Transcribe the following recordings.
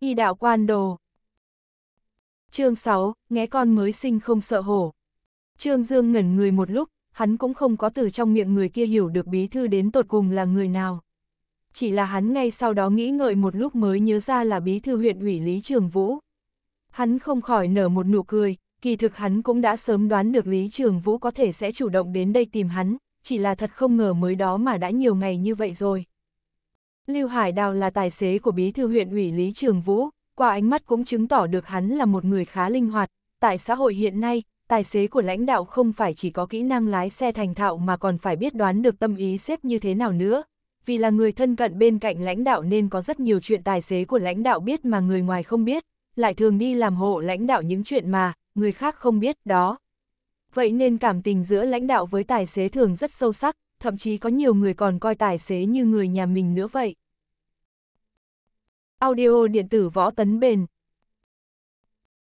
Y đạo quan đồ. Chương 6, nghe con mới sinh không sợ hổ. Trương Dương ngẩn người một lúc, hắn cũng không có từ trong miệng người kia hiểu được bí thư đến tột cùng là người nào. Chỉ là hắn ngay sau đó nghĩ ngợi một lúc mới nhớ ra là bí thư huyện ủy Lý Trường Vũ. Hắn không khỏi nở một nụ cười, kỳ thực hắn cũng đã sớm đoán được Lý Trường Vũ có thể sẽ chủ động đến đây tìm hắn, chỉ là thật không ngờ mới đó mà đã nhiều ngày như vậy rồi. Lưu Hải Đào là tài xế của bí thư huyện ủy Lý Trường Vũ, qua ánh mắt cũng chứng tỏ được hắn là một người khá linh hoạt. Tại xã hội hiện nay, tài xế của lãnh đạo không phải chỉ có kỹ năng lái xe thành thạo mà còn phải biết đoán được tâm ý xếp như thế nào nữa. Vì là người thân cận bên cạnh lãnh đạo nên có rất nhiều chuyện tài xế của lãnh đạo biết mà người ngoài không biết, lại thường đi làm hộ lãnh đạo những chuyện mà người khác không biết đó. Vậy nên cảm tình giữa lãnh đạo với tài xế thường rất sâu sắc, thậm chí có nhiều người còn coi tài xế như người nhà mình nữa vậy. Audio điện tử võ tấn bền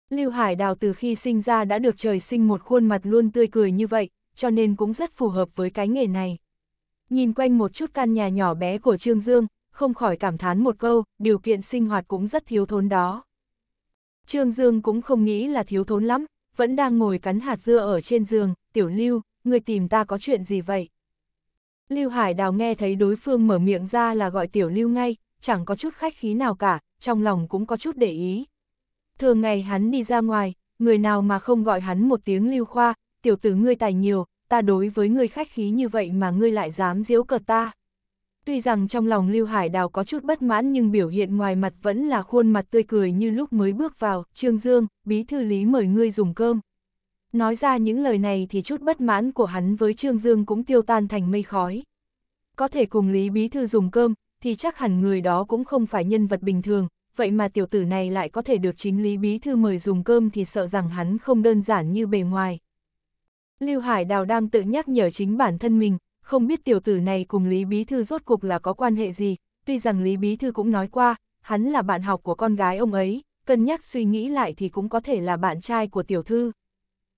Lưu Hải Đào từ khi sinh ra đã được trời sinh một khuôn mặt luôn tươi cười như vậy, cho nên cũng rất phù hợp với cái nghề này. Nhìn quanh một chút căn nhà nhỏ bé của Trương Dương, không khỏi cảm thán một câu, điều kiện sinh hoạt cũng rất thiếu thốn đó. Trương Dương cũng không nghĩ là thiếu thốn lắm, vẫn đang ngồi cắn hạt dưa ở trên giường, tiểu lưu, người tìm ta có chuyện gì vậy? Lưu Hải Đào nghe thấy đối phương mở miệng ra là gọi tiểu lưu ngay, chẳng có chút khách khí nào cả, trong lòng cũng có chút để ý. Thường ngày hắn đi ra ngoài, người nào mà không gọi hắn một tiếng lưu khoa, tiểu tử ngươi tài nhiều, ta đối với ngươi khách khí như vậy mà ngươi lại dám giễu cợt ta. Tuy rằng trong lòng Lưu Hải Đào có chút bất mãn nhưng biểu hiện ngoài mặt vẫn là khuôn mặt tươi cười như lúc mới bước vào, Trương Dương, bí thư lý mời ngươi dùng cơm. Nói ra những lời này thì chút bất mãn của hắn với Trương Dương cũng tiêu tan thành mây khói. Có thể cùng Lý Bí Thư dùng cơm, thì chắc hẳn người đó cũng không phải nhân vật bình thường, vậy mà tiểu tử này lại có thể được chính Lý Bí Thư mời dùng cơm thì sợ rằng hắn không đơn giản như bề ngoài. Lưu Hải Đào đang tự nhắc nhở chính bản thân mình, không biết tiểu tử này cùng Lý Bí Thư rốt cuộc là có quan hệ gì, tuy rằng Lý Bí Thư cũng nói qua, hắn là bạn học của con gái ông ấy, cân nhắc suy nghĩ lại thì cũng có thể là bạn trai của tiểu thư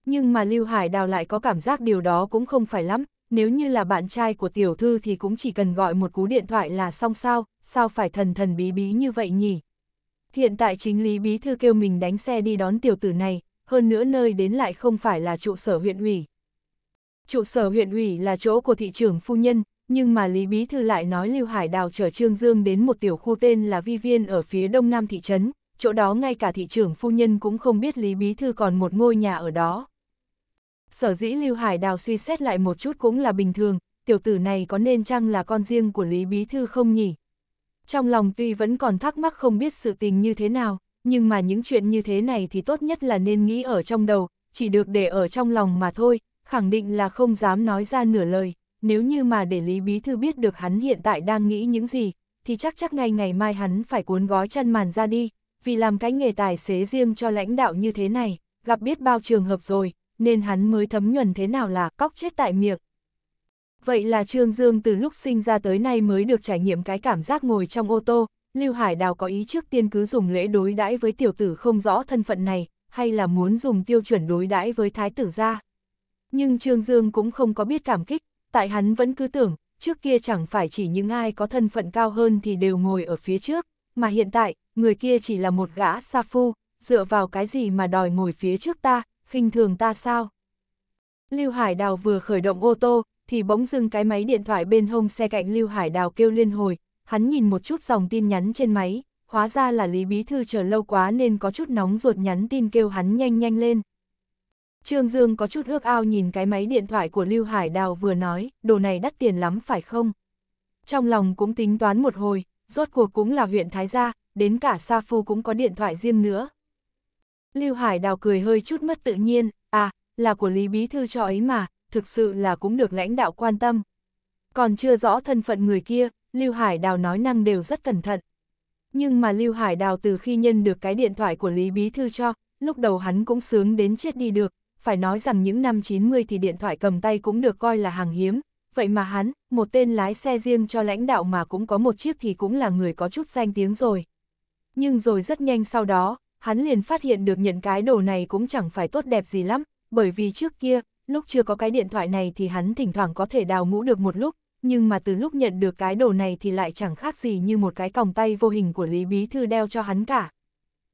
nhưng mà Lưu Hải Đào lại có cảm giác điều đó cũng không phải lắm, nếu như là bạn trai của tiểu thư thì cũng chỉ cần gọi một cú điện thoại là xong sao, sao phải thần thần bí bí như vậy nhỉ? Hiện tại chính Lý Bí Thư kêu mình đánh xe đi đón tiểu tử này, hơn nữa nơi đến lại không phải là trụ sở huyện ủy. Trụ sở huyện ủy là chỗ của thị trưởng phu nhân, nhưng mà Lý Bí Thư lại nói Lưu Hải Đào chở Trương Dương đến một tiểu khu tên là Vi Viên ở phía đông nam thị trấn, chỗ đó ngay cả thị trưởng phu nhân cũng không biết Lý Bí Thư còn một ngôi nhà ở đó, Sở dĩ Lưu Hải Đào suy xét lại một chút cũng là bình thường, tiểu tử này có nên chăng là con riêng của Lý Bí Thư không nhỉ? Trong lòng tuy vẫn còn thắc mắc không biết sự tình như thế nào, nhưng mà những chuyện như thế này thì tốt nhất là nên nghĩ ở trong đầu, chỉ được để ở trong lòng mà thôi, khẳng định là không dám nói ra nửa lời, nếu như mà để Lý Bí Thư biết được hắn hiện tại đang nghĩ những gì, thì chắc chắc ngay ngày mai hắn phải cuốn gói chăn màn ra đi, vì làm cái nghề tài xế riêng cho lãnh đạo như thế này, gặp biết bao trường hợp rồi, nên hắn mới thấm nhuần thế nào là cóc chết tại miệng. Vậy là Trương Dương từ lúc sinh ra tới nay mới được trải nghiệm cái cảm giác ngồi trong ô tô, Lưu Hải Đào có ý trước tiên cứ dùng lễ đối đãi với tiểu tử không rõ thân phận này, hay là muốn dùng tiêu chuẩn đối đãi với thái tử gia. Nhưng Trương Dương cũng không có biết cảm kích, tại hắn vẫn cứ tưởng, trước kia chẳng phải chỉ những ai có thân phận cao hơn thì đều ngồi ở phía trước, mà hiện tại, người kia chỉ là một gã sa phu, dựa vào cái gì mà đòi ngồi phía trước ta, khinh thường ta sao? Lưu Hải Đào vừa khởi động ô tô, thì bỗng dưng cái máy điện thoại bên hông xe cạnh Lưu Hải Đào kêu liên hồi, hắn nhìn một chút dòng tin nhắn trên máy, hóa ra là Lý Bí Thư chờ lâu quá nên có chút nóng ruột nhắn tin kêu hắn nhanh nhanh lên. Trương Dương có chút ước ao nhìn cái máy điện thoại của Lưu Hải Đào vừa nói, đồ này đắt tiền lắm phải không? Trong lòng cũng tính toán một hồi, rốt cuộc cũng là huyện Thái Gia, đến cả Sa Phu cũng có điện thoại riêng nữa, Lưu Hải Đào cười hơi chút mất tự nhiên, à, là của Lý Bí Thư cho ấy mà, thực sự là cũng được lãnh đạo quan tâm. Còn chưa rõ thân phận người kia, Lưu Hải Đào nói năng đều rất cẩn thận. Nhưng mà Lưu Hải Đào từ khi nhân được cái điện thoại của Lý Bí Thư cho, lúc đầu hắn cũng sướng đến chết đi được, phải nói rằng những năm 90 thì điện thoại cầm tay cũng được coi là hàng hiếm. Vậy mà hắn, một tên lái xe riêng cho lãnh đạo mà cũng có một chiếc thì cũng là người có chút danh tiếng rồi. Nhưng rồi rất nhanh sau đó, hắn liền phát hiện được nhận cái đồ này cũng chẳng phải tốt đẹp gì lắm, bởi vì trước kia, lúc chưa có cái điện thoại này thì hắn thỉnh thoảng có thể đào ngũ được một lúc, nhưng mà từ lúc nhận được cái đồ này thì lại chẳng khác gì như một cái còng tay vô hình của Lý Bí Thư đeo cho hắn cả.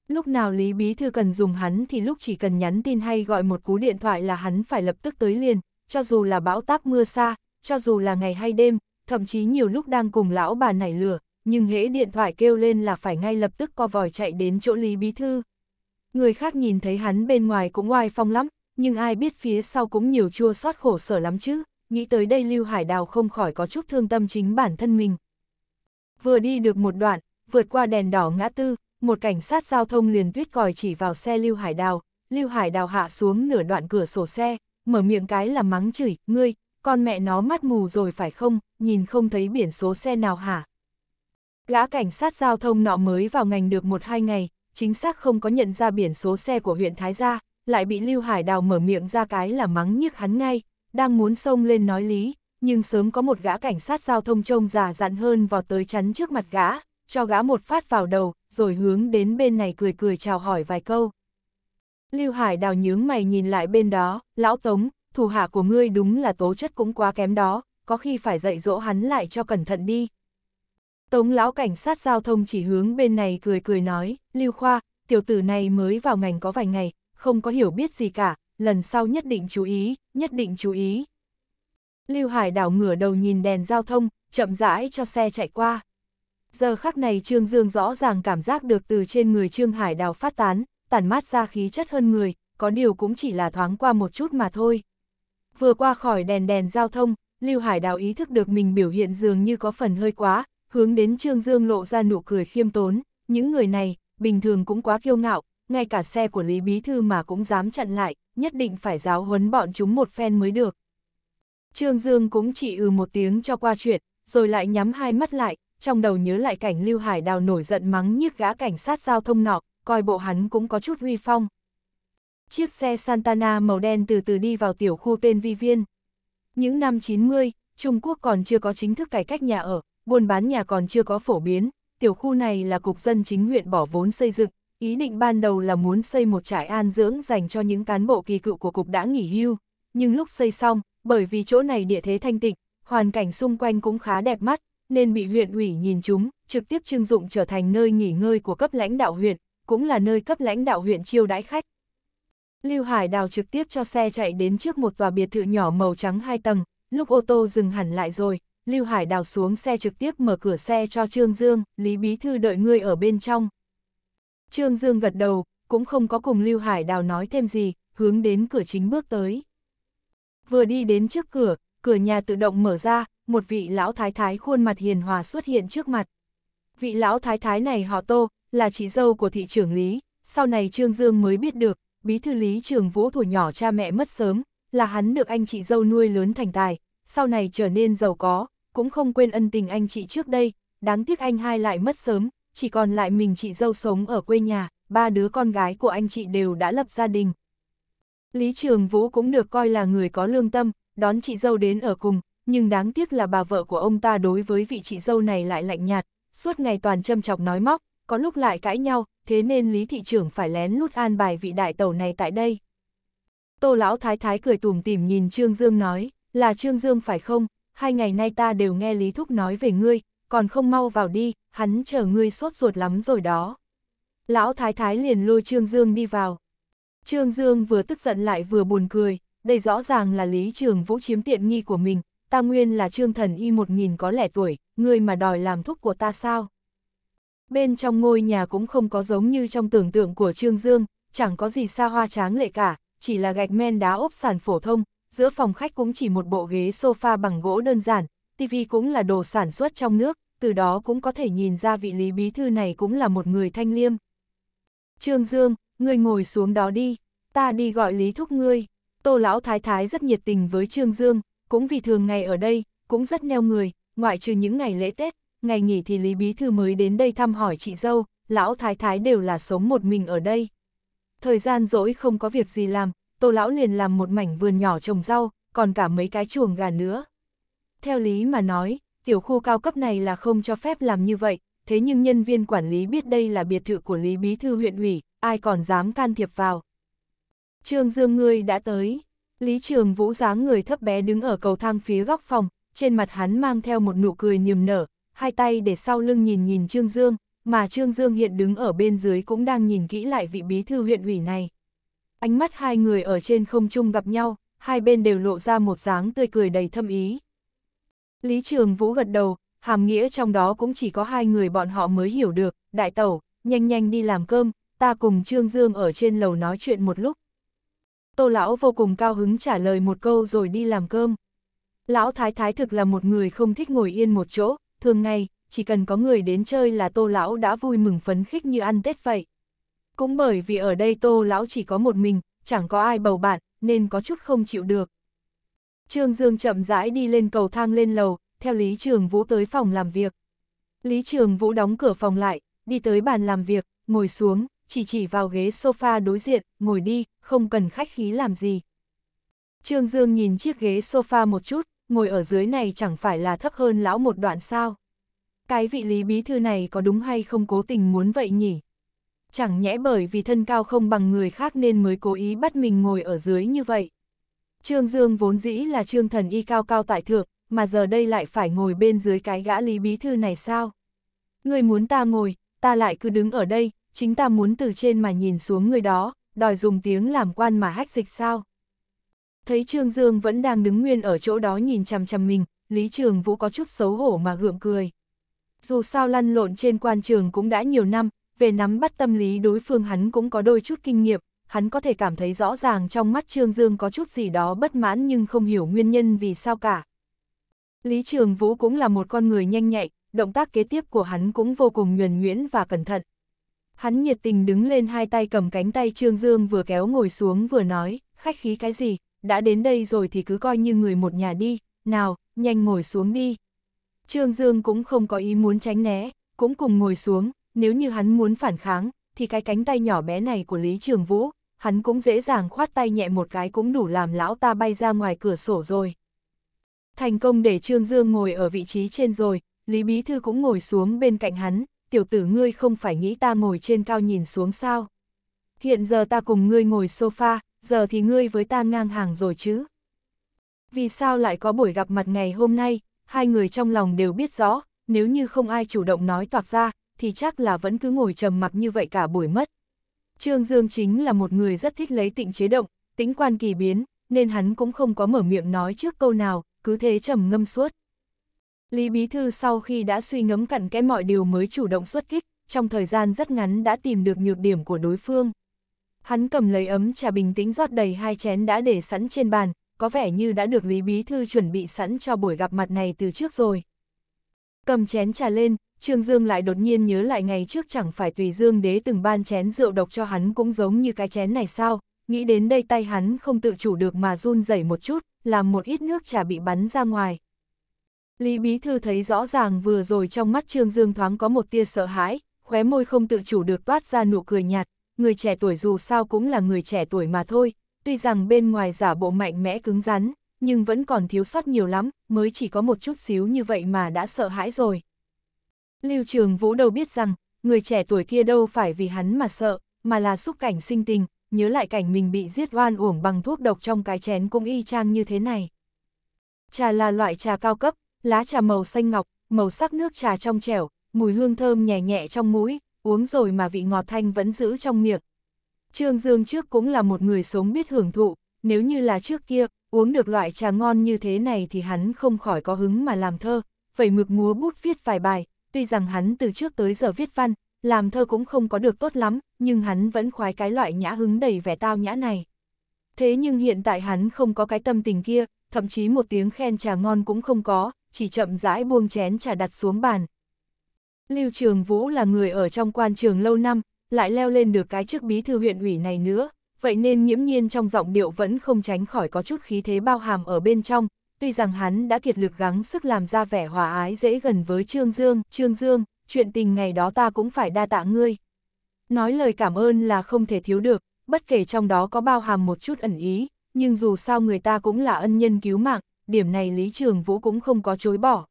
Lúc nào Lý Bí Thư cần dùng hắn thì lúc chỉ cần nhắn tin hay gọi một cú điện thoại là hắn phải lập tức tới liền, cho dù là bão táp mưa xa, cho dù là ngày hay đêm, thậm chí nhiều lúc đang cùng lão bà nảy lửa, nhưng hễ điện thoại kêu lên là phải ngay lập tức co vòi chạy đến chỗ Lý Bí Thư. Người khác nhìn thấy hắn bên ngoài cũng oai phong lắm, nhưng ai biết phía sau cũng nhiều chua xót khổ sở lắm chứ, nghĩ tới đây Lưu Hải Đào không khỏi có chút thương tâm chính bản thân mình. Vừa đi được một đoạn, vượt qua đèn đỏ ngã tư, một cảnh sát giao thông liền tuyết còi chỉ vào xe Lưu Hải Đào, Lưu Hải Đào hạ xuống nửa đoạn cửa sổ xe, mở miệng cái là mắng chửi, ngươi, con mẹ nó mắt mù rồi phải không, nhìn không thấy biển số xe nào hả, Gã cảnh sát giao thông nọ mới vào ngành được một hai ngày, chính xác không có nhận ra biển số xe của huyện Thái Gia, lại bị Lưu Hải Đào mở miệng ra cái là mắng nhiếc hắn ngay, đang muốn xông lên nói lý, nhưng sớm có một gã cảnh sát giao thông trông già dặn hơn vào tới chắn trước mặt gã, cho gã một phát vào đầu, rồi hướng đến bên này cười cười chào hỏi vài câu. Lưu Hải Đào nhướng mày nhìn lại bên đó, lão Tống, thủ hạ của ngươi đúng là tố chất cũng quá kém đó, có khi phải dạy dỗ hắn lại cho cẩn thận đi, Tống lão cảnh sát giao thông chỉ hướng bên này cười cười nói, Lưu Khoa, tiểu tử này mới vào ngành có vài ngày, không có hiểu biết gì cả, lần sau nhất định chú ý, nhất định chú ý. Lưu Hải đảo ngửa đầu nhìn đèn giao thông, chậm rãi cho xe chạy qua. Giờ khắc này Trương Dương rõ ràng cảm giác được từ trên người Trương Hải đào phát tán, tản mát ra khí chất hơn người, có điều cũng chỉ là thoáng qua một chút mà thôi. Vừa qua khỏi đèn đèn giao thông, Lưu Hải đào ý thức được mình biểu hiện dường như có phần hơi quá, Hướng đến Trương Dương lộ ra nụ cười khiêm tốn, những người này, bình thường cũng quá kiêu ngạo, ngay cả xe của Lý Bí Thư mà cũng dám chặn lại, nhất định phải giáo huấn bọn chúng một phen mới được. Trương Dương cũng chỉ ừ một tiếng cho qua chuyện, rồi lại nhắm hai mắt lại, trong đầu nhớ lại cảnh Lưu Hải Đào nổi giận mắng nhức gã cảnh sát giao thông nọ, coi bộ hắn cũng có chút huy phong. Chiếc xe Santana màu đen từ từ đi vào tiểu khu tên Vi Viên. Những năm 90, Trung Quốc còn chưa có chính thức cải cách nhà ở, buôn bán nhà còn chưa có phổ biến, tiểu khu này là cục dân chính huyện bỏ vốn xây dựng, ý định ban đầu là muốn xây một trại an dưỡng dành cho những cán bộ kỳ cựu của cục đã nghỉ hưu, nhưng lúc xây xong, bởi vì chỗ này địa thế thanh tịnh, hoàn cảnh xung quanh cũng khá đẹp mắt, nên bị huyện ủy nhìn chúng, trực tiếp trưng dụng trở thành nơi nghỉ ngơi của cấp lãnh đạo huyện, cũng là nơi cấp lãnh đạo huyện chiêu đãi khách. Lưu Hải Đào trực tiếp cho xe chạy đến trước một tòa biệt thự nhỏ màu trắng hai tầng, lúc ô tô dừng hẳn lại rồi, Lưu Hải đào xuống xe trực tiếp mở cửa xe cho Trương Dương, Lý Bí Thư đợi ngươi ở bên trong. Trương Dương gật đầu, cũng không có cùng Lưu Hải đào nói thêm gì, hướng đến cửa chính bước tới. Vừa đi đến trước cửa, cửa nhà tự động mở ra, một vị lão thái thái khuôn mặt hiền hòa xuất hiện trước mặt. Vị lão thái thái này họ Tô, là chị dâu của thị trưởng Lý, sau này Trương Dương mới biết được, bí thư Lý Trường Vũ tuổi nhỏ cha mẹ mất sớm, là hắn được anh chị dâu nuôi lớn thành tài, sau này trở nên giàu có, cũng không quên ân tình anh chị trước đây, đáng tiếc anh hai lại mất sớm, chỉ còn lại mình chị dâu sống ở quê nhà, ba đứa con gái của anh chị đều đã lập gia đình. Lý Trường Vũ cũng được coi là người có lương tâm, đón chị dâu đến ở cùng, nhưng đáng tiếc là bà vợ của ông ta đối với vị chị dâu này lại lạnh nhạt, suốt ngày toàn châm chọc nói móc, có lúc lại cãi nhau, thế nên Lý Thị trưởng phải lén lút an bài vị đại tẩu này tại đây. Tô Lão Thái Thái cười tùm tìm nhìn Trương Dương nói, là Trương Dương phải không? hai ngày nay ta đều nghe Lý Thúc nói về ngươi, còn không mau vào đi, hắn chờ ngươi sốt ruột lắm rồi đó. Lão Thái Thái liền lôi Trương Dương đi vào. Trương Dương vừa tức giận lại vừa buồn cười, đây rõ ràng là Lý Trường Vũ chiếm tiện nghi của mình, ta nguyên là Trương Thần Y một nghìn có lẻ tuổi, ngươi mà đòi làm thúc của ta sao? Bên trong ngôi nhà cũng không có giống như trong tưởng tượng của Trương Dương, chẳng có gì xa hoa tráng lệ cả, chỉ là gạch men đá ốp sàn phổ thông, giữa phòng khách cũng chỉ một bộ ghế sofa bằng gỗ đơn giản, tivi cũng là đồ sản xuất trong nước, từ đó cũng có thể nhìn ra vị lý bí thư này cũng là một người thanh liêm. Trương Dương, ngươi ngồi xuống đó đi, ta đi gọi lý thúc ngươi. Tô lão thái thái rất nhiệt tình với Trương Dương, cũng vì thường ngày ở đây, cũng rất neo người, ngoại trừ những ngày lễ Tết, ngày nghỉ thì Lý Bí Thư mới đến đây thăm hỏi chị dâu, lão thái thái đều là sống một mình ở đây. Thời gian rỗi không có việc gì làm, Tô Lão liền làm một mảnh vườn nhỏ trồng rau, còn cả mấy cái chuồng gà nữa. Theo lý mà nói, tiểu khu cao cấp này là không cho phép làm như vậy, thế nhưng nhân viên quản lý biết đây là biệt thự của Lý Bí Thư huyện ủy, ai còn dám can thiệp vào. Trương Dương ngươi đã tới. Lý Trường Vũ dáng người thấp bé đứng ở cầu thang phía góc phòng, trên mặt hắn mang theo một nụ cười niềm nở, hai tay để sau lưng nhìn nhìn Trương Dương, mà Trương Dương hiện đứng ở bên dưới cũng đang nhìn kỹ lại vị bí thư huyện ủy này. Ánh mắt hai người ở trên không trung gặp nhau, hai bên đều lộ ra một dáng tươi cười đầy thâm ý. Lý Trường Vũ gật đầu, hàm nghĩa trong đó cũng chỉ có hai người bọn họ mới hiểu được, đại tẩu, nhanh nhanh đi làm cơm, ta cùng Trương Dương ở trên lầu nói chuyện một lúc. Tô lão vô cùng cao hứng trả lời một câu rồi đi làm cơm. Lão thái thái thực là một người không thích ngồi yên một chỗ, thường ngày, chỉ cần có người đến chơi là tô lão đã vui mừng phấn khích như ăn Tết vậy. Cũng bởi vì ở đây Tô Lão chỉ có một mình, chẳng có ai bầu bạn, nên có chút không chịu được. Trương Dương chậm rãi đi lên cầu thang lên lầu, theo Lý Trường Vũ tới phòng làm việc. Lý Trường Vũ đóng cửa phòng lại, đi tới bàn làm việc, ngồi xuống, chỉ chỉ vào ghế sofa đối diện, ngồi đi, không cần khách khí làm gì. Trương Dương nhìn chiếc ghế sofa một chút, ngồi ở dưới này chẳng phải là thấp hơn lão một đoạn sao. Cái vị lý bí thư này có đúng hay không cố tình muốn vậy nhỉ? chẳng nhẽ bởi vì thân cao không bằng người khác nên mới cố ý bắt mình ngồi ở dưới như vậy. Trương Dương vốn dĩ là trương thần y cao cao tại thượng, mà giờ đây lại phải ngồi bên dưới cái gã lý bí thư này sao? Người muốn ta ngồi, ta lại cứ đứng ở đây, chính ta muốn từ trên mà nhìn xuống người đó, đòi dùng tiếng làm quan mà hách dịch sao? Thấy Trương Dương vẫn đang đứng nguyên ở chỗ đó nhìn chằm chằm mình, Lý Trường Vũ có chút xấu hổ mà gượng cười. Dù sao lăn lộn trên quan trường cũng đã nhiều năm, về nắm bắt tâm lý đối phương hắn cũng có đôi chút kinh nghiệm, hắn có thể cảm thấy rõ ràng trong mắt Trương Dương có chút gì đó bất mãn nhưng không hiểu nguyên nhân vì sao cả. Lý Trường Vũ cũng là một con người nhanh nhạy, động tác kế tiếp của hắn cũng vô cùng nhuần nhuyễn và cẩn thận. Hắn nhiệt tình đứng lên hai tay cầm cánh tay Trương Dương vừa kéo ngồi xuống vừa nói, khách khí cái gì, đã đến đây rồi thì cứ coi như người một nhà đi, nào, nhanh ngồi xuống đi. Trương Dương cũng không có ý muốn tránh né, cũng cùng ngồi xuống, nếu như hắn muốn phản kháng, thì cái cánh tay nhỏ bé này của Lý Trường Vũ, hắn cũng dễ dàng khoát tay nhẹ một cái cũng đủ làm lão ta bay ra ngoài cửa sổ rồi. Thành công để Trương Dương ngồi ở vị trí trên rồi, Lý Bí Thư cũng ngồi xuống bên cạnh hắn, tiểu tử ngươi không phải nghĩ ta ngồi trên cao nhìn xuống sao. Hiện giờ ta cùng ngươi ngồi sofa, giờ thì ngươi với ta ngang hàng rồi chứ. Vì sao lại có buổi gặp mặt ngày hôm nay, hai người trong lòng đều biết rõ, nếu như không ai chủ động nói toạc ra, thì chắc là vẫn cứ ngồi trầm mặc như vậy cả buổi mất. Trương Dương chính là một người rất thích lấy tịnh chế động, tính quan kỳ biến, nên hắn cũng không có mở miệng nói trước câu nào, cứ thế trầm ngâm suốt. Lý Bí Thư sau khi đã suy ngẫm cặn kẽ mọi điều mới chủ động xuất kích, trong thời gian rất ngắn đã tìm được nhược điểm của đối phương. Hắn cầm lấy ấm trà bình tĩnh rót đầy hai chén đã để sẵn trên bàn, có vẻ như đã được Lý Bí Thư chuẩn bị sẵn cho buổi gặp mặt này từ trước rồi. Cầm chén trà lên, Trương Dương lại đột nhiên nhớ lại ngày trước chẳng phải tùy Dương đế từng ban chén rượu độc cho hắn cũng giống như cái chén này sao, nghĩ đến đây tay hắn không tự chủ được mà run rẩy một chút, làm một ít nước trà bị bắn ra ngoài. Lý Bí Thư thấy rõ ràng vừa rồi trong mắt Trương Dương thoáng có một tia sợ hãi, khóe môi không tự chủ được toát ra nụ cười nhạt, người trẻ tuổi dù sao cũng là người trẻ tuổi mà thôi, tuy rằng bên ngoài giả bộ mạnh mẽ cứng rắn, nhưng vẫn còn thiếu sót nhiều lắm, mới chỉ có một chút xíu như vậy mà đã sợ hãi rồi. Lưu Trường Vũ đâu biết rằng, người trẻ tuổi kia đâu phải vì hắn mà sợ, mà là xúc cảnh sinh tình, nhớ lại cảnh mình bị giết oan uổng bằng thuốc độc trong cái chén cũng y chang như thế này. Trà là loại trà cao cấp, lá trà màu xanh ngọc, màu sắc nước trà trong trẻo, mùi hương thơm nhẹ nhẹ trong mũi, uống rồi mà vị ngọt thanh vẫn giữ trong miệng. Trương Dương trước cũng là một người sống biết hưởng thụ, nếu như là trước kia, uống được loại trà ngon như thế này thì hắn không khỏi có hứng mà làm thơ, vậy mực múa bút viết vài bài, tuy rằng hắn từ trước tới giờ viết văn, làm thơ cũng không có được tốt lắm, nhưng hắn vẫn khoái cái loại nhã hứng đầy vẻ tao nhã này. Thế nhưng hiện tại hắn không có cái tâm tình kia, thậm chí một tiếng khen trà ngon cũng không có, chỉ chậm rãi buông chén trà đặt xuống bàn. Lưu Trường Vũ là người ở trong quan trường lâu năm, lại leo lên được cái chức bí thư huyện ủy này nữa, vậy nên nhiễm nhiên trong giọng điệu vẫn không tránh khỏi có chút khí thế bao hàm ở bên trong, tuy rằng hắn đã kiệt lực gắng sức làm ra vẻ hòa ái dễ gần với Trương Dương, Trương Dương, chuyện tình ngày đó ta cũng phải đa tạ ngươi. Nói lời cảm ơn là không thể thiếu được, bất kể trong đó có bao hàm một chút ẩn ý, nhưng dù sao người ta cũng là ân nhân cứu mạng, điểm này Lý Trường Vũ cũng không có chối bỏ.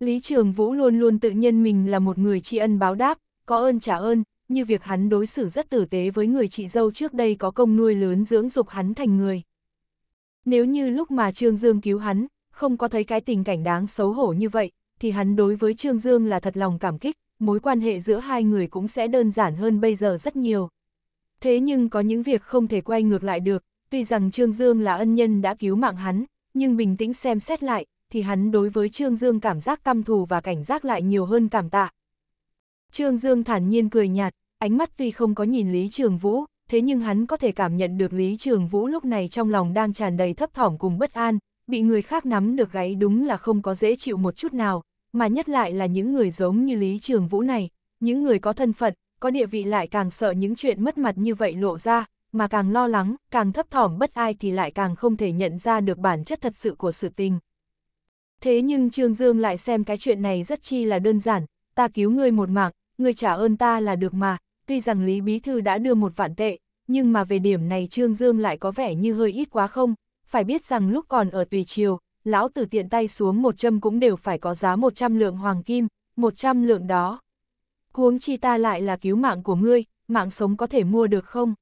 Lý Trường Vũ luôn luôn tự nhân mình là một người tri ân báo đáp, có ơn trả ơn, như việc hắn đối xử rất tử tế với người chị dâu trước đây có công nuôi lớn dưỡng dục hắn thành người. Nếu như lúc mà Trương Dương cứu hắn, không có thấy cái tình cảnh đáng xấu hổ như vậy, thì hắn đối với Trương Dương là thật lòng cảm kích, mối quan hệ giữa hai người cũng sẽ đơn giản hơn bây giờ rất nhiều. Thế nhưng có những việc không thể quay ngược lại được, tuy rằng Trương Dương là ân nhân đã cứu mạng hắn, nhưng bình tĩnh xem xét lại, thì hắn đối với Trương Dương cảm giác căm thù và cảnh giác lại nhiều hơn cảm tạ. Trương Dương thản nhiên cười nhạt, ánh mắt tuy không có nhìn Lý Trường Vũ, thế nhưng hắn có thể cảm nhận được Lý Trường Vũ lúc này trong lòng đang tràn đầy thấp thỏm cùng bất an, bị người khác nắm được gáy đúng là không có dễ chịu một chút nào, mà nhất lại là những người giống như Lý Trường Vũ này, những người có thân phận, có địa vị lại càng sợ những chuyện mất mặt như vậy lộ ra, mà càng lo lắng, càng thấp thỏm bất ai thì lại càng không thể nhận ra được bản chất thật sự của sự tình. Thế nhưng Trương Dương lại xem cái chuyện này rất chi là đơn giản, ta cứu ngươi một mạng, ngươi trả ơn ta là được mà, tuy rằng Lý Bí Thư đã đưa một vạn tệ, nhưng mà về điểm này Trương Dương lại có vẻ như hơi ít quá không, phải biết rằng lúc còn ở Tùy Triều, lão tử tiện tay xuống một châm cũng đều phải có giá 100 lượng hoàng kim, 100 lượng đó. Huống chi ta lại là cứu mạng của ngươi, mạng sống có thể mua được không?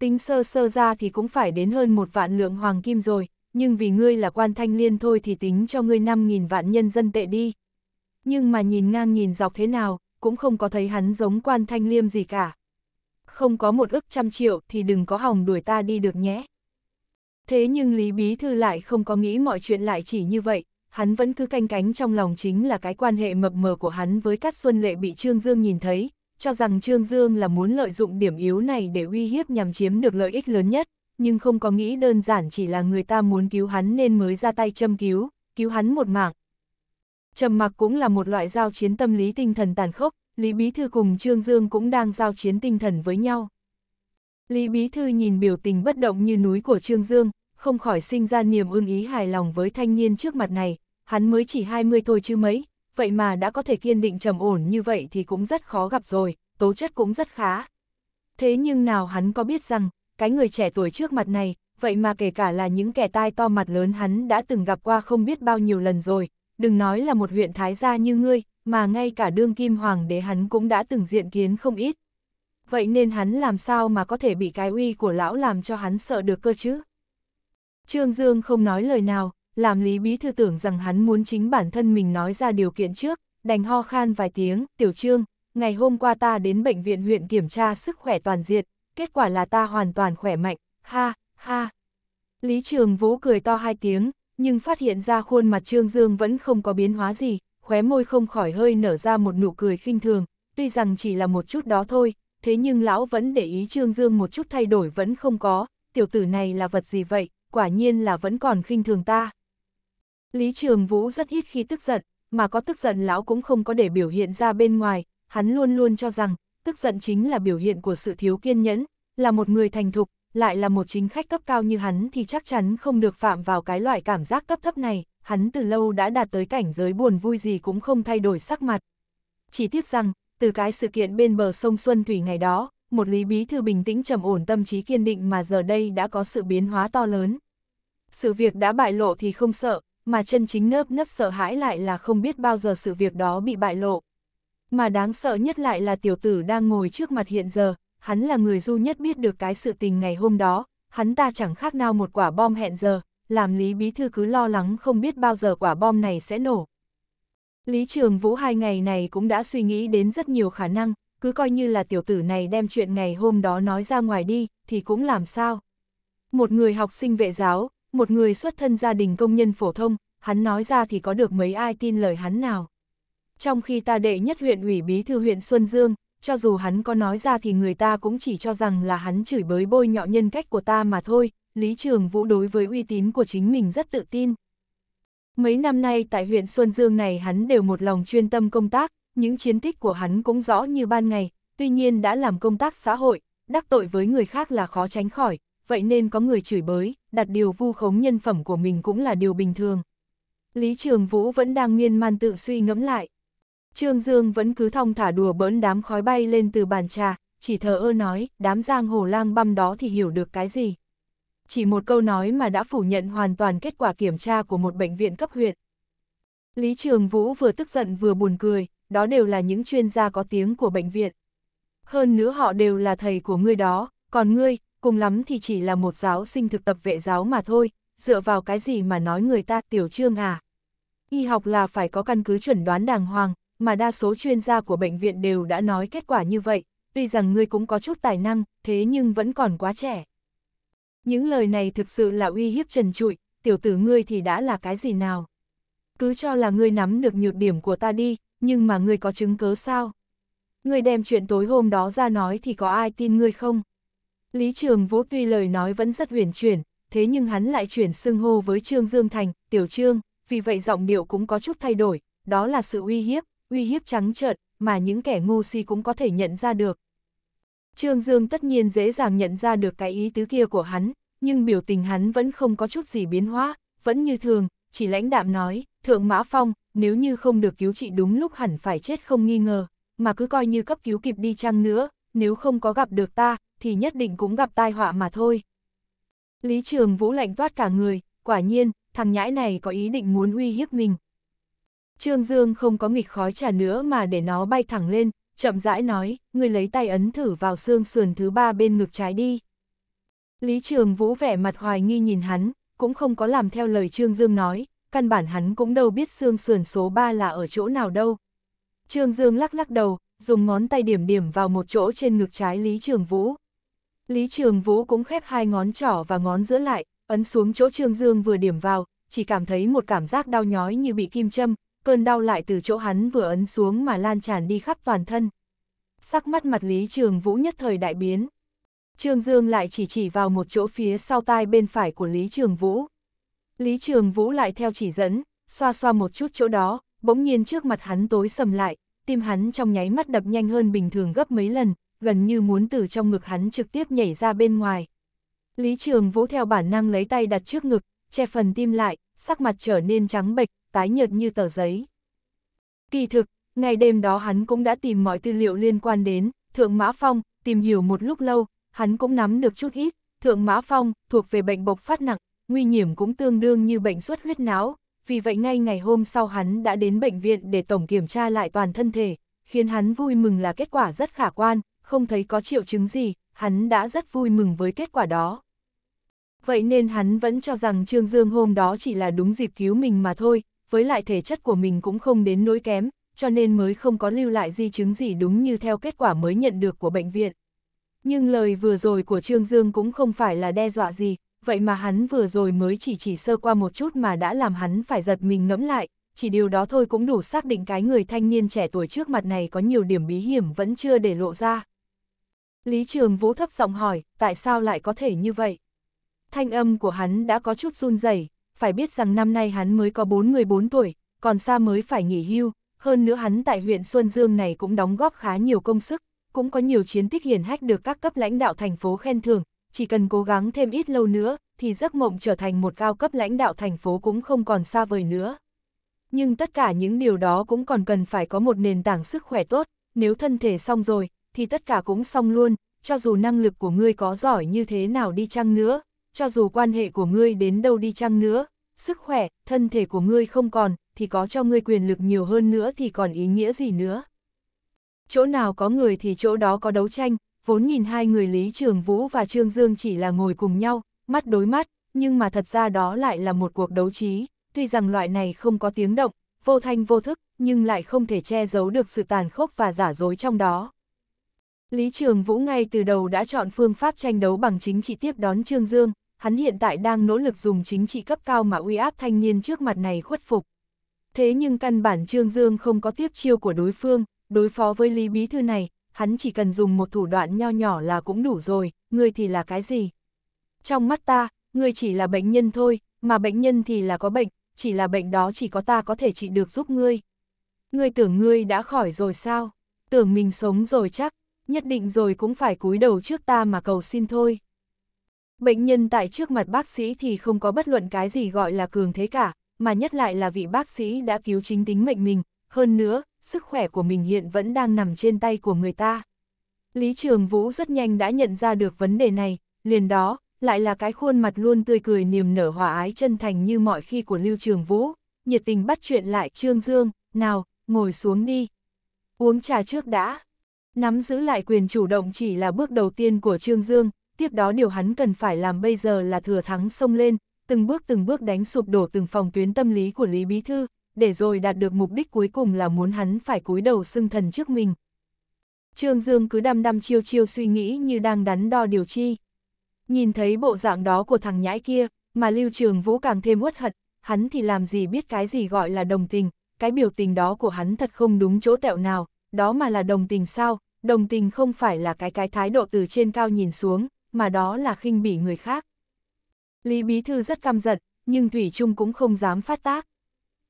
Tính sơ sơ ra thì cũng phải đến hơn một vạn lượng hoàng kim rồi, nhưng vì ngươi là quan thanh liên thôi thì tính cho ngươi 5.000 vạn nhân dân tệ đi. Nhưng mà nhìn ngang nhìn dọc thế nào, cũng không có thấy hắn giống quan thanh liêm gì cả. Không có một ức trăm triệu thì đừng có hòng đuổi ta đi được nhé. Thế nhưng Lý Bí Thư lại không có nghĩ mọi chuyện lại chỉ như vậy, hắn vẫn cứ canh cánh trong lòng chính là cái quan hệ mập mờ của hắn với Cát Xuân Lệ bị Trương Dương nhìn thấy, cho rằng Trương Dương là muốn lợi dụng điểm yếu này để uy hiếp nhằm chiếm được lợi ích lớn nhất, nhưng không có nghĩ đơn giản chỉ là người ta muốn cứu hắn nên mới ra tay châm cứu, cứu hắn một mạng, trầm mặc cũng là một loại giao chiến tâm lý tinh thần tàn khốc, Lý Bí Thư cùng Trương Dương cũng đang giao chiến tinh thần với nhau. Lý Bí Thư nhìn biểu tình bất động như núi của Trương Dương, không khỏi sinh ra niềm ưng ý hài lòng với thanh niên trước mặt này, hắn mới chỉ 20 thôi chứ mấy, vậy mà đã có thể kiên định trầm ổn như vậy thì cũng rất khó gặp rồi, tố chất cũng rất khá. Thế nhưng nào hắn có biết rằng, cái người trẻ tuổi trước mặt này, vậy mà kể cả là những kẻ tai to mặt lớn hắn đã từng gặp qua không biết bao nhiêu lần rồi, đừng nói là một huyện thái gia như ngươi, mà ngay cả đương kim hoàng đế hắn cũng đã từng diện kiến không ít. Vậy nên hắn làm sao mà có thể bị cái uy của lão làm cho hắn sợ được cơ chứ? Trương Dương không nói lời nào, làm Lý Bí Thư tưởng rằng hắn muốn chính bản thân mình nói ra điều kiện trước, đành ho khan vài tiếng, tiểu trương, ngày hôm qua ta đến bệnh viện huyện kiểm tra sức khỏe toàn diện, kết quả là ta hoàn toàn khỏe mạnh, ha, ha. Lý Trường Vũ cười to hai tiếng, nhưng phát hiện ra khuôn mặt Trương Dương vẫn không có biến hóa gì, khóe môi không khỏi hơi nở ra một nụ cười khinh thường, tuy rằng chỉ là một chút đó thôi, thế nhưng lão vẫn để ý Trương Dương một chút thay đổi vẫn không có, tiểu tử này là vật gì vậy, quả nhiên là vẫn còn khinh thường ta. Lý Trường Vũ rất ít khi tức giận, mà có tức giận lão cũng không có để biểu hiện ra bên ngoài, hắn luôn luôn cho rằng, tức giận chính là biểu hiện của sự thiếu kiên nhẫn, là một người thành thục, lại là một chính khách cấp cao như hắn thì chắc chắn không được phạm vào cái loại cảm giác cấp thấp này, hắn từ lâu đã đạt tới cảnh giới buồn vui gì cũng không thay đổi sắc mặt. Chỉ tiếc rằng, từ cái sự kiện bên bờ sông Xuân Thủy ngày đó, một lý bí thư bình tĩnh trầm ổn tâm trí kiên định mà giờ đây đã có sự biến hóa to lớn. Sự việc đã bại lộ thì không sợ, mà chân chính nớp nấp sợ hãi lại là không biết bao giờ sự việc đó bị bại lộ. Mà đáng sợ nhất lại là tiểu tử đang ngồi trước mặt hiện giờ, hắn là người duy nhất biết được cái sự tình ngày hôm đó, hắn ta chẳng khác nào một quả bom hẹn giờ, làm Lý Bí Thư cứ lo lắng không biết bao giờ quả bom này sẽ nổ. Lý Trường Vũ hai ngày này cũng đã suy nghĩ đến rất nhiều khả năng, cứ coi như là tiểu tử này đem chuyện ngày hôm đó nói ra ngoài đi, thì cũng làm sao. Một người học sinh vệ giáo, một người xuất thân gia đình công nhân phổ thông, hắn nói ra thì có được mấy ai tin lời hắn nào. Trong khi ta đệ nhất huyện ủy bí thư huyện Xuân Dương, cho dù hắn có nói ra thì người ta cũng chỉ cho rằng là hắn chửi bới bôi nhọ nhân cách của ta mà thôi, Lý Trường Vũ đối với uy tín của chính mình rất tự tin. Mấy năm nay tại huyện Xuân Dương này hắn đều một lòng chuyên tâm công tác, những chiến tích của hắn cũng rõ như ban ngày, tuy nhiên đã làm công tác xã hội, đắc tội với người khác là khó tránh khỏi, vậy nên có người chửi bới, đặt điều vu khống nhân phẩm của mình cũng là điều bình thường. Lý Trường Vũ vẫn đang nguyên man tự suy ngẫm lại. Trương Dương vẫn cứ thong thả đùa bỡn đám khói bay lên từ bàn trà, chỉ thờ ơ nói, đám giang hồ lang băm đó thì hiểu được cái gì. Chỉ một câu nói mà đã phủ nhận hoàn toàn kết quả kiểm tra của một bệnh viện cấp huyện. Lý Trường Vũ vừa tức giận vừa buồn cười, đó đều là những chuyên gia có tiếng của bệnh viện. Hơn nữa họ đều là thầy của ngươi đó, còn ngươi, cùng lắm thì chỉ là một giáo sinh thực tập vệ giáo mà thôi, dựa vào cái gì mà nói người ta tiểu trương à. Y học là phải có căn cứ chuẩn đoán đàng hoàng, mà đa số chuyên gia của bệnh viện đều đã nói kết quả như vậy, tuy rằng ngươi cũng có chút tài năng, thế nhưng vẫn còn quá trẻ. Những lời này thực sự là uy hiếp trần trụi, tiểu tử ngươi thì đã là cái gì nào? Cứ cho là ngươi nắm được nhược điểm của ta đi, nhưng mà ngươi có chứng cớ sao? Ngươi đem chuyện tối hôm đó ra nói thì có ai tin ngươi không? Lý Trường Vũ tuy lời nói vẫn rất huyền chuyển, thế nhưng hắn lại chuyển xưng hô với Trương Dương Thành, Tiểu Trương, vì vậy giọng điệu cũng có chút thay đổi, đó là sự uy hiếp, uy hiếp trắng trợn, mà những kẻ ngu si cũng có thể nhận ra được. Trương Dương tất nhiên dễ dàng nhận ra được cái ý tứ kia của hắn, nhưng biểu tình hắn vẫn không có chút gì biến hóa, vẫn như thường, chỉ lãnh đạm nói, Thượng Mã Phong, nếu như không được cứu trị đúng lúc hẳn phải chết không nghi ngờ, mà cứ coi như cấp cứu kịp đi chăng nữa, nếu không có gặp được ta, thì nhất định cũng gặp tai họa mà thôi. Lý Trường Vũ lạnh toát cả người, quả nhiên, thằng nhãi này có ý định muốn uy hiếp mình, Trương Dương không có nghịch khói trà nữa mà để nó bay thẳng lên, chậm rãi nói, người lấy tay ấn thử vào xương sườn thứ ba bên ngực trái đi. Lý Trường Vũ vẻ mặt hoài nghi nhìn hắn, cũng không có làm theo lời Trương Dương nói, căn bản hắn cũng đâu biết xương sườn số 3 là ở chỗ nào đâu. Trương Dương lắc lắc đầu, dùng ngón tay điểm điểm vào một chỗ trên ngực trái Lý Trường Vũ. Lý Trường Vũ cũng khép hai ngón trỏ và ngón giữa lại, ấn xuống chỗ Trương Dương vừa điểm vào, chỉ cảm thấy một cảm giác đau nhói như bị kim châm, cơn đau lại từ chỗ hắn vừa ấn xuống mà lan tràn đi khắp toàn thân. Sắc mắt mặt Lý Trường Vũ nhất thời đại biến. Trương Dương lại chỉ chỉ vào một chỗ phía sau tai bên phải của Lý Trường Vũ. Lý Trường Vũ lại theo chỉ dẫn, xoa xoa một chút chỗ đó, bỗng nhiên trước mặt hắn tối sầm lại, tim hắn trong nháy mắt đập nhanh hơn bình thường gấp mấy lần, gần như muốn từ trong ngực hắn trực tiếp nhảy ra bên ngoài. Lý Trường Vũ theo bản năng lấy tay đặt trước ngực, che phần tim lại, sắc mặt trở nên trắng bệch, tái nhợt như tờ giấy. Kỳ thực, ngày đêm đó hắn cũng đã tìm mọi tư liệu liên quan đến, Thượng Mã Phong, tìm hiểu một lúc lâu, hắn cũng nắm được chút ít, Thượng Mã Phong thuộc về bệnh bộc phát nặng, nguy hiểm cũng tương đương như bệnh suất huyết não, vì vậy ngay ngày hôm sau hắn đã đến bệnh viện để tổng kiểm tra lại toàn thân thể, khiến hắn vui mừng là kết quả rất khả quan, không thấy có triệu chứng gì, hắn đã rất vui mừng với kết quả đó. Vậy nên hắn vẫn cho rằng Trương Dương hôm đó chỉ là đúng dịp cứu mình mà thôi, với lại thể chất của mình cũng không đến nỗi kém, cho nên mới không có lưu lại di chứng gì đúng như theo kết quả mới nhận được của bệnh viện. Nhưng lời vừa rồi của Trương Dương cũng không phải là đe dọa gì, vậy mà hắn vừa rồi mới chỉ chỉ sơ qua một chút mà đã làm hắn phải giật mình ngẫm lại, chỉ điều đó thôi cũng đủ xác định cái người thanh niên trẻ tuổi trước mặt này có nhiều điểm bí hiểm vẫn chưa để lộ ra. Lý Trường Vũ thấp giọng hỏi, tại sao lại có thể như vậy? Thanh âm của hắn đã có chút run rẩy phải biết rằng năm nay hắn mới có 4-14 tuổi, còn xa mới phải nghỉ hưu, hơn nữa hắn tại huyện Xuân Dương này cũng đóng góp khá nhiều công sức, cũng có nhiều chiến tích hiển hách được các cấp lãnh đạo thành phố khen thưởng, chỉ cần cố gắng thêm ít lâu nữa, thì giấc mộng trở thành một cao cấp lãnh đạo thành phố cũng không còn xa vời nữa. Nhưng tất cả những điều đó cũng còn cần phải có một nền tảng sức khỏe tốt, nếu thân thể xong rồi, thì tất cả cũng xong luôn, cho dù năng lực của ngươi có giỏi như thế nào đi chăng nữa, cho dù quan hệ của ngươi đến đâu đi chăng nữa, sức khỏe, thân thể của ngươi không còn, thì có cho ngươi quyền lực nhiều hơn nữa thì còn ý nghĩa gì nữa. Chỗ nào có người thì chỗ đó có đấu tranh, vốn nhìn hai người Lý Trường Vũ và Trương Dương chỉ là ngồi cùng nhau, mắt đối mắt, nhưng mà thật ra đó lại là một cuộc đấu trí, tuy rằng loại này không có tiếng động, vô thanh vô thức, nhưng lại không thể che giấu được sự tàn khốc và giả dối trong đó. Lý Trường Vũ ngay từ đầu đã chọn phương pháp tranh đấu bằng chính trị tiếp đón Trương Dương, hắn hiện tại đang nỗ lực dùng chính trị cấp cao mà uy áp thanh niên trước mặt này khuất phục. Thế nhưng căn bản Trương Dương không có tiếp chiêu của đối phương, đối phó với Lý Bí Thư này, hắn chỉ cần dùng một thủ đoạn nho nhỏ là cũng đủ rồi, người thì là cái gì? Trong mắt ta, người chỉ là bệnh nhân thôi, mà bệnh nhân thì là có bệnh, chỉ là bệnh đó chỉ có ta có thể trị được giúp ngươi. Ngươi tưởng ngươi đã khỏi rồi sao? Tưởng mình sống rồi chắc, nhất định rồi cũng phải cúi đầu trước ta mà cầu xin thôi. Bệnh nhân tại trước mặt bác sĩ thì không có bất luận cái gì gọi là cường thế cả, mà nhất lại là vị bác sĩ đã cứu chính tính mệnh mình, hơn nữa, sức khỏe của mình hiện vẫn đang nằm trên tay của người ta. Lý Trường Vũ rất nhanh đã nhận ra được vấn đề này, liền đó, lại là cái khuôn mặt luôn tươi cười niềm nở hòa ái chân thành như mọi khi của Lưu Trường Vũ, nhiệt tình bắt chuyện lại Trương Dương, nào, ngồi xuống đi. Uống trà trước đã. Nắm giữ lại quyền chủ động chỉ là bước đầu tiên của Trương Dương, tiếp đó điều hắn cần phải làm bây giờ là thừa thắng xông lên, từng bước từng bước đánh sụp đổ từng phòng tuyến tâm lý của Lý Bí Thư, để rồi đạt được mục đích cuối cùng là muốn hắn phải cúi đầu xưng thần trước mình. Trương Dương cứ đăm đăm chiêu chiêu suy nghĩ như đang đắn đo điều chi. Nhìn thấy bộ dạng đó của thằng nhãi kia, mà Lưu Trường Vũ càng thêm uất hận, hắn thì làm gì biết cái gì gọi là đồng tình, cái biểu tình đó của hắn thật không đúng chỗ tẹo nào, đó mà là đồng tình sao, đồng tình không phải là cái cái thái độ từ trên cao nhìn xuống, mà đó là khinh bỉ người khác. Lý Bí Thư rất căm giận, nhưng Thủy Trung cũng không dám phát tác.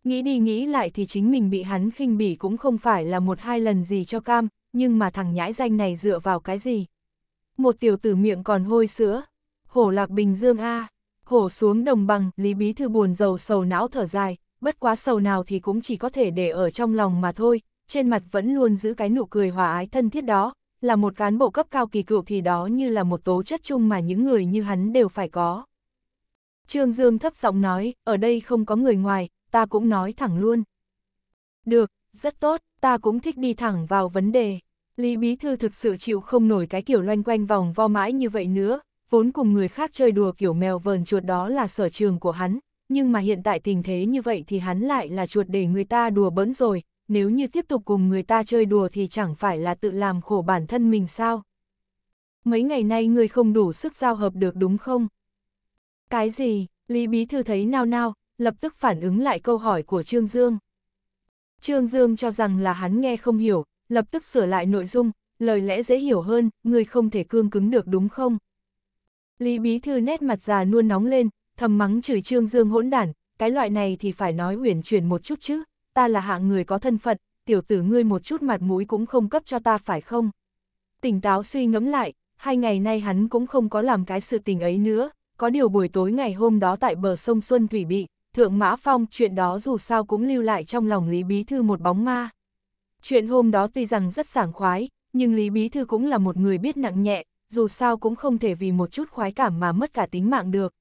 Nghĩ đi nghĩ lại thì chính mình bị hắn khinh bỉ cũng không phải là một hai lần gì cho cam, nhưng mà thằng nhãi danh này dựa vào cái gì? Một tiểu tử miệng còn hôi sữa, hổ lạc bình dương A, hổ xuống đồng bằng, Lý Bí Thư buồn giàu sầu não thở dài, bất quá sầu nào thì cũng chỉ có thể để ở trong lòng mà thôi, trên mặt vẫn luôn giữ cái nụ cười hòa ái thân thiết đó, là một cán bộ cấp cao kỳ cựu thì đó như là một tố chất chung mà những người như hắn đều phải có. Trương Dương thấp giọng nói, ở đây không có người ngoài, ta cũng nói thẳng luôn. Được, rất tốt, ta cũng thích đi thẳng vào vấn đề. Lý Bí Thư thực sự chịu không nổi cái kiểu loanh quanh vòng vo mãi như vậy nữa, vốn cùng người khác chơi đùa kiểu mèo vờn chuột đó là sở trường của hắn, nhưng mà hiện tại tình thế như vậy thì hắn lại là chuột để người ta đùa bỡn rồi, nếu như tiếp tục cùng người ta chơi đùa thì chẳng phải là tự làm khổ bản thân mình sao? Mấy ngày nay ngươi không đủ sức giao hợp được đúng không? Cái gì? Lý Bí Thư thấy nao nao, lập tức phản ứng lại câu hỏi của Trương Dương. Trương Dương cho rằng là hắn nghe không hiểu, lập tức sửa lại nội dung, lời lẽ dễ hiểu hơn, ngươi không thể cương cứng được đúng không? Lý Bí Thư nét mặt già luôn nóng lên, thầm mắng chửi Trương Dương hỗn đản, cái loại này thì phải nói huyền chuyển một chút chứ ta là hạng người có thân phận, tiểu tử ngươi một chút mặt mũi cũng không cấp cho ta phải không? Tỉnh táo suy ngẫm lại, hai ngày nay hắn cũng không có làm cái sự tình ấy nữa, có điều buổi tối ngày hôm đó tại bờ sông Xuân Thủy Bị, Thượng Mã Phong chuyện đó dù sao cũng lưu lại trong lòng Lý Bí Thư một bóng ma. Chuyện hôm đó tuy rằng rất sảng khoái, nhưng Lý Bí Thư cũng là một người biết nặng nhẹ, dù sao cũng không thể vì một chút khoái cảm mà mất cả tính mạng được.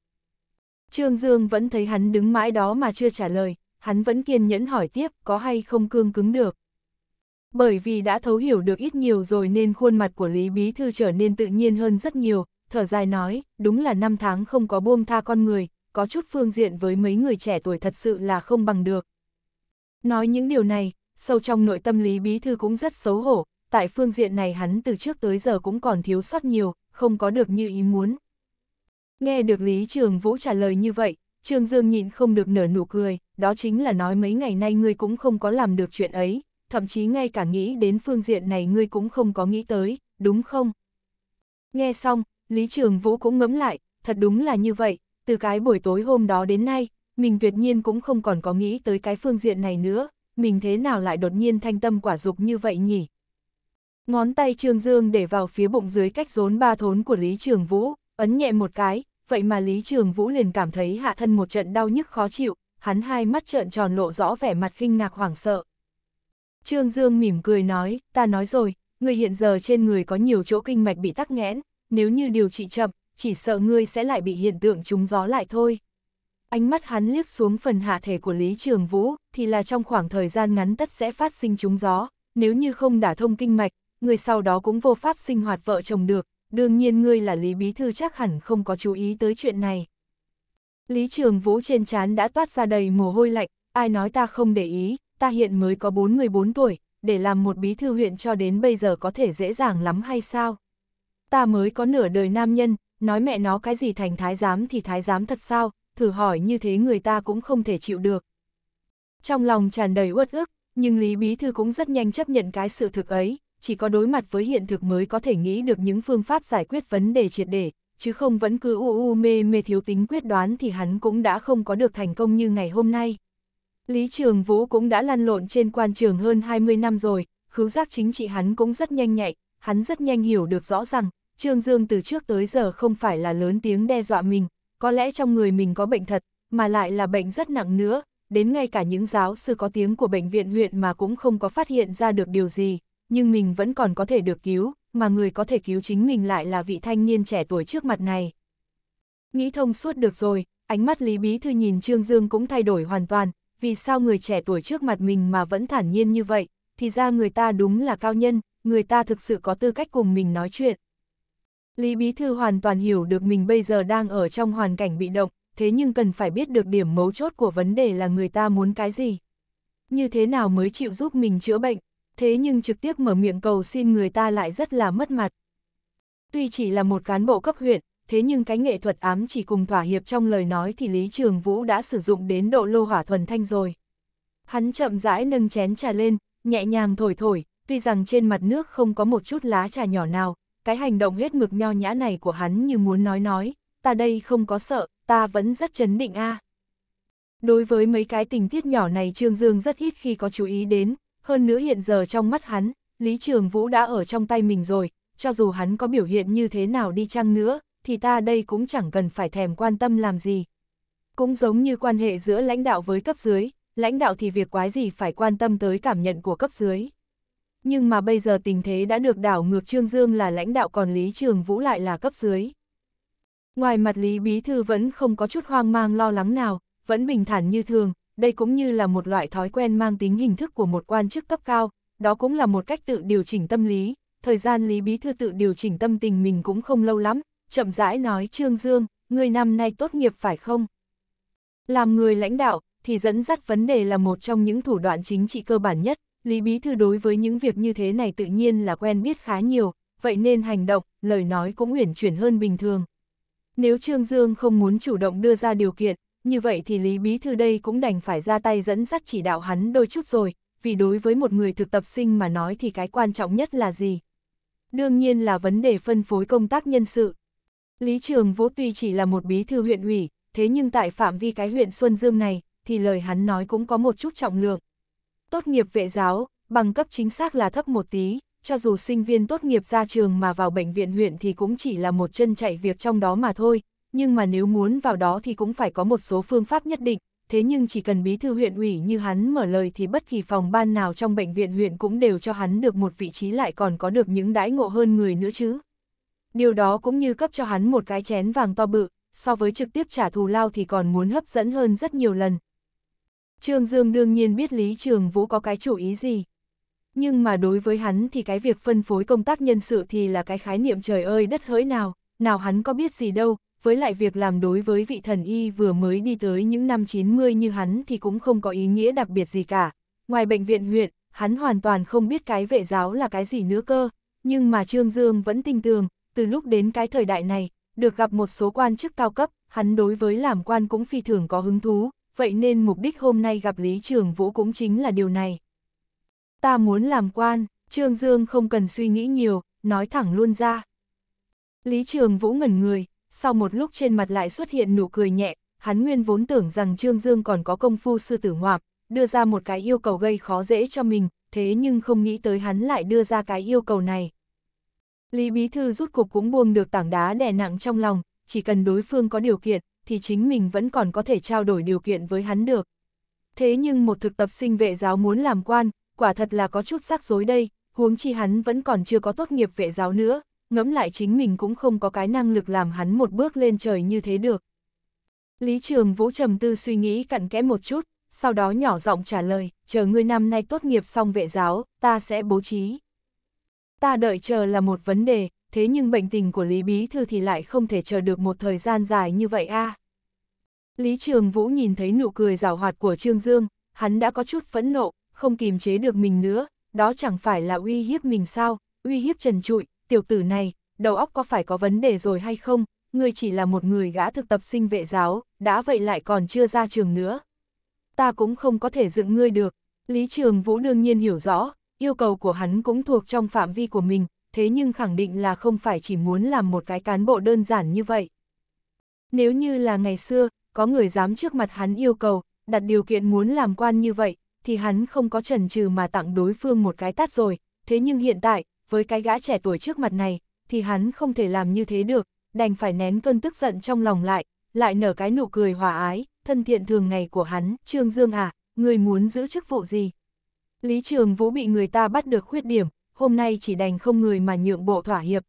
Trương Dương vẫn thấy hắn đứng mãi đó mà chưa trả lời, hắn vẫn kiên nhẫn hỏi tiếp có hay không cương cứng được. Bởi vì đã thấu hiểu được ít nhiều rồi nên khuôn mặt của Lý Bí Thư trở nên tự nhiên hơn rất nhiều, thở dài nói, đúng là năm tháng không có buông tha con người, có chút phương diện với mấy người trẻ tuổi thật sự là không bằng được. Nói những điều này, sâu trong nội tâm Lý Bí Thư cũng rất xấu hổ, tại phương diện này hắn từ trước tới giờ cũng còn thiếu sót nhiều, không có được như ý muốn. Nghe được Lý Trường Vũ trả lời như vậy, Trương Dương nhịn không được nở nụ cười, đó chính là nói mấy ngày nay ngươi cũng không có làm được chuyện ấy, thậm chí ngay cả nghĩ đến phương diện này ngươi cũng không có nghĩ tới, đúng không? Nghe xong, Lý Trường Vũ cũng ngấm lại, thật đúng là như vậy, từ cái buổi tối hôm đó đến nay, mình tuyệt nhiên cũng không còn có nghĩ tới cái phương diện này nữa, mình thế nào lại đột nhiên thanh tâm quả dục như vậy nhỉ? Ngón tay Trương Dương để vào phía bụng dưới cách rốn ba thốn của Lý Trường Vũ, ấn nhẹ một cái, vậy mà Lý Trường Vũ liền cảm thấy hạ thân một trận đau nhức khó chịu, hắn hai mắt trợn tròn lộ rõ vẻ mặt khinh ngạc hoảng sợ. Trương Dương mỉm cười nói, ta nói rồi, người hiện giờ trên người có nhiều chỗ kinh mạch bị tắc nghẽn, nếu như điều trị chậm, chỉ sợ ngươi sẽ lại bị hiện tượng trúng gió lại thôi. Ánh mắt hắn liếc xuống phần hạ thể của Lý Trường Vũ, thì là trong khoảng thời gian ngắn tất sẽ phát sinh trúng gió, nếu như không đả thông kinh mạch, người sau đó cũng vô pháp sinh hoạt vợ chồng được, đương nhiên ngươi là Lý Bí Thư chắc hẳn không có chú ý tới chuyện này. Lý Trường Vũ trên trán đã toát ra đầy mồ hôi lạnh, ai nói ta không để ý, ta hiện mới có 4-14 tuổi, để làm một bí thư huyện cho đến bây giờ có thể dễ dàng lắm hay sao? Ta mới có nửa đời nam nhân, nói mẹ nó cái gì thành thái giám thì thái giám thật sao, thử hỏi như thế người ta cũng không thể chịu được. Trong lòng tràn đầy uất ức, nhưng Lý Bí Thư cũng rất nhanh chấp nhận cái sự thực ấy, chỉ có đối mặt với hiện thực mới có thể nghĩ được những phương pháp giải quyết vấn đề triệt để, chứ không vẫn cứ u u mê mê thiếu tính quyết đoán thì hắn cũng đã không có được thành công như ngày hôm nay. Lý Trường Vũ cũng đã lăn lộn trên quan trường hơn 20 năm rồi, khứu giác chính trị hắn cũng rất nhanh nhạy, hắn rất nhanh hiểu được rõ rằng, Trương Dương từ trước tới giờ không phải là lớn tiếng đe dọa mình, có lẽ trong người mình có bệnh thật, mà lại là bệnh rất nặng nữa, đến ngay cả những giáo sư có tiếng của bệnh viện huyện mà cũng không có phát hiện ra được điều gì, nhưng mình vẫn còn có thể được cứu, mà người có thể cứu chính mình lại là vị thanh niên trẻ tuổi trước mặt này. Nghĩ thông suốt được rồi, ánh mắt Lý Bí Thư nhìn Trương Dương cũng thay đổi hoàn toàn, vì sao người trẻ tuổi trước mặt mình mà vẫn thản nhiên như vậy, thì ra người ta đúng là cao nhân, người ta thực sự có tư cách cùng mình nói chuyện. Lý Bí Thư hoàn toàn hiểu được mình bây giờ đang ở trong hoàn cảnh bị động, thế nhưng cần phải biết được điểm mấu chốt của vấn đề là người ta muốn cái gì. Như thế nào mới chịu giúp mình chữa bệnh, thế nhưng trực tiếp mở miệng cầu xin người ta lại rất là mất mặt. Tuy chỉ là một cán bộ cấp huyện, thế nhưng cái nghệ thuật ám chỉ cùng thỏa hiệp trong lời nói thì Lý Trường Vũ đã sử dụng đến độ lô hỏa thuần thanh rồi. Hắn chậm rãi nâng chén trà lên, nhẹ nhàng thổi thổi, tuy rằng trên mặt nước không có một chút lá trà nhỏ nào, cái hành động hết mực nho nhã này của hắn như muốn nói nói, ta đây không có sợ, ta vẫn rất chấn định a. À. Đối với mấy cái tình tiết nhỏ này Trương Dương rất ít khi có chú ý đến, hơn nữa hiện giờ trong mắt hắn, Lý Trường Vũ đã ở trong tay mình rồi, cho dù hắn có biểu hiện như thế nào đi chăng nữa, thì ta đây cũng chẳng cần phải thèm quan tâm làm gì. Cũng giống như quan hệ giữa lãnh đạo với cấp dưới, lãnh đạo thì việc quái gì phải quan tâm tới cảm nhận của cấp dưới. Nhưng mà bây giờ tình thế đã được đảo ngược Trương Dương là lãnh đạo còn Lý Trường Vũ lại là cấp dưới. Ngoài mặt Lý Bí Thư vẫn không có chút hoang mang lo lắng nào, vẫn bình thản như thường, đây cũng như là một loại thói quen mang tính hình thức của một quan chức cấp cao, đó cũng là một cách tự điều chỉnh tâm lý, thời gian Lý Bí Thư tự điều chỉnh tâm tình mình cũng không lâu lắm, chậm rãi nói Trương Dương, người năm nay tốt nghiệp phải không? Làm người lãnh đạo, thì dẫn dắt vấn đề là một trong những thủ đoạn chính trị cơ bản nhất, Lý Bí Thư đối với những việc như thế này tự nhiên là quen biết khá nhiều, vậy nên hành động, lời nói cũng uyển chuyển hơn bình thường. Nếu Trương Dương không muốn chủ động đưa ra điều kiện, như vậy thì Lý Bí Thư đây cũng đành phải ra tay dẫn dắt chỉ đạo hắn đôi chút rồi, vì đối với một người thực tập sinh mà nói thì cái quan trọng nhất là gì? Đương nhiên là vấn đề phân phối công tác nhân sự. Lý Trường Vũ tuy chỉ là một bí thư huyện ủy, thế nhưng tại phạm vi cái huyện Xuân Dương này, thì lời hắn nói cũng có một chút trọng lượng. Tốt nghiệp vệ giáo, bằng cấp chính xác là thấp một tí, cho dù sinh viên tốt nghiệp ra trường mà vào bệnh viện huyện thì cũng chỉ là một chân chạy việc trong đó mà thôi, nhưng mà nếu muốn vào đó thì cũng phải có một số phương pháp nhất định, thế nhưng chỉ cần bí thư huyện ủy như hắn mở lời thì bất kỳ phòng ban nào trong bệnh viện huyện cũng đều cho hắn được một vị trí lại còn có được những đãi ngộ hơn người nữa chứ. Điều đó cũng như cấp cho hắn một cái chén vàng to bự, so với trực tiếp trả thù lao thì còn muốn hấp dẫn hơn rất nhiều lần. Trương Dương đương nhiên biết Lý Trường Vũ có cái chủ ý gì. Nhưng mà đối với hắn thì cái việc phân phối công tác nhân sự thì là cái khái niệm trời ơi đất hỡi nào, nào hắn có biết gì đâu, với lại việc làm đối với vị thần y vừa mới đi tới những năm 90 như hắn thì cũng không có ý nghĩa đặc biệt gì cả. Ngoài bệnh viện huyện, hắn hoàn toàn không biết cái vệ giáo là cái gì nữa cơ, nhưng mà Trương Dương vẫn tin tường, từ lúc đến cái thời đại này, được gặp một số quan chức cao cấp, hắn đối với làm quan cũng phi thường có hứng thú, vậy nên mục đích hôm nay gặp Lý Trường Vũ cũng chính là điều này. Ta muốn làm quan, Trương Dương không cần suy nghĩ nhiều, nói thẳng luôn ra. Lý Trường Vũ ngẩn người, sau một lúc trên mặt lại xuất hiện nụ cười nhẹ, hắn nguyên vốn tưởng rằng Trương Dương còn có công phu sư tử ngoạp, đưa ra một cái yêu cầu gây khó dễ cho mình, thế nhưng không nghĩ tới hắn lại đưa ra cái yêu cầu này. Lý Bí Thư rút cục cũng buông được tảng đá đè nặng trong lòng, chỉ cần đối phương có điều kiện, thì chính mình vẫn còn có thể trao đổi điều kiện với hắn được. Thế nhưng một thực tập sinh vệ giáo muốn làm quan, quả thật là có chút rắc rối đây, huống chi hắn vẫn còn chưa có tốt nghiệp vệ giáo nữa, ngẫm lại chính mình cũng không có cái năng lực làm hắn một bước lên trời như thế được. Lý Trường Vũ trầm tư suy nghĩ cặn kẽ một chút, sau đó nhỏ giọng trả lời, chờ ngươi năm nay tốt nghiệp xong vệ giáo, ta sẽ bố trí. Ta đợi chờ là một vấn đề, thế nhưng bệnh tình của Lý Bí Thư thì lại không thể chờ được một thời gian dài như vậy a. Lý Trường Vũ nhìn thấy nụ cười rào hoạt của Trương Dương, hắn đã có chút phẫn nộ, không kìm chế được mình nữa, đó chẳng phải là uy hiếp mình sao, uy hiếp trần trụi, tiểu tử này, đầu óc có phải có vấn đề rồi hay không, người chỉ là một người gã thực tập sinh vệ giáo, đã vậy lại còn chưa ra trường nữa. Ta cũng không có thể dựng ngươi được, Lý Trường Vũ đương nhiên hiểu rõ, yêu cầu của hắn cũng thuộc trong phạm vi của mình, thế nhưng khẳng định là không phải chỉ muốn làm một cái cán bộ đơn giản như vậy. Nếu như là ngày xưa, có người dám trước mặt hắn yêu cầu, đặt điều kiện muốn làm quan như vậy, thì hắn không có chần chừ mà tặng đối phương một cái tát rồi, thế nhưng hiện tại, với cái gã trẻ tuổi trước mặt này, thì hắn không thể làm như thế được, đành phải nén cơn tức giận trong lòng lại, lại nở cái nụ cười hòa ái, thân thiện thường ngày của hắn, Trương Dương à, người muốn giữ chức vụ gì? Lý Trường Vũ bị người ta bắt được khuyết điểm, hôm nay chỉ đành không người mà nhượng bộ thỏa hiệp.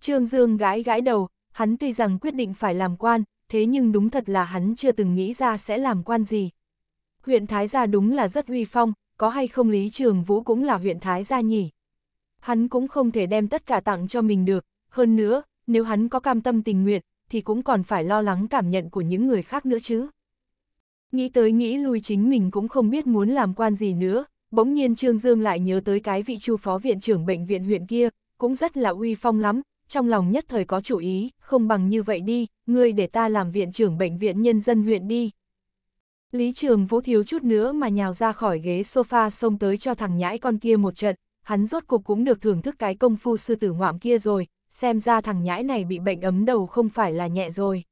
Trương Dương gãi gãi đầu, hắn tuy rằng quyết định phải làm quan, thế nhưng đúng thật là hắn chưa từng nghĩ ra sẽ làm quan gì. Huyện Thái Gia đúng là rất huy phong, có hay không Lý Trường Vũ cũng là huyện Thái Gia nhỉ? hắn cũng không thể đem tất cả tặng cho mình được, hơn nữa, nếu hắn có cam tâm tình nguyện, thì cũng còn phải lo lắng cảm nhận của những người khác nữa chứ. Nghĩ tới nghĩ lui chính mình cũng không biết muốn làm quan gì nữa, bỗng nhiên Trương Dương lại nhớ tới cái vị chu phó viện trưởng bệnh viện huyện kia, cũng rất là uy phong lắm, trong lòng nhất thời có chủ ý, không bằng như vậy đi, ngươi để ta làm viện trưởng bệnh viện nhân dân huyện đi. Lý Trường Vũ thiếu chút nữa mà nhào ra khỏi ghế sofa xông tới cho thằng nhãi con kia một trận, hắn rốt cuộc cũng được thưởng thức cái công phu sư tử ngoạm kia rồi, xem ra thằng nhãi này bị bệnh ấm đầu không phải là nhẹ rồi.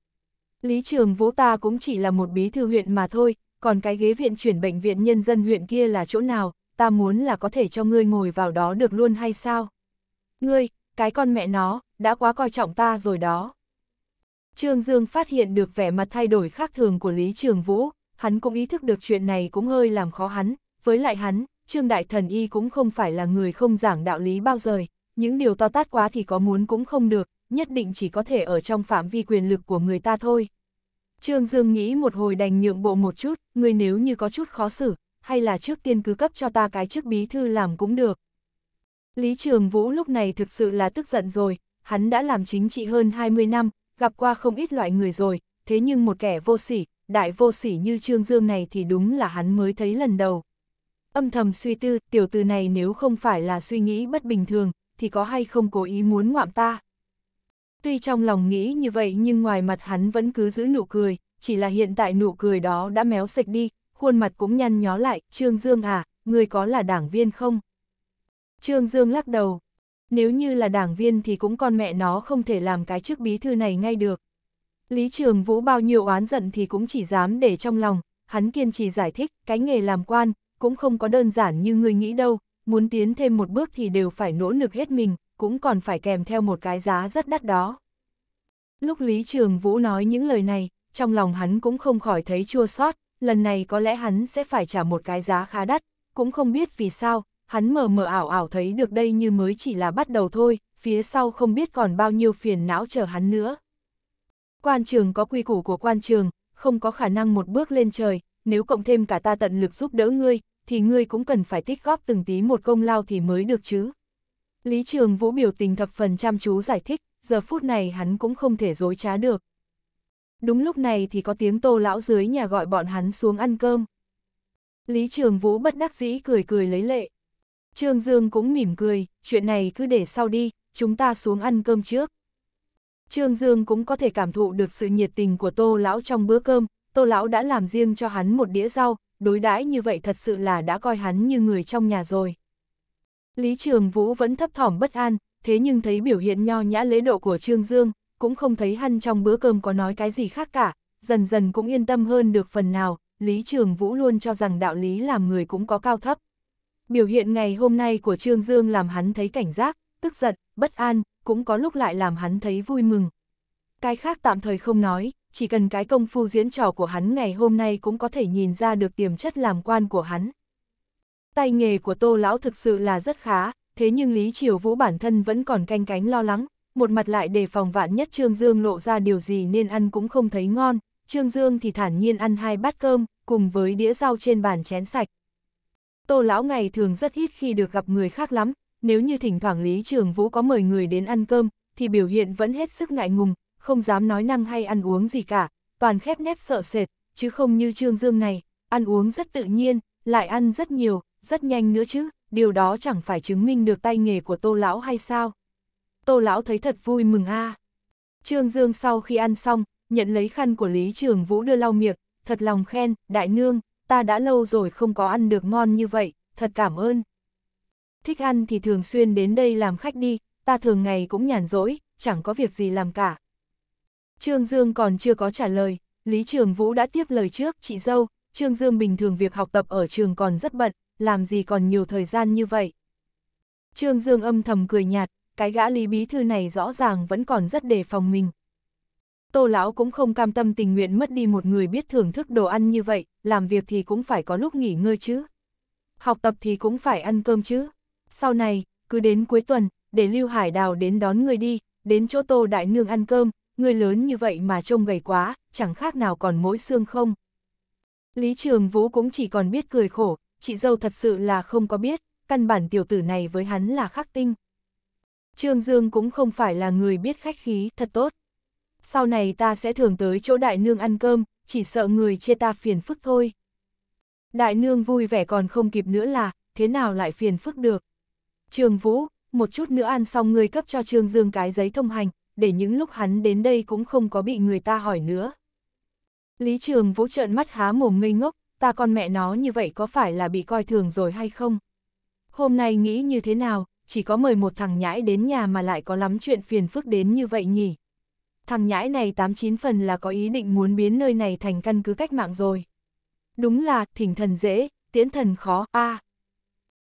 Lý Trường Vũ ta cũng chỉ là một bí thư huyện mà thôi, còn cái ghế viện chuyển bệnh viện nhân dân huyện kia là chỗ nào, ta muốn là có thể cho ngươi ngồi vào đó được luôn hay sao? Ngươi, cái con mẹ nó, đã quá coi trọng ta rồi đó. Trương Dương phát hiện được vẻ mặt thay đổi khác thường của Lý Trường Vũ, hắn cũng ý thức được chuyện này cũng hơi làm khó hắn, với lại hắn, Trương Đại Thần Y cũng không phải là người không giảng đạo lý bao giờ, những điều to tát quá thì có muốn cũng không được, nhất định chỉ có thể ở trong phạm vi quyền lực của người ta thôi. Trương Dương nghĩ một hồi đành nhượng bộ một chút, người nếu như có chút khó xử, hay là trước tiên cứ cấp cho ta cái chức bí thư làm cũng được. Lý Trường Vũ lúc này thực sự là tức giận rồi, hắn đã làm chính trị hơn 20 năm, gặp qua không ít loại người rồi, thế nhưng một kẻ vô sỉ, đại vô sỉ như Trương Dương này thì đúng là hắn mới thấy lần đầu âm thầm suy tư, tiểu từ này nếu không phải là suy nghĩ bất bình thường, thì có hay không cố ý muốn ngoạm ta. Tuy trong lòng nghĩ như vậy nhưng ngoài mặt hắn vẫn cứ giữ nụ cười, chỉ là hiện tại nụ cười đó đã méo sạch đi, khuôn mặt cũng nhăn nhó lại, Trương Dương à, người có là đảng viên không? Trương Dương lắc đầu, nếu như là đảng viên thì cũng con mẹ nó không thể làm cái chức bí thư này ngay được. Lý Trường Vũ bao nhiêu oán giận thì cũng chỉ dám để trong lòng, hắn kiên trì giải thích, cái nghề làm quan, cũng không có đơn giản như ngươi nghĩ đâu, muốn tiến thêm một bước thì đều phải nỗ lực hết mình, cũng còn phải kèm theo một cái giá rất đắt đó. Lúc Lý Trường Vũ nói những lời này, trong lòng hắn cũng không khỏi thấy chua xót, lần này có lẽ hắn sẽ phải trả một cái giá khá đắt, cũng không biết vì sao, hắn mờ mờ ảo ảo thấy được đây như mới chỉ là bắt đầu thôi, phía sau không biết còn bao nhiêu phiền não chờ hắn nữa. Quan trường có quy củ của quan trường, không có khả năng một bước lên trời, nếu cộng thêm cả ta tận lực giúp đỡ ngươi, thì ngươi cũng cần phải tích góp từng tí một công lao thì mới được chứ. Lý Trường Vũ biểu tình thập phần chăm chú giải thích, giờ phút này hắn cũng không thể dối trá được. Đúng lúc này thì có tiếng tô lão dưới nhà gọi bọn hắn xuống ăn cơm. Lý Trường Vũ bất đắc dĩ cười cười lấy lệ. Trương Dương cũng mỉm cười, chuyện này cứ để sau đi, chúng ta xuống ăn cơm trước. Trương Dương cũng có thể cảm thụ được sự nhiệt tình của tô lão trong bữa cơm, tô lão đã làm riêng cho hắn một đĩa rau, đối đãi như vậy thật sự là đã coi hắn như người trong nhà rồi. Lý Trường Vũ vẫn thấp thỏm bất an, thế nhưng thấy biểu hiện nho nhã lễ độ của Trương Dương, cũng không thấy hắn trong bữa cơm có nói cái gì khác cả, dần dần cũng yên tâm hơn được phần nào, Lý Trường Vũ luôn cho rằng đạo lý làm người cũng có cao thấp. Biểu hiện ngày hôm nay của Trương Dương làm hắn thấy cảnh giác, tức giận, bất an, cũng có lúc lại làm hắn thấy vui mừng. Cái khác tạm thời không nói, chỉ cần cái công phu diễn trò của hắn ngày hôm nay cũng có thể nhìn ra được tiềm chất làm quan của hắn. Tay nghề của Tô Lão thực sự là rất khá, thế nhưng Lý Triều Vũ bản thân vẫn còn canh cánh lo lắng, một mặt lại đề phòng vạn nhất Trương Dương lộ ra điều gì nên ăn cũng không thấy ngon, Trương Dương thì thản nhiên ăn hai bát cơm, cùng với đĩa rau trên bàn chén sạch. Tô Lão ngày thường rất ít khi được gặp người khác lắm, nếu như thỉnh thoảng Lý Trường Vũ có mời người đến ăn cơm, thì biểu hiện vẫn hết sức ngại ngùng, không dám nói năng hay ăn uống gì cả, toàn khép nép sợ sệt, chứ không như Trương Dương này, ăn uống rất tự nhiên, lại ăn rất nhiều, rất nhanh nữa chứ, điều đó chẳng phải chứng minh được tay nghề của Tô Lão hay sao. Tô Lão thấy thật vui mừng a Trương Dương sau khi ăn xong, nhận lấy khăn của Lý Trường Vũ đưa lau miệng, thật lòng khen, đại nương, ta đã lâu rồi không có ăn được ngon như vậy, thật cảm ơn. Thích ăn thì thường xuyên đến đây làm khách đi, ta thường ngày cũng nhàn rỗi, chẳng có việc gì làm cả, Trương Dương còn chưa có trả lời, Lý Trường Vũ đã tiếp lời trước, chị dâu, Trương Dương bình thường việc học tập ở trường còn rất bận, làm gì còn nhiều thời gian như vậy. Trương Dương âm thầm cười nhạt, cái gã Lý Bí Thư này rõ ràng vẫn còn rất đề phòng mình. Tô Lão cũng không cam tâm tình nguyện mất đi một người biết thưởng thức đồ ăn như vậy, làm việc thì cũng phải có lúc nghỉ ngơi chứ. Học tập thì cũng phải ăn cơm chứ. Sau này, cứ đến cuối tuần, để Lưu Hải Đào đến đón người đi, đến chỗ Tô Đại Nương ăn cơm, người lớn như vậy mà trông gầy quá, chẳng khác nào còn mỗi xương không. Lý Trường Vũ cũng chỉ còn biết cười khổ, chị dâu thật sự là không có biết, căn bản tiểu tử này với hắn là khắc tinh. Trương Dương cũng không phải là người biết khách khí, thật tốt. Sau này ta sẽ thường tới chỗ đại nương ăn cơm, chỉ sợ người chê ta phiền phức thôi. Đại nương vui vẻ còn không kịp nữa là, thế nào lại phiền phức được. Trường Vũ, một chút nữa ăn xong người cấp cho Trương Dương cái giấy thông hành, để những lúc hắn đến đây cũng không có bị người ta hỏi nữa. Lý Trường Vũ trợn mắt há mồm ngây ngốc, ta con mẹ nó như vậy có phải là bị coi thường rồi hay không? Hôm nay nghĩ như thế nào, chỉ có mời một thằng nhãi đến nhà mà lại có lắm chuyện phiền phức đến như vậy nhỉ? Thằng nhãi này 89 phần là có ý định muốn biến nơi này thành căn cứ cách mạng rồi. Đúng là, thỉnh thần dễ, tiễn thần khó, a. À.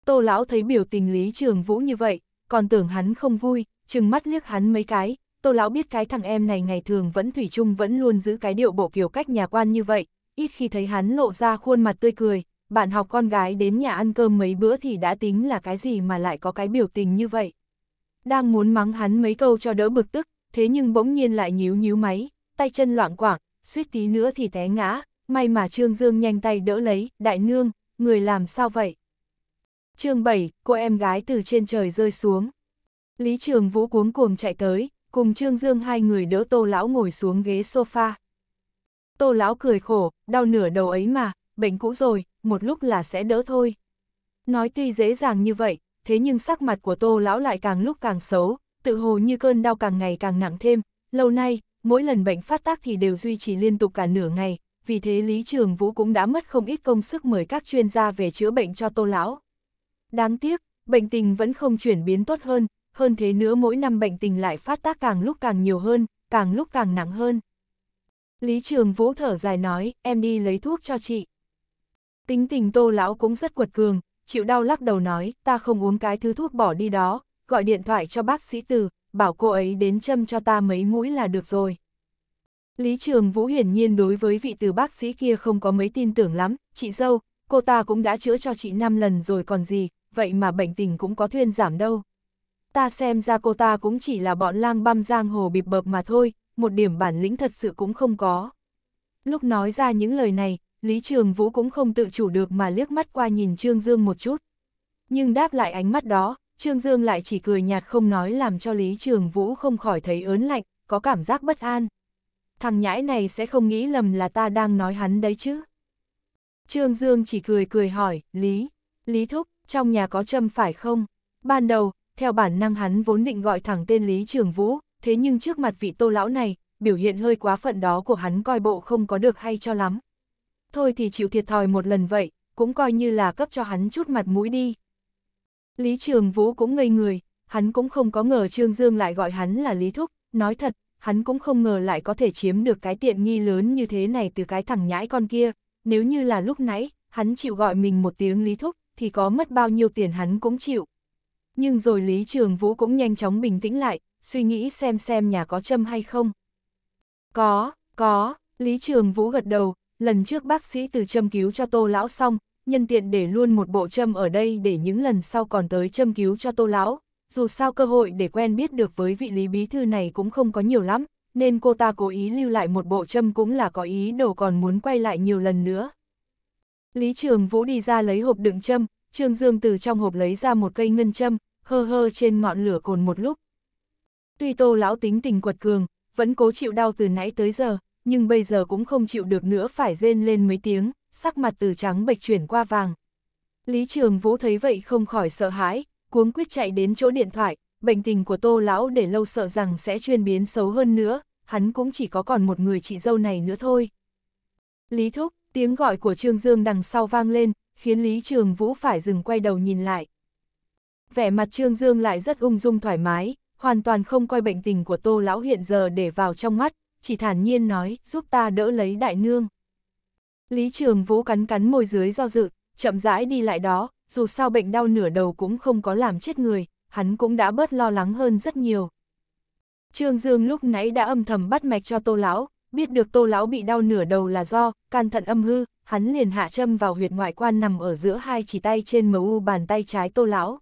Tô lão thấy biểu tình Lý Trường Vũ như vậy, còn tưởng hắn không vui, chừng mắt liếc hắn mấy cái, Tô Lão biết cái thằng em này ngày thường vẫn thủy chung vẫn luôn giữ cái điệu bộ kiểu cách nhà quan như vậy, ít khi thấy hắn lộ ra khuôn mặt tươi cười, bạn học con gái đến nhà ăn cơm mấy bữa thì đã tính là cái gì mà lại có cái biểu tình như vậy. Đang muốn mắng hắn mấy câu cho đỡ bực tức, thế nhưng bỗng nhiên lại nhíu nhíu máy, tay chân loạn quảng, suýt tí nữa thì té ngã, may mà Trương Dương nhanh tay đỡ lấy, đại nương, người làm sao vậy? chương 7, cô em gái từ trên trời rơi xuống. Lý Trường Vũ cuống cuồng chạy tới, cùng Trương Dương hai người đỡ Tô Lão ngồi xuống ghế sofa. Tô Lão cười khổ, đau nửa đầu ấy mà, bệnh cũ rồi, một lúc là sẽ đỡ thôi. Nói tuy dễ dàng như vậy, thế nhưng sắc mặt của Tô Lão lại càng lúc càng xấu, tự hồ như cơn đau càng ngày càng nặng thêm, lâu nay, mỗi lần bệnh phát tác thì đều duy trì liên tục cả nửa ngày, vì thế Lý Trường Vũ cũng đã mất không ít công sức mời các chuyên gia về chữa bệnh cho Tô Lão. Đáng tiếc, bệnh tình vẫn không chuyển biến tốt hơn, hơn thế nữa mỗi năm bệnh tình lại phát tác càng lúc càng nhiều hơn, càng lúc càng nặng hơn. Lý Trường Vũ thở dài nói, em đi lấy thuốc cho chị. Tính tình tô lão cũng rất quật cường, chịu đau lắc đầu nói, ta không uống cái thứ thuốc bỏ đi đó, gọi điện thoại cho bác sĩ từ, bảo cô ấy đến châm cho ta mấy mũi là được rồi. Lý Trường Vũ hiển nhiên đối với vị từ bác sĩ kia không có mấy tin tưởng lắm, chị dâu, cô ta cũng đã chữa cho chị 5 lần rồi còn gì, vậy mà bệnh tình cũng có thuyên giảm đâu ta xem ra cô ta cũng chỉ là bọn lang băm giang hồ bịp bợp mà thôi, một điểm bản lĩnh thật sự cũng không có. Lúc nói ra những lời này, Lý Trường Vũ cũng không tự chủ được mà liếc mắt qua nhìn Trương Dương một chút. Nhưng đáp lại ánh mắt đó, Trương Dương lại chỉ cười nhạt không nói làm cho Lý Trường Vũ không khỏi thấy ớn lạnh, có cảm giác bất an. Thằng nhãi này sẽ không nghĩ lầm là ta đang nói hắn đấy chứ. Trương Dương chỉ cười cười hỏi, Lý, Lý Thúc, trong nhà có châm phải không? Ban đầu, theo bản năng hắn vốn định gọi thẳng tên Lý Trường Vũ, thế nhưng trước mặt vị tô lão này, biểu hiện hơi quá phận đó của hắn coi bộ không có được hay cho lắm. Thôi thì chịu thiệt thòi một lần vậy, cũng coi như là cấp cho hắn chút mặt mũi đi. Lý Trường Vũ cũng ngây người, hắn cũng không có ngờ Trương Dương lại gọi hắn là Lý Thúc, nói thật, hắn cũng không ngờ lại có thể chiếm được cái tiện nghi lớn như thế này từ cái thằng nhãi con kia, nếu như là lúc nãy, hắn chịu gọi mình một tiếng Lý Thúc, thì có mất bao nhiêu tiền hắn cũng chịu. Nhưng rồi Lý Trường Vũ cũng nhanh chóng bình tĩnh lại, suy nghĩ xem xem nhà có châm hay không. Có, có, Lý Trường Vũ gật đầu, lần trước bác sĩ từ châm cứu cho tô lão xong, nhân tiện để luôn một bộ châm ở đây để những lần sau còn tới châm cứu cho tô lão. Dù sao cơ hội để quen biết được với vị lý bí thư này cũng không có nhiều lắm, nên cô ta cố ý lưu lại một bộ châm cũng là có ý đồ còn muốn quay lại nhiều lần nữa. Lý Trường Vũ đi ra lấy hộp đựng châm, Trương Dương từ trong hộp lấy ra một cây ngân châm, hơ hơ trên ngọn lửa cồn một lúc. Tuy tô lão tính tình quật cường, vẫn cố chịu đau từ nãy tới giờ, nhưng bây giờ cũng không chịu được nữa phải rên lên mấy tiếng, sắc mặt từ trắng bệch chuyển qua vàng. Lý Trường Vũ thấy vậy không khỏi sợ hãi, cuống quyết chạy đến chỗ điện thoại, bệnh tình của tô lão để lâu sợ rằng sẽ chuyên biến xấu hơn nữa, hắn cũng chỉ có còn một người chị dâu này nữa thôi. Lý Thúc, tiếng gọi của Trương Dương đằng sau vang lên, khiến Lý Trường Vũ phải dừng quay đầu nhìn lại. Vẻ mặt Trương Dương lại rất ung dung thoải mái, hoàn toàn không coi bệnh tình của Tô Lão hiện giờ để vào trong mắt, chỉ thản nhiên nói, giúp ta đỡ lấy đại nương. Lý Trường Vũ cắn cắn môi dưới do dự, chậm rãi đi lại đó, dù sao bệnh đau nửa đầu cũng không có làm chết người, hắn cũng đã bớt lo lắng hơn rất nhiều. Trương Dương lúc nãy đã âm thầm bắt mạch cho Tô Lão, biết được Tô Lão bị đau nửa đầu là do can thận âm hư, hắn liền hạ châm vào huyệt ngoại quan nằm ở giữa hai chỉ tay trên mu bàn tay trái tô lão.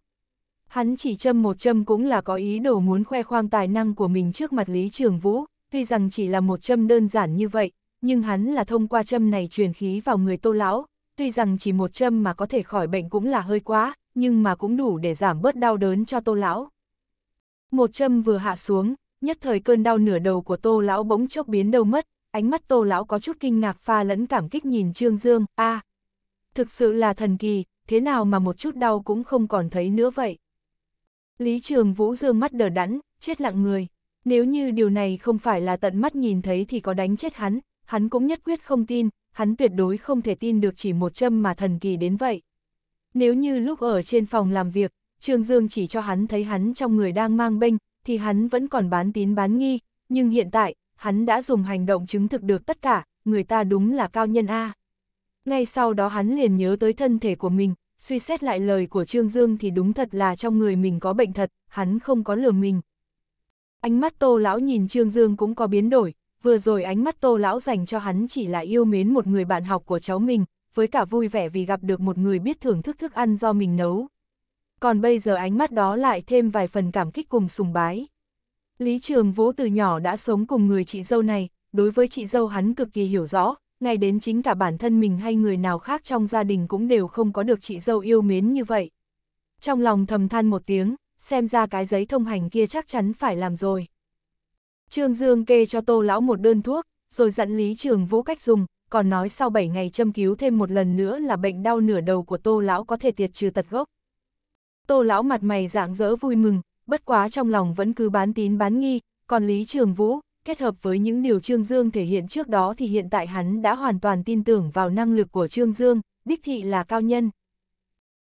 Hắn chỉ châm một châm cũng là có ý đồ muốn khoe khoang tài năng của mình trước mặt Lý Trường Vũ, tuy rằng chỉ là một châm đơn giản như vậy, nhưng hắn là thông qua châm này truyền khí vào người tô lão, tuy rằng chỉ một châm mà có thể khỏi bệnh cũng là hơi quá, nhưng mà cũng đủ để giảm bớt đau đớn cho tô lão. Một châm vừa hạ xuống, nhất thời cơn đau nửa đầu của tô lão bỗng chốc biến đâu mất, ánh mắt Tô Lão có chút kinh ngạc pha lẫn cảm kích nhìn Trương Dương, a à, Thực sự là thần kỳ, thế nào mà một chút đau cũng không còn thấy nữa vậy. Lý Trường Vũ dương mắt đờ đẫn, chết lặng người. Nếu như điều này không phải là tận mắt nhìn thấy thì có đánh chết hắn, hắn cũng nhất quyết không tin, hắn tuyệt đối không thể tin được chỉ một châm mà thần kỳ đến vậy. Nếu như lúc ở trên phòng làm việc, Trương Dương chỉ cho hắn thấy hắn trong người đang mang bênh, thì hắn vẫn còn bán tín bán nghi, nhưng hiện tại, hắn đã dùng hành động chứng thực được tất cả, người ta đúng là cao nhân A. Ngay sau đó hắn liền nhớ tới thân thể của mình, suy xét lại lời của Trương Dương thì đúng thật là trong người mình có bệnh thật, hắn không có lừa mình. Ánh mắt tô lão nhìn Trương Dương cũng có biến đổi, vừa rồi ánh mắt tô lão dành cho hắn chỉ là yêu mến một người bạn học của cháu mình, với cả vui vẻ vì gặp được một người biết thưởng thức thức ăn do mình nấu. Còn bây giờ ánh mắt đó lại thêm vài phần cảm kích cùng sùng bái. Lý Trường Vũ từ nhỏ đã sống cùng người chị dâu này, đối với chị dâu hắn cực kỳ hiểu rõ, ngay đến chính cả bản thân mình hay người nào khác trong gia đình cũng đều không có được chị dâu yêu mến như vậy. Trong lòng thầm than một tiếng, xem ra cái giấy thông hành kia chắc chắn phải làm rồi. Trương Dương kê cho Tô Lão một đơn thuốc, rồi dặn Lý Trường Vũ cách dùng, còn nói sau 7 ngày châm cứu thêm một lần nữa là bệnh đau nửa đầu của Tô Lão có thể tiệt trừ tật gốc. Tô Lão mặt mày rạng rỡ vui mừng, bất quá trong lòng vẫn cứ bán tín bán nghi, còn Lý Trường Vũ, kết hợp với những điều Trương Dương thể hiện trước đó thì hiện tại hắn đã hoàn toàn tin tưởng vào năng lực của Trương Dương, đích thị là cao nhân.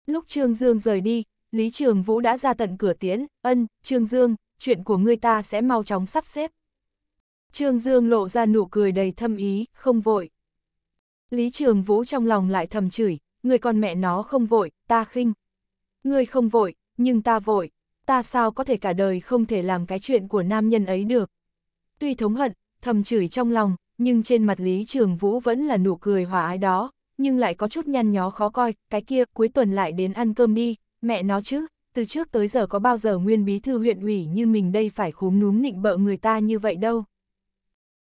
Lúc Trương Dương rời đi, Lý Trường Vũ đã ra tận cửa tiến, ân, Trương Dương, chuyện của người ta sẽ mau chóng sắp xếp. Trương Dương lộ ra nụ cười đầy thâm ý, không vội. Lý Trường Vũ trong lòng lại thầm chửi, người con mẹ nó không vội, ta khinh. Người không vội, nhưng ta vội ta sao có thể cả đời không thể làm cái chuyện của nam nhân ấy được. Tuy thống hận, thầm chửi trong lòng, nhưng trên mặt Lý Trường Vũ vẫn là nụ cười hòa ái đó, nhưng lại có chút nhăn nhó khó coi, cái kia cuối tuần lại đến ăn cơm đi, mẹ nó chứ, từ trước tới giờ có bao giờ nguyên bí thư huyện ủy như mình đây phải khúm núm nịnh bợ người ta như vậy đâu.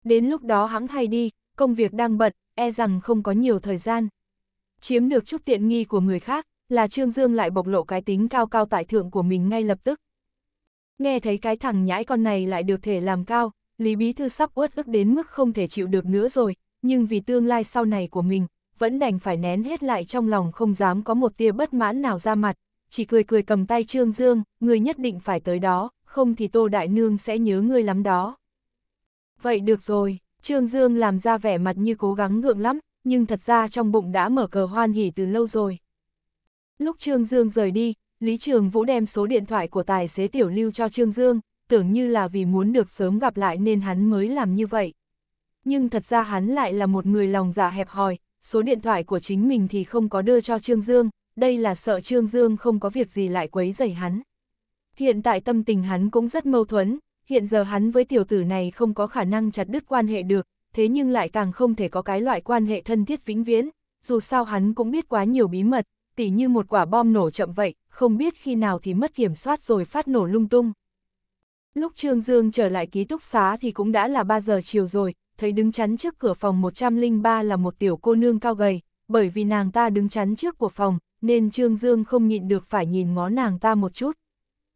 Đến lúc đó hắn hay đi, công việc đang bận, e rằng không có nhiều thời gian. Chiếm được chút tiện nghi của người khác, là Trương Dương lại bộc lộ cái tính cao cao tại thượng của mình ngay lập tức. Nghe thấy cái thằng nhãi con này lại được thể làm cao, Lý Bí Thư sắp uất ức đến mức không thể chịu được nữa rồi, nhưng vì tương lai sau này của mình, vẫn đành phải nén hết lại trong lòng không dám có một tia bất mãn nào ra mặt, chỉ cười cười cầm tay Trương Dương, người nhất định phải tới đó, không thì Tô Đại Nương sẽ nhớ ngươi lắm đó. Vậy được rồi, Trương Dương làm ra vẻ mặt như cố gắng ngượng lắm, nhưng thật ra trong bụng đã mở cờ hoan hỉ từ lâu rồi. Lúc Trương Dương rời đi, Lý Trường Vũ đem số điện thoại của tài xế tiểu lưu cho Trương Dương, tưởng như là vì muốn được sớm gặp lại nên hắn mới làm như vậy. Nhưng thật ra hắn lại là một người lòng dạ hẹp hòi, số điện thoại của chính mình thì không có đưa cho Trương Dương, đây là sợ Trương Dương không có việc gì lại quấy rầy hắn. Hiện tại tâm tình hắn cũng rất mâu thuẫn, hiện giờ hắn với tiểu tử này không có khả năng chặt đứt quan hệ được, thế nhưng lại càng không thể có cái loại quan hệ thân thiết vĩnh viễn, dù sao hắn cũng biết quá nhiều bí mật, tỉ như một quả bom nổ chậm vậy, không biết khi nào thì mất kiểm soát rồi phát nổ lung tung. Lúc Trương Dương trở lại ký túc xá thì cũng đã là 3 giờ chiều rồi, thấy đứng chắn trước cửa phòng 103 là một tiểu cô nương cao gầy, bởi vì nàng ta đứng chắn trước của phòng, nên Trương Dương không nhịn được phải nhìn ngó nàng ta một chút.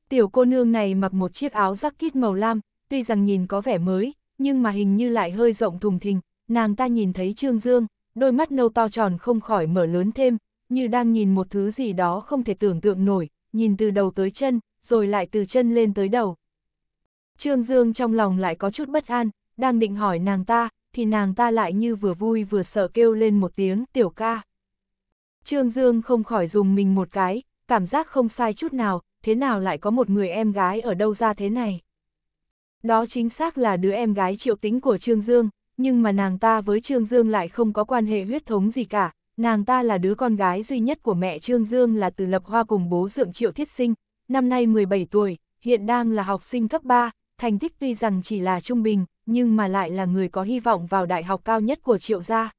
Tiểu cô nương này mặc một chiếc áo jacket màu lam, tuy rằng nhìn có vẻ mới, nhưng mà hình như lại hơi rộng thùng thình, nàng ta nhìn thấy Trương Dương, đôi mắt nâu to tròn không khỏi mở lớn thêm, như đang nhìn một thứ gì đó không thể tưởng tượng nổi, nhìn từ đầu tới chân, rồi lại từ chân lên tới đầu. Trương Dương trong lòng lại có chút bất an, đang định hỏi nàng ta, thì nàng ta lại như vừa vui vừa sợ kêu lên một tiếng tiểu ca. Trương Dương không khỏi dùng mình một cái, cảm giác không sai chút nào, thế nào lại có một người em gái ở đâu ra thế này. Đó chính xác là đứa em gái triệu tính của Trương Dương, nhưng mà nàng ta với Trương Dương lại không có quan hệ huyết thống gì cả, Nàng ta là đứa con gái duy nhất của mẹ Trương Dương là Từ Lập Hoa cùng bố Dượng Triệu Thiết Sinh, năm nay 17 tuổi, hiện đang là học sinh cấp 3, thành tích tuy rằng chỉ là trung bình, nhưng mà lại là người có hy vọng vào đại học cao nhất của Triệu gia.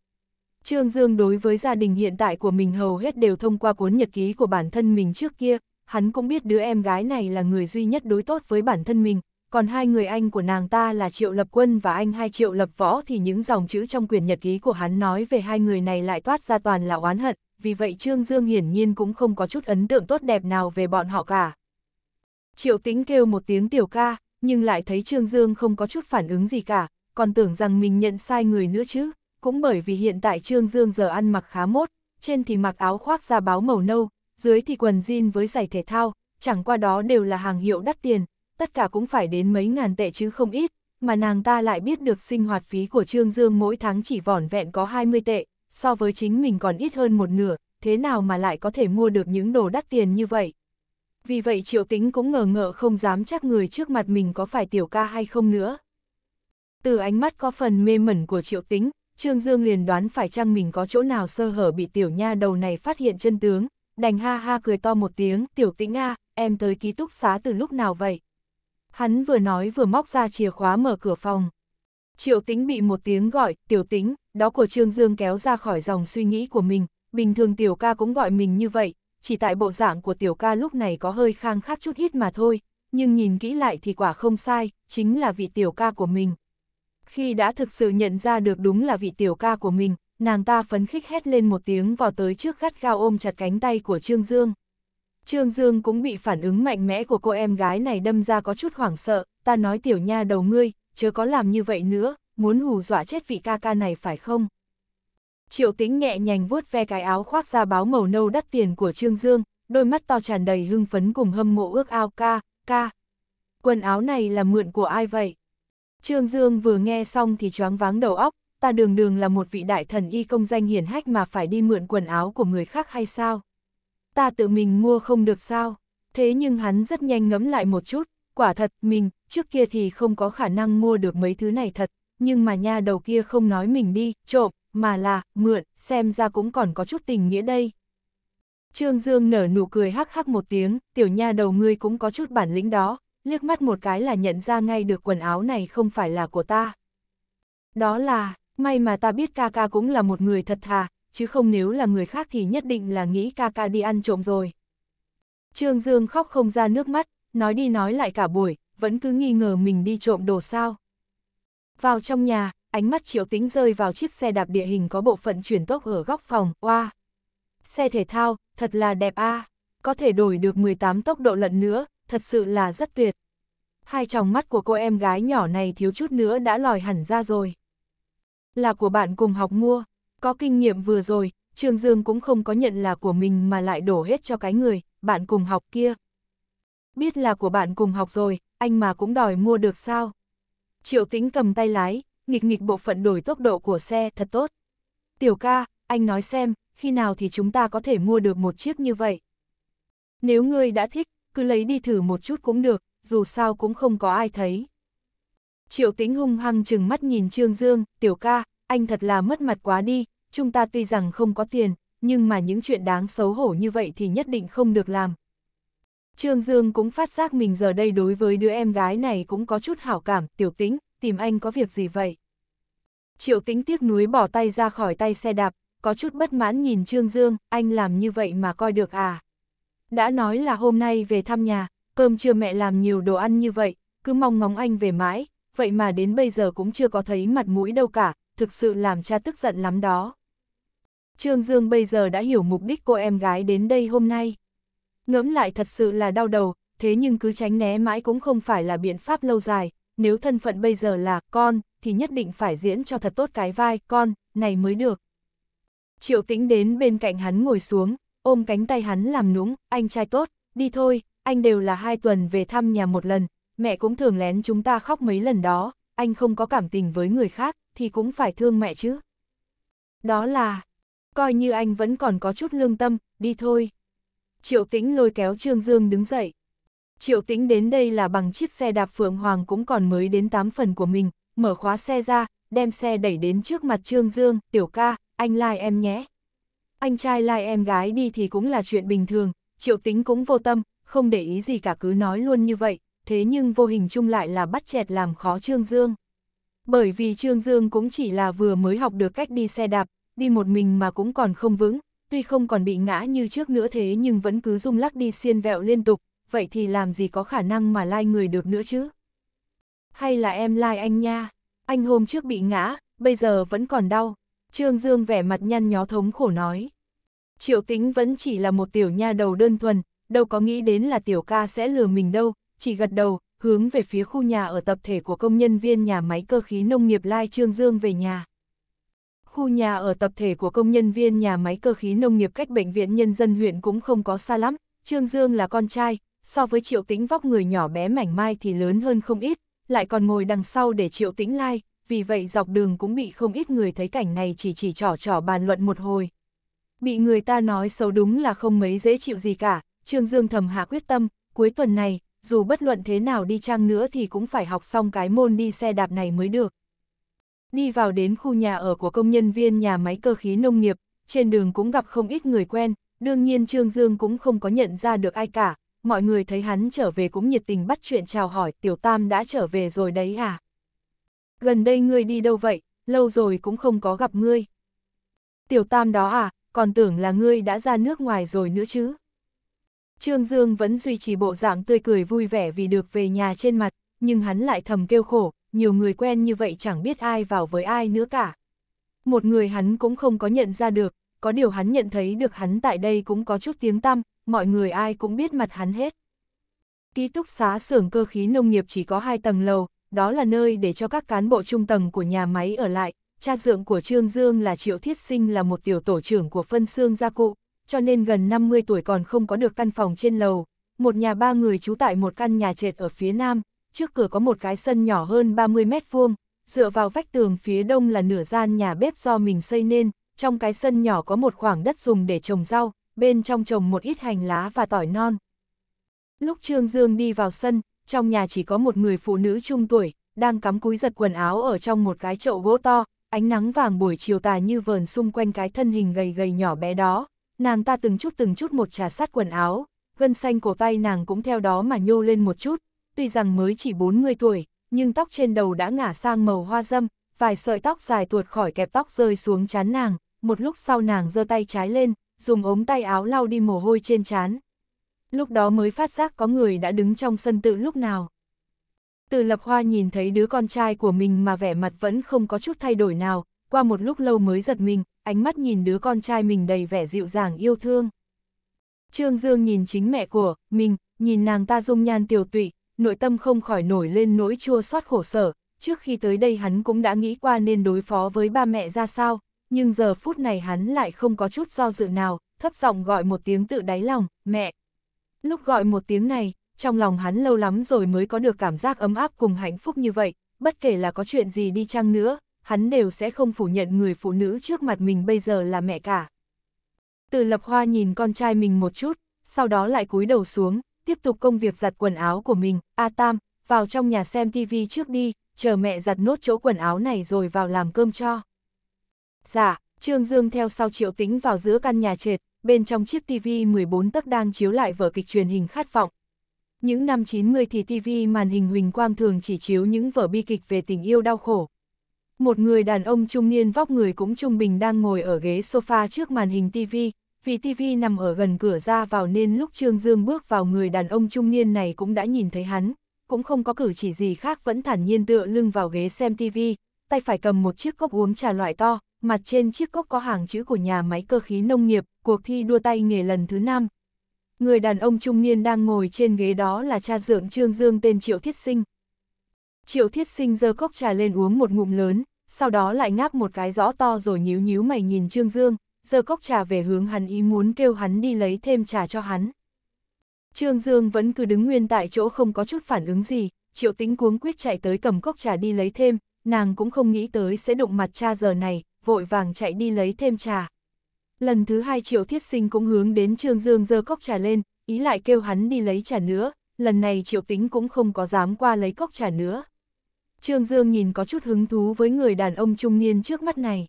Trương Dương đối với gia đình hiện tại của mình hầu hết đều thông qua cuốn nhật ký của bản thân mình trước kia, hắn cũng biết đứa em gái này là người duy nhất đối tốt với bản thân mình, còn hai người anh của nàng ta là Triệu Lập Quân và anh hai Triệu Lập Võ thì những dòng chữ trong quyền nhật ký của hắn nói về hai người này lại toát ra toàn là oán hận, vì vậy Trương Dương hiển nhiên cũng không có chút ấn tượng tốt đẹp nào về bọn họ cả. Triệu Tĩnh kêu một tiếng tiểu ca, nhưng lại thấy Trương Dương không có chút phản ứng gì cả, còn tưởng rằng mình nhận sai người nữa chứ, cũng bởi vì hiện tại Trương Dương giờ ăn mặc khá mốt, trên thì mặc áo khoác da báo màu nâu, dưới thì quần jean với giày thể thao, chẳng qua đó đều là hàng hiệu đắt tiền, tất cả cũng phải đến mấy ngàn tệ chứ không ít, mà nàng ta lại biết được sinh hoạt phí của Trương Dương mỗi tháng chỉ vỏn vẹn có 20 tệ, so với chính mình còn ít hơn một nửa, thế nào mà lại có thể mua được những đồ đắt tiền như vậy. Vì vậy triệu tính cũng ngờ ngợ không dám chắc người trước mặt mình có phải tiểu ca hay không nữa. Từ ánh mắt có phần mê mẩn của triệu tính, Trương Dương liền đoán phải chăng mình có chỗ nào sơ hở bị tiểu nha đầu này phát hiện chân tướng, đành ha ha cười to một tiếng, tiểu tĩnh a à, em tới ký túc xá từ lúc nào vậy? Hắn vừa nói vừa móc ra chìa khóa mở cửa phòng. Triệu tính bị một tiếng gọi, tiểu tính, đó của Trương Dương kéo ra khỏi dòng suy nghĩ của mình, bình thường tiểu ca cũng gọi mình như vậy, chỉ tại bộ dạng của tiểu ca lúc này có hơi khang khắc chút ít mà thôi, nhưng nhìn kỹ lại thì quả không sai, chính là vị tiểu ca của mình. Khi đã thực sự nhận ra được đúng là vị tiểu ca của mình, nàng ta phấn khích hét lên một tiếng vào tới trước gắt gao ôm chặt cánh tay của Trương Dương. Trương Dương cũng bị phản ứng mạnh mẽ của cô em gái này đâm ra có chút hoảng sợ, ta nói tiểu nha đầu ngươi, chớ có làm như vậy nữa, muốn hù dọa chết vị ca ca này phải không? Triệu tính nhẹ nhàng vuốt ve cái áo khoác ra báo màu nâu đắt tiền của Trương Dương, đôi mắt to tràn đầy hưng phấn cùng hâm mộ ước ao ca, ca. Quần áo này là mượn của ai vậy? Trương Dương vừa nghe xong thì choáng váng đầu óc, ta đường đường là một vị đại thần y công danh hiển hách mà phải đi mượn quần áo của người khác hay sao? ta tự mình mua không được sao. Thế nhưng hắn rất nhanh ngẫm lại một chút, quả thật, mình, trước kia thì không có khả năng mua được mấy thứ này thật, nhưng mà nha đầu kia không nói mình đi, trộm, mà là, mượn, xem ra cũng còn có chút tình nghĩa đây. Trương Dương nở nụ cười hắc hắc một tiếng, tiểu nha đầu ngươi cũng có chút bản lĩnh đó, liếc mắt một cái là nhận ra ngay được quần áo này không phải là của ta. Đó là, may mà ta biết ca ca cũng là một người thật thà, chứ không nếu là người khác thì nhất định là nghĩ ca ca đi ăn trộm rồi. Trương Dương khóc không ra nước mắt, nói đi nói lại cả buổi, vẫn cứ nghi ngờ mình đi trộm đồ sao. Vào trong nhà, ánh mắt triệu tính rơi vào chiếc xe đạp địa hình có bộ phận chuyển tốc ở góc phòng, oa. Wow. Xe thể thao, thật là đẹp a à. có thể đổi được 18 tốc độ lận nữa, thật sự là rất tuyệt. Hai tròng mắt của cô em gái nhỏ này thiếu chút nữa đã lòi hẳn ra rồi. Là của bạn cùng học mua, có kinh nghiệm vừa rồi, Trương Dương cũng không có nhận là của mình mà lại đổ hết cho cái người, bạn cùng học kia. Biết là của bạn cùng học rồi, anh mà cũng đòi mua được sao? Triệu Tĩnh cầm tay lái, nghịch nghịch bộ phận đổi tốc độ của xe thật tốt. Tiểu ca, anh nói xem, khi nào thì chúng ta có thể mua được một chiếc như vậy? Nếu ngươi đã thích, cứ lấy đi thử một chút cũng được, dù sao cũng không có ai thấy. Triệu Tĩnh hung hăng chừng mắt nhìn Trương Dương, tiểu ca, anh thật là mất mặt quá đi, chúng ta tuy rằng không có tiền, nhưng mà những chuyện đáng xấu hổ như vậy thì nhất định không được làm. Trương Dương cũng phát giác mình giờ đây đối với đứa em gái này cũng có chút hảo cảm, tiểu tính, tìm anh có việc gì vậy? Triệu tính tiếc núi bỏ tay ra khỏi tay xe đạp, có chút bất mãn nhìn Trương Dương, anh làm như vậy mà coi được à? Đã nói là hôm nay về thăm nhà, cơm trưa mẹ làm nhiều đồ ăn như vậy, cứ mong ngóng anh về mãi, vậy mà đến bây giờ cũng chưa có thấy mặt mũi đâu cả, thực sự làm cha tức giận lắm đó. Trương Dương bây giờ đã hiểu mục đích cô em gái đến đây hôm nay. Ngẫm lại thật sự là đau đầu, thế nhưng cứ tránh né mãi cũng không phải là biện pháp lâu dài, nếu thân phận bây giờ là con, thì nhất định phải diễn cho thật tốt cái vai con, này mới được. Triệu tĩnh đến bên cạnh hắn ngồi xuống, ôm cánh tay hắn làm nũng, anh trai tốt, đi thôi, anh đều là hai tuần về thăm nhà một lần, mẹ cũng thường lén chúng ta khóc mấy lần đó, anh không có cảm tình với người khác thì cũng phải thương mẹ chứ. Đó là, coi như anh vẫn còn có chút lương tâm, đi thôi. Triệu Tĩnh lôi kéo Trương Dương đứng dậy. Triệu Tĩnh đến đây là bằng chiếc xe đạp Phượng Hoàng cũng còn mới đến 8 phần của mình, mở khóa xe ra, đem xe đẩy đến trước mặt Trương Dương, tiểu ca, anh lai like em nhé. Anh trai lai like em gái đi thì cũng là chuyện bình thường, Triệu Tĩnh cũng vô tâm, không để ý gì cả cứ nói luôn như vậy, thế nhưng vô hình chung lại là bắt chẹt làm khó Trương Dương bởi vì Trương Dương cũng chỉ là vừa mới học được cách đi xe đạp, đi một mình mà cũng còn không vững, tuy không còn bị ngã như trước nữa thế nhưng vẫn cứ rung lắc đi xiên vẹo liên tục, vậy thì làm gì có khả năng mà lai like người được nữa chứ? Hay là em lai like anh nha, anh hôm trước bị ngã, bây giờ vẫn còn đau, Trương Dương vẻ mặt nhăn nhó thống khổ nói. Triệu tính vẫn chỉ là một tiểu nha đầu đơn thuần, đâu có nghĩ đến là tiểu ca sẽ lừa mình đâu, chỉ gật đầu, hướng về phía khu nhà ở tập thể của công nhân viên nhà máy cơ khí nông nghiệp Lai Trương Dương về nhà. Khu nhà ở tập thể của công nhân viên nhà máy cơ khí nông nghiệp cách bệnh viện nhân dân huyện cũng không có xa lắm, Trương Dương là con trai, so với Triệu Tĩnh vóc người nhỏ bé mảnh mai thì lớn hơn không ít, lại còn ngồi đằng sau để Triệu Tĩnh lai, vì vậy dọc đường cũng bị không ít người thấy cảnh này chỉ chỉ trỏ trỏ bàn luận một hồi. Bị người ta nói xấu đúng là không mấy dễ chịu gì cả, Trương Dương thầm hạ quyết tâm, cuối tuần này, dù bất luận thế nào đi chăng nữa thì cũng phải học xong cái môn đi xe đạp này mới được. Đi vào đến khu nhà ở của công nhân viên nhà máy cơ khí nông nghiệp, trên đường cũng gặp không ít người quen, đương nhiên Trương Dương cũng không có nhận ra được ai cả, mọi người thấy hắn trở về cũng nhiệt tình bắt chuyện chào hỏi tiểu tam đã trở về rồi đấy à. Gần đây ngươi đi đâu vậy, lâu rồi cũng không có gặp ngươi. Tiểu tam đó à, còn tưởng là ngươi đã ra nước ngoài rồi nữa chứ. Trương Dương vẫn duy trì bộ dạng tươi cười vui vẻ vì được về nhà trên mặt, nhưng hắn lại thầm kêu khổ, nhiều người quen như vậy chẳng biết ai vào với ai nữa cả. Một người hắn cũng không có nhận ra được, có điều hắn nhận thấy được hắn tại đây cũng có chút tiếng tăm, mọi người ai cũng biết mặt hắn hết. Ký túc xá xưởng cơ khí nông nghiệp chỉ có hai tầng lầu, đó là nơi để cho các cán bộ trung tầng của nhà máy ở lại. Cha dượng của Trương Dương là Triệu Thiết Sinh là một tiểu tổ trưởng của phân xương gia cụ, cho nên gần 50 tuổi còn không có được căn phòng trên lầu. Một nhà ba người trú tại một căn nhà trệt ở phía nam, trước cửa có một cái sân nhỏ hơn 30 mét vuông, dựa vào vách tường phía đông là nửa gian nhà bếp do mình xây nên, trong cái sân nhỏ có một khoảng đất dùng để trồng rau, bên trong trồng một ít hành lá và tỏi non. Lúc Trương Dương đi vào sân, trong nhà chỉ có một người phụ nữ trung tuổi, đang cắm cúi giật quần áo ở trong một cái chậu gỗ to, ánh nắng vàng buổi chiều tà như vờn xung quanh cái thân hình gầy gầy nhỏ bé đó, nàng ta từng chút từng chút một trà sát quần áo, gân xanh cổ tay nàng cũng theo đó mà nhô lên một chút, tuy rằng mới chỉ 40 tuổi, nhưng tóc trên đầu đã ngả sang màu hoa dâm, vài sợi tóc dài tuột khỏi kẹp tóc rơi xuống chán nàng, một lúc sau nàng giơ tay trái lên, dùng ống tay áo lau đi mồ hôi trên chán. Lúc đó mới phát giác có người đã đứng trong sân tự lúc nào. Từ lập hoa nhìn thấy đứa con trai của mình mà vẻ mặt vẫn không có chút thay đổi nào, qua một lúc lâu mới giật mình, ánh mắt nhìn đứa con trai mình đầy vẻ dịu dàng yêu thương. Trương Dương nhìn chính mẹ của mình, nhìn nàng ta dung nhan tiều tụy, nội tâm không khỏi nổi lên nỗi chua xót khổ sở, trước khi tới đây hắn cũng đã nghĩ qua nên đối phó với ba mẹ ra sao, nhưng giờ phút này hắn lại không có chút do dự nào, thấp giọng gọi một tiếng tự đáy lòng, mẹ. Lúc gọi một tiếng này, trong lòng hắn lâu lắm rồi mới có được cảm giác ấm áp cùng hạnh phúc như vậy, bất kể là có chuyện gì đi chăng nữa, hắn đều sẽ không phủ nhận người phụ nữ trước mặt mình bây giờ là mẹ cả. Từ lập hoa nhìn con trai mình một chút, sau đó lại cúi đầu xuống, tiếp tục công việc giặt quần áo của mình, A Tam, vào trong nhà xem tivi trước đi, chờ mẹ giặt nốt chỗ quần áo này rồi vào làm cơm cho. Dạ, Trương Dương theo sau triệu tính vào giữa căn nhà trệt, bên trong chiếc tivi 14 tấc đang chiếu lại vở kịch truyền hình khát vọng. Những năm 90 thì tivi màn hình huỳnh quang thường chỉ chiếu những vở bi kịch về tình yêu đau khổ, một người đàn ông trung niên vóc người cũng trung bình đang ngồi ở ghế sofa trước màn hình TV, vì TV nằm ở gần cửa ra vào nên lúc Trương Dương bước vào người đàn ông trung niên này cũng đã nhìn thấy hắn, cũng không có cử chỉ gì khác vẫn thản nhiên tựa lưng vào ghế xem TV, tay phải cầm một chiếc cốc uống trà loại to, mặt trên chiếc cốc có hàng chữ của nhà máy cơ khí nông nghiệp, cuộc thi đua tay nghề lần thứ 5. Người đàn ông trung niên đang ngồi trên ghế đó là cha dưỡng Trương Dương tên Triệu Thiết Sinh, Triệu thiết sinh giơ cốc trà lên uống một ngụm lớn, sau đó lại ngáp một cái rõ to rồi nhíu nhíu mày nhìn Trương Dương, giơ cốc trà về hướng hắn ý muốn kêu hắn đi lấy thêm trà cho hắn. Trương Dương vẫn cứ đứng nguyên tại chỗ không có chút phản ứng gì, triệu tính cuống quyết chạy tới cầm cốc trà đi lấy thêm, nàng cũng không nghĩ tới sẽ đụng mặt cha giờ này, vội vàng chạy đi lấy thêm trà. Lần thứ hai triệu thiết sinh cũng hướng đến Trương Dương giơ cốc trà lên, ý lại kêu hắn đi lấy trà nữa, lần này triệu tính cũng không có dám qua lấy cốc trà nữa. Trương Dương nhìn có chút hứng thú với người đàn ông trung niên trước mắt này.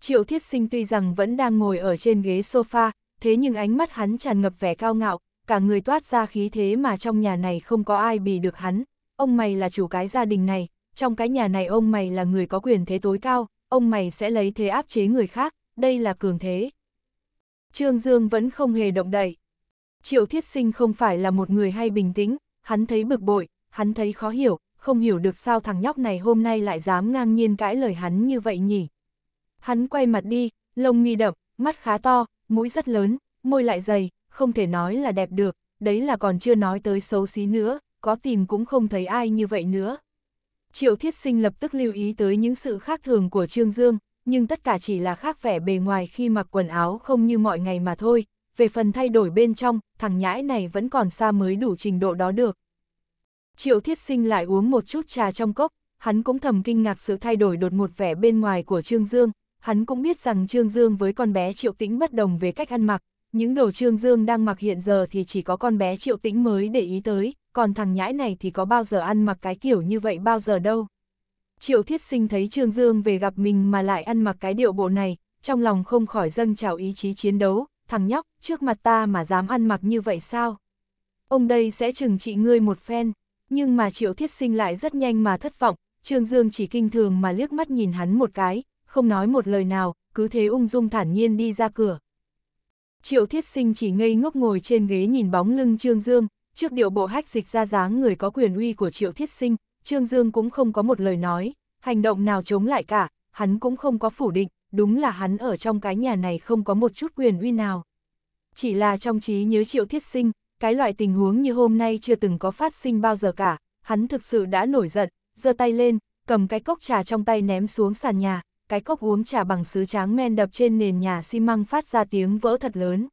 Triệu Thiết Sinh tuy rằng vẫn đang ngồi ở trên ghế sofa, thế nhưng ánh mắt hắn tràn ngập vẻ cao ngạo, cả người toát ra khí thế mà trong nhà này không có ai bì được hắn. Ông mày là chủ cái gia đình này, trong cái nhà này ông mày là người có quyền thế tối cao, ông mày sẽ lấy thế áp chế người khác, đây là cường thế. Trương Dương vẫn không hề động đậy. Triệu Thiết Sinh không phải là một người hay bình tĩnh, hắn thấy bực bội, hắn thấy khó hiểu, không hiểu được sao thằng nhóc này hôm nay lại dám ngang nhiên cãi lời hắn như vậy nhỉ. Hắn quay mặt đi, lông mi đậm, mắt khá to, mũi rất lớn, môi lại dày, không thể nói là đẹp được, đấy là còn chưa nói tới xấu xí nữa, có tìm cũng không thấy ai như vậy nữa. Triệu Thiết Sinh lập tức lưu ý tới những sự khác thường của Trương Dương, nhưng tất cả chỉ là khác vẻ bề ngoài khi mặc quần áo không như mọi ngày mà thôi, về phần thay đổi bên trong, thằng nhãi này vẫn còn xa mới đủ trình độ đó được. Triệu Thiết Sinh lại uống một chút trà trong cốc, hắn cũng thầm kinh ngạc sự thay đổi đột một vẻ bên ngoài của Trương Dương, hắn cũng biết rằng Trương Dương với con bé Triệu Tĩnh bất đồng về cách ăn mặc, những đồ Trương Dương đang mặc hiện giờ thì chỉ có con bé Triệu Tĩnh mới để ý tới, còn thằng nhãi này thì có bao giờ ăn mặc cái kiểu như vậy bao giờ đâu. Triệu Thiết Sinh thấy Trương Dương về gặp mình mà lại ăn mặc cái điệu bộ này, trong lòng không khỏi dâng trào ý chí chiến đấu, thằng nhóc, trước mặt ta mà dám ăn mặc như vậy sao? Ông đây sẽ trừng trị ngươi một phen nhưng mà Triệu Thiết Sinh lại rất nhanh mà thất vọng, Trương Dương chỉ kinh thường mà liếc mắt nhìn hắn một cái, không nói một lời nào, cứ thế ung dung thản nhiên đi ra cửa. Triệu Thiết Sinh chỉ ngây ngốc ngồi trên ghế nhìn bóng lưng Trương Dương, trước điệu bộ hách dịch ra dáng người có quyền uy của Triệu Thiết Sinh, Trương Dương cũng không có một lời nói, hành động nào chống lại cả, hắn cũng không có phủ định, đúng là hắn ở trong cái nhà này không có một chút quyền uy nào. Chỉ là trong trí nhớ Triệu Thiết Sinh, cái loại tình huống như hôm nay chưa từng có phát sinh bao giờ cả, hắn thực sự đã nổi giận, giơ tay lên, cầm cái cốc trà trong tay ném xuống sàn nhà, cái cốc uống trà bằng sứ tráng men đập trên nền nhà xi măng phát ra tiếng vỡ thật lớn.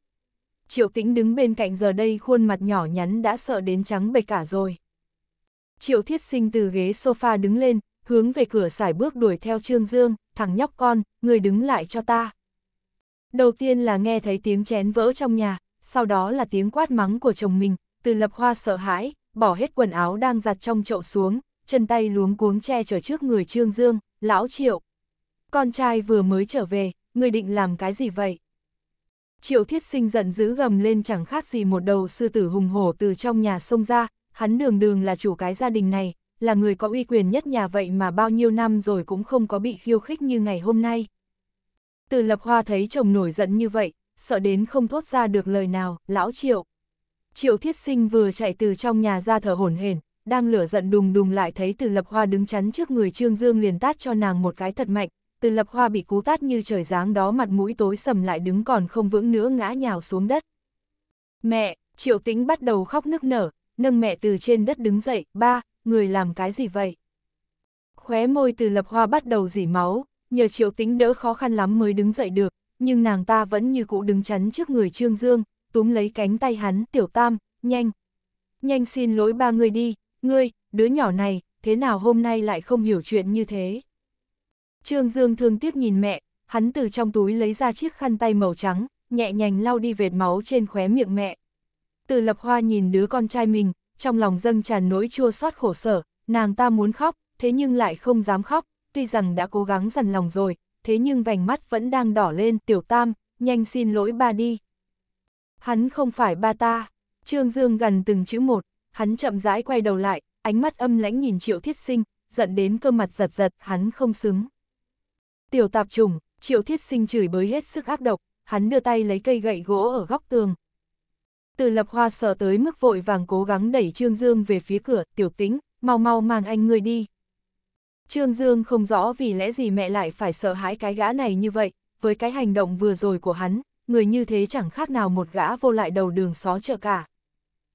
Triệu Tĩnh đứng bên cạnh giờ đây khuôn mặt nhỏ nhắn đã sợ đến trắng bệch cả rồi. Triệu Thiết Sinh từ ghế sofa đứng lên, hướng về cửa sải bước đuổi theo Trương Dương, thằng nhóc con, người đứng lại cho ta. Đầu tiên là nghe thấy tiếng chén vỡ trong nhà, sau đó là tiếng quát mắng của chồng mình, từ lập hoa sợ hãi, bỏ hết quần áo đang giặt trong chậu xuống, chân tay luống cuống che chở trước người Trương Dương, lão Triệu. Con trai vừa mới trở về, người định làm cái gì vậy? Triệu thiết sinh giận dữ gầm lên chẳng khác gì một đầu sư tử hùng hổ từ trong nhà sông ra, hắn đường đường là chủ cái gia đình này, là người có uy quyền nhất nhà vậy mà bao nhiêu năm rồi cũng không có bị khiêu khích như ngày hôm nay. Từ lập hoa thấy chồng nổi giận như vậy, sợ đến không thốt ra được lời nào, lão triệu. Triệu thiết sinh vừa chạy từ trong nhà ra thở hổn hển, đang lửa giận đùng đùng lại thấy từ lập hoa đứng chắn trước người Trương Dương liền tát cho nàng một cái thật mạnh, từ lập hoa bị cú tát như trời giáng đó mặt mũi tối sầm lại đứng còn không vững nữa ngã nhào xuống đất. Mẹ, triệu tính bắt đầu khóc nức nở, nâng mẹ từ trên đất đứng dậy, ba, người làm cái gì vậy? Khóe môi từ lập hoa bắt đầu dỉ máu, nhờ triệu tính đỡ khó khăn lắm mới đứng dậy được, nhưng nàng ta vẫn như cũ đứng chắn trước người Trương Dương, túm lấy cánh tay hắn, tiểu tam, nhanh. Nhanh xin lỗi ba người đi, ngươi, đứa nhỏ này, thế nào hôm nay lại không hiểu chuyện như thế. Trương Dương thương tiếc nhìn mẹ, hắn từ trong túi lấy ra chiếc khăn tay màu trắng, nhẹ nhàng lau đi vệt máu trên khóe miệng mẹ. Từ lập hoa nhìn đứa con trai mình, trong lòng dâng tràn nỗi chua xót khổ sở, nàng ta muốn khóc, thế nhưng lại không dám khóc, tuy rằng đã cố gắng dằn lòng rồi, thế nhưng vành mắt vẫn đang đỏ lên, tiểu tam, nhanh xin lỗi ba đi. Hắn không phải ba ta, Trương Dương gần từng chữ một, hắn chậm rãi quay đầu lại, ánh mắt âm lãnh nhìn triệu thiết sinh, giận đến cơ mặt giật giật, hắn không xứng. Tiểu tạp trùng, triệu thiết sinh chửi bới hết sức ác độc, hắn đưa tay lấy cây gậy gỗ ở góc tường. Từ lập hoa sợ tới mức vội vàng cố gắng đẩy Trương Dương về phía cửa, tiểu tính, mau mau mang anh người đi. Trương Dương không rõ vì lẽ gì mẹ lại phải sợ hãi cái gã này như vậy, với cái hành động vừa rồi của hắn, người như thế chẳng khác nào một gã vô lại đầu đường xó chợ cả.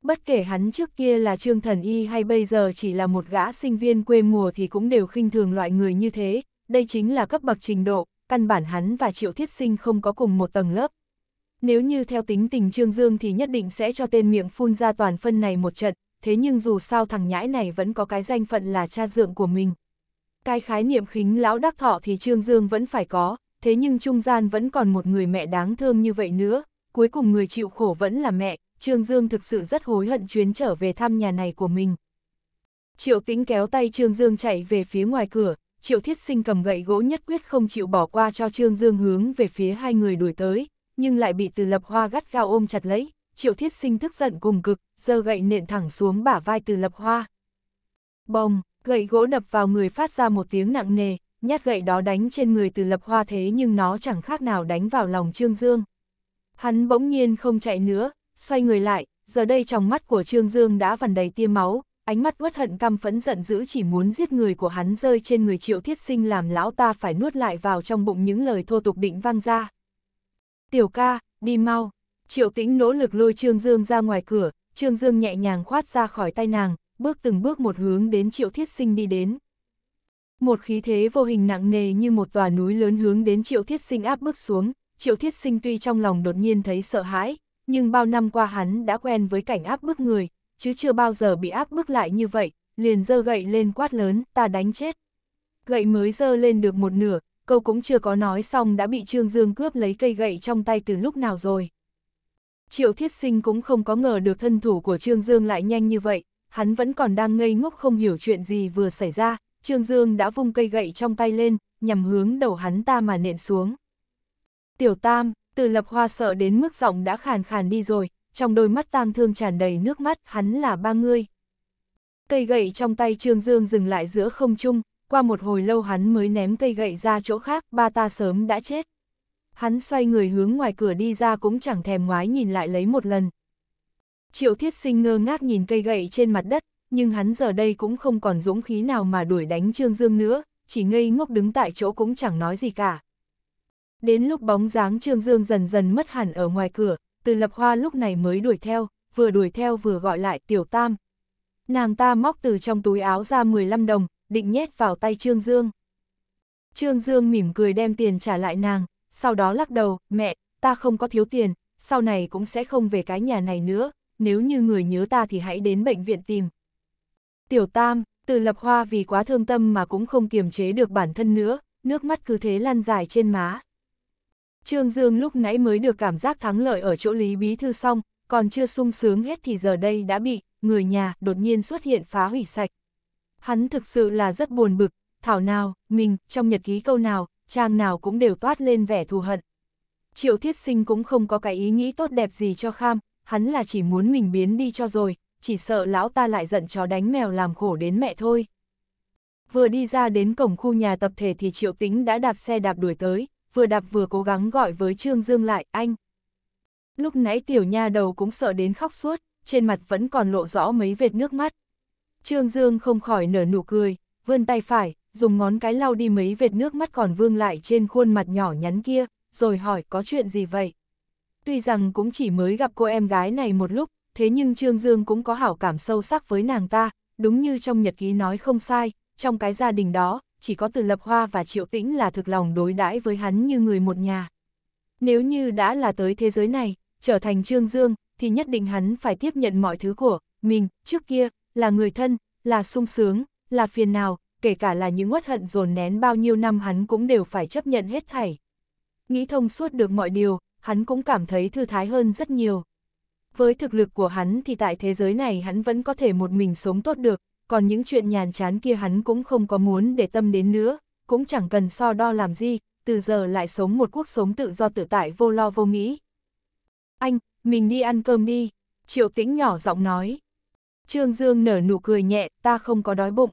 Bất kể hắn trước kia là Trương Thần Y hay bây giờ chỉ là một gã sinh viên quê mùa thì cũng đều khinh thường loại người như thế, đây chính là cấp bậc trình độ, căn bản hắn và Triệu Thiết Sinh không có cùng một tầng lớp. Nếu như theo tính tình Trương Dương thì nhất định sẽ cho tên miệng phun ra toàn phân này một trận, thế nhưng dù sao thằng nhãi này vẫn có cái danh phận là cha dượng của mình. Cái khái niệm khính lão đắc thọ thì Trương Dương vẫn phải có, thế nhưng trung gian vẫn còn một người mẹ đáng thương như vậy nữa, cuối cùng người chịu khổ vẫn là mẹ, Trương Dương thực sự rất hối hận chuyến trở về thăm nhà này của mình. Triệu tính kéo tay Trương Dương chạy về phía ngoài cửa, Triệu Thiết Sinh cầm gậy gỗ nhất quyết không chịu bỏ qua cho Trương Dương hướng về phía hai người đuổi tới, nhưng lại bị Từ Lập Hoa gắt gao ôm chặt lấy, Triệu Thiết Sinh tức giận cùng cực, giơ gậy nện thẳng xuống bả vai Từ Lập Hoa. Bồng, gậy gỗ đập vào người phát ra một tiếng nặng nề, nhát gậy đó đánh trên người từ lập hoa thế nhưng nó chẳng khác nào đánh vào lòng Trương Dương. Hắn bỗng nhiên không chạy nữa, xoay người lại, giờ đây trong mắt của Trương Dương đã vằn đầy tia máu, ánh mắt uất hận căm phẫn giận dữ chỉ muốn giết người của hắn rơi trên người triệu thiết sinh làm lão ta phải nuốt lại vào trong bụng những lời thô tục định vang ra. Tiểu ca, đi mau, triệu tĩnh nỗ lực lôi Trương Dương ra ngoài cửa, Trương Dương nhẹ nhàng khoát ra khỏi tay nàng, bước từng bước một hướng đến triệu thiết sinh đi đến. Một khí thế vô hình nặng nề như một tòa núi lớn hướng đến triệu thiết sinh áp bước xuống, triệu thiết sinh tuy trong lòng đột nhiên thấy sợ hãi, nhưng bao năm qua hắn đã quen với cảnh áp bức người, chứ chưa bao giờ bị áp bức lại như vậy, liền giơ gậy lên quát lớn, ta đánh chết. Gậy mới giơ lên được một nửa, câu cũng chưa có nói xong đã bị Trương Dương cướp lấy cây gậy trong tay từ lúc nào rồi. Triệu Thiết Sinh cũng không có ngờ được thân thủ của Trương Dương lại nhanh như vậy, hắn vẫn còn đang ngây ngốc không hiểu chuyện gì vừa xảy ra, Trương Dương đã vung cây gậy trong tay lên, nhằm hướng đầu hắn ta mà nện xuống. Tiểu Tam, từ lập hoa sợ đến mức giọng đã khàn khàn đi rồi, trong đôi mắt tang thương tràn đầy nước mắt, hắn là ba ngươi. Cây gậy trong tay Trương Dương dừng lại giữa không trung, qua một hồi lâu hắn mới ném cây gậy ra chỗ khác, ba ta sớm đã chết. Hắn xoay người hướng ngoài cửa đi ra cũng chẳng thèm ngoái nhìn lại lấy một lần, Triệu Thiết Sinh ngơ ngác nhìn cây gậy trên mặt đất, nhưng hắn giờ đây cũng không còn dũng khí nào mà đuổi đánh Trương Dương nữa, chỉ ngây ngốc đứng tại chỗ cũng chẳng nói gì cả. Đến lúc bóng dáng Trương Dương dần dần mất hẳn ở ngoài cửa, từ lập hoa lúc này mới đuổi theo, vừa đuổi theo vừa gọi lại Tiểu Tam. Nàng ta móc từ trong túi áo ra 15 đồng, định nhét vào tay Trương Dương. Trương Dương mỉm cười đem tiền trả lại nàng, sau đó lắc đầu, mẹ, ta không có thiếu tiền, sau này cũng sẽ không về cái nhà này nữa, nếu như người nhớ ta thì hãy đến bệnh viện tìm. Tiểu Tam, từ lập hoa vì quá thương tâm mà cũng không kiềm chế được bản thân nữa, nước mắt cứ thế lăn dài trên má. Trương Dương lúc nãy mới được cảm giác thắng lợi ở chỗ Lý Bí Thư xong, còn chưa sung sướng hết thì giờ đây đã bị, người nhà đột nhiên xuất hiện phá hủy sạch. Hắn thực sự là rất buồn bực, thảo nào, mình, trong nhật ký câu nào, trang nào cũng đều toát lên vẻ thù hận. Triệu Thiết Sinh cũng không có cái ý nghĩ tốt đẹp gì cho Kham, hắn là chỉ muốn mình biến đi cho rồi, chỉ sợ lão ta lại giận chó đánh mèo làm khổ đến mẹ thôi. Vừa đi ra đến cổng khu nhà tập thể thì Triệu Tĩnh đã đạp xe đạp đuổi tới, vừa đạp vừa cố gắng gọi với Trương Dương lại, anh. Lúc nãy tiểu nha đầu cũng sợ đến khóc suốt, trên mặt vẫn còn lộ rõ mấy vệt nước mắt. Trương Dương không khỏi nở nụ cười, vươn tay phải, dùng ngón cái lau đi mấy vệt nước mắt còn vương lại trên khuôn mặt nhỏ nhắn kia, rồi hỏi có chuyện gì vậy? Tuy rằng cũng chỉ mới gặp cô em gái này một lúc, thế nhưng Trương Dương cũng có hảo cảm sâu sắc với nàng ta, đúng như trong nhật ký nói không sai, trong cái gia đình đó, chỉ có Từ Lập Hoa và Triệu Tĩnh là thực lòng đối đãi với hắn như người một nhà. Nếu như đã là tới thế giới này, trở thành Trương Dương, thì nhất định hắn phải tiếp nhận mọi thứ của mình, trước kia, là người thân, là sung sướng, là phiền nào, kể cả là những uất hận dồn nén bao nhiêu năm hắn cũng đều phải chấp nhận hết thảy. Nghĩ thông suốt được mọi điều, hắn cũng cảm thấy thư thái hơn rất nhiều. Với thực lực của hắn thì tại thế giới này hắn vẫn có thể một mình sống tốt được, còn những chuyện nhàn chán kia hắn cũng không có muốn để tâm đến nữa, cũng chẳng cần so đo làm gì, từ giờ lại sống một cuộc sống tự do tự tại vô lo vô nghĩ. Anh, mình đi ăn cơm đi, Triệu Tĩnh nhỏ giọng nói. Trương Dương nở nụ cười nhẹ, ta không có đói bụng.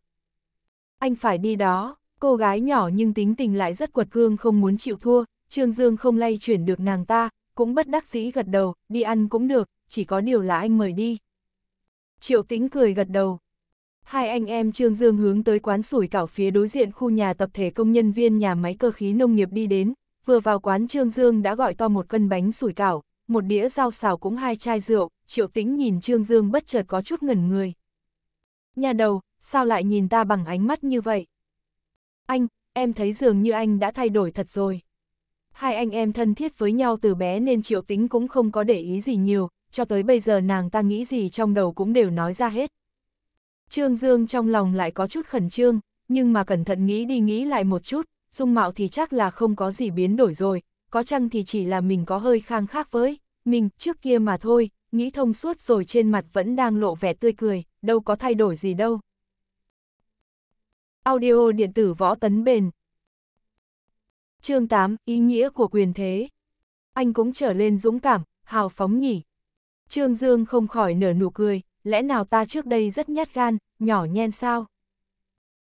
Anh phải đi đó, cô gái nhỏ nhưng tính tình lại rất quật cương không muốn chịu thua, Trương Dương không lay chuyển được nàng ta, cũng bất đắc dĩ gật đầu, đi ăn cũng được, chỉ có điều là anh mời đi. Triệu Tĩnh cười gật đầu. Hai anh em Trương Dương hướng tới quán sủi cảo phía đối diện khu nhà tập thể công nhân viên nhà máy cơ khí nông nghiệp đi đến, vừa vào quán Trương Dương đã gọi to một cân bánh sủi cảo, một đĩa rau xào cũng hai chai rượu, Triệu Tĩnh nhìn Trương Dương bất chợt có chút ngẩn người. Nhà đầu, sao lại nhìn ta bằng ánh mắt như vậy? Anh, em thấy dường như anh đã thay đổi thật rồi hai anh em thân thiết với nhau từ bé nên triệu tính cũng không có để ý gì nhiều, cho tới bây giờ nàng ta nghĩ gì trong đầu cũng đều nói ra hết. Trương Dương trong lòng lại có chút khẩn trương, nhưng mà cẩn thận nghĩ đi nghĩ lại một chút, dung mạo thì chắc là không có gì biến đổi rồi, có chăng thì chỉ là mình có hơi khang khác với, mình trước kia mà thôi, nghĩ thông suốt rồi trên mặt vẫn đang lộ vẻ tươi cười, đâu có thay đổi gì đâu. Audio điện tử võ tấn bền chương 8, ý nghĩa của quyền thế. Anh cũng trở lên dũng cảm, hào phóng nhỉ. Trương Dương không khỏi nở nụ cười, lẽ nào ta trước đây rất nhát gan, nhỏ nhen sao?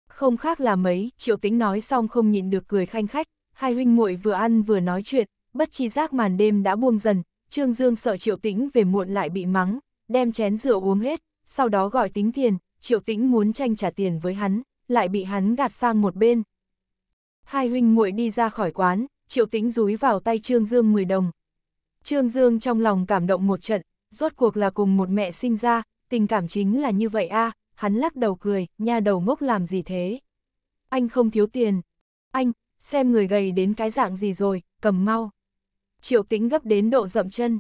Không khác là mấy, triệu tính nói xong không nhịn được cười khanh khách, hai huynh muội vừa ăn vừa nói chuyện, bất chi giác màn đêm đã buông dần, Trương Dương sợ triệu tính về muộn lại bị mắng, đem chén rượu uống hết, sau đó gọi tính tiền, triệu tính muốn tranh trả tiền với hắn, lại bị hắn gạt sang một bên, Hai huynh muội đi ra khỏi quán, Triệu Tĩnh rúi vào tay Trương Dương 10 đồng. Trương Dương trong lòng cảm động một trận, rốt cuộc là cùng một mẹ sinh ra, tình cảm chính là như vậy a hắn lắc đầu cười, nha đầu ngốc làm gì thế. Anh không thiếu tiền. Anh, xem người gầy đến cái dạng gì rồi, cầm mau. Triệu Tĩnh gấp đến độ dậm chân.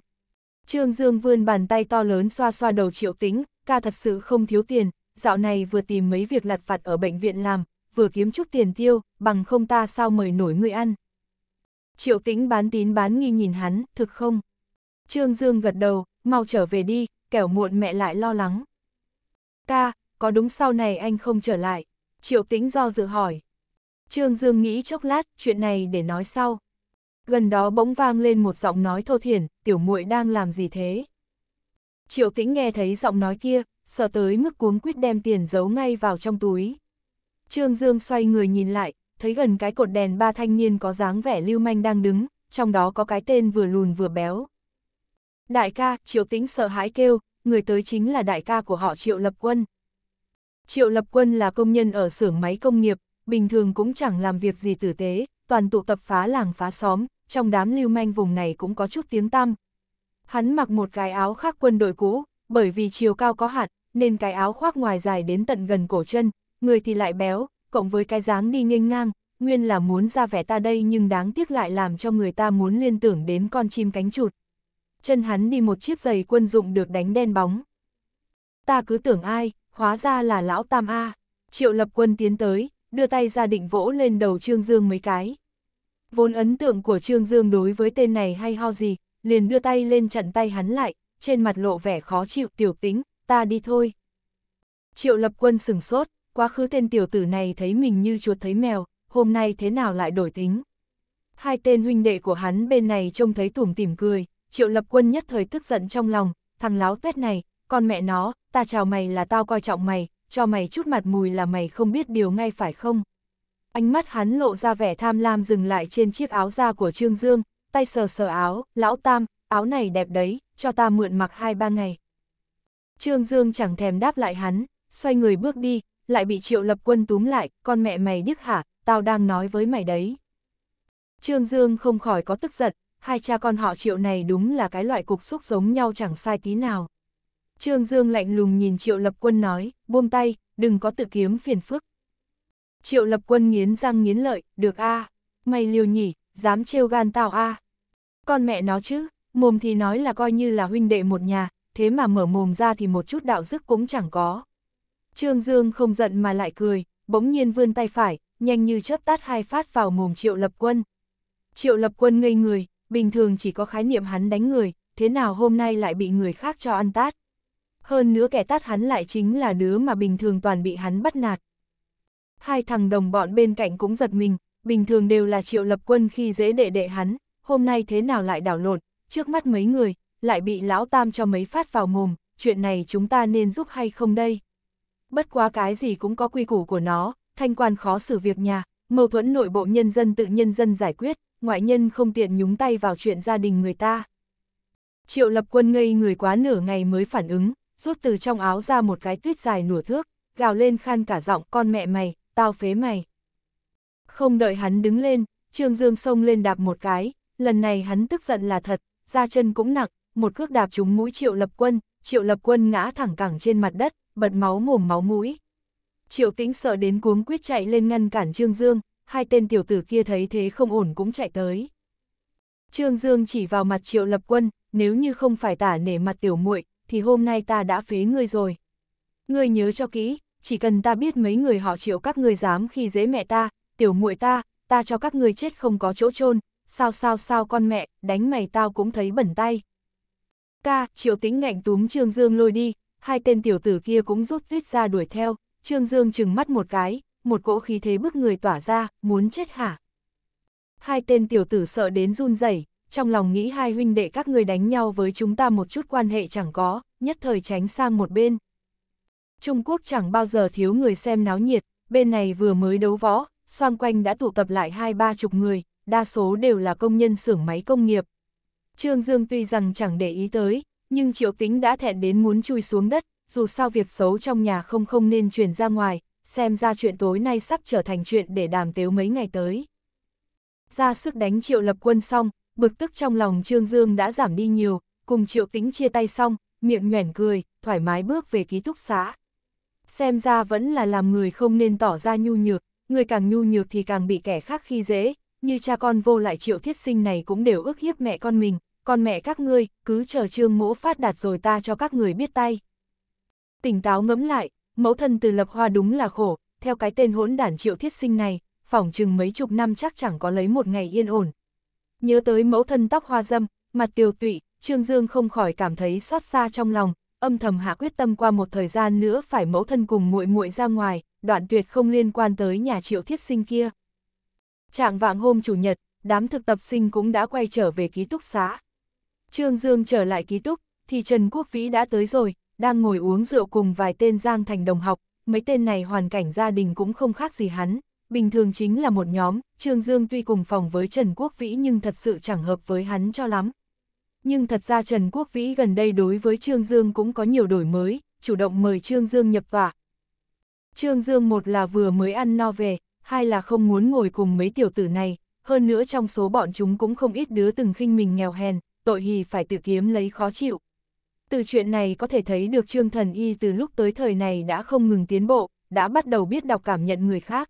Trương Dương vươn bàn tay to lớn xoa xoa đầu Triệu Tĩnh, ca thật sự không thiếu tiền, dạo này vừa tìm mấy việc lặt vặt ở bệnh viện làm, vừa kiếm chút tiền tiêu, bằng không ta sao mời nổi người ăn. Triệu tĩnh bán tín bán nghi nhìn hắn, thực không? Trương Dương gật đầu, mau trở về đi, kẻo muộn mẹ lại lo lắng. Ca, có đúng sau này anh không trở lại? Triệu tĩnh do dự hỏi. Trương Dương nghĩ chốc lát, chuyện này để nói sau. Gần đó bỗng vang lên một giọng nói thô thiển, tiểu muội đang làm gì thế? Triệu tĩnh nghe thấy giọng nói kia, sợ tới mức cuốn quyết đem tiền giấu ngay vào trong túi. Trương Dương xoay người nhìn lại, thấy gần cái cột đèn ba thanh niên có dáng vẻ lưu manh đang đứng, trong đó có cái tên vừa lùn vừa béo. Đại ca, Triệu Tĩnh sợ hãi kêu, người tới chính là đại ca của họ Triệu Lập Quân. Triệu Lập Quân là công nhân ở xưởng máy công nghiệp, bình thường cũng chẳng làm việc gì tử tế, toàn tụ tập phá làng phá xóm, trong đám lưu manh vùng này cũng có chút tiếng tăm. Hắn mặc một cái áo khác quân đội cũ, bởi vì chiều cao có hạt, nên cái áo khoác ngoài dài đến tận gần cổ chân, người thì lại béo, cộng với cái dáng đi nghênh ngang, nguyên là muốn ra vẻ ta đây nhưng đáng tiếc lại làm cho người ta muốn liên tưởng đến con chim cánh chuột. Chân hắn đi một chiếc giày quân dụng được đánh đen bóng. Ta cứ tưởng ai, hóa ra là lão Tam A. Triệu lập quân tiến tới, đưa tay ra định vỗ lên đầu Trương Dương mấy cái. Vốn ấn tượng của Trương Dương đối với tên này hay ho gì, liền đưa tay lên chặn tay hắn lại, trên mặt lộ vẻ khó chịu tiểu tính, ta đi thôi. Triệu lập quân sừng sốt, quá khứ tên tiểu tử này thấy mình như chuột thấy mèo, hôm nay thế nào lại đổi tính. Hai tên huynh đệ của hắn bên này trông thấy tủm tỉm cười, triệu lập quân nhất thời tức giận trong lòng, thằng láo tuét này, con mẹ nó, ta chào mày là tao coi trọng mày, cho mày chút mặt mùi là mày không biết điều ngay phải không. Ánh mắt hắn lộ ra vẻ tham lam dừng lại trên chiếc áo da của Trương Dương, tay sờ sờ áo, lão tam, áo này đẹp đấy, cho ta mượn mặc hai ba ngày. Trương Dương chẳng thèm đáp lại hắn, xoay người bước đi, lại bị triệu lập quân túm lại, con mẹ mày điếc hả, tao đang nói với mày đấy. Trương Dương không khỏi có tức giận, hai cha con họ triệu này đúng là cái loại cục xúc giống nhau chẳng sai tí nào. Trương Dương lạnh lùng nhìn triệu lập quân nói, buông tay, đừng có tự kiếm phiền phức. Triệu lập quân nghiến răng nghiến lợi, được a à, mày liều nhỉ, dám trêu gan tao a à. Con mẹ nó chứ, mồm thì nói là coi như là huynh đệ một nhà, thế mà mở mồm ra thì một chút đạo đức cũng chẳng có. Trương Dương không giận mà lại cười, bỗng nhiên vươn tay phải, nhanh như chớp tát hai phát vào mồm Triệu Lập Quân. Triệu Lập Quân ngây người, bình thường chỉ có khái niệm hắn đánh người, thế nào hôm nay lại bị người khác cho ăn tát. Hơn nữa kẻ tát hắn lại chính là đứa mà bình thường toàn bị hắn bắt nạt. Hai thằng đồng bọn bên cạnh cũng giật mình, bình thường đều là Triệu Lập Quân khi dễ đệ đệ hắn, hôm nay thế nào lại đảo lộn, trước mắt mấy người, lại bị lão tam cho mấy phát vào mồm, chuyện này chúng ta nên giúp hay không đây? bất quá cái gì cũng có quy củ của nó, thanh quan khó xử việc nhà, mâu thuẫn nội bộ nhân dân tự nhân dân giải quyết, ngoại nhân không tiện nhúng tay vào chuyện gia đình người ta. Triệu lập quân ngây người quá nửa ngày mới phản ứng, rút từ trong áo ra một cái tuyết dài nửa thước, gào lên khan cả giọng con mẹ mày, tao phế mày. Không đợi hắn đứng lên, Trương Dương sông lên đạp một cái, lần này hắn tức giận là thật, ra chân cũng nặng, một cước đạp trúng mũi triệu lập quân, triệu lập quân ngã thẳng cẳng trên mặt đất, bật máu mồm máu mũi. Triệu tĩnh sợ đến cuống quyết chạy lên ngăn cản Trương Dương, hai tên tiểu tử kia thấy thế không ổn cũng chạy tới. Trương Dương chỉ vào mặt triệu lập quân, nếu như không phải tả nể mặt tiểu muội thì hôm nay ta đã phế ngươi rồi. Ngươi nhớ cho kỹ, chỉ cần ta biết mấy người họ triệu các ngươi dám khi dễ mẹ ta, tiểu muội ta, ta cho các ngươi chết không có chỗ chôn sao sao sao con mẹ, đánh mày tao cũng thấy bẩn tay. Ca, triệu tĩnh ngạnh túm Trương Dương lôi đi, hai tên tiểu tử kia cũng rút tuyết ra đuổi theo, Trương Dương chừng mắt một cái, một cỗ khí thế bức người tỏa ra, muốn chết hả? Hai tên tiểu tử sợ đến run rẩy trong lòng nghĩ hai huynh đệ các người đánh nhau với chúng ta một chút quan hệ chẳng có, nhất thời tránh sang một bên. Trung Quốc chẳng bao giờ thiếu người xem náo nhiệt, bên này vừa mới đấu võ, xoang quanh đã tụ tập lại hai ba chục người, đa số đều là công nhân xưởng máy công nghiệp. Trương Dương tuy rằng chẳng để ý tới, nhưng triệu tính đã thẹn đến muốn chui xuống đất, dù sao việc xấu trong nhà không không nên truyền ra ngoài, xem ra chuyện tối nay sắp trở thành chuyện để đàm tiếu mấy ngày tới. Ra sức đánh triệu lập quân xong, bực tức trong lòng Trương Dương đã giảm đi nhiều, cùng triệu tính chia tay xong, miệng nhoẻn cười, thoải mái bước về ký túc xá. Xem ra vẫn là làm người không nên tỏ ra nhu nhược, người càng nhu nhược thì càng bị kẻ khác khi dễ, như cha con vô lại triệu thiết sinh này cũng đều ước hiếp mẹ con mình, con mẹ các ngươi, cứ chờ trương mỗ phát đạt rồi ta cho các người biết tay. Tỉnh táo ngẫm lại, mẫu thân từ lập hoa đúng là khổ, theo cái tên hỗn đản triệu thiết sinh này, phỏng chừng mấy chục năm chắc chẳng có lấy một ngày yên ổn. Nhớ tới mẫu thân tóc hoa dâm, mặt tiều tụy, Trương Dương không khỏi cảm thấy xót xa trong lòng, âm thầm hạ quyết tâm qua một thời gian nữa phải mẫu thân cùng muội muội ra ngoài, đoạn tuyệt không liên quan tới nhà triệu thiết sinh kia. Trạng vạng hôm chủ nhật, đám thực tập sinh cũng đã quay trở về ký túc xá, Trương Dương trở lại ký túc, thì Trần Quốc Vĩ đã tới rồi, đang ngồi uống rượu cùng vài tên Giang Thành đồng học, mấy tên này hoàn cảnh gia đình cũng không khác gì hắn, bình thường chính là một nhóm, Trương Dương tuy cùng phòng với Trần Quốc Vĩ nhưng thật sự chẳng hợp với hắn cho lắm. Nhưng thật ra Trần Quốc Vĩ gần đây đối với Trương Dương cũng có nhiều đổi mới, chủ động mời Trương Dương nhập tọa. Trương Dương một là vừa mới ăn no về, hai là không muốn ngồi cùng mấy tiểu tử này, hơn nữa trong số bọn chúng cũng không ít đứa từng khinh mình nghèo hèn, tội hì phải tự kiếm lấy khó chịu. Từ chuyện này có thể thấy được Trương Thần Y từ lúc tới thời này đã không ngừng tiến bộ, đã bắt đầu biết đọc cảm nhận người khác.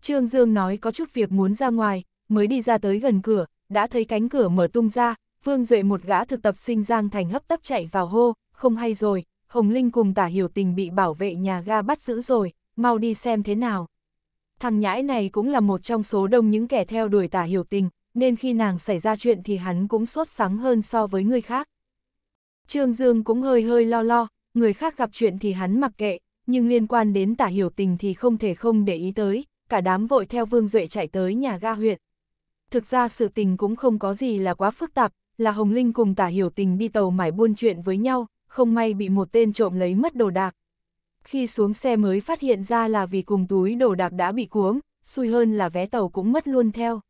Trương Dương nói có chút việc muốn ra ngoài, mới đi ra tới gần cửa, đã thấy cánh cửa mở tung ra, Phương Duệ một gã thực tập sinh Giang Thành hấp tấp chạy vào hô, không hay rồi, Hồng Linh cùng tả hiểu tình bị bảo vệ nhà ga bắt giữ rồi, mau đi xem thế nào. Thằng nhãi này cũng là một trong số đông những kẻ theo đuổi tả hiểu tình, nên khi nàng xảy ra chuyện thì hắn cũng sốt sáng hơn so với người khác. Trương Dương cũng hơi hơi lo lo, người khác gặp chuyện thì hắn mặc kệ, nhưng liên quan đến tả hiểu tình thì không thể không để ý tới, cả đám vội theo Vương Duệ chạy tới nhà ga huyện. Thực ra sự tình cũng không có gì là quá phức tạp, là Hồng Linh cùng tả hiểu tình đi tàu mải buôn chuyện với nhau, không may bị một tên trộm lấy mất đồ đạc. Khi xuống xe mới phát hiện ra là vì cùng túi đồ đạc đã bị cuống, xui hơn là vé tàu cũng mất luôn theo.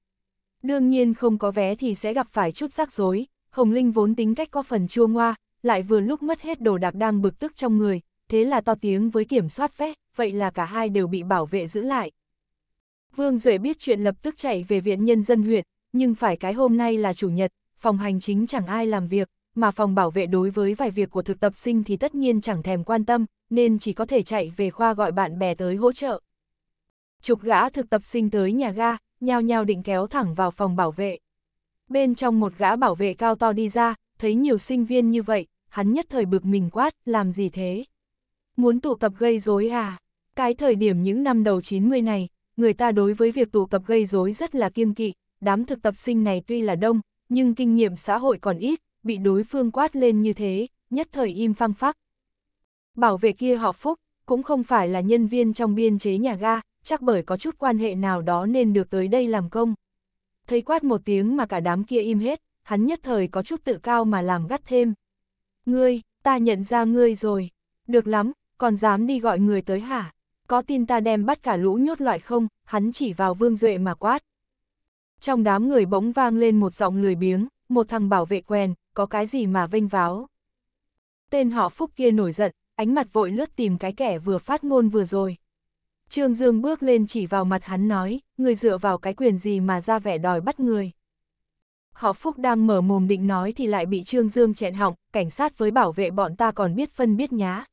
Đương nhiên không có vé thì sẽ gặp phải chút rắc rối, Hồng Linh vốn tính cách có phần chua ngoa, lại vừa lúc mất hết đồ đạc đang bực tức trong người, thế là to tiếng với kiểm soát vé, vậy là cả hai đều bị bảo vệ giữ lại. Vương Duệ biết chuyện lập tức chạy về viện nhân dân huyện, nhưng phải cái hôm nay là chủ nhật, phòng hành chính chẳng ai làm việc, mà phòng bảo vệ đối với vài việc của thực tập sinh thì tất nhiên chẳng thèm quan tâm, nên chỉ có thể chạy về khoa gọi bạn bè tới hỗ trợ chục gã thực tập sinh tới nhà ga, nhao nhao định kéo thẳng vào phòng bảo vệ. Bên trong một gã bảo vệ cao to đi ra, thấy nhiều sinh viên như vậy, hắn nhất thời bực mình quát, làm gì thế? Muốn tụ tập gây rối à? Cái thời điểm những năm đầu 90 này, người ta đối với việc tụ tập gây rối rất là kiêng kỵ, đám thực tập sinh này tuy là đông, nhưng kinh nghiệm xã hội còn ít, bị đối phương quát lên như thế, nhất thời im phăng phắc. Bảo vệ kia họ Phúc, cũng không phải là nhân viên trong biên chế nhà ga, chắc bởi có chút quan hệ nào đó nên được tới đây làm công. Thấy quát một tiếng mà cả đám kia im hết, hắn nhất thời có chút tự cao mà làm gắt thêm. Ngươi, ta nhận ra ngươi rồi. Được lắm, còn dám đi gọi người tới hả? Có tin ta đem bắt cả lũ nhốt loại không? Hắn chỉ vào Vương Duệ mà quát. Trong đám người bỗng vang lên một giọng lười biếng, một thằng bảo vệ quen, có cái gì mà vênh váo. Tên họ Phúc kia nổi giận, ánh mặt vội lướt tìm cái kẻ vừa phát ngôn vừa rồi. Trương Dương bước lên chỉ vào mặt hắn nói, người dựa vào cái quyền gì mà ra vẻ đòi bắt người. Họ Phúc đang mở mồm định nói thì lại bị Trương Dương chẹn họng, cảnh sát với bảo vệ bọn ta còn biết phân biết nhá.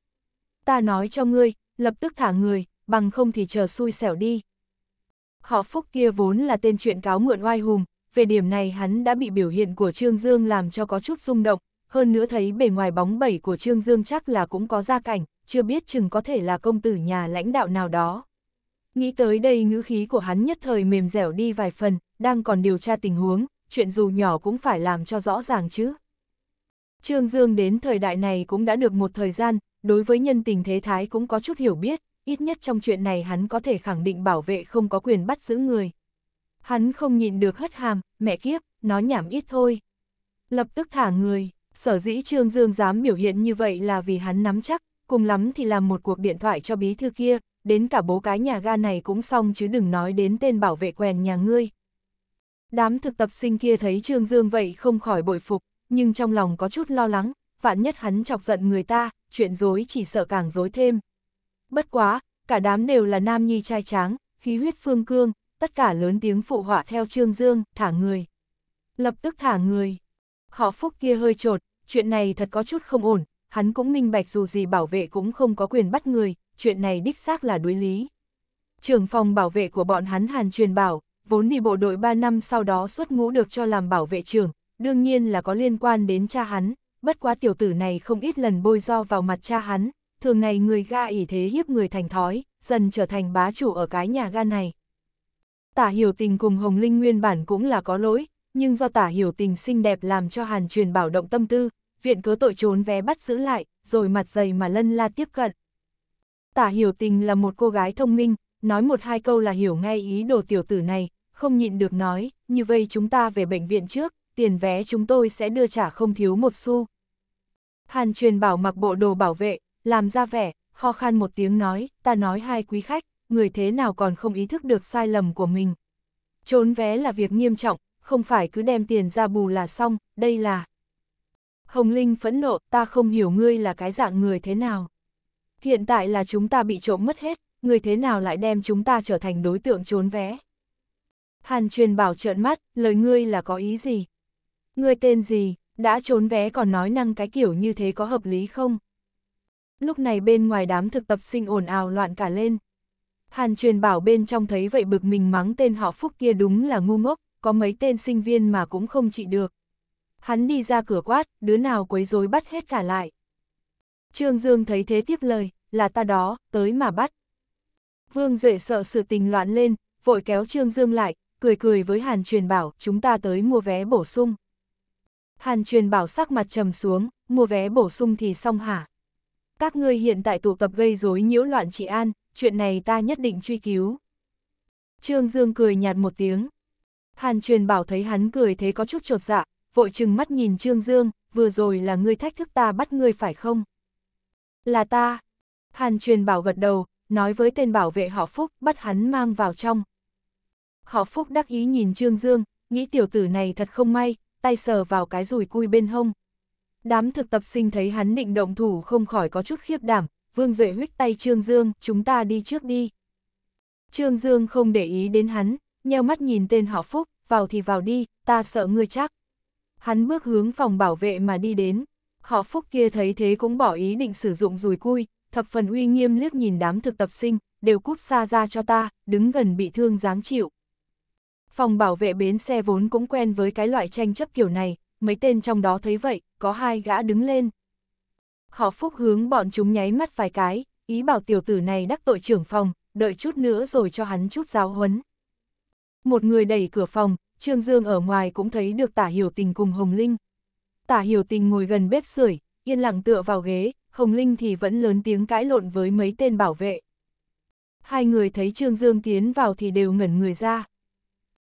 Ta nói cho ngươi, lập tức thả người, bằng không thì chờ xui xẻo đi. Họ Phúc kia vốn là tên chuyện cáo mượn oai hùng, về điểm này hắn đã bị biểu hiện của Trương Dương làm cho có chút rung động, hơn nữa thấy bề ngoài bóng bẩy của Trương Dương chắc là cũng có gia cảnh, chưa biết chừng có thể là công tử nhà lãnh đạo nào đó. Nghĩ tới đây ngữ khí của hắn nhất thời mềm dẻo đi vài phần, đang còn điều tra tình huống, chuyện dù nhỏ cũng phải làm cho rõ ràng chứ. Trương Dương đến thời đại này cũng đã được một thời gian, đối với nhân tình thế thái cũng có chút hiểu biết, ít nhất trong chuyện này hắn có thể khẳng định bảo vệ không có quyền bắt giữ người. Hắn không nhịn được hất hàm, mẹ kiếp, nói nhảm ít thôi. Lập tức thả người, sở dĩ Trương Dương dám biểu hiện như vậy là vì hắn nắm chắc, cùng lắm thì làm một cuộc điện thoại cho bí thư kia, đến cả bố cái nhà ga này cũng xong chứ đừng nói đến tên bảo vệ quèn nhà ngươi. Đám thực tập sinh kia thấy Trương Dương vậy không khỏi bội phục, nhưng trong lòng có chút lo lắng, vạn nhất hắn chọc giận người ta, chuyện dối chỉ sợ càng dối thêm. Bất quá, cả đám đều là nam nhi trai tráng, khí huyết phương cương, tất cả lớn tiếng phụ họa theo Trương Dương, thả người. Lập tức thả người. Họ phúc kia hơi trột, chuyện này thật có chút không ổn, hắn cũng minh bạch dù gì bảo vệ cũng không có quyền bắt người, chuyện này đích xác là đối lý. Trưởng phòng bảo vệ của bọn hắn Hàn truyền bảo, vốn đi bộ đội 3 năm sau đó xuất ngũ được cho làm bảo vệ trưởng, đương nhiên là có liên quan đến cha hắn, bất quá tiểu tử này không ít lần bôi do vào mặt cha hắn, thường ngày người ga ỉ thế hiếp người thành thói, dần trở thành bá chủ ở cái nhà ga này. Tả hiểu tình cùng Hồng Linh nguyên bản cũng là có lỗi, nhưng do tả hiểu tình xinh đẹp làm cho Hàn truyền bảo động tâm tư, viện cớ tội trốn vé bắt giữ lại, rồi mặt dày mà lân la tiếp cận, Tả hiểu tình là một cô gái thông minh, nói một hai câu là hiểu ngay ý đồ tiểu tử này, không nhịn được nói, như vậy chúng ta về bệnh viện trước, tiền vé chúng tôi sẽ đưa trả không thiếu một xu. Hàn truyền bảo mặc bộ đồ bảo vệ, làm ra vẻ, ho khan một tiếng nói, ta nói hai quý khách, người thế nào còn không ý thức được sai lầm của mình. Trốn vé là việc nghiêm trọng, không phải cứ đem tiền ra bù là xong, đây là... Hồng Linh phẫn nộ, ta không hiểu ngươi là cái dạng người thế nào. Hiện tại là chúng ta bị trộm mất hết, người thế nào lại đem chúng ta trở thành đối tượng trốn vé? Hàn truyền bảo trợn mắt, lời ngươi là có ý gì? Ngươi tên gì, đã trốn vé còn nói năng cái kiểu như thế có hợp lý không? Lúc này bên ngoài đám thực tập sinh ồn ào loạn cả lên. Hàn truyền bảo bên trong thấy vậy bực mình mắng tên họ Phúc kia đúng là ngu ngốc, có mấy tên sinh viên mà cũng không trị được. Hắn đi ra cửa quát, đứa nào quấy rối bắt hết cả lại. Trương Dương thấy thế tiếp lời, là ta đó, tới mà bắt. Vương Duệ sợ sự tình loạn lên, vội kéo Trương Dương lại, cười cười với Hàn Truyền Bảo, chúng ta tới mua vé bổ sung. Hàn Truyền Bảo sắc mặt trầm xuống, mua vé bổ sung thì xong hả? Các ngươi hiện tại tụ tập gây rối nhiễu loạn trị an, chuyện này ta nhất định truy cứu. Trương Dương cười nhạt một tiếng. Hàn Truyền Bảo thấy hắn cười thế có chút trột dạ, vội chừng mắt nhìn Trương Dương, vừa rồi là ngươi thách thức ta bắt ngươi phải không? Là ta. Hàn truyền bảo gật đầu, nói với tên bảo vệ họ Phúc bắt hắn mang vào trong. Họ Phúc đắc ý nhìn Trương Dương, nghĩ tiểu tử này thật không may, tay sờ vào cái rùi cui bên hông. Đám thực tập sinh thấy hắn định động thủ không khỏi có chút khiếp đảm, Vương Duệ huyết tay Trương Dương, chúng ta đi trước đi. Trương Dương không để ý đến hắn, nheo mắt nhìn tên họ Phúc, vào thì vào đi, ta sợ ngươi chắc. Hắn bước hướng phòng bảo vệ mà đi đến, họ phúc kia thấy thế cũng bỏ ý định sử dụng rùi cui, thập phần uy nghiêm liếc nhìn đám thực tập sinh, đều cút xa ra cho ta, đứng gần bị thương dáng chịu. Phòng bảo vệ bến xe vốn cũng quen với cái loại tranh chấp kiểu này, mấy tên trong đó thấy vậy, có hai gã đứng lên. Họ phúc hướng bọn chúng nháy mắt vài cái, ý bảo tiểu tử này đắc tội trưởng phòng, đợi chút nữa rồi cho hắn chút giáo huấn. Một người đẩy cửa phòng, Trương Dương ở ngoài cũng thấy được tả hiểu tình cùng Hồng Linh, tả hiểu tình ngồi gần bếp sưởi, yên lặng tựa vào ghế, Hồng Linh thì vẫn lớn tiếng cãi lộn với mấy tên bảo vệ. Hai người thấy Trương Dương tiến vào thì đều ngẩn người ra.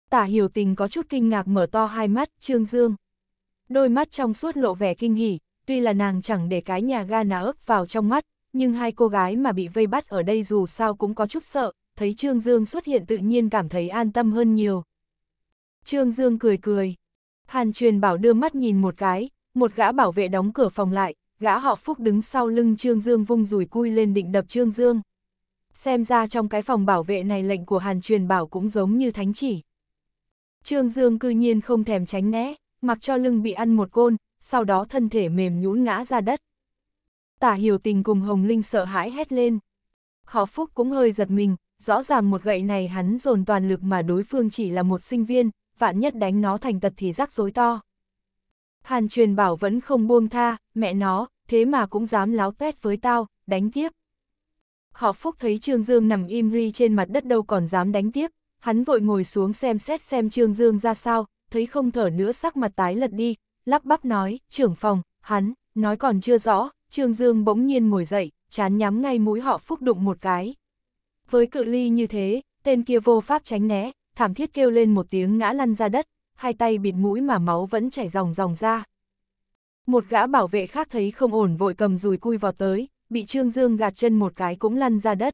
Tả hiểu tình có chút kinh ngạc mở to hai mắt, Trương Dương. Đôi mắt trong suốt lộ vẻ kinh hỉ, tuy là nàng chẳng để cái nhà ga ná ức vào trong mắt, nhưng hai cô gái mà bị vây bắt ở đây dù sao cũng có chút sợ, thấy Trương Dương xuất hiện tự nhiên cảm thấy an tâm hơn nhiều. Trương Dương cười cười, Hàn truyền bảo đưa mắt nhìn một cái, một gã bảo vệ đóng cửa phòng lại, gã họ Phúc đứng sau lưng Trương Dương vung rùi cui lên định đập Trương Dương. Xem ra trong cái phòng bảo vệ này lệnh của Hàn truyền bảo cũng giống như thánh chỉ. Trương Dương cư nhiên không thèm tránh né, mặc cho lưng bị ăn một côn, sau đó thân thể mềm nhũn ngã ra đất. Tả hiểu tình cùng Hồng Linh sợ hãi hét lên. Họ Phúc cũng hơi giật mình, rõ ràng một gậy này hắn dồn toàn lực mà đối phương chỉ là một sinh viên, vạn nhất đánh nó thành tật thì rắc rối to. Hàn truyền bảo vẫn không buông tha, mẹ nó, thế mà cũng dám láo tét với tao, đánh tiếp. Họ Phúc thấy Trương Dương nằm im ri trên mặt đất đâu còn dám đánh tiếp, hắn vội ngồi xuống xem xét xem Trương Dương ra sao, thấy không thở nữa sắc mặt tái lật đi, lắp bắp nói, trưởng phòng, hắn, nói còn chưa rõ, Trương Dương bỗng nhiên ngồi dậy, chán nhắm ngay mũi họ Phúc đụng một cái. Với cự ly như thế, tên kia vô pháp tránh né, thảm thiết kêu lên một tiếng ngã lăn ra đất, hai tay bịt mũi mà máu vẫn chảy ròng ròng ra. Một gã bảo vệ khác thấy không ổn vội cầm rùi cui vào tới, bị Trương Dương gạt chân một cái cũng lăn ra đất.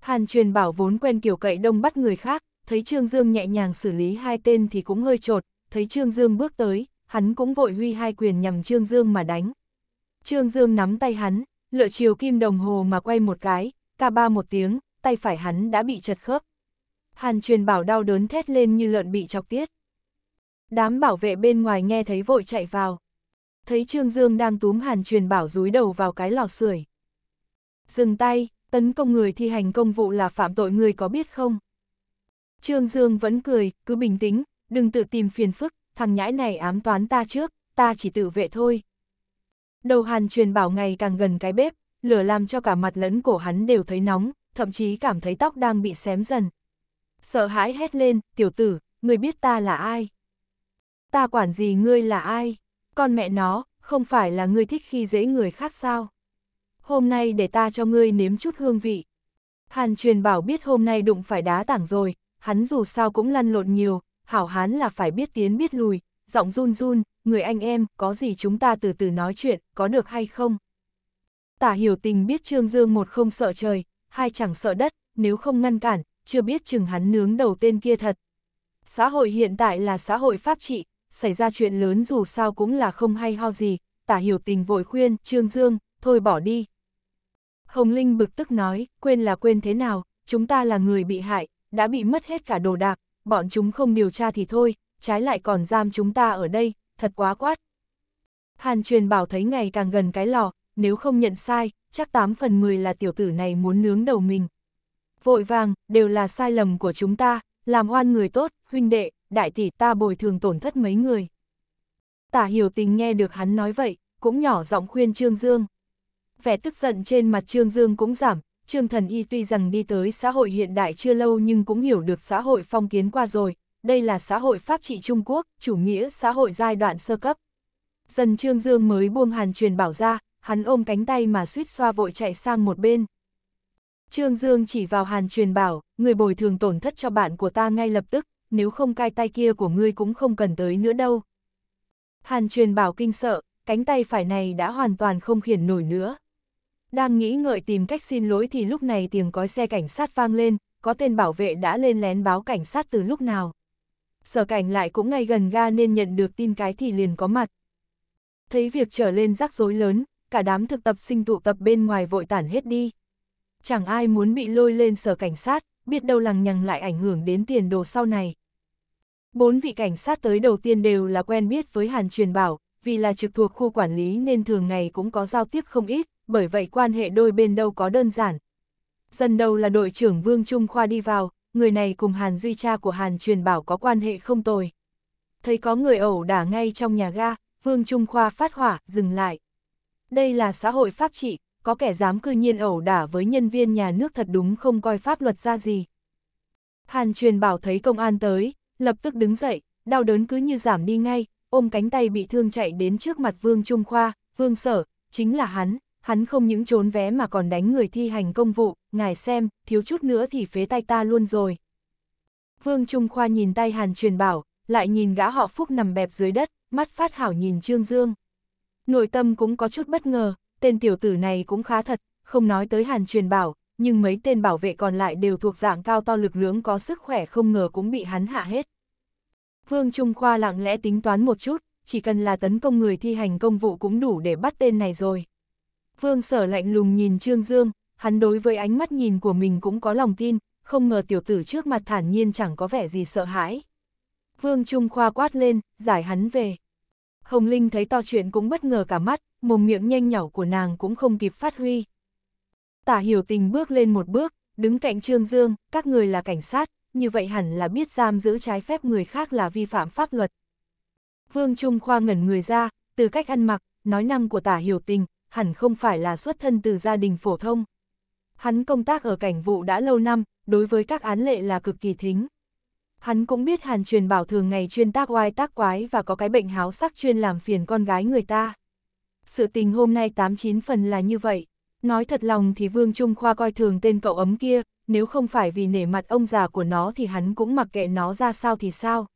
Hàn truyền bảo vốn quen kiểu cậy đông bắt người khác, thấy Trương Dương nhẹ nhàng xử lý hai tên thì cũng hơi trột, thấy Trương Dương bước tới, hắn cũng vội huy hai quyền nhằm Trương Dương mà đánh. Trương Dương nắm tay hắn, lựa chiều kim đồng hồ mà quay một cái, ca ba một tiếng, tay phải hắn đã bị chật khớp. Hàn truyền bảo đau đớn thét lên như lợn bị chọc tiết. Đám bảo vệ bên ngoài nghe thấy vội chạy vào. Thấy Trương Dương đang túm hàn truyền bảo rúi đầu vào cái lò sưởi Dừng tay, tấn công người thi hành công vụ là phạm tội người có biết không? Trương Dương vẫn cười, cứ bình tĩnh, đừng tự tìm phiền phức, thằng nhãi này ám toán ta trước, ta chỉ tự vệ thôi. Đầu hàn truyền bảo ngày càng gần cái bếp, lửa làm cho cả mặt lẫn cổ hắn đều thấy nóng, thậm chí cảm thấy tóc đang bị xém dần sợ hãi hét lên, tiểu tử, ngươi biết ta là ai? Ta quản gì ngươi là ai? Con mẹ nó, không phải là ngươi thích khi dễ người khác sao? Hôm nay để ta cho ngươi nếm chút hương vị. Hàn truyền bảo biết hôm nay đụng phải đá tảng rồi, hắn dù sao cũng lăn lộn nhiều, hảo hán là phải biết tiến biết lùi, giọng run run, người anh em, có gì chúng ta từ từ nói chuyện, có được hay không? Tả hiểu tình biết Trương Dương một không sợ trời, hai chẳng sợ đất, nếu không ngăn cản, chưa biết chừng hắn nướng đầu tên kia thật. Xã hội hiện tại là xã hội pháp trị, xảy ra chuyện lớn dù sao cũng là không hay ho gì, tả hiểu tình vội khuyên, Trương Dương, thôi bỏ đi. Hồng Linh bực tức nói, quên là quên thế nào, chúng ta là người bị hại, đã bị mất hết cả đồ đạc, bọn chúng không điều tra thì thôi, trái lại còn giam chúng ta ở đây, thật quá quát. Hàn truyền bảo thấy ngày càng gần cái lò, nếu không nhận sai, chắc 8 phần 10 là tiểu tử này muốn nướng đầu mình vội vàng, đều là sai lầm của chúng ta, làm oan người tốt, huynh đệ, đại tỷ ta bồi thường tổn thất mấy người. Tả hiểu tình nghe được hắn nói vậy, cũng nhỏ giọng khuyên Trương Dương. Vẻ tức giận trên mặt Trương Dương cũng giảm, Trương Thần Y tuy rằng đi tới xã hội hiện đại chưa lâu nhưng cũng hiểu được xã hội phong kiến qua rồi, đây là xã hội pháp trị Trung Quốc, chủ nghĩa xã hội giai đoạn sơ cấp. Dần Trương Dương mới buông hàn truyền bảo ra, hắn ôm cánh tay mà suýt xoa vội chạy sang một bên. Trương Dương chỉ vào Hàn truyền bảo, người bồi thường tổn thất cho bạn của ta ngay lập tức, nếu không cai tay kia của ngươi cũng không cần tới nữa đâu. Hàn truyền bảo kinh sợ, cánh tay phải này đã hoàn toàn không khiển nổi nữa. Đang nghĩ ngợi tìm cách xin lỗi thì lúc này tiếng cói xe cảnh sát vang lên, có tên bảo vệ đã lên lén báo cảnh sát từ lúc nào. Sở cảnh lại cũng ngay gần ga nên nhận được tin cái thì liền có mặt. Thấy việc trở lên rắc rối lớn, cả đám thực tập sinh tụ tập bên ngoài vội tản hết đi chẳng ai muốn bị lôi lên sở cảnh sát, biết đâu lằng nhằng lại ảnh hưởng đến tiền đồ sau này. Bốn vị cảnh sát tới đầu tiên đều là quen biết với Hàn Truyền Bảo, vì là trực thuộc khu quản lý nên thường ngày cũng có giao tiếp không ít, bởi vậy quan hệ đôi bên đâu có đơn giản. Dần đầu là đội trưởng Vương Trung Khoa đi vào, người này cùng Hàn Duy cha của Hàn Truyền Bảo có quan hệ không tồi. Thấy có người ẩu đả ngay trong nhà ga, Vương Trung Khoa phát hỏa, dừng lại. Đây là xã hội pháp trị, có kẻ dám cư nhiên ẩu đả với nhân viên nhà nước thật đúng không coi pháp luật ra gì. Hàn truyền bảo thấy công an tới, lập tức đứng dậy, đau đớn cứ như giảm đi ngay, ôm cánh tay bị thương chạy đến trước mặt Vương Trung Khoa, Vương Sở, chính là hắn, hắn không những trốn vé mà còn đánh người thi hành công vụ, ngài xem, thiếu chút nữa thì phế tay ta luôn rồi. Vương Trung Khoa nhìn tay Hàn truyền bảo, lại nhìn gã họ Phúc nằm bẹp dưới đất, mắt phát hảo nhìn Trương Dương. Nội tâm cũng có chút bất ngờ, tên tiểu tử này cũng khá thật, không nói tới hàn truyền bảo, nhưng mấy tên bảo vệ còn lại đều thuộc dạng cao to lực lưỡng có sức khỏe không ngờ cũng bị hắn hạ hết. Vương Trung Khoa lặng lẽ tính toán một chút, chỉ cần là tấn công người thi hành công vụ cũng đủ để bắt tên này rồi. Vương Sở lạnh lùng nhìn Trương Dương, hắn đối với ánh mắt nhìn của mình cũng có lòng tin, không ngờ tiểu tử trước mặt thản nhiên chẳng có vẻ gì sợ hãi. Vương Trung Khoa quát lên, giải hắn về. Hồng Linh thấy to chuyện cũng bất ngờ cả mắt, mồm miệng nhanh nhỏ của nàng cũng không kịp phát huy. Tả hiểu tình bước lên một bước, đứng cạnh Trương Dương, các người là cảnh sát, như vậy hẳn là biết giam giữ trái phép người khác là vi phạm pháp luật. Vương Trung Khoa ngẩn người ra, từ cách ăn mặc, nói năng của tả hiểu tình, hẳn không phải là xuất thân từ gia đình phổ thông. Hắn công tác ở cảnh vụ đã lâu năm, đối với các án lệ là cực kỳ thính. Hắn cũng biết Hàn truyền bảo thường ngày chuyên tác oai tác quái và có cái bệnh háo sắc chuyên làm phiền con gái người ta. Sự tình hôm nay 89 phần là như vậy. Nói thật lòng thì Vương Trung Khoa coi thường tên cậu ấm kia, nếu không phải vì nể mặt ông già của nó thì hắn cũng mặc kệ nó ra sao thì sao.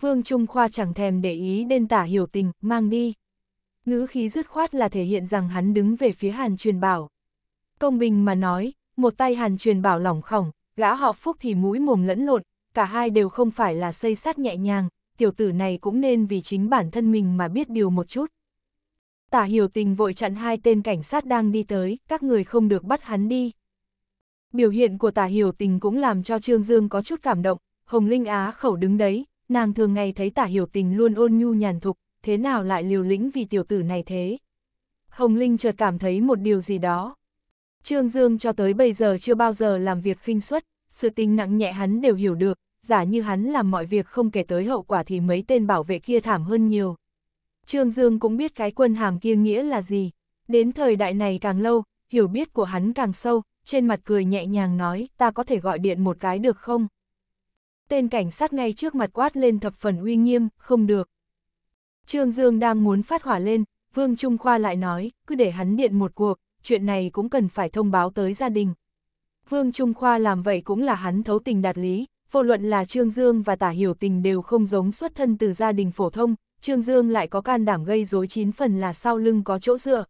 Vương Trung Khoa chẳng thèm để ý đến tả hiểu tình, mang đi. Ngữ khí dứt khoát là thể hiện rằng hắn đứng về phía Hàn truyền bảo. Công bình mà nói, một tay Hàn truyền bảo lỏng khỏng, gã họ phúc thì mũi mồm lẫn lộn, cả hai đều không phải là xây sát nhẹ nhàng, tiểu tử này cũng nên vì chính bản thân mình mà biết điều một chút. Tả hiểu tình vội chặn hai tên cảnh sát đang đi tới, các người không được bắt hắn đi. Biểu hiện của tả hiểu tình cũng làm cho Trương Dương có chút cảm động, Hồng Linh Á khẩu đứng đấy, nàng thường ngày thấy tả hiểu tình luôn ôn nhu nhàn thục, thế nào lại liều lĩnh vì tiểu tử này thế. Hồng Linh chợt cảm thấy một điều gì đó. Trương Dương cho tới bây giờ chưa bao giờ làm việc khinh suất, sự tình nặng nhẹ hắn đều hiểu được, giả như hắn làm mọi việc không kể tới hậu quả thì mấy tên bảo vệ kia thảm hơn nhiều. Trương Dương cũng biết cái quân hàm kia nghĩa là gì. Đến thời đại này càng lâu, hiểu biết của hắn càng sâu, trên mặt cười nhẹ nhàng nói, ta có thể gọi điện một cái được không? Tên cảnh sát ngay trước mặt quát lên thập phần uy nghiêm, không được. Trương Dương đang muốn phát hỏa lên, Vương Trung Khoa lại nói, cứ để hắn điện một cuộc, chuyện này cũng cần phải thông báo tới gia đình. Vương Trung Khoa làm vậy cũng là hắn thấu tình đạt lý, Vô luận là Trương Dương và Tả Hiểu Tình đều không giống xuất thân từ gia đình phổ thông, Trương Dương lại có can đảm gây rối chín phần là sau lưng có chỗ dựa.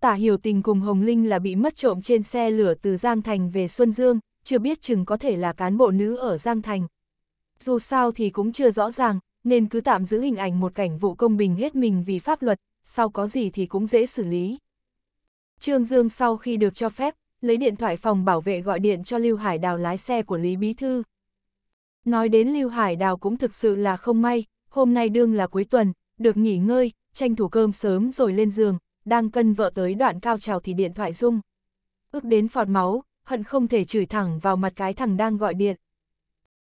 Tả Hiểu Tình cùng Hồng Linh là bị mất trộm trên xe lửa từ Giang Thành về Xuân Dương, chưa biết chừng có thể là cán bộ nữ ở Giang Thành. Dù sao thì cũng chưa rõ ràng, nên cứ tạm giữ hình ảnh một cảnh vụ công bình hết mình vì pháp luật, sau có gì thì cũng dễ xử lý. Trương Dương sau khi được cho phép, lấy điện thoại phòng bảo vệ gọi điện cho Lưu Hải Đào lái xe của Lý Bí Thư, Nói đến Lưu Hải Đào cũng thực sự là không may, hôm nay đương là cuối tuần, được nghỉ ngơi, tranh thủ cơm sớm rồi lên giường, đang cân vợ tới đoạn cao trào thì điện thoại rung. Ước đến phọt máu, hận không thể chửi thẳng vào mặt cái thằng đang gọi điện.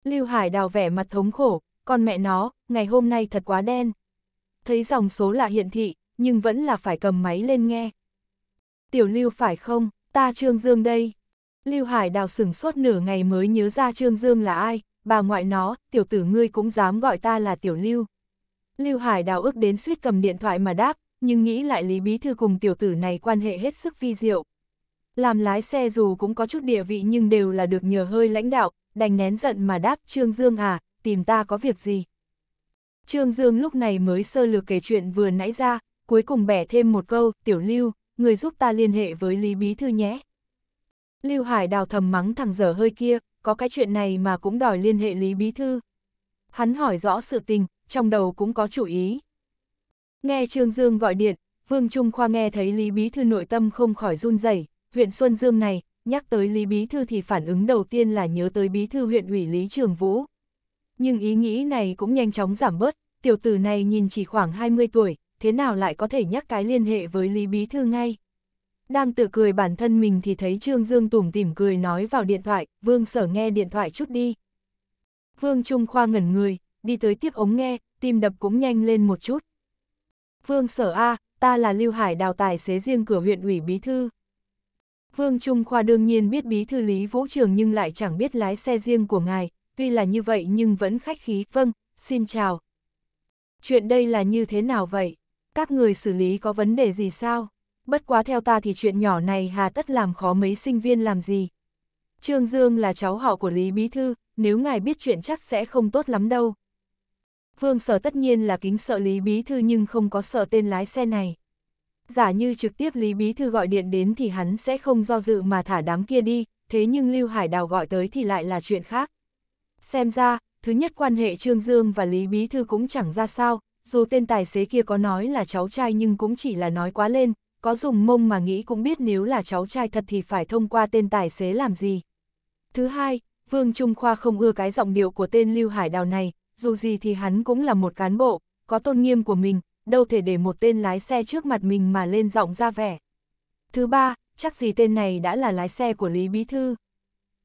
Lưu Hải Đào vẻ mặt thống khổ, con mẹ nó, ngày hôm nay thật quá đen. Thấy dòng số là hiện thị, nhưng vẫn là phải cầm máy lên nghe. Tiểu Lưu phải không, ta Trương Dương đây. Lưu Hải Đào sửng sốt nửa ngày mới nhớ ra Trương Dương là ai, bà ngoại nó, tiểu tử ngươi cũng dám gọi ta là tiểu lưu. Lưu Hải đào ước đến suýt cầm điện thoại mà đáp, nhưng nghĩ lại Lý Bí Thư cùng tiểu tử này quan hệ hết sức vi diệu. Làm lái xe dù cũng có chút địa vị nhưng đều là được nhờ hơi lãnh đạo, đành nén giận mà đáp Trương Dương à, tìm ta có việc gì. Trương Dương lúc này mới sơ lược kể chuyện vừa nãy ra, cuối cùng bẻ thêm một câu, tiểu lưu, người giúp ta liên hệ với Lý Bí Thư nhé. Lưu Hải đào thầm mắng thằng dở hơi kia, có cái chuyện này mà cũng đòi liên hệ Lý Bí Thư. Hắn hỏi rõ sự tình, trong đầu cũng có chủ ý. Nghe Trương Dương gọi điện, Vương Trung Khoa nghe thấy Lý Bí Thư nội tâm không khỏi run rẩy huyện Xuân Dương này, nhắc tới Lý Bí Thư thì phản ứng đầu tiên là nhớ tới Bí Thư huyện ủy Lý Trường Vũ. Nhưng ý nghĩ này cũng nhanh chóng giảm bớt, tiểu tử này nhìn chỉ khoảng 20 tuổi, thế nào lại có thể nhắc cái liên hệ với Lý Bí Thư ngay đang tự cười bản thân mình thì thấy Trương Dương tủm tỉm cười nói vào điện thoại, Vương Sở nghe điện thoại chút đi. Vương Trung Khoa ngẩn người, đi tới tiếp ống nghe, tim đập cũng nhanh lên một chút. Vương Sở A, ta là Lưu Hải đào tài xế riêng cửa huyện ủy Bí Thư. Vương Trung Khoa đương nhiên biết Bí Thư Lý Vũ Trường nhưng lại chẳng biết lái xe riêng của ngài, tuy là như vậy nhưng vẫn khách khí, vâng, xin chào. Chuyện đây là như thế nào vậy? Các người xử lý có vấn đề gì sao? bất quá theo ta thì chuyện nhỏ này hà tất làm khó mấy sinh viên làm gì. Trương Dương là cháu họ của Lý Bí Thư, nếu ngài biết chuyện chắc sẽ không tốt lắm đâu. Vương sở tất nhiên là kính sợ Lý Bí Thư nhưng không có sợ tên lái xe này. Giả như trực tiếp Lý Bí Thư gọi điện đến thì hắn sẽ không do dự mà thả đám kia đi, thế nhưng Lưu Hải Đào gọi tới thì lại là chuyện khác. Xem ra, thứ nhất quan hệ Trương Dương và Lý Bí Thư cũng chẳng ra sao, dù tên tài xế kia có nói là cháu trai nhưng cũng chỉ là nói quá lên, có dùng mông mà nghĩ cũng biết nếu là cháu trai thật thì phải thông qua tên tài xế làm gì. Thứ hai, Vương Trung Khoa không ưa cái giọng điệu của tên Lưu Hải Đào này, dù gì thì hắn cũng là một cán bộ, có tôn nghiêm của mình, đâu thể để một tên lái xe trước mặt mình mà lên giọng ra vẻ. Thứ ba, chắc gì tên này đã là lái xe của Lý Bí Thư.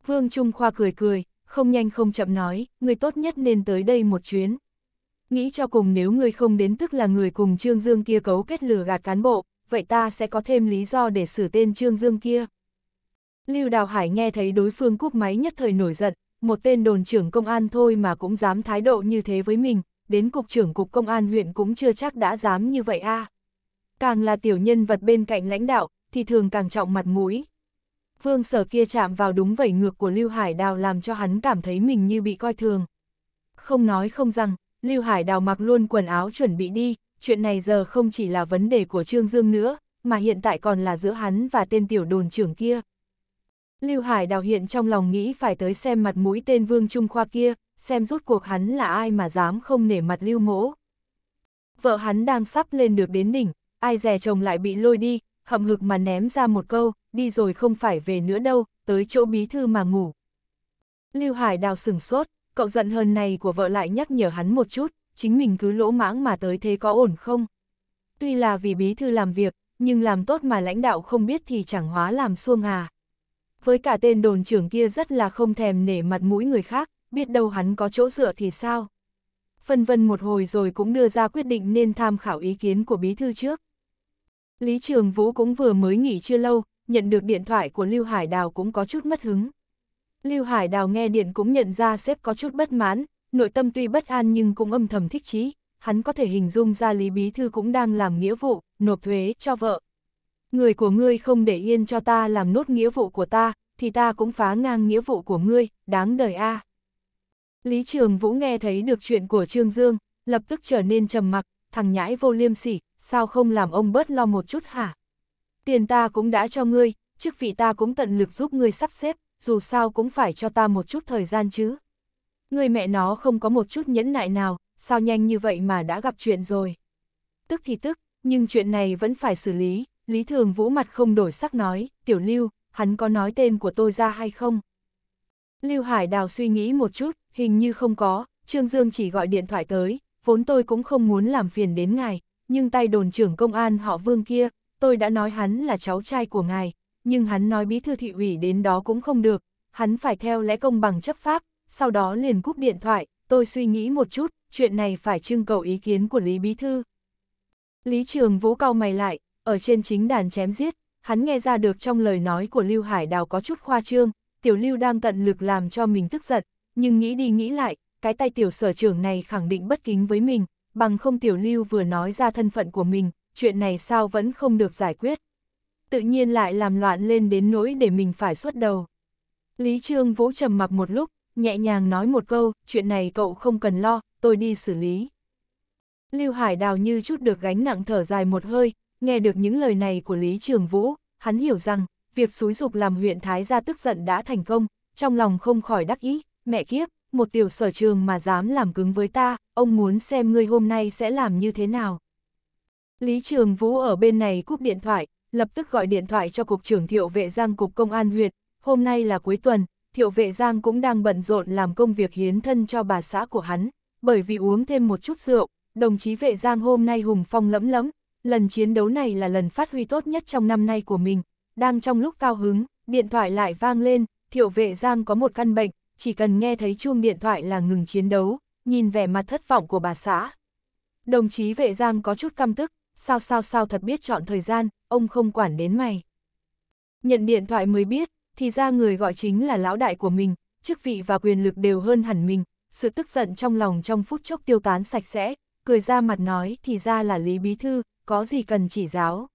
Vương Trung Khoa cười cười, không nhanh không chậm nói, người tốt nhất nên tới đây một chuyến. Nghĩ cho cùng nếu người không đến tức là người cùng Trương Dương kia cấu kết lừa gạt cán bộ, vậy ta sẽ có thêm lý do để xử tên Trương Dương kia. Lưu Đào Hải nghe thấy đối phương cúp máy nhất thời nổi giận, một tên đồn trưởng công an thôi mà cũng dám thái độ như thế với mình, đến cục trưởng cục công an huyện cũng chưa chắc đã dám như vậy a. Càng là tiểu nhân vật bên cạnh lãnh đạo, thì thường càng trọng mặt mũi. phương sở kia chạm vào đúng vẩy ngược của Lưu Hải Đào làm cho hắn cảm thấy mình như bị coi thường. Không nói không rằng, Lưu Hải Đào mặc luôn quần áo chuẩn bị đi, chuyện này giờ không chỉ là vấn đề của Trương Dương nữa, mà hiện tại còn là giữa hắn và tên tiểu đồn trưởng kia. Lưu Hải Đào hiện trong lòng nghĩ phải tới xem mặt mũi tên Vương Trung Khoa kia, xem rút cuộc hắn là ai mà dám không nể mặt Lưu Mỗ. Vợ hắn đang sắp lên được đến đỉnh, ai dè chồng lại bị lôi đi, hậm hực mà ném ra một câu, đi rồi không phải về nữa đâu, tới chỗ bí thư mà ngủ. Lưu Hải Đào sừng sốt, cậu giận hờn này của vợ lại nhắc nhở hắn một chút, chính mình cứ lỗ mãng mà tới thế có ổn không? Tuy là vì bí thư làm việc, nhưng làm tốt mà lãnh đạo không biết thì chẳng hóa làm xuông à? Với cả tên đồn trưởng kia rất là không thèm nể mặt mũi người khác, biết đâu hắn có chỗ dựa thì sao? Phân vân một hồi rồi cũng đưa ra quyết định nên tham khảo ý kiến của bí thư trước. Lý Trường Vũ cũng vừa mới nghỉ chưa lâu, nhận được điện thoại của Lưu Hải Đào cũng có chút mất hứng. Lưu Hải Đào nghe điện cũng nhận ra sếp có chút bất mãn, nội tâm tuy bất an nhưng cũng âm thầm thích chí, hắn có thể hình dung ra Lý Bí Thư cũng đang làm nghĩa vụ, nộp thuế cho vợ. Người của ngươi không để yên cho ta làm nốt nghĩa vụ của ta, thì ta cũng phá ngang nghĩa vụ của ngươi, đáng đời a. Lý Trường Vũ nghe thấy được chuyện của Trương Dương, lập tức trở nên trầm mặc, thằng nhãi vô liêm sỉ, sao không làm ông bớt lo một chút hả? Tiền ta cũng đã cho ngươi, chức vị ta cũng tận lực giúp ngươi sắp xếp, dù sao cũng phải cho ta một chút thời gian chứ người mẹ nó không có một chút nhẫn nại nào, sao nhanh như vậy mà đã gặp chuyện rồi. Tức thì tức, nhưng chuyện này vẫn phải xử lý, Lý Thường Vũ mặt không đổi sắc nói, tiểu lưu, hắn có nói tên của tôi ra hay không? Lưu Hải Đào suy nghĩ một chút, hình như không có, Trương Dương chỉ gọi điện thoại tới, vốn tôi cũng không muốn làm phiền đến ngài, nhưng tay đồn trưởng công an họ Vương kia, tôi đã nói hắn là cháu trai của ngài, nhưng hắn nói bí thư thị ủy đến đó cũng không được, hắn phải theo lẽ công bằng chấp pháp, sau đó liền cúp điện thoại, tôi suy nghĩ một chút, chuyện này phải trưng cầu ý kiến của Lý Bí Thư. Lý Trường Vũ cau mày lại, ở trên chính đàn chém giết, hắn nghe ra được trong lời nói của Lưu Hải Đào có chút khoa trương, tiểu Lưu đang tận lực làm cho mình tức giận, nhưng nghĩ đi nghĩ lại, cái tay tiểu sở trưởng này khẳng định bất kính với mình, bằng không tiểu Lưu vừa nói ra thân phận của mình, chuyện này sao vẫn không được giải quyết. Tự nhiên lại làm loạn lên đến nỗi để mình phải xuất đầu. Lý trường Vũ trầm mặc một lúc, nhẹ nhàng nói một câu, chuyện này cậu không cần lo, tôi đi xử lý. Lưu Hải Đào như chút được gánh nặng thở dài một hơi, nghe được những lời này của Lý Trường Vũ, hắn hiểu rằng, việc xúi dục làm huyện Thái gia tức giận đã thành công, trong lòng không khỏi đắc ý, mẹ kiếp, một tiểu sở trường mà dám làm cứng với ta, ông muốn xem ngươi hôm nay sẽ làm như thế nào. Lý Trường Vũ ở bên này cúp điện thoại, lập tức gọi điện thoại cho Cục trưởng Thiệu Vệ Giang Cục Công an huyện, hôm nay là cuối tuần, thiệu vệ giang cũng đang bận rộn làm công việc hiến thân cho bà xã của hắn, bởi vì uống thêm một chút rượu, đồng chí vệ giang hôm nay hùng phong lẫm lẫm, lần chiến đấu này là lần phát huy tốt nhất trong năm nay của mình, đang trong lúc cao hứng, điện thoại lại vang lên, thiệu vệ giang có một căn bệnh, chỉ cần nghe thấy chuông điện thoại là ngừng chiến đấu, nhìn vẻ mặt thất vọng của bà xã. Đồng chí vệ giang có chút căm tức, sao sao sao thật biết chọn thời gian, ông không quản đến mày. Nhận điện thoại mới biết, thì ra người gọi chính là lão đại của mình, chức vị và quyền lực đều hơn hẳn mình, sự tức giận trong lòng trong phút chốc tiêu tán sạch sẽ, cười ra mặt nói thì ra là Lý Bí Thư, có gì cần chỉ giáo.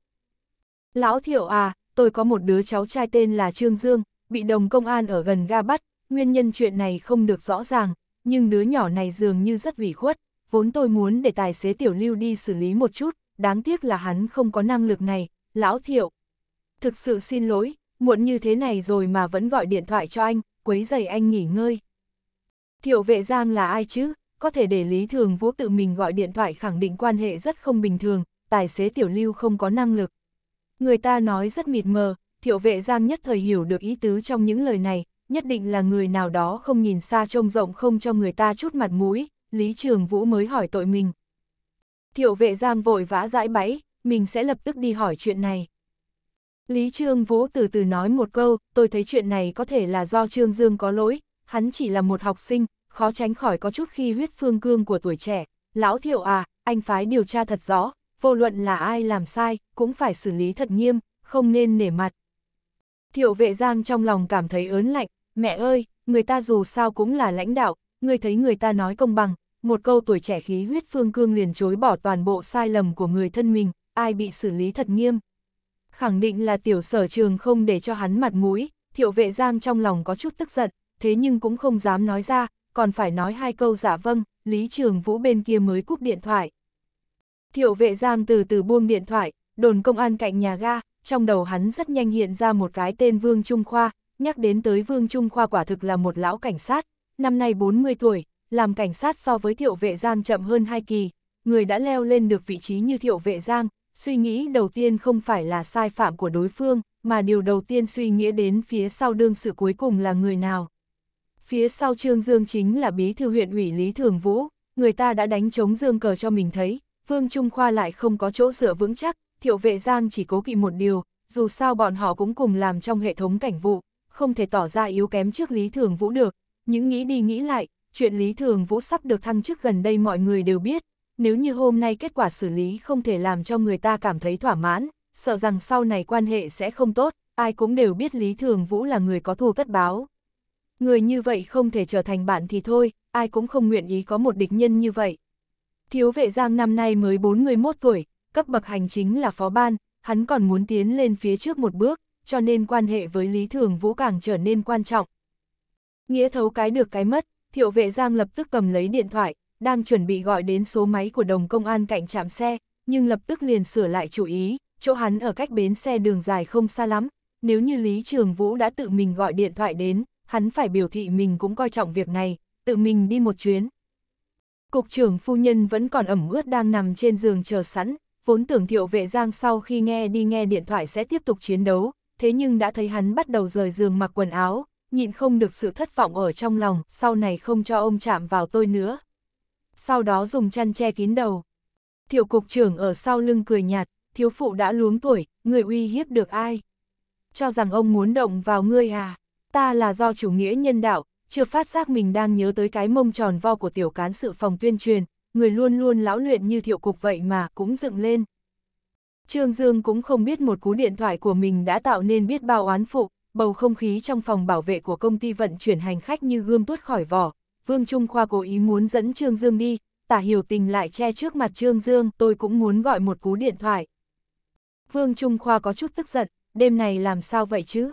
Lão Thiệu à, tôi có một đứa cháu trai tên là Trương Dương, bị đồng công an ở gần ga bắt, nguyên nhân chuyện này không được rõ ràng, nhưng đứa nhỏ này dường như rất ủy khuất, vốn tôi muốn để tài xế Tiểu Lưu đi xử lý một chút, đáng tiếc là hắn không có năng lực này, lão Thiệu. Thực sự xin lỗi, muộn như thế này rồi mà vẫn gọi điện thoại cho anh, quấy giày anh nghỉ ngơi. Thiệu vệ giang là ai chứ, có thể để Lý Thường Vũ tự mình gọi điện thoại khẳng định quan hệ rất không bình thường, tài xế tiểu lưu không có năng lực. Người ta nói rất mịt mờ, thiệu vệ giang nhất thời hiểu được ý tứ trong những lời này, nhất định là người nào đó không nhìn xa trông rộng không cho người ta chút mặt mũi, Lý Trường Vũ mới hỏi tội mình. Thiệu vệ giang vội vã giải bẫy, mình sẽ lập tức đi hỏi chuyện này. Lý Trương Vũ từ từ nói một câu, tôi thấy chuyện này có thể là do Trương Dương có lỗi, hắn chỉ là một học sinh, khó tránh khỏi có chút khi huyết phương cương của tuổi trẻ. Lão Thiệu à, anh phái điều tra thật rõ, vô luận là ai làm sai, cũng phải xử lý thật nghiêm, không nên nể mặt. Thiệu vệ giang trong lòng cảm thấy ớn lạnh, mẹ ơi, người ta dù sao cũng là lãnh đạo, người thấy người ta nói công bằng, một câu tuổi trẻ khí huyết phương cương liền chối bỏ toàn bộ sai lầm của người thân mình, ai bị xử lý thật nghiêm khẳng định là tiểu sở trường không để cho hắn mặt mũi, thiệu vệ giang trong lòng có chút tức giận, thế nhưng cũng không dám nói ra, còn phải nói hai câu giả dạ vâng, Lý Trường Vũ bên kia mới cúp điện thoại. Thiệu vệ giang từ từ buông điện thoại, đồn công an cạnh nhà ga, trong đầu hắn rất nhanh hiện ra một cái tên Vương Trung Khoa, nhắc đến tới Vương Trung Khoa quả thực là một lão cảnh sát, năm nay 40 tuổi, làm cảnh sát so với thiệu vệ giang chậm hơn hai kỳ, người đã leo lên được vị trí như thiệu vệ giang, suy nghĩ đầu tiên không phải là sai phạm của đối phương, mà điều đầu tiên suy nghĩ đến phía sau đương sự cuối cùng là người nào. Phía sau Trương Dương chính là bí thư huyện ủy Lý Thường Vũ, người ta đã đánh chống Dương cờ cho mình thấy, Vương Trung Khoa lại không có chỗ dựa vững chắc, thiệu vệ giang chỉ cố kỵ một điều, dù sao bọn họ cũng cùng làm trong hệ thống cảnh vụ, không thể tỏ ra yếu kém trước Lý Thường Vũ được, những nghĩ đi nghĩ lại, chuyện Lý Thường Vũ sắp được thăng chức gần đây mọi người đều biết, nếu như hôm nay kết quả xử lý không thể làm cho người ta cảm thấy thỏa mãn, sợ rằng sau này quan hệ sẽ không tốt, ai cũng đều biết Lý Thường Vũ là người có thù tất báo. Người như vậy không thể trở thành bạn thì thôi, ai cũng không nguyện ý có một địch nhân như vậy. Thiếu vệ Giang năm nay mới 41 tuổi, cấp bậc hành chính là phó ban, hắn còn muốn tiến lên phía trước một bước, cho nên quan hệ với Lý Thường Vũ càng trở nên quan trọng. Nghĩa thấu cái được cái mất, thiệu vệ Giang lập tức cầm lấy điện thoại, đang chuẩn bị gọi đến số máy của đồng công an cạnh trạm xe, nhưng lập tức liền sửa lại chủ ý, chỗ hắn ở cách bến xe đường dài không xa lắm, nếu như Lý Trường Vũ đã tự mình gọi điện thoại đến, hắn phải biểu thị mình cũng coi trọng việc này, tự mình đi một chuyến. Cục trưởng phu nhân vẫn còn ẩm ướt đang nằm trên giường chờ sẵn, vốn tưởng thiệu vệ giang sau khi nghe đi nghe điện thoại sẽ tiếp tục chiến đấu, thế nhưng đã thấy hắn bắt đầu rời giường mặc quần áo, nhịn không được sự thất vọng ở trong lòng, sau này không cho ông chạm vào tôi nữa sau đó dùng chăn che kín đầu. Thiệu cục trưởng ở sau lưng cười nhạt, thiếu phụ đã luống tuổi, người uy hiếp được ai? Cho rằng ông muốn động vào ngươi à? Ta là do chủ nghĩa nhân đạo, chưa phát giác mình đang nhớ tới cái mông tròn vo của tiểu cán sự phòng tuyên truyền, người luôn luôn lão luyện như thiệu cục vậy mà cũng dựng lên. Trương Dương cũng không biết một cú điện thoại của mình đã tạo nên biết bao oán phụ, bầu không khí trong phòng bảo vệ của công ty vận chuyển hành khách như gươm tuốt khỏi vỏ, Vương Trung Khoa cố ý muốn dẫn Trương Dương đi, tả hiểu tình lại che trước mặt Trương Dương, tôi cũng muốn gọi một cú điện thoại. Vương Trung Khoa có chút tức giận, đêm này làm sao vậy chứ?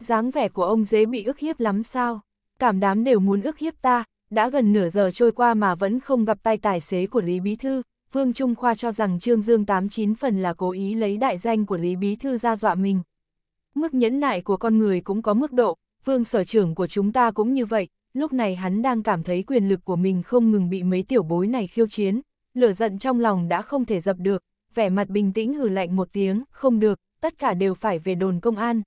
dáng vẻ của ông dế bị ức hiếp lắm sao? Cảm đám đều muốn ức hiếp ta, đã gần nửa giờ trôi qua mà vẫn không gặp tay tài xế của Lý Bí Thư. Vương Trung Khoa cho rằng Trương Dương 89 phần là cố ý lấy đại danh của Lý Bí Thư ra dọa mình. Mức nhẫn nại của con người cũng có mức độ, Vương Sở trưởng của chúng ta cũng như vậy, lúc này hắn đang cảm thấy quyền lực của mình không ngừng bị mấy tiểu bối này khiêu chiến, lửa giận trong lòng đã không thể dập được, vẻ mặt bình tĩnh hừ lạnh một tiếng, không được, tất cả đều phải về đồn công an.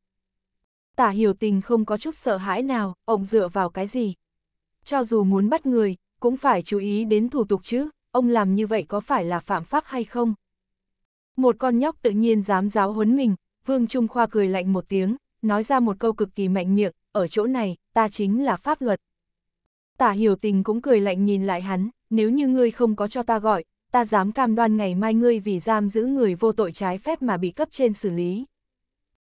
Tả hiểu tình không có chút sợ hãi nào, ông dựa vào cái gì. Cho dù muốn bắt người, cũng phải chú ý đến thủ tục chứ, ông làm như vậy có phải là phạm pháp hay không? Một con nhóc tự nhiên dám giáo huấn mình, Vương Trung Khoa cười lạnh một tiếng, nói ra một câu cực kỳ mạnh miệng, ở chỗ này, ta chính là pháp luật tả hiểu tình cũng cười lạnh nhìn lại hắn, nếu như ngươi không có cho ta gọi, ta dám cam đoan ngày mai ngươi vì giam giữ người vô tội trái phép mà bị cấp trên xử lý.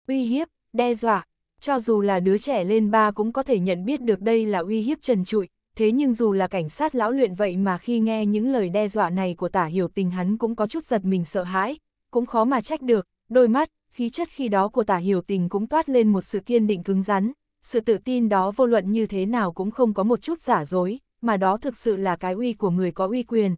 Uy hiếp, đe dọa, cho dù là đứa trẻ lên ba cũng có thể nhận biết được đây là uy hiếp trần trụi, thế nhưng dù là cảnh sát lão luyện vậy mà khi nghe những lời đe dọa này của tả hiểu tình hắn cũng có chút giật mình sợ hãi, cũng khó mà trách được, đôi mắt, khí chất khi đó của tả hiểu tình cũng toát lên một sự kiên định cứng rắn, sự tự tin đó vô luận như thế nào cũng không có một chút giả dối, mà đó thực sự là cái uy của người có uy quyền.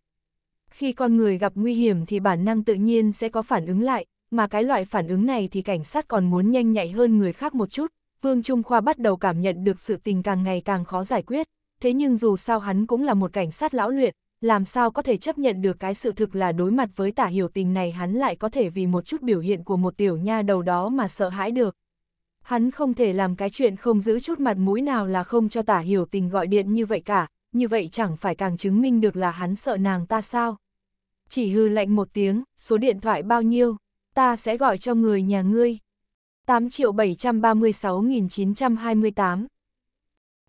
Khi con người gặp nguy hiểm thì bản năng tự nhiên sẽ có phản ứng lại, mà cái loại phản ứng này thì cảnh sát còn muốn nhanh nhạy hơn người khác một chút. Vương Trung Khoa bắt đầu cảm nhận được sự tình càng ngày càng khó giải quyết, thế nhưng dù sao hắn cũng là một cảnh sát lão luyện, làm sao có thể chấp nhận được cái sự thực là đối mặt với tả hiểu tình này hắn lại có thể vì một chút biểu hiện của một tiểu nha đầu đó mà sợ hãi được. Hắn không thể làm cái chuyện không giữ chút mặt mũi nào là không cho tả hiểu tình gọi điện như vậy cả, như vậy chẳng phải càng chứng minh được là hắn sợ nàng ta sao. Chỉ hư lạnh một tiếng, số điện thoại bao nhiêu, ta sẽ gọi cho người nhà ngươi. 8 triệu 736.928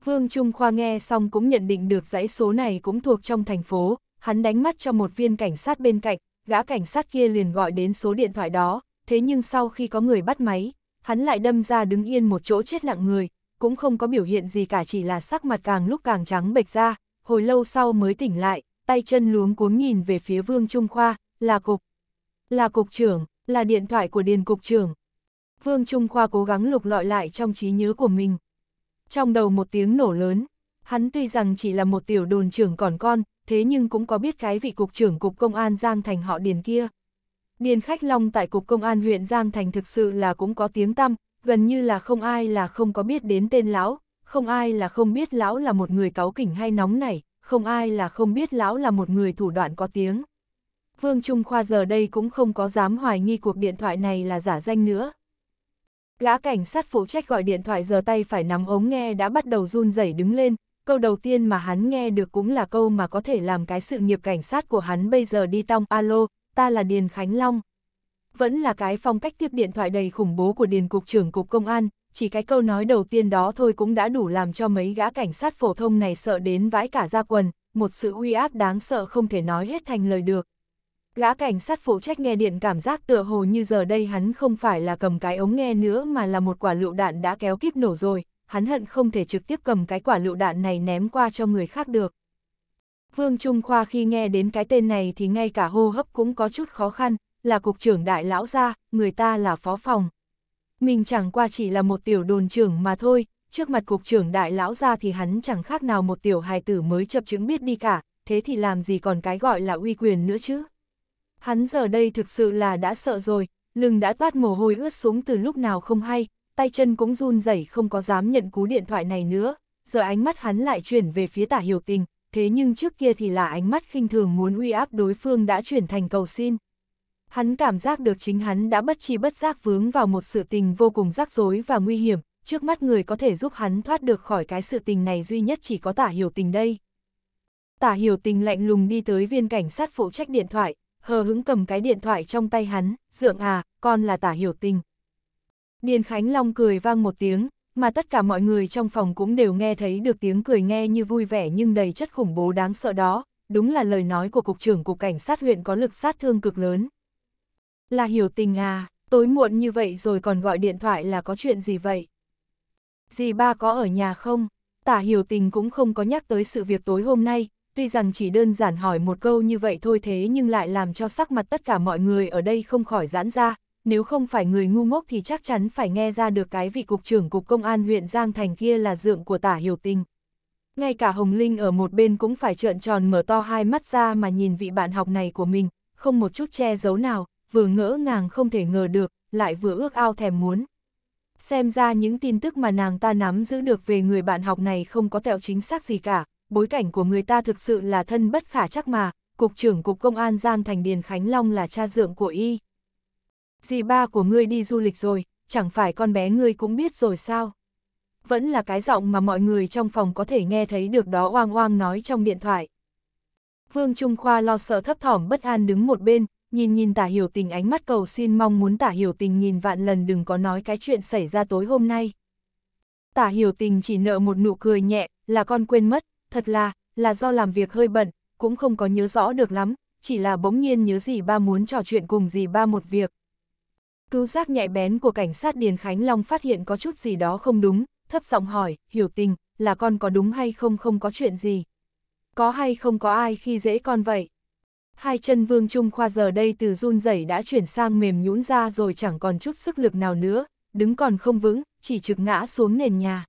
Vương Trung Khoa nghe xong cũng nhận định được dãy số này cũng thuộc trong thành phố, hắn đánh mắt cho một viên cảnh sát bên cạnh, gã cảnh sát kia liền gọi đến số điện thoại đó, thế nhưng sau khi có người bắt máy, hắn lại đâm ra đứng yên một chỗ chết lặng người, cũng không có biểu hiện gì cả chỉ là sắc mặt càng lúc càng trắng bệch ra, hồi lâu sau mới tỉnh lại, tay chân luống cuống nhìn về phía Vương Trung Khoa, là cục. Là cục trưởng, là điện thoại của Điền cục trưởng. Vương Trung Khoa cố gắng lục lọi lại trong trí nhớ của mình. Trong đầu một tiếng nổ lớn, hắn tuy rằng chỉ là một tiểu đồn trưởng còn con, thế nhưng cũng có biết cái vị cục trưởng cục công an Giang Thành họ Điền kia. Điền Khách Long tại Cục Công an huyện Giang Thành thực sự là cũng có tiếng tăm, gần như là không ai là không có biết đến tên lão, không ai là không biết lão là một người cáu kỉnh hay nóng nảy, không ai là không biết lão là một người thủ đoạn có tiếng. Vương Trung Khoa giờ đây cũng không có dám hoài nghi cuộc điện thoại này là giả danh nữa. Gã cảnh sát phụ trách gọi điện thoại giờ tay phải nắm ống nghe đã bắt đầu run rẩy đứng lên, câu đầu tiên mà hắn nghe được cũng là câu mà có thể làm cái sự nghiệp cảnh sát của hắn bây giờ đi tong alo, ta là Điền Khánh Long. Vẫn là cái phong cách tiếp điện thoại đầy khủng bố của Điền Cục trưởng Cục Công an, chỉ cái câu nói đầu tiên đó thôi cũng đã đủ làm cho mấy gã cảnh sát phổ thông này sợ đến vãi cả da quần, một sự uy áp đáng sợ không thể nói hết thành lời được. Gã cảnh sát phụ trách nghe điện cảm giác tựa hồ như giờ đây hắn không phải là cầm cái ống nghe nữa mà là một quả lựu đạn đã kéo kíp nổ rồi, hắn hận không thể trực tiếp cầm cái quả lựu đạn này ném qua cho người khác được. Vương Trung Khoa khi nghe đến cái tên này thì ngay cả hô hấp cũng có chút khó khăn, là cục trưởng đại lão gia, người ta là phó phòng. Mình chẳng qua chỉ là một tiểu đồn trưởng mà thôi, trước mặt cục trưởng đại lão gia thì hắn chẳng khác nào một tiểu hài tử mới chập chứng biết đi cả, thế thì làm gì còn cái gọi là uy quyền nữa chứ. Hắn giờ đây thực sự là đã sợ rồi, lưng đã toát mồ hôi ướt xuống từ lúc nào không hay, tay chân cũng run rẩy không có dám nhận cú điện thoại này nữa, giờ ánh mắt hắn lại chuyển về phía tả hiểu tình, thế nhưng trước kia thì là ánh mắt khinh thường muốn uy áp đối phương đã chuyển thành cầu xin. Hắn cảm giác được chính hắn đã bất chi bất giác vướng vào một sự tình vô cùng rắc rối và nguy hiểm, trước mắt người có thể giúp hắn thoát được khỏi cái sự tình này duy nhất chỉ có tả hiểu tình đây. Tả hiểu tình lạnh lùng đi tới viên cảnh sát phụ trách điện thoại, hờ hững cầm cái điện thoại trong tay hắn, dượng à, con là tả hiểu tình. Điền Khánh Long cười vang một tiếng, mà tất cả mọi người trong phòng cũng đều nghe thấy được tiếng cười nghe như vui vẻ nhưng đầy chất khủng bố đáng sợ đó, đúng là lời nói của Cục trưởng Cục Cảnh sát huyện có lực sát thương cực lớn. Là hiểu tình à, tối muộn như vậy rồi còn gọi điện thoại là có chuyện gì vậy? Dì ba có ở nhà không? Tả hiểu tình cũng không có nhắc tới sự việc tối hôm nay, tuy rằng chỉ đơn giản hỏi một câu như vậy thôi thế nhưng lại làm cho sắc mặt tất cả mọi người ở đây không khỏi giãn ra, nếu không phải người ngu ngốc thì chắc chắn phải nghe ra được cái vị cục trưởng cục công an huyện Giang Thành kia là dượng của tả hiểu tình. Ngay cả Hồng Linh ở một bên cũng phải trợn tròn mở to hai mắt ra mà nhìn vị bạn học này của mình, không một chút che giấu nào, vừa ngỡ ngàng không thể ngờ được, lại vừa ước ao thèm muốn. Xem ra những tin tức mà nàng ta nắm giữ được về người bạn học này không có tẹo chính xác gì cả, bối cảnh của người ta thực sự là thân bất khả chắc mà, Cục trưởng Cục Công an Giang Thành Điền Khánh Long là cha dượng của y. Dì ba của ngươi đi du lịch rồi, chẳng phải con bé ngươi cũng biết rồi sao? Vẫn là cái giọng mà mọi người trong phòng có thể nghe thấy được đó oang oang nói trong điện thoại. Vương Trung Khoa lo sợ thấp thỏm bất an đứng một bên, nhìn nhìn tả hiểu tình ánh mắt cầu xin mong muốn tả hiểu tình nhìn vạn lần đừng có nói cái chuyện xảy ra tối hôm nay. Tả hiểu tình chỉ nợ một nụ cười nhẹ, là con quên mất, thật là, là do làm việc hơi bận, cũng không có nhớ rõ được lắm, chỉ là bỗng nhiên nhớ gì ba muốn trò chuyện cùng gì ba một việc, Cứu giác nhạy bén của cảnh sát Điền Khánh Long phát hiện có chút gì đó không đúng, thấp giọng hỏi, hiểu tình, là con có đúng hay không không có chuyện gì. Có hay không có ai khi dễ con vậy? Hai chân vương trung khoa giờ đây từ run rẩy đã chuyển sang mềm nhũn ra rồi chẳng còn chút sức lực nào nữa, đứng còn không vững, chỉ trực ngã xuống nền nhà.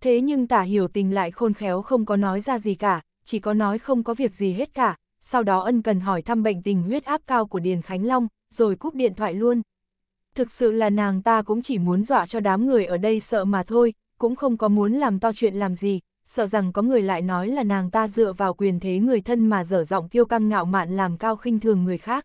Thế nhưng tả hiểu tình lại khôn khéo không có nói ra gì cả, chỉ có nói không có việc gì hết cả, sau đó ân cần hỏi thăm bệnh tình huyết áp cao của Điền Khánh Long, rồi cúp điện thoại luôn thực sự là nàng ta cũng chỉ muốn dọa cho đám người ở đây sợ mà thôi, cũng không có muốn làm to chuyện làm gì, sợ rằng có người lại nói là nàng ta dựa vào quyền thế người thân mà dở giọng kiêu căng ngạo mạn làm cao khinh thường người khác.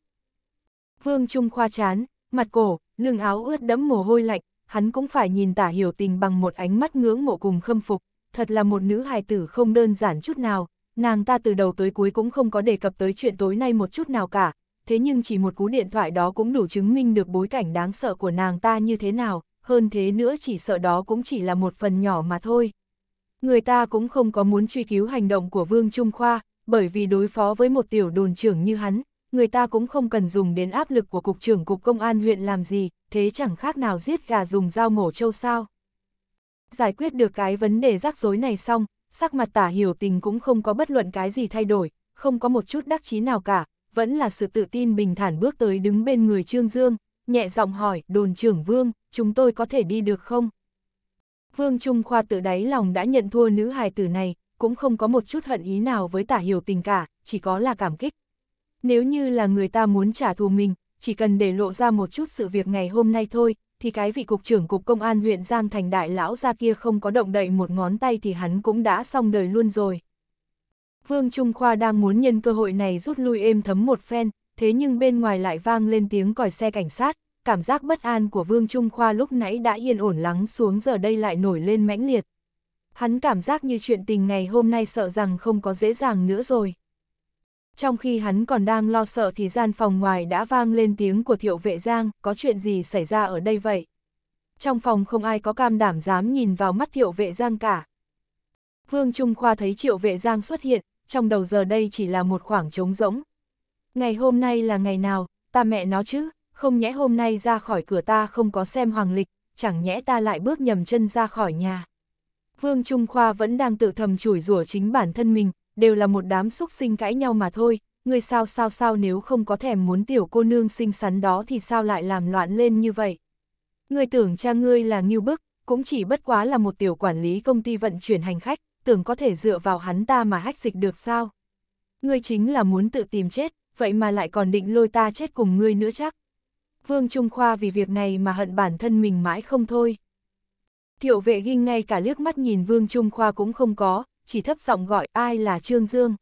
Vương Trung khoa chán, mặt cổ, lưng áo ướt đẫm mồ hôi lạnh, hắn cũng phải nhìn tả hiểu tình bằng một ánh mắt ngưỡng mộ cùng khâm phục, thật là một nữ hài tử không đơn giản chút nào, nàng ta từ đầu tới cuối cũng không có đề cập tới chuyện tối nay một chút nào cả, thế nhưng chỉ một cú điện thoại đó cũng đủ chứng minh được bối cảnh đáng sợ của nàng ta như thế nào, hơn thế nữa chỉ sợ đó cũng chỉ là một phần nhỏ mà thôi. Người ta cũng không có muốn truy cứu hành động của Vương Trung Khoa, bởi vì đối phó với một tiểu đồn trưởng như hắn, người ta cũng không cần dùng đến áp lực của Cục trưởng Cục Công an huyện làm gì, thế chẳng khác nào giết gà dùng dao mổ trâu sao. Giải quyết được cái vấn đề rắc rối này xong, sắc mặt tả hiểu tình cũng không có bất luận cái gì thay đổi, không có một chút đắc chí nào cả, vẫn là sự tự tin bình thản bước tới đứng bên người Trương Dương, nhẹ giọng hỏi, đồn trưởng Vương, chúng tôi có thể đi được không? Vương Trung Khoa tự đáy lòng đã nhận thua nữ hài tử này, cũng không có một chút hận ý nào với tả hiểu tình cả, chỉ có là cảm kích. Nếu như là người ta muốn trả thù mình, chỉ cần để lộ ra một chút sự việc ngày hôm nay thôi, thì cái vị cục trưởng cục công an huyện Giang Thành Đại Lão ra kia không có động đậy một ngón tay thì hắn cũng đã xong đời luôn rồi. Vương Trung Khoa đang muốn nhân cơ hội này rút lui êm thấm một phen, thế nhưng bên ngoài lại vang lên tiếng còi xe cảnh sát, cảm giác bất an của Vương Trung Khoa lúc nãy đã yên ổn lắng xuống giờ đây lại nổi lên mãnh liệt. Hắn cảm giác như chuyện tình ngày hôm nay sợ rằng không có dễ dàng nữa rồi. Trong khi hắn còn đang lo sợ thì gian phòng ngoài đã vang lên tiếng của thiệu vệ giang, có chuyện gì xảy ra ở đây vậy? Trong phòng không ai có cam đảm dám nhìn vào mắt thiệu vệ giang cả. Vương Trung Khoa thấy triệu vệ giang xuất hiện, trong đầu giờ đây chỉ là một khoảng trống rỗng. Ngày hôm nay là ngày nào, ta mẹ nó chứ, không nhẽ hôm nay ra khỏi cửa ta không có xem hoàng lịch, chẳng nhẽ ta lại bước nhầm chân ra khỏi nhà. Vương Trung Khoa vẫn đang tự thầm chửi rủa chính bản thân mình, đều là một đám xúc sinh cãi nhau mà thôi, người sao sao sao nếu không có thèm muốn tiểu cô nương xinh xắn đó thì sao lại làm loạn lên như vậy. Người tưởng cha ngươi là nghiêu bức, cũng chỉ bất quá là một tiểu quản lý công ty vận chuyển hành khách, tưởng có thể dựa vào hắn ta mà hách dịch được sao? Ngươi chính là muốn tự tìm chết, vậy mà lại còn định lôi ta chết cùng ngươi nữa chắc. Vương Trung Khoa vì việc này mà hận bản thân mình mãi không thôi. Thiệu vệ ghi ngay cả liếc mắt nhìn Vương Trung Khoa cũng không có, chỉ thấp giọng gọi ai là Trương Dương.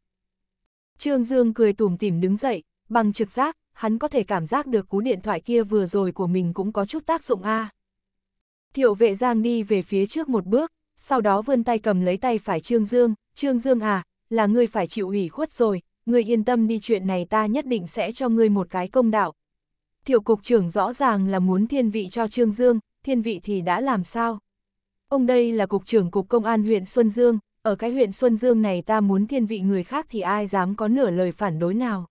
Trương Dương cười tủm tỉm đứng dậy, bằng trực giác, hắn có thể cảm giác được cú điện thoại kia vừa rồi của mình cũng có chút tác dụng a. Thiệu vệ Giang đi về phía trước một bước, sau đó vươn tay cầm lấy tay phải Trương Dương, Trương Dương à, là ngươi phải chịu ủy khuất rồi, ngươi yên tâm đi chuyện này ta nhất định sẽ cho ngươi một cái công đạo. Thiệu cục trưởng rõ ràng là muốn thiên vị cho Trương Dương, thiên vị thì đã làm sao? Ông đây là cục trưởng cục công an huyện Xuân Dương, ở cái huyện Xuân Dương này ta muốn thiên vị người khác thì ai dám có nửa lời phản đối nào.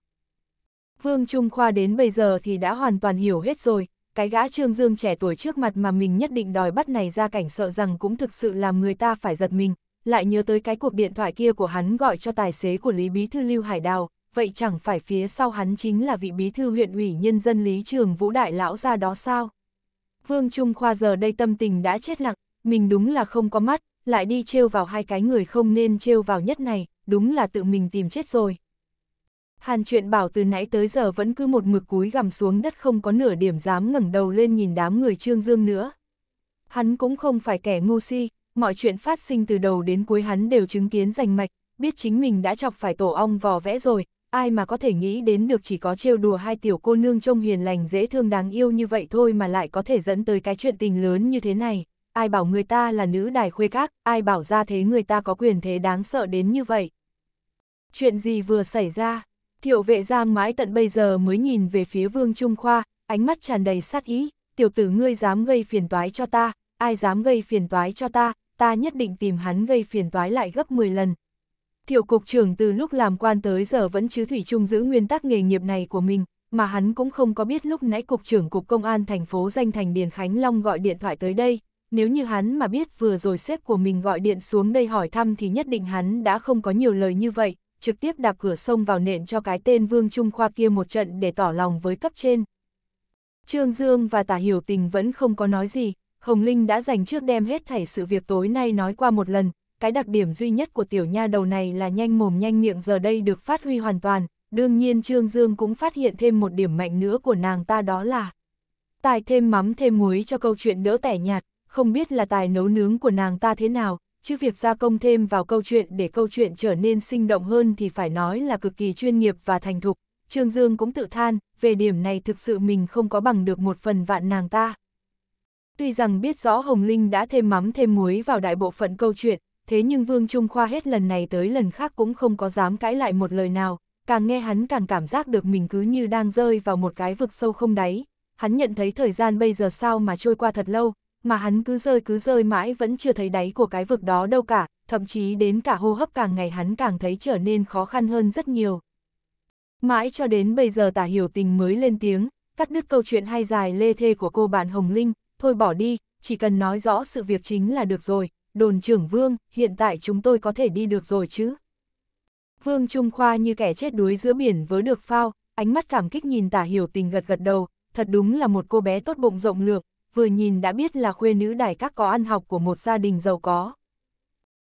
Vương Trung Khoa đến bây giờ thì đã hoàn toàn hiểu hết rồi, cái gã Trương Dương trẻ tuổi trước mặt mà mình nhất định đòi bắt này ra cảnh sợ rằng cũng thực sự làm người ta phải giật mình, lại nhớ tới cái cuộc điện thoại kia của hắn gọi cho tài xế của Lý Bí Thư Lưu Hải Đào, vậy chẳng phải phía sau hắn chính là vị Bí Thư huyện ủy nhân dân Lý Trường Vũ Đại Lão ra đó sao? Vương Trung Khoa giờ đây tâm tình đã chết lặng, mình đúng là không có mắt, lại đi trêu vào hai cái người không nên trêu vào nhất này, đúng là tự mình tìm chết rồi. Hàn chuyện bảo từ nãy tới giờ vẫn cứ một mực cúi gằm xuống đất không có nửa điểm dám ngẩng đầu lên nhìn đám người Trương Dương nữa. Hắn cũng không phải kẻ ngu si, mọi chuyện phát sinh từ đầu đến cuối hắn đều chứng kiến rành mạch, biết chính mình đã chọc phải tổ ong vò vẽ rồi, ai mà có thể nghĩ đến được chỉ có trêu đùa hai tiểu cô nương trông hiền lành dễ thương đáng yêu như vậy thôi mà lại có thể dẫn tới cái chuyện tình lớn như thế này. Ai bảo người ta là nữ đài khuê các, ai bảo ra thế người ta có quyền thế đáng sợ đến như vậy. Chuyện gì vừa xảy ra? Thiệu vệ giang mãi tận bây giờ mới nhìn về phía Vương Trung Khoa, ánh mắt tràn đầy sát ý, tiểu tử ngươi dám gây phiền toái cho ta, ai dám gây phiền toái cho ta, ta nhất định tìm hắn gây phiền toái lại gấp 10 lần. Thiệu cục trưởng từ lúc làm quan tới giờ vẫn chứ thủy chung giữ nguyên tắc nghề nghiệp này của mình, mà hắn cũng không có biết lúc nãy cục trưởng cục công an thành phố danh thành Điền Khánh Long gọi điện thoại tới đây, nếu như hắn mà biết vừa rồi sếp của mình gọi điện xuống đây hỏi thăm thì nhất định hắn đã không có nhiều lời như vậy, trực tiếp đạp cửa sông vào nện cho cái tên Vương Trung Khoa kia một trận để tỏ lòng với cấp trên. Trương Dương và Tả Hiểu Tình vẫn không có nói gì, Hồng Linh đã dành trước đem hết thảy sự việc tối nay nói qua một lần, cái đặc điểm duy nhất của tiểu nha đầu này là nhanh mồm nhanh miệng giờ đây được phát huy hoàn toàn, đương nhiên Trương Dương cũng phát hiện thêm một điểm mạnh nữa của nàng ta đó là tài thêm mắm thêm muối cho câu chuyện đỡ tẻ nhạt, không biết là tài nấu nướng của nàng ta thế nào, chứ việc gia công thêm vào câu chuyện để câu chuyện trở nên sinh động hơn thì phải nói là cực kỳ chuyên nghiệp và thành thục. Trương Dương cũng tự than, về điểm này thực sự mình không có bằng được một phần vạn nàng ta. Tuy rằng biết rõ Hồng Linh đã thêm mắm thêm muối vào đại bộ phận câu chuyện, thế nhưng Vương Trung Khoa hết lần này tới lần khác cũng không có dám cãi lại một lời nào, càng nghe hắn càng cảm giác được mình cứ như đang rơi vào một cái vực sâu không đáy. Hắn nhận thấy thời gian bây giờ sao mà trôi qua thật lâu, mà hắn cứ rơi cứ rơi mãi vẫn chưa thấy đáy của cái vực đó đâu cả, thậm chí đến cả hô hấp càng ngày hắn càng thấy trở nên khó khăn hơn rất nhiều. Mãi cho đến bây giờ tả hiểu tình mới lên tiếng, cắt đứt câu chuyện hay dài lê thê của cô bạn Hồng Linh, thôi bỏ đi, chỉ cần nói rõ sự việc chính là được rồi, đồn trưởng Vương, hiện tại chúng tôi có thể đi được rồi chứ. Vương Trung Khoa như kẻ chết đuối giữa biển vớ được phao, ánh mắt cảm kích nhìn tả hiểu tình gật gật đầu, thật đúng là một cô bé tốt bụng rộng lượng, vừa nhìn đã biết là khuê nữ đài các có ăn học của một gia đình giàu có.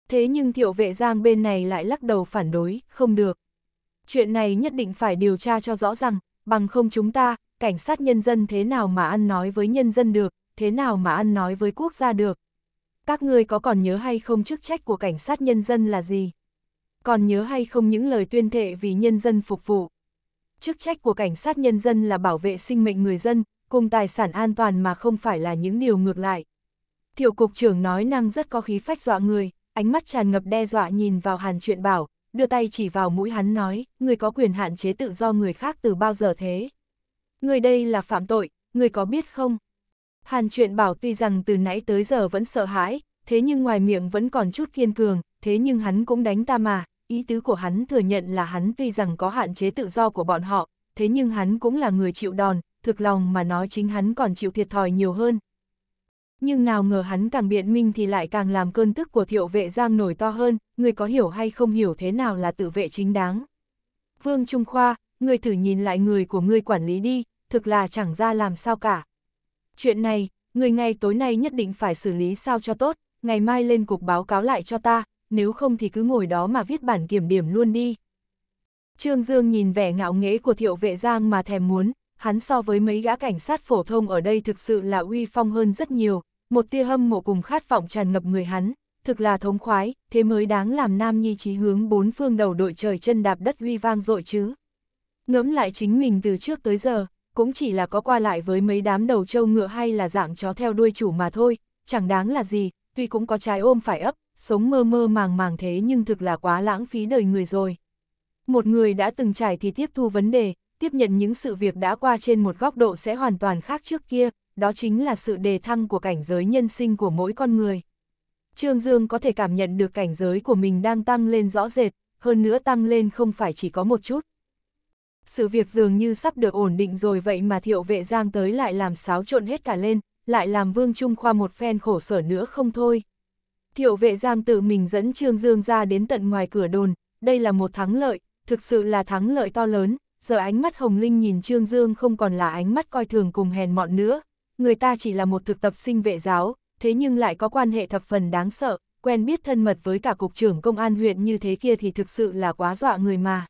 Thế nhưng thiệu vệ giang bên này lại lắc đầu phản đối, không được. Chuyện này nhất định phải điều tra cho rõ ràng, bằng không chúng ta, cảnh sát nhân dân thế nào mà ăn nói với nhân dân được, thế nào mà ăn nói với quốc gia được. Các người có còn nhớ hay không chức trách của cảnh sát nhân dân là gì? Còn nhớ hay không những lời tuyên thệ vì nhân dân phục vụ? Chức trách của cảnh sát nhân dân là bảo vệ sinh mệnh người dân, cùng tài sản an toàn mà không phải là những điều ngược lại. Thiệu cục trưởng nói năng rất có khí phách dọa người, ánh mắt tràn ngập đe dọa nhìn vào Hàn Truyện Bảo, đưa tay chỉ vào mũi hắn nói, người có quyền hạn chế tự do người khác từ bao giờ thế? Người đây là phạm tội, người có biết không? Hàn Truyện Bảo tuy rằng từ nãy tới giờ vẫn sợ hãi, thế nhưng ngoài miệng vẫn còn chút kiên cường, thế nhưng hắn cũng đánh ta mà, ý tứ của hắn thừa nhận là hắn tuy rằng có hạn chế tự do của bọn họ, thế nhưng hắn cũng là người chịu đòn, thực lòng mà nói chính hắn còn chịu thiệt thòi nhiều hơn. Nhưng nào ngờ hắn càng biện minh thì lại càng làm cơn tức của thiệu vệ giang nổi to hơn, người có hiểu hay không hiểu thế nào là tự vệ chính đáng. Vương Trung Khoa, người thử nhìn lại người của người quản lý đi, thực là chẳng ra làm sao cả. Chuyện này, người ngay tối nay nhất định phải xử lý sao cho tốt, ngày mai lên cục báo cáo lại cho ta, nếu không thì cứ ngồi đó mà viết bản kiểm điểm luôn đi. Trương Dương nhìn vẻ ngạo nghễ của thiệu vệ giang mà thèm muốn, hắn so với mấy gã cảnh sát phổ thông ở đây thực sự là uy phong hơn rất nhiều, một tia hâm mộ cùng khát vọng tràn ngập người hắn, thực là thống khoái, thế mới đáng làm nam nhi chí hướng bốn phương đầu đội trời chân đạp đất uy vang dội chứ. Ngẫm lại chính mình từ trước tới giờ, cũng chỉ là có qua lại với mấy đám đầu trâu ngựa hay là dạng chó theo đuôi chủ mà thôi, chẳng đáng là gì, tuy cũng có trái ôm phải ấp, sống mơ mơ màng màng thế nhưng thực là quá lãng phí đời người rồi. Một người đã từng trải thì tiếp thu vấn đề, tiếp nhận những sự việc đã qua trên một góc độ sẽ hoàn toàn khác trước kia, đó chính là sự đề thăng của cảnh giới nhân sinh của mỗi con người. Trương Dương có thể cảm nhận được cảnh giới của mình đang tăng lên rõ rệt, hơn nữa tăng lên không phải chỉ có một chút. Sự việc dường như sắp được ổn định rồi vậy mà thiệu vệ giang tới lại làm xáo trộn hết cả lên, lại làm vương trung khoa một phen khổ sở nữa không thôi. Thiệu vệ giang tự mình dẫn Trương Dương ra đến tận ngoài cửa đồn, đây là một thắng lợi, thực sự là thắng lợi to lớn, giờ ánh mắt Hồng Linh nhìn Trương Dương không còn là ánh mắt coi thường cùng hèn mọn nữa, người ta chỉ là một thực tập sinh vệ giáo, thế nhưng lại có quan hệ thập phần đáng sợ, quen biết thân mật với cả cục trưởng công an huyện như thế kia thì thực sự là quá dọa người mà.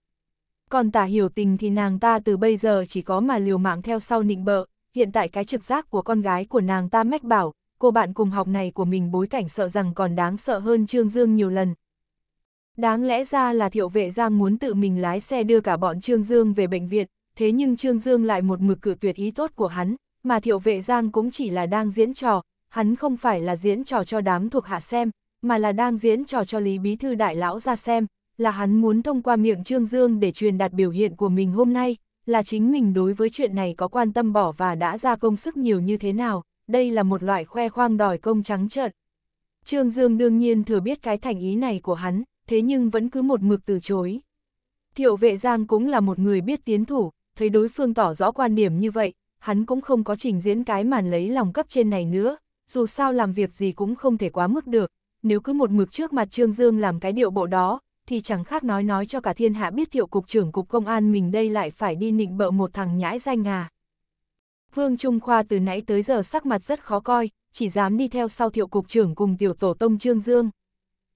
Còn tả hiểu tình thì nàng ta từ bây giờ chỉ có mà liều mạng theo sau nịnh bợ, hiện tại cái trực giác của con gái của nàng ta mách bảo, cô bạn cùng học này của mình bối cảnh sợ rằng còn đáng sợ hơn Trương Dương nhiều lần, Đáng lẽ ra là thiệu vệ Giang muốn tự mình lái xe đưa cả bọn Trương Dương về bệnh viện, thế nhưng Trương Dương lại một mực cử tuyệt ý tốt của hắn, mà thiệu vệ Giang cũng chỉ là đang diễn trò, hắn không phải là diễn trò cho đám thuộc hạ xem, mà là đang diễn trò cho Lý Bí Thư Đại Lão ra xem, là hắn muốn thông qua miệng Trương Dương để truyền đạt biểu hiện của mình hôm nay, là chính mình đối với chuyện này có quan tâm bỏ và đã ra công sức nhiều như thế nào, đây là một loại khoe khoang đòi công trắng trợn. Trương Dương đương nhiên thừa biết cái thành ý này của hắn, thế nhưng vẫn cứ một mực từ chối. Thiệu vệ giang cũng là một người biết tiến thủ, thấy đối phương tỏ rõ quan điểm như vậy, hắn cũng không có trình diễn cái màn lấy lòng cấp trên này nữa, dù sao làm việc gì cũng không thể quá mức được, nếu cứ một mực trước mặt Trương Dương làm cái điệu bộ đó, thì chẳng khác nói nói cho cả thiên hạ biết thiệu cục trưởng cục công an mình đây lại phải đi nịnh bợ một thằng nhãi danh à. Vương Trung Khoa từ nãy tới giờ sắc mặt rất khó coi, chỉ dám đi theo sau thiệu cục trưởng cùng tiểu tổ tông Trương Dương.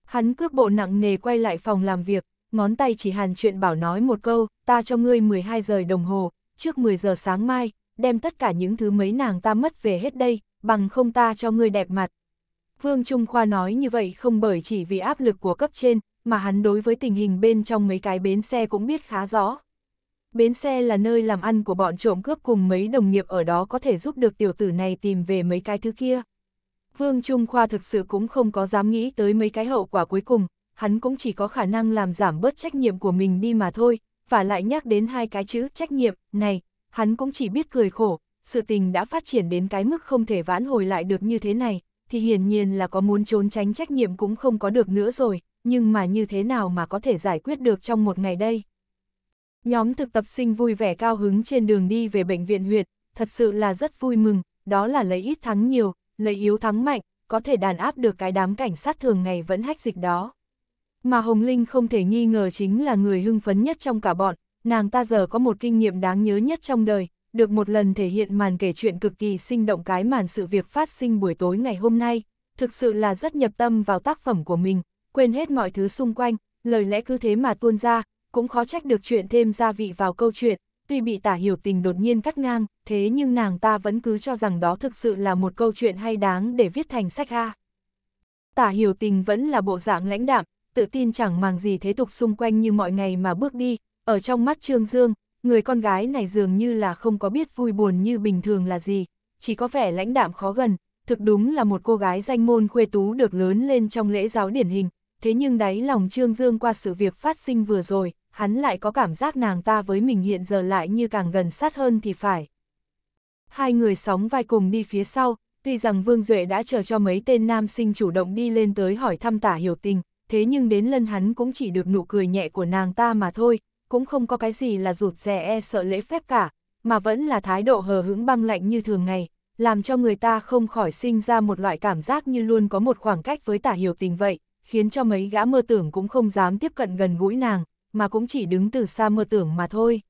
Hắn cước bộ nặng nề quay lại phòng làm việc, ngón tay chỉ hàn chuyện bảo nói một câu, ta cho ngươi 12 giờ đồng hồ, trước 10 giờ sáng mai, đem tất cả những thứ mấy nàng ta mất về hết đây, bằng không ta cho ngươi đẹp mặt. Vương Trung Khoa nói như vậy không bởi chỉ vì áp lực của cấp trên, mà hắn đối với tình hình bên trong mấy cái bến xe cũng biết khá rõ. Bến xe là nơi làm ăn của bọn trộm cướp cùng mấy đồng nghiệp ở đó có thể giúp được tiểu tử này tìm về mấy cái thứ kia. Vương Trung Khoa thực sự cũng không có dám nghĩ tới mấy cái hậu quả cuối cùng, hắn cũng chỉ có khả năng làm giảm bớt trách nhiệm của mình đi mà thôi, và lại nhắc đến hai cái chữ trách nhiệm, này, hắn cũng chỉ biết cười khổ, sự tình đã phát triển đến cái mức không thể vãn hồi lại được như thế này, thì hiển nhiên là có muốn trốn tránh trách nhiệm cũng không có được nữa rồi, nhưng mà như thế nào mà có thể giải quyết được trong một ngày đây. Nhóm thực tập sinh vui vẻ cao hứng trên đường đi về bệnh viện huyệt, thật sự là rất vui mừng, đó là lấy ít thắng nhiều, lấy yếu thắng mạnh, có thể đàn áp được cái đám cảnh sát thường ngày vẫn hách dịch đó. Mà Hồng Linh không thể nghi ngờ chính là người hưng phấn nhất trong cả bọn, nàng ta giờ có một kinh nghiệm đáng nhớ nhất trong đời, được một lần thể hiện màn kể chuyện cực kỳ sinh động cái màn sự việc phát sinh buổi tối ngày hôm nay, thực sự là rất nhập tâm vào tác phẩm của mình, quên hết mọi thứ xung quanh, lời lẽ cứ thế mà tuôn ra, cũng khó trách được chuyện thêm gia vị vào câu chuyện, tuy bị tả hiểu tình đột nhiên cắt ngang, thế nhưng nàng ta vẫn cứ cho rằng đó thực sự là một câu chuyện hay đáng để viết thành sách ha. Tả hiểu tình vẫn là bộ dạng lãnh đạm, tự tin chẳng màng gì thế tục xung quanh như mọi ngày mà bước đi, ở trong mắt Trương Dương, người con gái này dường như là không có biết vui buồn như bình thường là gì, chỉ có vẻ lãnh đạm khó gần, thực đúng là một cô gái danh môn khuê tú được lớn lên trong lễ giáo điển hình, thế nhưng đáy lòng Trương Dương qua sự việc phát sinh vừa rồi, hắn lại có cảm giác nàng ta với mình hiện giờ lại như càng gần sát hơn thì phải. Hai người sóng vai cùng đi phía sau, tuy rằng Vương Duệ đã chờ cho mấy tên nam sinh chủ động đi lên tới hỏi thăm tả hiểu tình, thế nhưng đến lần hắn cũng chỉ được nụ cười nhẹ của nàng ta mà thôi, cũng không có cái gì là rụt rè e sợ lễ phép cả, mà vẫn là thái độ hờ hững băng lạnh như thường ngày, làm cho người ta không khỏi sinh ra một loại cảm giác như luôn có một khoảng cách với tả hiểu tình vậy, khiến cho mấy gã mơ tưởng cũng không dám tiếp cận gần gũi nàng, mà cũng chỉ đứng từ xa mơ tưởng mà thôi.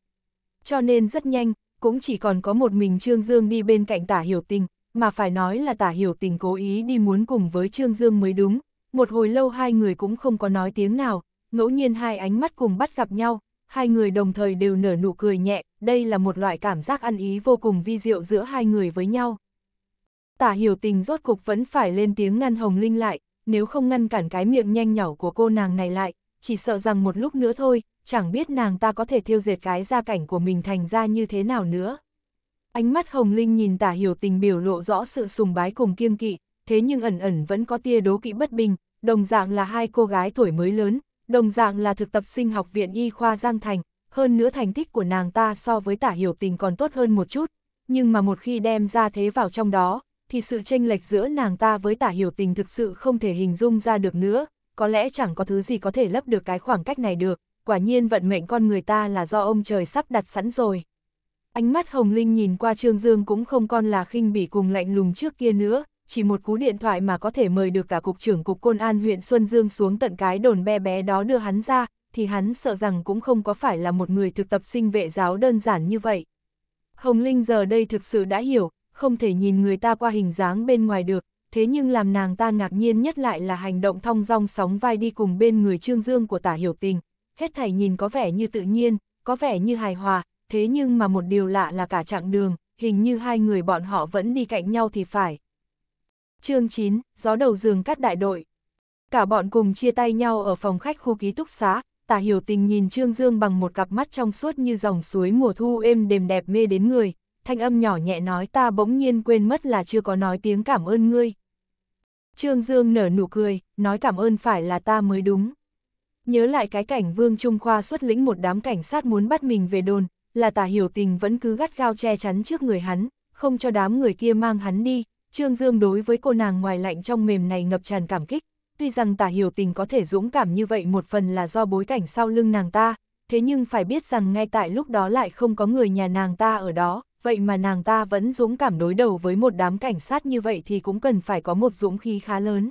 Cho nên rất nhanh, cũng chỉ còn có một mình Trương Dương đi bên cạnh tả hiểu tình, mà phải nói là tả hiểu tình cố ý đi muốn cùng với Trương Dương mới đúng. Một hồi lâu hai người cũng không có nói tiếng nào, ngẫu nhiên hai ánh mắt cùng bắt gặp nhau, hai người đồng thời đều nở nụ cười nhẹ, đây là một loại cảm giác ăn ý vô cùng vi diệu giữa hai người với nhau. Tả hiểu tình rốt cục vẫn phải lên tiếng ngăn Hồng Linh lại, nếu không ngăn cản cái miệng nhanh nhỏ của cô nàng này lại, chỉ sợ rằng một lúc nữa thôi, chẳng biết nàng ta có thể thiêu diệt cái gia cảnh của mình thành ra như thế nào nữa. Ánh mắt Hồng Linh nhìn tả hiểu tình biểu lộ rõ sự sùng bái cùng kiêng kỵ, thế nhưng ẩn ẩn vẫn có tia đố kỵ bất bình, đồng dạng là hai cô gái tuổi mới lớn, đồng dạng là thực tập sinh học viện y khoa Giang Thành, hơn nữa thành tích của nàng ta so với tả hiểu tình còn tốt hơn một chút, nhưng mà một khi đem ra thế vào trong đó, thì sự chênh lệch giữa nàng ta với tả hiểu tình thực sự không thể hình dung ra được nữa, có lẽ chẳng có thứ gì có thể lấp được cái khoảng cách này được, quả nhiên vận mệnh con người ta là do ông trời sắp đặt sẵn rồi. Ánh mắt Hồng Linh nhìn qua Trương Dương cũng không còn là khinh bỉ cùng lạnh lùng trước kia nữa, chỉ một cú điện thoại mà có thể mời được cả cục trưởng cục Côn An huyện Xuân Dương xuống tận cái đồn bé bé đó đưa hắn ra, thì hắn sợ rằng cũng không có phải là một người thực tập sinh vệ giáo đơn giản như vậy. Hồng Linh giờ đây thực sự đã hiểu, không thể nhìn người ta qua hình dáng bên ngoài được, thế nhưng làm nàng ta ngạc nhiên nhất lại là hành động thong dong sóng vai đi cùng bên người Trương Dương của tả hiểu tình, hết thảy nhìn có vẻ như tự nhiên, có vẻ như hài hòa, thế nhưng mà một điều lạ là cả chặng đường, hình như hai người bọn họ vẫn đi cạnh nhau thì phải. chương 9, gió đầu giường cắt đại đội. Cả bọn cùng chia tay nhau ở phòng khách khu ký túc xá, tả hiểu tình nhìn Trương Dương bằng một cặp mắt trong suốt như dòng suối mùa thu êm đềm đẹp mê đến người, thanh âm nhỏ nhẹ nói ta bỗng nhiên quên mất là chưa có nói tiếng cảm ơn ngươi, Trương Dương nở nụ cười, nói cảm ơn phải là ta mới đúng. Nhớ lại cái cảnh Vương Trung Khoa xuất lĩnh một đám cảnh sát muốn bắt mình về đồn, là tả hiểu tình vẫn cứ gắt gao che chắn trước người hắn, không cho đám người kia mang hắn đi. Trương Dương đối với cô nàng ngoài lạnh trong mềm này ngập tràn cảm kích, tuy rằng tả hiểu tình có thể dũng cảm như vậy một phần là do bối cảnh sau lưng nàng ta, thế nhưng phải biết rằng ngay tại lúc đó lại không có người nhà nàng ta ở đó, vậy mà nàng ta vẫn dũng cảm đối đầu với một đám cảnh sát như vậy thì cũng cần phải có một dũng khí khá lớn.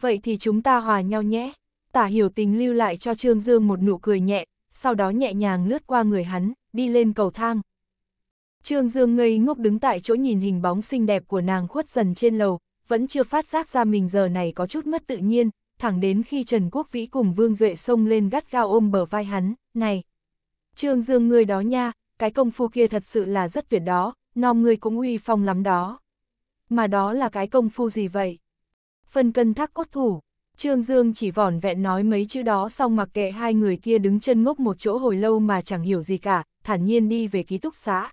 Vậy thì chúng ta hòa nhau nhé. Tả hiểu tình lưu lại cho Trương Dương một nụ cười nhẹ, sau đó nhẹ nhàng lướt qua người hắn, đi lên cầu thang. Trương Dương ngây ngốc đứng tại chỗ nhìn hình bóng xinh đẹp của nàng khuất dần trên lầu, vẫn chưa phát giác ra mình giờ này có chút mất tự nhiên, thẳng đến khi Trần Quốc Vĩ cùng Vương Duệ xông lên gắt gao ôm bờ vai hắn, này. Trương Dương người đó nha, cái công phu kia thật sự là rất tuyệt đó, non người cũng uy phong lắm đó. Mà đó là cái công phu gì vậy? Phân cân thác cốt thủ, Trương Dương chỉ vỏn vẹn nói mấy chữ đó xong mặc kệ hai người kia đứng chân ngốc một chỗ hồi lâu mà chẳng hiểu gì cả, thản nhiên đi về ký túc xá.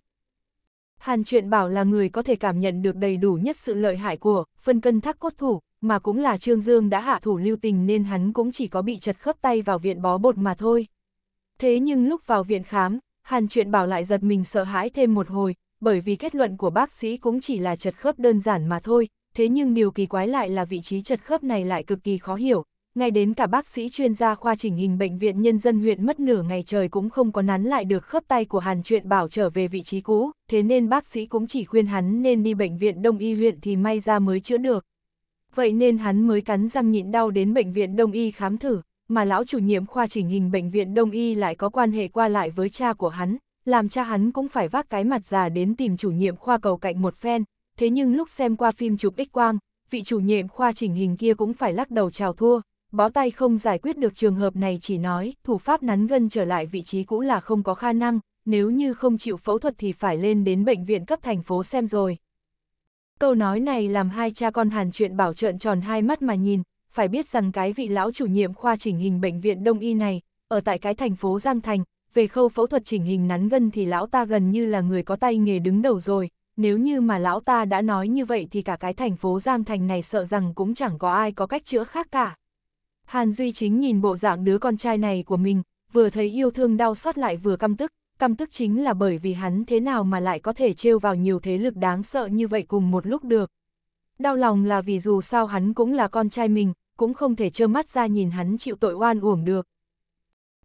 Hàn truyện bảo là người có thể cảm nhận được đầy đủ nhất sự lợi hại của phân cân thác cốt thủ, mà cũng là Trương Dương đã hạ thủ lưu tình nên hắn cũng chỉ có bị chật khớp tay vào viện bó bột mà thôi. Thế nhưng lúc vào viện khám, Hàn truyện bảo lại giật mình sợ hãi thêm một hồi, bởi vì kết luận của bác sĩ cũng chỉ là chật khớp đơn giản mà thôi, thế nhưng điều kỳ quái lại là vị trí chật khớp này lại cực kỳ khó hiểu, ngay đến cả bác sĩ chuyên gia khoa chỉnh hình bệnh viện nhân dân huyện mất nửa ngày trời cũng không có nắn lại được khớp tay của Hàn Truyện Bảo trở về vị trí cũ, thế nên bác sĩ cũng chỉ khuyên hắn nên đi bệnh viện Đông y huyện thì may ra mới chữa được. Vậy nên hắn mới cắn răng nhịn đau đến bệnh viện Đông y khám thử mà lão chủ nhiệm khoa chỉnh hình bệnh viện Đông Y lại có quan hệ qua lại với cha của hắn, làm cha hắn cũng phải vác cái mặt già đến tìm chủ nhiệm khoa cầu cạnh một phen, thế nhưng lúc xem qua phim chụp x-quang, vị chủ nhiệm khoa chỉnh hình kia cũng phải lắc đầu chào thua, bó tay không giải quyết được trường hợp này chỉ nói thủ pháp nắn gân trở lại vị trí cũng là không có khả năng, nếu như không chịu phẫu thuật thì phải lên đến bệnh viện cấp thành phố xem rồi. Câu nói này làm hai cha con hàn chuyện bảo trợn tròn hai mắt mà nhìn, phải biết rằng cái vị lão chủ nhiệm khoa chỉnh hình bệnh viện Đông Y này, ở tại cái thành phố Giang Thành, về khâu phẫu thuật chỉnh hình nắn gân thì lão ta gần như là người có tay nghề đứng đầu rồi, nếu như mà lão ta đã nói như vậy thì cả cái thành phố Giang Thành này sợ rằng cũng chẳng có ai có cách chữa khác cả. Hàn Duy chính nhìn bộ dạng đứa con trai này của mình, vừa thấy yêu thương đau xót lại vừa căm tức, căm tức chính là bởi vì hắn thế nào mà lại có thể trêu vào nhiều thế lực đáng sợ như vậy cùng một lúc được. Đau lòng là vì dù sao hắn cũng là con trai mình, cũng không thể trơ mắt ra nhìn hắn chịu tội oan uổng được.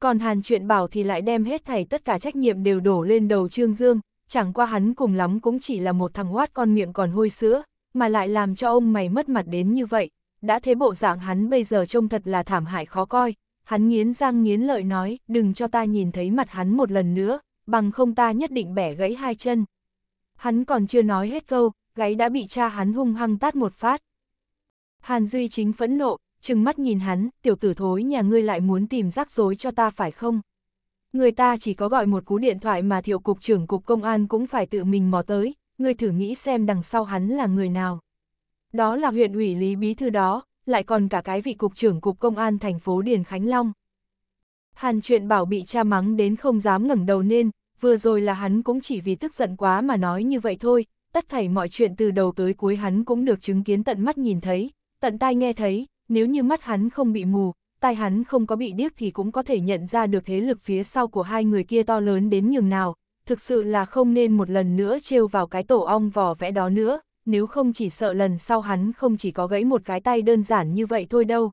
Còn Hàn chuyện bảo thì lại đem hết thảy tất cả trách nhiệm đều đổ lên đầu Trương Dương, chẳng qua hắn cùng lắm cũng chỉ là một thằng oát con miệng còn hôi sữa, mà lại làm cho ông mày mất mặt đến như vậy. Đã thế bộ dạng hắn bây giờ trông thật là thảm hại khó coi, hắn nghiến răng nghiến lợi nói, đừng cho ta nhìn thấy mặt hắn một lần nữa, bằng không ta nhất định bẻ gãy hai chân. Hắn còn chưa nói hết câu, gáy đã bị cha hắn hung hăng tát một phát. Hàn Duy chính phẫn nộ, trừng mắt nhìn hắn, tiểu tử thối nhà ngươi lại muốn tìm rắc rối cho ta phải không? Người ta chỉ có gọi một cú điện thoại mà thiệu cục trưởng cục công an cũng phải tự mình mò tới, ngươi thử nghĩ xem đằng sau hắn là người nào. Đó là huyện ủy lý bí thư đó, lại còn cả cái vị cục trưởng cục công an thành phố Điền Khánh Long. Hàn chuyện bảo bị cha mắng đến không dám ngẩng đầu nên, vừa rồi là hắn cũng chỉ vì tức giận quá mà nói như vậy thôi, tất thảy mọi chuyện từ đầu tới cuối hắn cũng được chứng kiến tận mắt nhìn thấy, tận tai nghe thấy, nếu như mắt hắn không bị mù, tai hắn không có bị điếc thì cũng có thể nhận ra được thế lực phía sau của hai người kia to lớn đến nhường nào, thực sự là không nên một lần nữa trêu vào cái tổ ong vò vẽ đó nữa, nếu không chỉ sợ lần sau hắn không chỉ có gãy một cái tay đơn giản như vậy thôi đâu.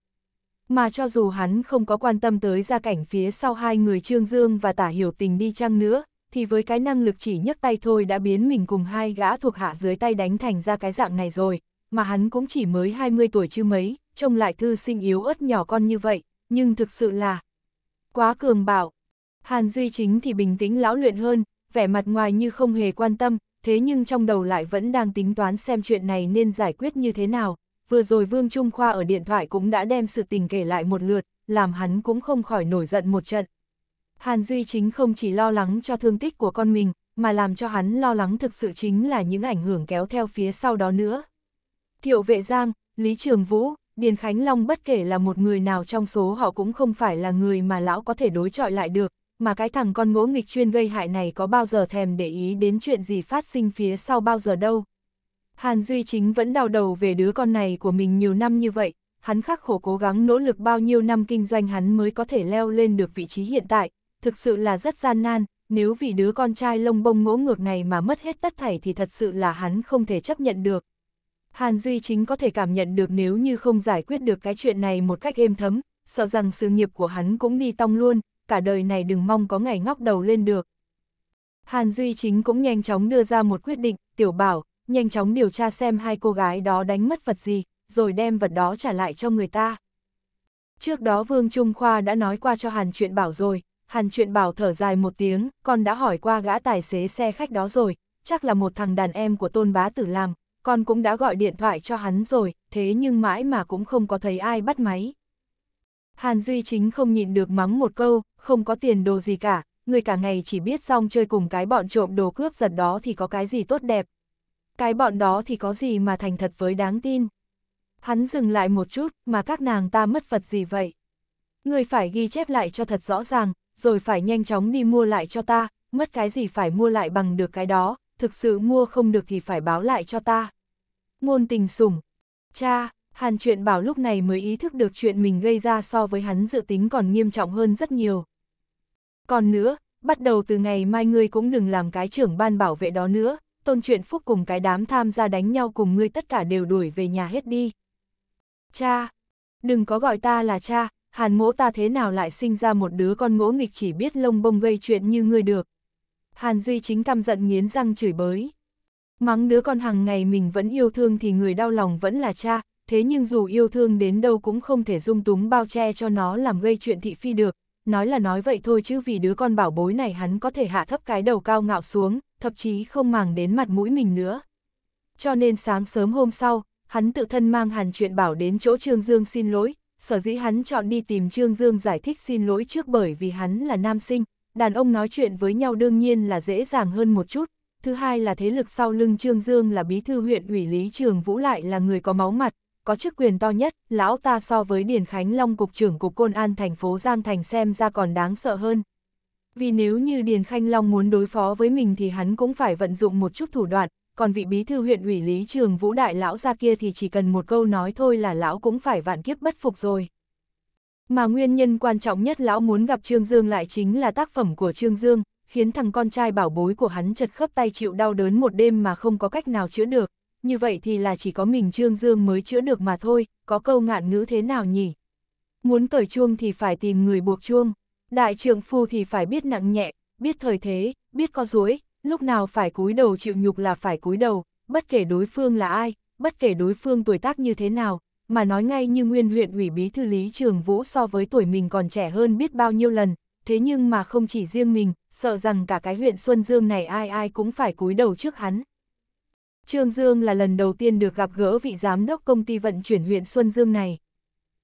Mà cho dù hắn không có quan tâm tới gia cảnh phía sau hai người Trương Dương và Tả Hiểu Tình đi chăng nữa, thì với cái năng lực chỉ nhấc tay thôi đã biến mình cùng hai gã thuộc hạ dưới tay đánh thành ra cái dạng này rồi, mà hắn cũng chỉ mới 20 tuổi chứ mấy, trông lại thư sinh yếu ớt nhỏ con như vậy, nhưng thực sự là quá cường bạo. Hàn Duy chính thì bình tĩnh lão luyện hơn, vẻ mặt ngoài như không hề quan tâm, thế nhưng trong đầu lại vẫn đang tính toán xem chuyện này nên giải quyết như thế nào. Vừa rồi Vương Trung Khoa ở điện thoại cũng đã đem sự tình kể lại một lượt, làm hắn cũng không khỏi nổi giận một trận. Hàn Duy chính không chỉ lo lắng cho thương tích của con mình, mà làm cho hắn lo lắng thực sự chính là những ảnh hưởng kéo theo phía sau đó nữa. Thiệu Vệ Giang, Lý Trường Vũ, Điền Khánh Long bất kể là một người nào trong số họ cũng không phải là người mà lão có thể đối chọi lại được, mà cái thằng con ngỗ nghịch chuyên gây hại này có bao giờ thèm để ý đến chuyện gì phát sinh phía sau bao giờ đâu. Hàn Duy chính vẫn đau đầu về đứa con này của mình nhiều năm như vậy, hắn khắc khổ cố gắng nỗ lực bao nhiêu năm kinh doanh hắn mới có thể leo lên được vị trí hiện tại, thực sự là rất gian nan, nếu vì đứa con trai lông bông ngỗ ngược này mà mất hết tất thảy thì thật sự là hắn không thể chấp nhận được. Hàn Duy chính có thể cảm nhận được nếu như không giải quyết được cái chuyện này một cách êm thấm, sợ rằng sự nghiệp của hắn cũng đi tong luôn, cả đời này đừng mong có ngày ngóc đầu lên được. Hàn Duy chính cũng nhanh chóng đưa ra một quyết định, tiểu bảo, nhanh chóng điều tra xem hai cô gái đó đánh mất vật gì, rồi đem vật đó trả lại cho người ta. Trước đó Vương Trung Khoa đã nói qua cho Hàn chuyện bảo rồi, Hàn chuyện bảo thở dài một tiếng, con đã hỏi qua gã tài xế xe khách đó rồi, chắc là một thằng đàn em của tôn bá tử làm, con cũng đã gọi điện thoại cho hắn rồi, thế nhưng mãi mà cũng không có thấy ai bắt máy. Hàn Duy chính không nhịn được mắng một câu, không có tiền đồ gì cả, người cả ngày chỉ biết xong chơi cùng cái bọn trộm đồ cướp giật đó thì có cái gì tốt đẹp. Cái bọn đó thì có gì mà thành thật với đáng tin. Hắn dừng lại một chút, mà các nàng ta mất vật gì vậy? Người phải ghi chép lại cho thật rõ ràng, rồi phải nhanh chóng đi mua lại cho ta, mất cái gì phải mua lại bằng được cái đó, thực sự mua không được thì phải báo lại cho ta. Ngôn tình sủng. Cha, Hàn chuyện bảo lúc này mới ý thức được chuyện mình gây ra so với hắn dự tính còn nghiêm trọng hơn rất nhiều. Còn nữa, bắt đầu từ ngày mai ngươi cũng đừng làm cái trưởng ban bảo vệ đó nữa, tôn chuyện phúc cùng cái đám tham gia đánh nhau cùng ngươi tất cả đều đuổi về nhà hết đi. Cha, đừng có gọi ta là cha, hàn mỗ ta thế nào lại sinh ra một đứa con ngỗ nghịch chỉ biết lông bông gây chuyện như ngươi được. Hàn Duy chính căm giận nghiến răng chửi bới. Mắng đứa con hàng ngày mình vẫn yêu thương thì người đau lòng vẫn là cha, thế nhưng dù yêu thương đến đâu cũng không thể dung túng bao che cho nó làm gây chuyện thị phi được. Nói là nói vậy thôi chứ vì đứa con bảo bối này hắn có thể hạ thấp cái đầu cao ngạo xuống, thậm chí không màng đến mặt mũi mình nữa. Cho nên sáng sớm hôm sau, hắn tự thân mang hàn chuyện bảo đến chỗ Trương Dương xin lỗi, sở dĩ hắn chọn đi tìm Trương Dương giải thích xin lỗi trước bởi vì hắn là nam sinh, đàn ông nói chuyện với nhau đương nhiên là dễ dàng hơn một chút, thứ hai là thế lực sau lưng Trương Dương là bí thư huyện ủy Lý Trường Vũ lại là người có máu mặt, có chức quyền to nhất, lão ta so với Điền Khánh Long cục trưởng cục Côn An thành phố Giang Thành xem ra còn đáng sợ hơn. Vì nếu như Điền khánh Long muốn đối phó với mình thì hắn cũng phải vận dụng một chút thủ đoạn, còn vị bí thư huyện ủy Lý Trường Vũ Đại Lão ra kia thì chỉ cần một câu nói thôi là Lão cũng phải vạn kiếp bất phục rồi. Mà nguyên nhân quan trọng nhất Lão muốn gặp Trương Dương lại chính là tác phẩm của Trương Dương, khiến thằng con trai bảo bối của hắn chật khớp tay chịu đau đớn một đêm mà không có cách nào chữa được. Như vậy thì là chỉ có mình Trương Dương mới chữa được mà thôi, có câu ngạn ngữ thế nào nhỉ? Muốn cởi chuông thì phải tìm người buộc chuông, đại trượng phu thì phải biết nặng nhẹ, biết thời thế, biết có dối, lúc nào phải cúi đầu chịu nhục là phải cúi đầu, bất kể đối phương là ai, bất kể đối phương tuổi tác như thế nào, mà nói ngay như nguyên huyện ủy bí thư Lý Trường Vũ so với tuổi mình còn trẻ hơn biết bao nhiêu lần, thế nhưng mà không chỉ riêng mình, sợ rằng cả cái huyện Xuân Dương này ai ai cũng phải cúi đầu trước hắn. Trương Dương là lần đầu tiên được gặp gỡ vị giám đốc công ty vận chuyển huyện Xuân Dương này.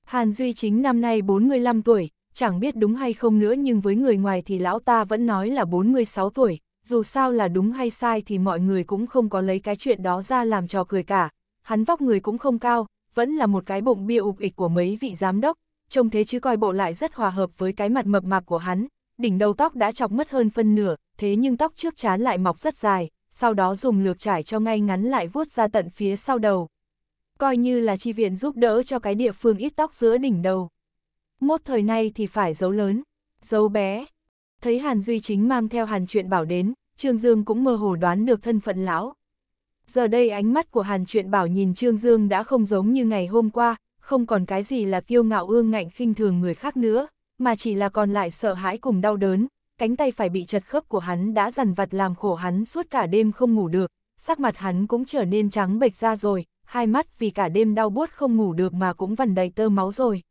Hàn Duy Chính năm nay 45 tuổi, chẳng biết đúng hay không nữa nhưng với người ngoài thì lão ta vẫn nói là 46 tuổi, dù sao là đúng hay sai thì mọi người cũng không có lấy cái chuyện đó ra làm trò cười cả. Hắn vóc người cũng không cao, vẫn là một cái bụng bia ục ịch của mấy vị giám đốc, trông thế chứ coi bộ lại rất hòa hợp với cái mặt mập mạp của hắn, đỉnh đầu tóc đã chọc mất hơn phân nửa, thế nhưng tóc trước chán lại mọc rất dài, sau đó dùng lược trải cho ngay ngắn lại vuốt ra tận phía sau đầu. Coi như là chi viện giúp đỡ cho cái địa phương ít tóc giữa đỉnh đầu. Mốt thời nay thì phải giấu lớn, giấu bé, Thấy Hàn Duy Chính mang theo Hàn Truyện Bảo đến, Trương Dương cũng mơ hồ đoán được thân phận lão. Giờ đây ánh mắt của Hàn Truyện Bảo nhìn Trương Dương đã không giống như ngày hôm qua, không còn cái gì là kiêu ngạo ương ngạnh khinh thường người khác nữa, mà chỉ là còn lại sợ hãi cùng đau đớn, cánh tay phải bị chật khớp của hắn đã dằn vặt làm khổ hắn suốt cả đêm không ngủ được, sắc mặt hắn cũng trở nên trắng bệch ra rồi, hai mắt vì cả đêm đau buốt không ngủ được mà cũng vằn đầy tơ máu rồi.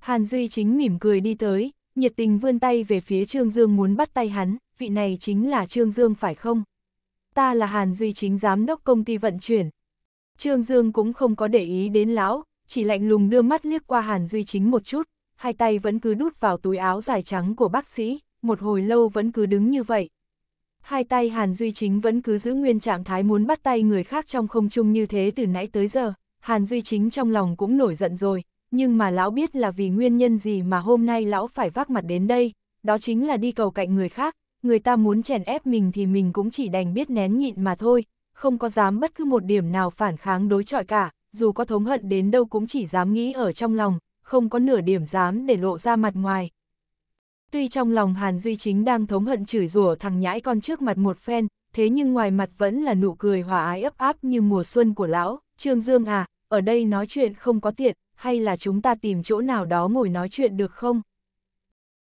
Hàn Duy chính mỉm cười đi tới, nhiệt tình vươn tay về phía Trương Dương muốn bắt tay hắn, vị này chính là Trương Dương phải không? Ta là Hàn Duy Chính giám đốc công ty vận chuyển. Trương Dương cũng không có để ý đến lão, chỉ lạnh lùng đưa mắt liếc qua Hàn Duy Chính một chút, hai tay vẫn cứ đút vào túi áo dài trắng của bác sĩ, một hồi lâu vẫn cứ đứng như vậy. Hai tay Hàn Duy Chính vẫn cứ giữ nguyên trạng thái muốn bắt tay người khác trong không trung như thế từ nãy tới giờ, Hàn Duy Chính trong lòng cũng nổi giận rồi, nhưng mà lão biết là vì nguyên nhân gì mà hôm nay lão phải vác mặt đến đây, đó chính là đi cầu cạnh người khác, người ta muốn chèn ép mình thì mình cũng chỉ đành biết nén nhịn mà thôi, không có dám bất cứ một điểm nào phản kháng đối chọi cả, dù có thống hận đến đâu cũng chỉ dám nghĩ ở trong lòng, không có nửa điểm dám để lộ ra mặt ngoài. Tuy trong lòng Hàn Duy Chính đang thống hận chửi rủa thằng nhãi con trước mặt một phen, thế nhưng ngoài mặt vẫn là nụ cười hòa ái ấp áp như mùa xuân của lão, Trương Dương à, ở đây nói chuyện không có tiện, hay là chúng ta tìm chỗ nào đó ngồi nói chuyện được không?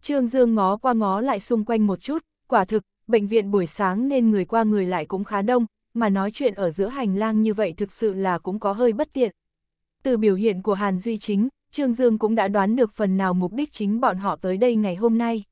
Trương Dương ngó qua ngó lại xung quanh một chút, quả thực, bệnh viện buổi sáng nên người qua người lại cũng khá đông, mà nói chuyện ở giữa hành lang như vậy thực sự là cũng có hơi bất tiện. Từ biểu hiện của Hàn Duy Chính, Trương Dương cũng đã đoán được phần nào mục đích chính bọn họ tới đây ngày hôm nay.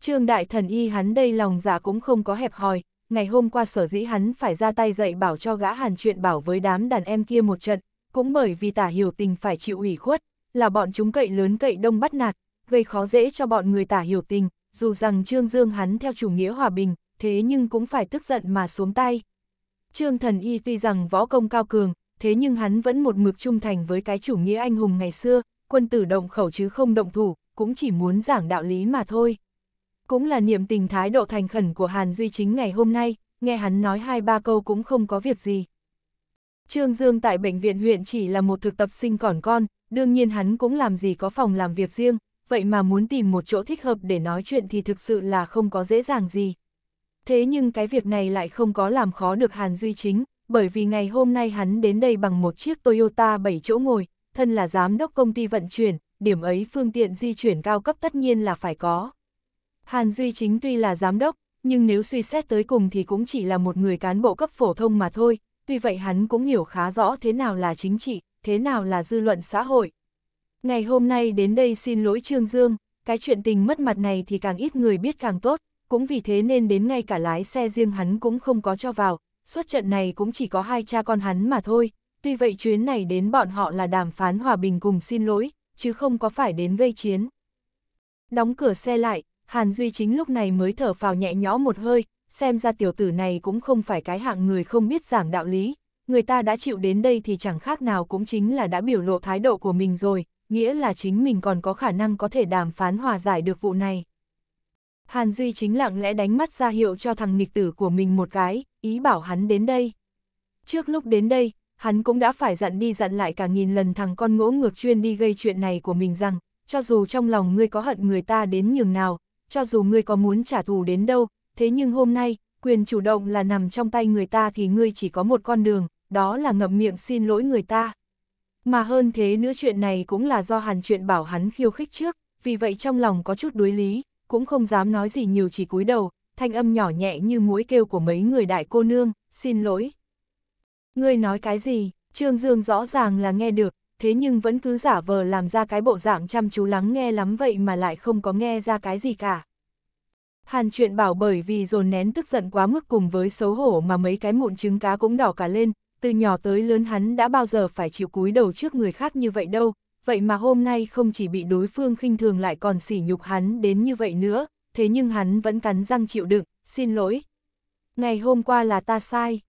Trương Đại Thần Y hắn đây lòng giả dạ cũng không có hẹp hòi, ngày hôm qua sở dĩ hắn phải ra tay dạy bảo cho gã hàn chuyện bảo với đám đàn em kia một trận, cũng bởi vì tả hiểu tình phải chịu ủy khuất, là bọn chúng cậy lớn cậy đông bắt nạt, gây khó dễ cho bọn người tả hiểu tình, dù rằng Trương Dương hắn theo chủ nghĩa hòa bình, thế nhưng cũng phải tức giận mà xuống tay. Trương Thần Y tuy rằng võ công cao cường, thế nhưng hắn vẫn một mực trung thành với cái chủ nghĩa anh hùng ngày xưa, quân tử động khẩu chứ không động thủ, cũng chỉ muốn giảng đạo lý mà thôi. Cũng là niềm tình thái độ thành khẩn của Hàn Duy Chính ngày hôm nay, nghe hắn nói hai ba câu cũng không có việc gì, Trương Dương tại bệnh viện huyện chỉ là một thực tập sinh còn con, đương nhiên hắn cũng làm gì có phòng làm việc riêng, vậy mà muốn tìm một chỗ thích hợp để nói chuyện thì thực sự là không có dễ dàng gì. Thế nhưng cái việc này lại không có làm khó được Hàn Duy Chính, bởi vì ngày hôm nay hắn đến đây bằng một chiếc Toyota 7 chỗ ngồi, thân là giám đốc công ty vận chuyển, điểm ấy phương tiện di chuyển cao cấp tất nhiên là phải có. Hàn Duy Chính tuy là giám đốc, nhưng nếu suy xét tới cùng thì cũng chỉ là một người cán bộ cấp phổ thông mà thôi, tuy vậy hắn cũng hiểu khá rõ thế nào là chính trị, thế nào là dư luận xã hội. Ngày hôm nay đến đây xin lỗi Trương Dương, cái chuyện tình mất mặt này thì càng ít người biết càng tốt, cũng vì thế nên đến ngay cả lái xe riêng hắn cũng không có cho vào, suốt trận này cũng chỉ có hai cha con hắn mà thôi, tuy vậy chuyến này đến bọn họ là đàm phán hòa bình cùng xin lỗi, chứ không có phải đến gây chiến. Đóng cửa xe lại, Hàn Duy chính lúc này mới thở phào nhẹ nhõm một hơi, xem ra tiểu tử này cũng không phải cái hạng người không biết giảng đạo lý, người ta đã chịu đến đây thì chẳng khác nào cũng chính là đã biểu lộ thái độ của mình rồi, nghĩa là chính mình còn có khả năng có thể đàm phán hòa giải được vụ này. Hàn Duy chính lặng lẽ đánh mắt ra hiệu cho thằng nghịch tử của mình một cái, ý bảo hắn đến đây. Trước lúc đến đây, hắn cũng đã phải dặn đi dặn lại cả nghìn lần thằng con ngỗ ngược chuyên đi gây chuyện này của mình rằng, cho dù trong lòng ngươi có hận người ta đến nhường nào, cho dù ngươi có muốn trả thù đến đâu, thế nhưng hôm nay, quyền chủ động là nằm trong tay người ta thì ngươi chỉ có một con đường, đó là ngậm miệng xin lỗi người ta. Mà hơn thế nữa chuyện này cũng là do hàn chuyện bảo hắn khiêu khích trước, vì vậy trong lòng có chút đối lý, cũng không dám nói gì nhiều chỉ cúi đầu, thanh âm nhỏ nhẹ như mũi kêu của mấy người đại cô nương, xin lỗi. Ngươi nói cái gì, Trương Dương rõ ràng là nghe được, thế nhưng vẫn cứ giả vờ làm ra cái bộ dạng chăm chú lắng nghe lắm vậy mà lại không có nghe ra cái gì cả. Hàn chuyện bảo bởi vì dồn nén tức giận quá mức cùng với xấu hổ mà mấy cái mụn trứng cá cũng đỏ cả lên, từ nhỏ tới lớn hắn đã bao giờ phải chịu cúi đầu trước người khác như vậy đâu, vậy mà hôm nay không chỉ bị đối phương khinh thường lại còn sỉ nhục hắn đến như vậy nữa, thế nhưng hắn vẫn cắn răng chịu đựng, xin lỗi. Ngày hôm qua là ta sai.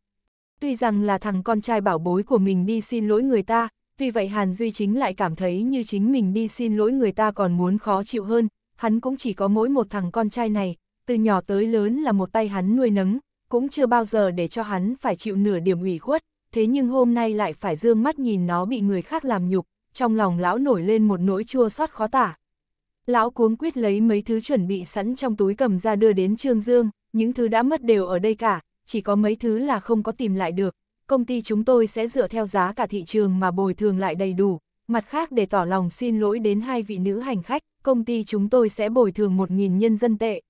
Tuy rằng là thằng con trai bảo bối của mình đi xin lỗi người ta, tuy vậy Hàn Duy Chính lại cảm thấy như chính mình đi xin lỗi người ta còn muốn khó chịu hơn, hắn cũng chỉ có mỗi một thằng con trai này, từ nhỏ tới lớn là một tay hắn nuôi nấng, cũng chưa bao giờ để cho hắn phải chịu nửa điểm ủy khuất, thế nhưng hôm nay lại phải dương mắt nhìn nó bị người khác làm nhục, trong lòng lão nổi lên một nỗi chua xót khó tả. Lão cuống quyết lấy mấy thứ chuẩn bị sẵn trong túi cầm ra đưa đến Trương Dương, những thứ đã mất đều ở đây cả, chỉ có mấy thứ là không có tìm lại được. Công ty chúng tôi sẽ dựa theo giá cả thị trường mà bồi thường lại đầy đủ. Mặt khác để tỏ lòng xin lỗi đến hai vị nữ hành khách, công ty chúng tôi sẽ bồi thường 1.000 nhân dân tệ.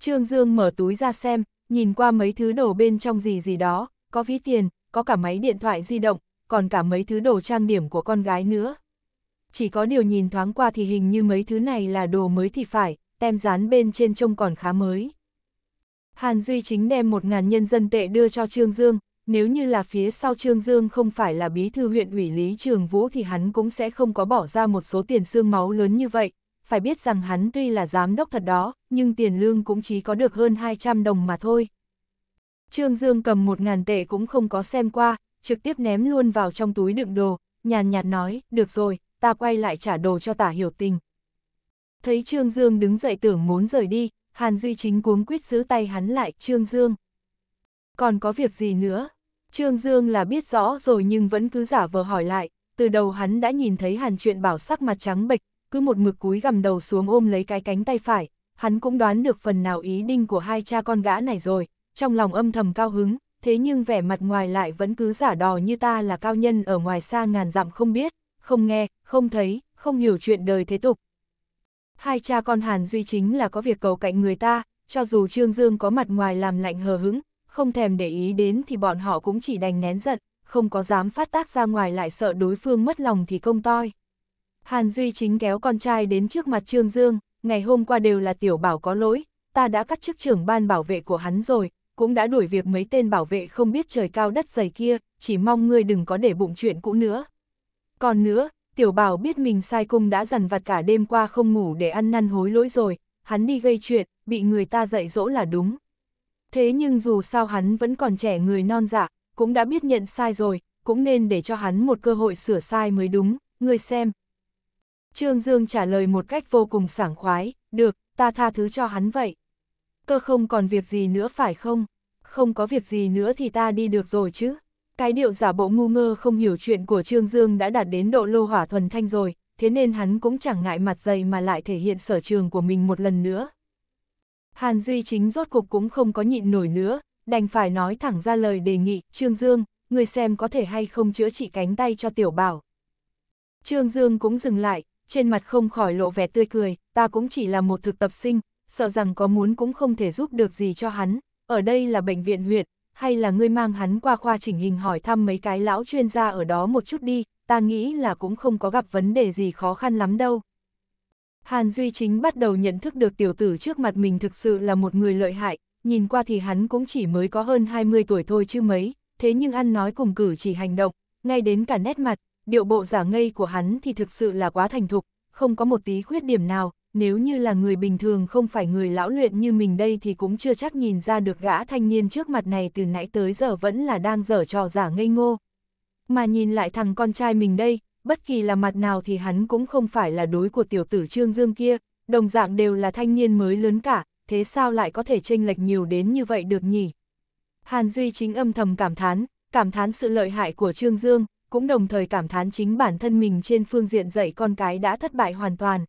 Trương Dương mở túi ra xem, nhìn qua mấy thứ đồ bên trong gì gì đó, có ví tiền, có cả máy điện thoại di động, còn cả mấy thứ đồ trang điểm của con gái nữa. Chỉ có điều nhìn thoáng qua thì hình như mấy thứ này là đồ mới thì phải, tem dán bên trên trông còn khá mới. Hàn Duy chính đem một ngàn nhân dân tệ đưa cho Trương Dương, nếu như là phía sau Trương Dương không phải là bí thư huyện ủy Lý Trường Vũ thì hắn cũng sẽ không có bỏ ra một số tiền xương máu lớn như vậy, phải biết rằng hắn tuy là giám đốc thật đó, nhưng tiền lương cũng chỉ có được hơn 200 đồng mà thôi. Trương Dương cầm 1.000 tệ cũng không có xem qua, trực tiếp ném luôn vào trong túi đựng đồ, nhàn nhạt nói, được rồi, ta quay lại trả đồ cho tả hiểu tình. Thấy Trương Dương đứng dậy tưởng muốn rời đi, Hàn Duy Chính cuống quýt giữ tay hắn lại, Trương Dương. Còn có việc gì nữa? Trương Dương là biết rõ rồi nhưng vẫn cứ giả vờ hỏi lại, từ đầu hắn đã nhìn thấy Hàn chuyện bảo sắc mặt trắng bệch, cứ một mực cúi gằm đầu xuống ôm lấy cái cánh tay phải, hắn cũng đoán được phần nào ý đinh của hai cha con gã này rồi, trong lòng âm thầm cao hứng, thế nhưng vẻ mặt ngoài lại vẫn cứ giả đò như ta là cao nhân ở ngoài xa ngàn dặm không biết, không nghe, không thấy, không hiểu chuyện đời thế tục. Hai cha con Hàn Duy chính là có việc cầu cạnh người ta, cho dù Trương Dương có mặt ngoài làm lạnh hờ hứng, không thèm để ý đến thì bọn họ cũng chỉ đành nén giận, không có dám phát tác ra ngoài lại sợ đối phương mất lòng thì công toi. Hàn Duy chính kéo con trai đến trước mặt Trương Dương, ngày hôm qua đều là tiểu bảo có lỗi, ta đã cắt chức trưởng ban bảo vệ của hắn rồi, cũng đã đuổi việc mấy tên bảo vệ không biết trời cao đất dày kia, chỉ mong ngươi đừng có để bụng chuyện cũ nữa. Còn nữa, tiểu bảo biết mình sai cung đã dằn vặt cả đêm qua không ngủ để ăn năn hối lỗi rồi, hắn đi gây chuyện, bị người ta dạy dỗ là đúng. Thế nhưng dù sao hắn vẫn còn trẻ người non dạ, cũng đã biết nhận sai rồi, cũng nên để cho hắn một cơ hội sửa sai mới đúng, ngươi xem, Trương Dương trả lời một cách vô cùng sảng khoái, được, ta tha thứ cho hắn vậy. Cơ không còn việc gì nữa phải không? Không có việc gì nữa thì ta đi được rồi chứ. Cái điệu giả bộ ngu ngơ không hiểu chuyện của Trương Dương đã đạt đến độ lô hỏa thuần thanh rồi, thế nên hắn cũng chẳng ngại mặt dày mà lại thể hiện sở trường của mình một lần nữa. Hàn Duy chính rốt cục cũng không có nhịn nổi nữa, đành phải nói thẳng ra lời đề nghị, Trương Dương, người xem có thể hay không chữa trị cánh tay cho tiểu bảo. Trương Dương cũng dừng lại, trên mặt không khỏi lộ vẻ tươi cười, ta cũng chỉ là một thực tập sinh, sợ rằng có muốn cũng không thể giúp được gì cho hắn, ở đây là bệnh viện huyện, hay là ngươi mang hắn qua khoa chỉnh hình hỏi thăm mấy cái lão chuyên gia ở đó một chút đi, ta nghĩ là cũng không có gặp vấn đề gì khó khăn lắm đâu. Hàn Duy chính bắt đầu nhận thức được tiểu tử trước mặt mình thực sự là một người lợi hại, nhìn qua thì hắn cũng chỉ mới có hơn 20 tuổi thôi chứ mấy, thế nhưng ăn nói cùng cử chỉ hành động, ngay đến cả nét mặt, điệu bộ giả ngây của hắn thì thực sự là quá thành thục, không có một tí khuyết điểm nào, nếu như là người bình thường không phải người lão luyện như mình đây thì cũng chưa chắc nhìn ra được gã thanh niên trước mặt này từ nãy tới giờ vẫn là đang dở trò giả ngây ngô. Mà nhìn lại thằng con trai mình đây, bất kỳ là mặt nào thì hắn cũng không phải là đối của tiểu tử Trương Dương kia, đồng dạng đều là thanh niên mới lớn cả, thế sao lại có thể chênh lệch nhiều đến như vậy được nhỉ? Hàn Duy chính âm thầm cảm thán, cảm thán sự lợi hại của Trương Dương, cũng đồng thời cảm thán chính bản thân mình trên phương diện dạy con cái đã thất bại hoàn toàn.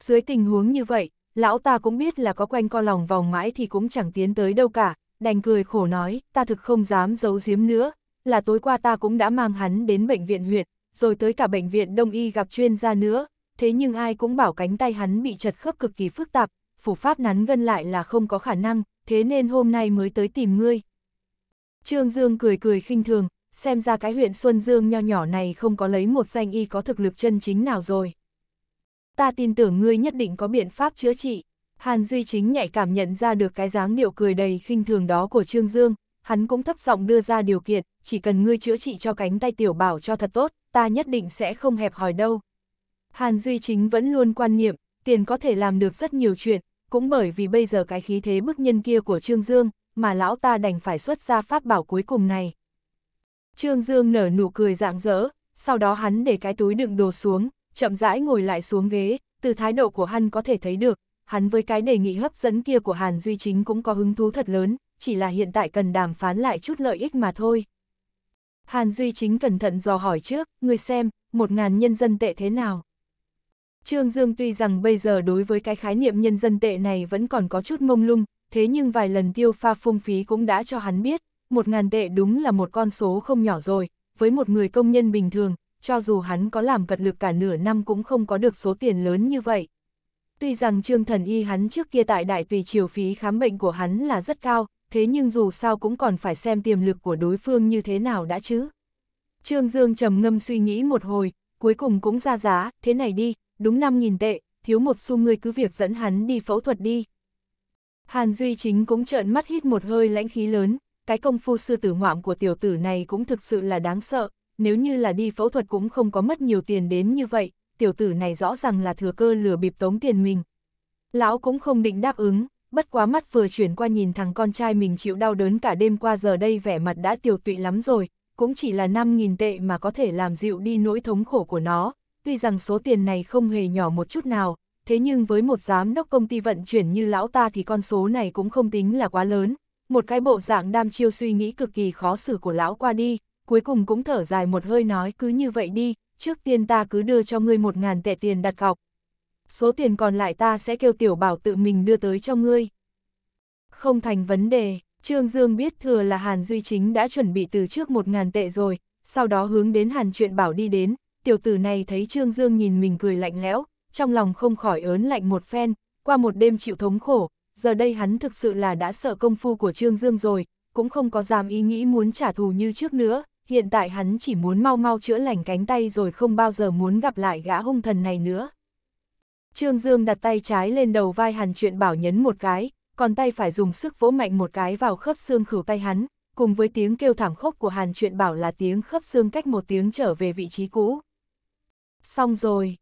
Dưới tình huống như vậy, lão ta cũng biết là có quanh co lòng vòng mãi thì cũng chẳng tiến tới đâu cả, đành cười khổ nói, ta thực không dám giấu giếm nữa, là tối qua ta cũng đã mang hắn đến bệnh viện huyện, rồi tới cả bệnh viện đông y gặp chuyên gia nữa, thế nhưng ai cũng bảo cánh tay hắn bị chật khớp cực kỳ phức tạp, phủ pháp nắn gân lại là không có khả năng, thế nên hôm nay mới tới tìm ngươi. Trương Dương cười cười khinh thường, xem ra cái huyện Xuân Dương nho nhỏ này không có lấy một danh y có thực lực chân chính nào rồi. Ta tin tưởng ngươi nhất định có biện pháp chữa trị. Hàn Duy chính nhạy cảm nhận ra được cái dáng điệu cười đầy khinh thường đó của Trương Dương, hắn cũng thấp giọng đưa ra điều kiện, chỉ cần ngươi chữa trị cho cánh tay tiểu bảo cho thật tốt, ta nhất định sẽ không hẹp hỏi đâu. Hàn Duy chính vẫn luôn quan niệm, tiền có thể làm được rất nhiều chuyện, cũng bởi vì bây giờ cái khí thế bức nhân kia của Trương Dương, mà lão ta đành phải xuất ra pháp bảo cuối cùng này. Trương Dương nở nụ cười rạng rỡ, sau đó hắn để cái túi đựng đồ xuống, chậm rãi ngồi lại xuống ghế, từ thái độ của hắn có thể thấy được, hắn với cái đề nghị hấp dẫn kia của Hàn Duy Chính cũng có hứng thú thật lớn, chỉ là hiện tại cần đàm phán lại chút lợi ích mà thôi. Hàn Duy Chính cẩn thận dò hỏi trước, người xem, một ngàn nhân dân tệ thế nào? Trương Dương tuy rằng bây giờ đối với cái khái niệm nhân dân tệ này vẫn còn có chút mông lung, thế nhưng vài lần tiêu pha phung phí cũng đã cho hắn biết, một ngàn tệ đúng là một con số không nhỏ rồi, với một người công nhân bình thường, cho dù hắn có làm cật lực cả nửa năm cũng không có được số tiền lớn như vậy. Tuy rằng trương thần y hắn trước kia tại đại tùy triều phí khám bệnh của hắn là rất cao, thế nhưng dù sao cũng còn phải xem tiềm lực của đối phương như thế nào đã chứ. Trương Dương trầm ngâm suy nghĩ một hồi, cuối cùng cũng ra giá, thế này đi, đúng 5.000 tệ, thiếu một xu ngươi cứ việc dẫn hắn đi phẫu thuật đi. Hàn Duy Chính cũng trợn mắt hít một hơi lãnh khí lớn, cái công phu sư tử ngoạm của tiểu tử này cũng thực sự là đáng sợ, nếu như là đi phẫu thuật cũng không có mất nhiều tiền đến như vậy, tiểu tử này rõ ràng là thừa cơ lừa bịp tống tiền mình. Lão cũng không định đáp ứng, bất quá mắt vừa chuyển qua nhìn thằng con trai mình chịu đau đớn cả đêm qua giờ đây vẻ mặt đã tiểu tụy lắm rồi, cũng chỉ là 5.000 tệ mà có thể làm dịu đi nỗi thống khổ của nó, tuy rằng số tiền này không hề nhỏ một chút nào, thế nhưng với một giám đốc công ty vận chuyển như lão ta thì con số này cũng không tính là quá lớn, một cái bộ dạng đam chiêu suy nghĩ cực kỳ khó xử của lão qua đi, cuối cùng cũng thở dài một hơi nói cứ như vậy đi, trước tiên ta cứ đưa cho ngươi một ngàn tệ tiền đặt cọc. Số tiền còn lại ta sẽ kêu tiểu bảo tự mình đưa tới cho ngươi. Không thành vấn đề, Trương Dương biết thừa là Hàn Duy Chính đã chuẩn bị từ trước một ngàn tệ rồi, sau đó hướng đến Hàn Chuyện Bảo đi đến, tiểu tử này thấy Trương Dương nhìn mình cười lạnh lẽo, trong lòng không khỏi ớn lạnh một phen, qua một đêm chịu thống khổ, giờ đây hắn thực sự là đã sợ công phu của Trương Dương rồi, cũng không có dám ý nghĩ muốn trả thù như trước nữa, hiện tại hắn chỉ muốn mau mau chữa lành cánh tay rồi không bao giờ muốn gặp lại gã hung thần này nữa. Trương Dương đặt tay trái lên đầu vai Hàn Truyện Bảo nhấn một cái, còn tay phải dùng sức vỗ mạnh một cái vào khớp xương khử tay hắn, cùng với tiếng kêu thảm khốc của Hàn Truyện Bảo là tiếng khớp xương cách một tiếng trở về vị trí cũ. Xong rồi.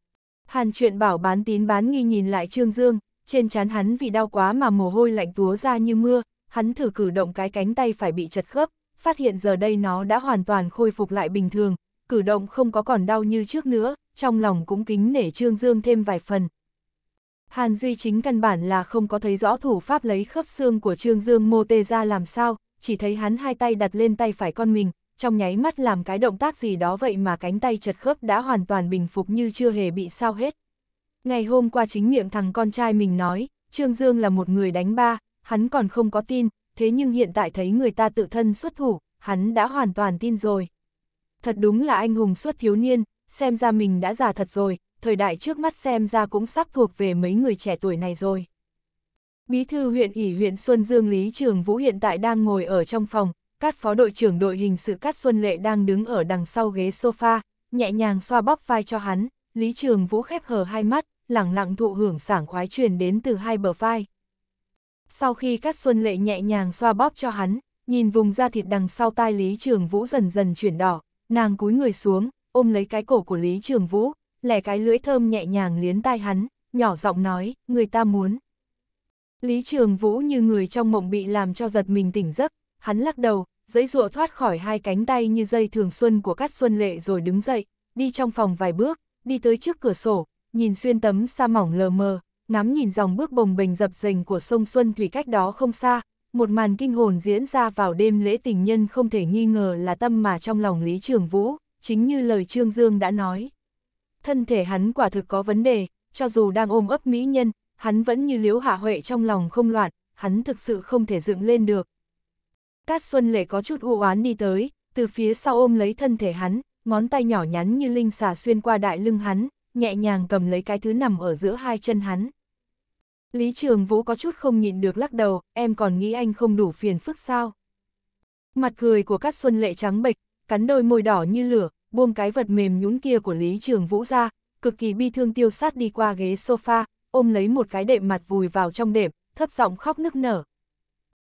Hàn Truyện Bảo bán tín bán nghi nhìn lại Trương Dương, trên trán hắn vì đau quá mà mồ hôi lạnh túa ra như mưa, hắn thử cử động cái cánh tay phải bị chật khớp, phát hiện giờ đây nó đã hoàn toàn khôi phục lại bình thường, cử động không có còn đau như trước nữa, trong lòng cũng kính nể Trương Dương thêm vài phần. Hàn Duy chính căn bản là không có thấy rõ thủ pháp lấy khớp xương của Trương Dương mô tê ra làm sao, chỉ thấy hắn hai tay đặt lên tay phải con mình, trong nháy mắt làm cái động tác gì đó vậy mà cánh tay chật khớp đã hoàn toàn bình phục như chưa hề bị sao hết. Ngày hôm qua chính miệng thằng con trai mình nói, Trương Dương là một người đánh ba, hắn còn không có tin, thế nhưng hiện tại thấy người ta tự thân xuất thủ, hắn đã hoàn toàn tin rồi. Thật đúng là anh hùng xuất thiếu niên, xem ra mình đã già thật rồi, thời đại trước mắt xem ra cũng sắp thuộc về mấy người trẻ tuổi này rồi. Bí thư huyện ủy huyện Xuân Dương Lý Trường Vũ hiện tại đang ngồi ở trong phòng, các phó đội trưởng đội hình sự Cát Xuân Lệ đang đứng ở đằng sau ghế sofa, nhẹ nhàng xoa bóp vai cho hắn, Lý Trường Vũ khép hờ hai mắt, lẳng lặng thụ hưởng sảng khoái truyền đến từ hai bờ vai. Sau khi Cát xuân lệ nhẹ nhàng xoa bóp cho hắn, nhìn vùng da thịt đằng sau tai Lý Trường Vũ dần dần chuyển đỏ, nàng cúi người xuống, ôm lấy cái cổ của Lý Trường Vũ, lẻ cái lưỡi thơm nhẹ nhàng liến tai hắn, nhỏ giọng nói, người ta muốn. Lý Trường Vũ như người trong mộng bị làm cho giật mình tỉnh giấc, hắn lắc đầu, dãy dụa thoát khỏi hai cánh tay như dây thường xuân của Cát xuân lệ rồi đứng dậy, đi trong phòng vài bước, đi tới trước cửa sổ, nhìn xuyên tấm sa mỏng lờ mờ, ngắm nhìn dòng bước bồng bềnh dập dềnh của sông Xuân Thủy cách đó không xa, một màn kinh hồn diễn ra vào đêm lễ tình nhân không thể nghi ngờ là tâm mà trong lòng Lý Trường Vũ, chính như lời Trương Dương đã nói. Thân thể hắn quả thực có vấn đề, cho dù đang ôm ấp mỹ nhân, hắn vẫn như liếu hạ huệ trong lòng không loạn, hắn thực sự không thể dựng lên được. Cát Xuân Lệ có chút u oán đi tới, từ phía sau ôm lấy thân thể hắn, ngón tay nhỏ nhắn như linh xà xuyên qua đại lưng hắn, nhẹ nhàng cầm lấy cái thứ nằm ở giữa hai chân hắn. Lý Trường Vũ có chút không nhịn được lắc đầu, em còn nghĩ anh không đủ phiền phức sao. Mặt cười của các xuân lệ trắng bệch, cắn đôi môi đỏ như lửa, buông cái vật mềm nhún kia của Lý Trường Vũ ra, cực kỳ bi thương tiêu sát đi qua ghế sofa, ôm lấy một cái đệm mặt vùi vào trong đệm, thấp giọng khóc nức nở.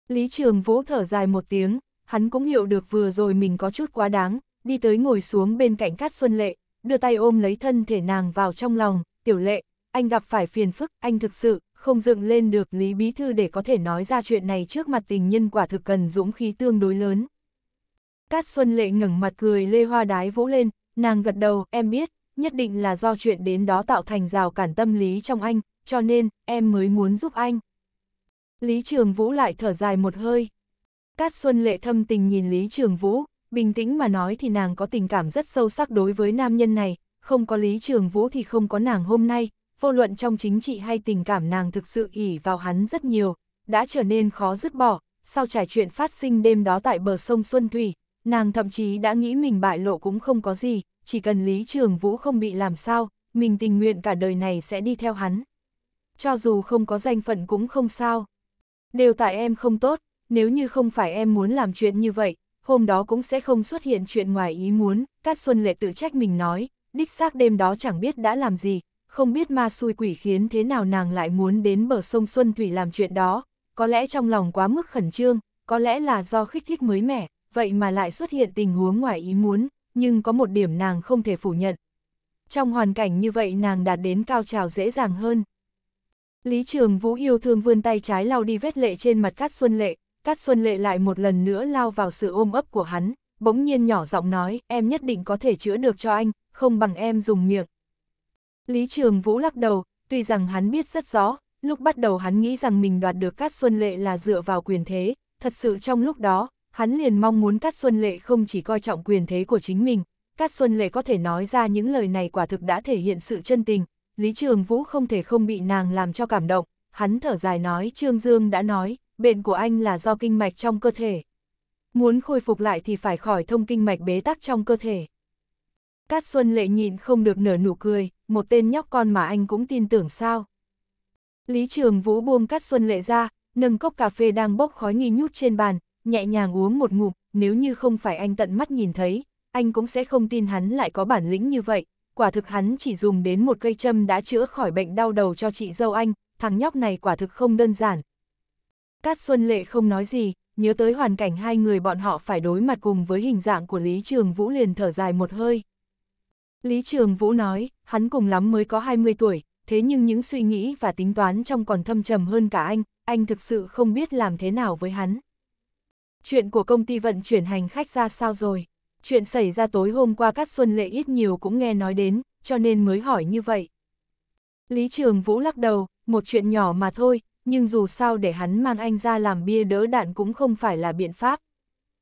Lý Trường Vũ thở dài một tiếng, hắn cũng hiểu được vừa rồi mình có chút quá đáng, đi tới ngồi xuống bên cạnh Cát Xuân Lệ, đưa tay ôm lấy thân thể nàng vào trong lòng, tiểu lệ, anh gặp phải phiền phức, anh thực sự, không dựng lên được Lý Bí Thư để có thể nói ra chuyện này trước mặt tình nhân quả thực cần dũng khí tương đối lớn. Cát Xuân Lệ ngẩng mặt cười lê hoa đái vỗ lên, nàng gật đầu, em biết, nhất định là do chuyện đến đó tạo thành rào cản tâm lý trong anh, cho nên, em mới muốn giúp anh. Lý Trường Vũ lại thở dài một hơi. Cát Xuân Lệ thâm tình nhìn Lý Trường Vũ, Bình tĩnh mà nói thì nàng có tình cảm rất sâu sắc đối với nam nhân này, không có Lý Trường Vũ thì không có nàng hôm nay, vô luận trong chính trị hay tình cảm nàng thực sự ỉ vào hắn rất nhiều, đã trở nên khó dứt bỏ, sau trải chuyện phát sinh đêm đó tại bờ sông Xuân Thủy, nàng thậm chí đã nghĩ mình bại lộ cũng không có gì, chỉ cần Lý Trường Vũ không bị làm sao, mình tình nguyện cả đời này sẽ đi theo hắn. Cho dù không có danh phận cũng không sao. Đều tại em không tốt, nếu như không phải em muốn làm chuyện như vậy, hôm đó cũng sẽ không xuất hiện chuyện ngoài ý muốn, Cát Xuân Lệ tự trách mình nói, đích xác đêm đó chẳng biết đã làm gì, không biết ma xui quỷ khiến thế nào nàng lại muốn đến bờ sông Xuân Thủy làm chuyện đó, có lẽ trong lòng quá mức khẩn trương, có lẽ là do khích thích mới mẻ, vậy mà lại xuất hiện tình huống ngoài ý muốn, nhưng có một điểm nàng không thể phủ nhận. Trong hoàn cảnh như vậy nàng đạt đến cao trào dễ dàng hơn. Lý Trường Vũ yêu thương vươn tay trái lau đi vết lệ trên mặt Cát Xuân Lệ, Cát Xuân Lệ lại một lần nữa lao vào sự ôm ấp của hắn, bỗng nhiên nhỏ giọng nói, em nhất định có thể chữa được cho anh, không bằng em dùng miệng. Lý Trường Vũ lắc đầu, tuy rằng hắn biết rất rõ, lúc bắt đầu hắn nghĩ rằng mình đoạt được Cát Xuân Lệ là dựa vào quyền thế, thật sự trong lúc đó, hắn liền mong muốn Cát Xuân Lệ không chỉ coi trọng quyền thế của chính mình, Cát Xuân Lệ có thể nói ra những lời này quả thực đã thể hiện sự chân tình, Lý Trường Vũ không thể không bị nàng làm cho cảm động, hắn thở dài nói Trương Dương đã nói, bệnh của anh là do kinh mạch trong cơ thể. Muốn khôi phục lại thì phải khỏi thông kinh mạch bế tắc trong cơ thể. Cát Xuân Lệ nhịn không được nở nụ cười, một tên nhóc con mà anh cũng tin tưởng sao. Lý Trường Vũ buông Cát Xuân Lệ ra, nâng cốc cà phê đang bốc khói nghi nhút trên bàn, nhẹ nhàng uống một ngụm, nếu như không phải anh tận mắt nhìn thấy, anh cũng sẽ không tin hắn lại có bản lĩnh như vậy. Quả thực hắn chỉ dùng đến một cây châm đã chữa khỏi bệnh đau đầu cho chị dâu anh, thằng nhóc này quả thực không đơn giản, Cát Xuân Lệ không nói gì, nhớ tới hoàn cảnh hai người bọn họ phải đối mặt cùng với hình dạng của Lý Trường Vũ liền thở dài một hơi. Lý Trường Vũ nói, hắn cùng lắm mới có 20 tuổi, thế nhưng những suy nghĩ và tính toán trong còn thâm trầm hơn cả anh, anh thực sự không biết làm thế nào với hắn. Chuyện của công ty vận chuyển hành khách ra sao rồi? Chuyện xảy ra tối hôm qua Cát Xuân Lệ ít nhiều cũng nghe nói đến, cho nên mới hỏi như vậy. Lý Trường Vũ lắc đầu, một chuyện nhỏ mà thôi, nhưng dù sao để hắn mang anh ra làm bia đỡ đạn cũng không phải là biện pháp.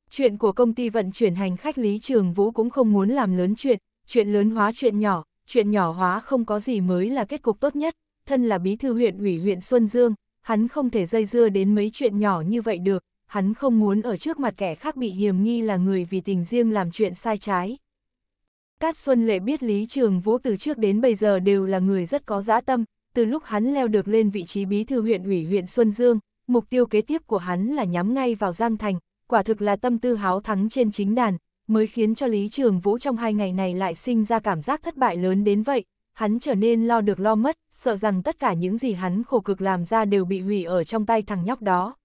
Chuyện của công ty vận chuyển hành khách Lý Trường Vũ cũng không muốn làm lớn chuyện, chuyện lớn hóa chuyện nhỏ, chuyện nhỏ hóa không có gì mới là kết cục tốt nhất, thân là bí thư huyện ủy huyện Xuân Dương, hắn không thể dây dưa đến mấy chuyện nhỏ như vậy được, hắn không muốn ở trước mặt kẻ khác bị hiểm nghi là người vì tình riêng làm chuyện sai trái. Cát Xuân Lệ biết Lý Trường Vũ từ trước đến bây giờ đều là người rất có dã tâm, từ lúc hắn leo được lên vị trí bí thư huyện ủy huyện Xuân Dương, mục tiêu kế tiếp của hắn là nhắm ngay vào Giang Thành, quả thực là tâm tư háo thắng trên chính đàn, mới khiến cho Lý Trường Vũ trong hai ngày này lại sinh ra cảm giác thất bại lớn đến vậy, hắn trở nên lo được lo mất, sợ rằng tất cả những gì hắn khổ cực làm ra đều bị hủy ở trong tay thằng nhóc đó.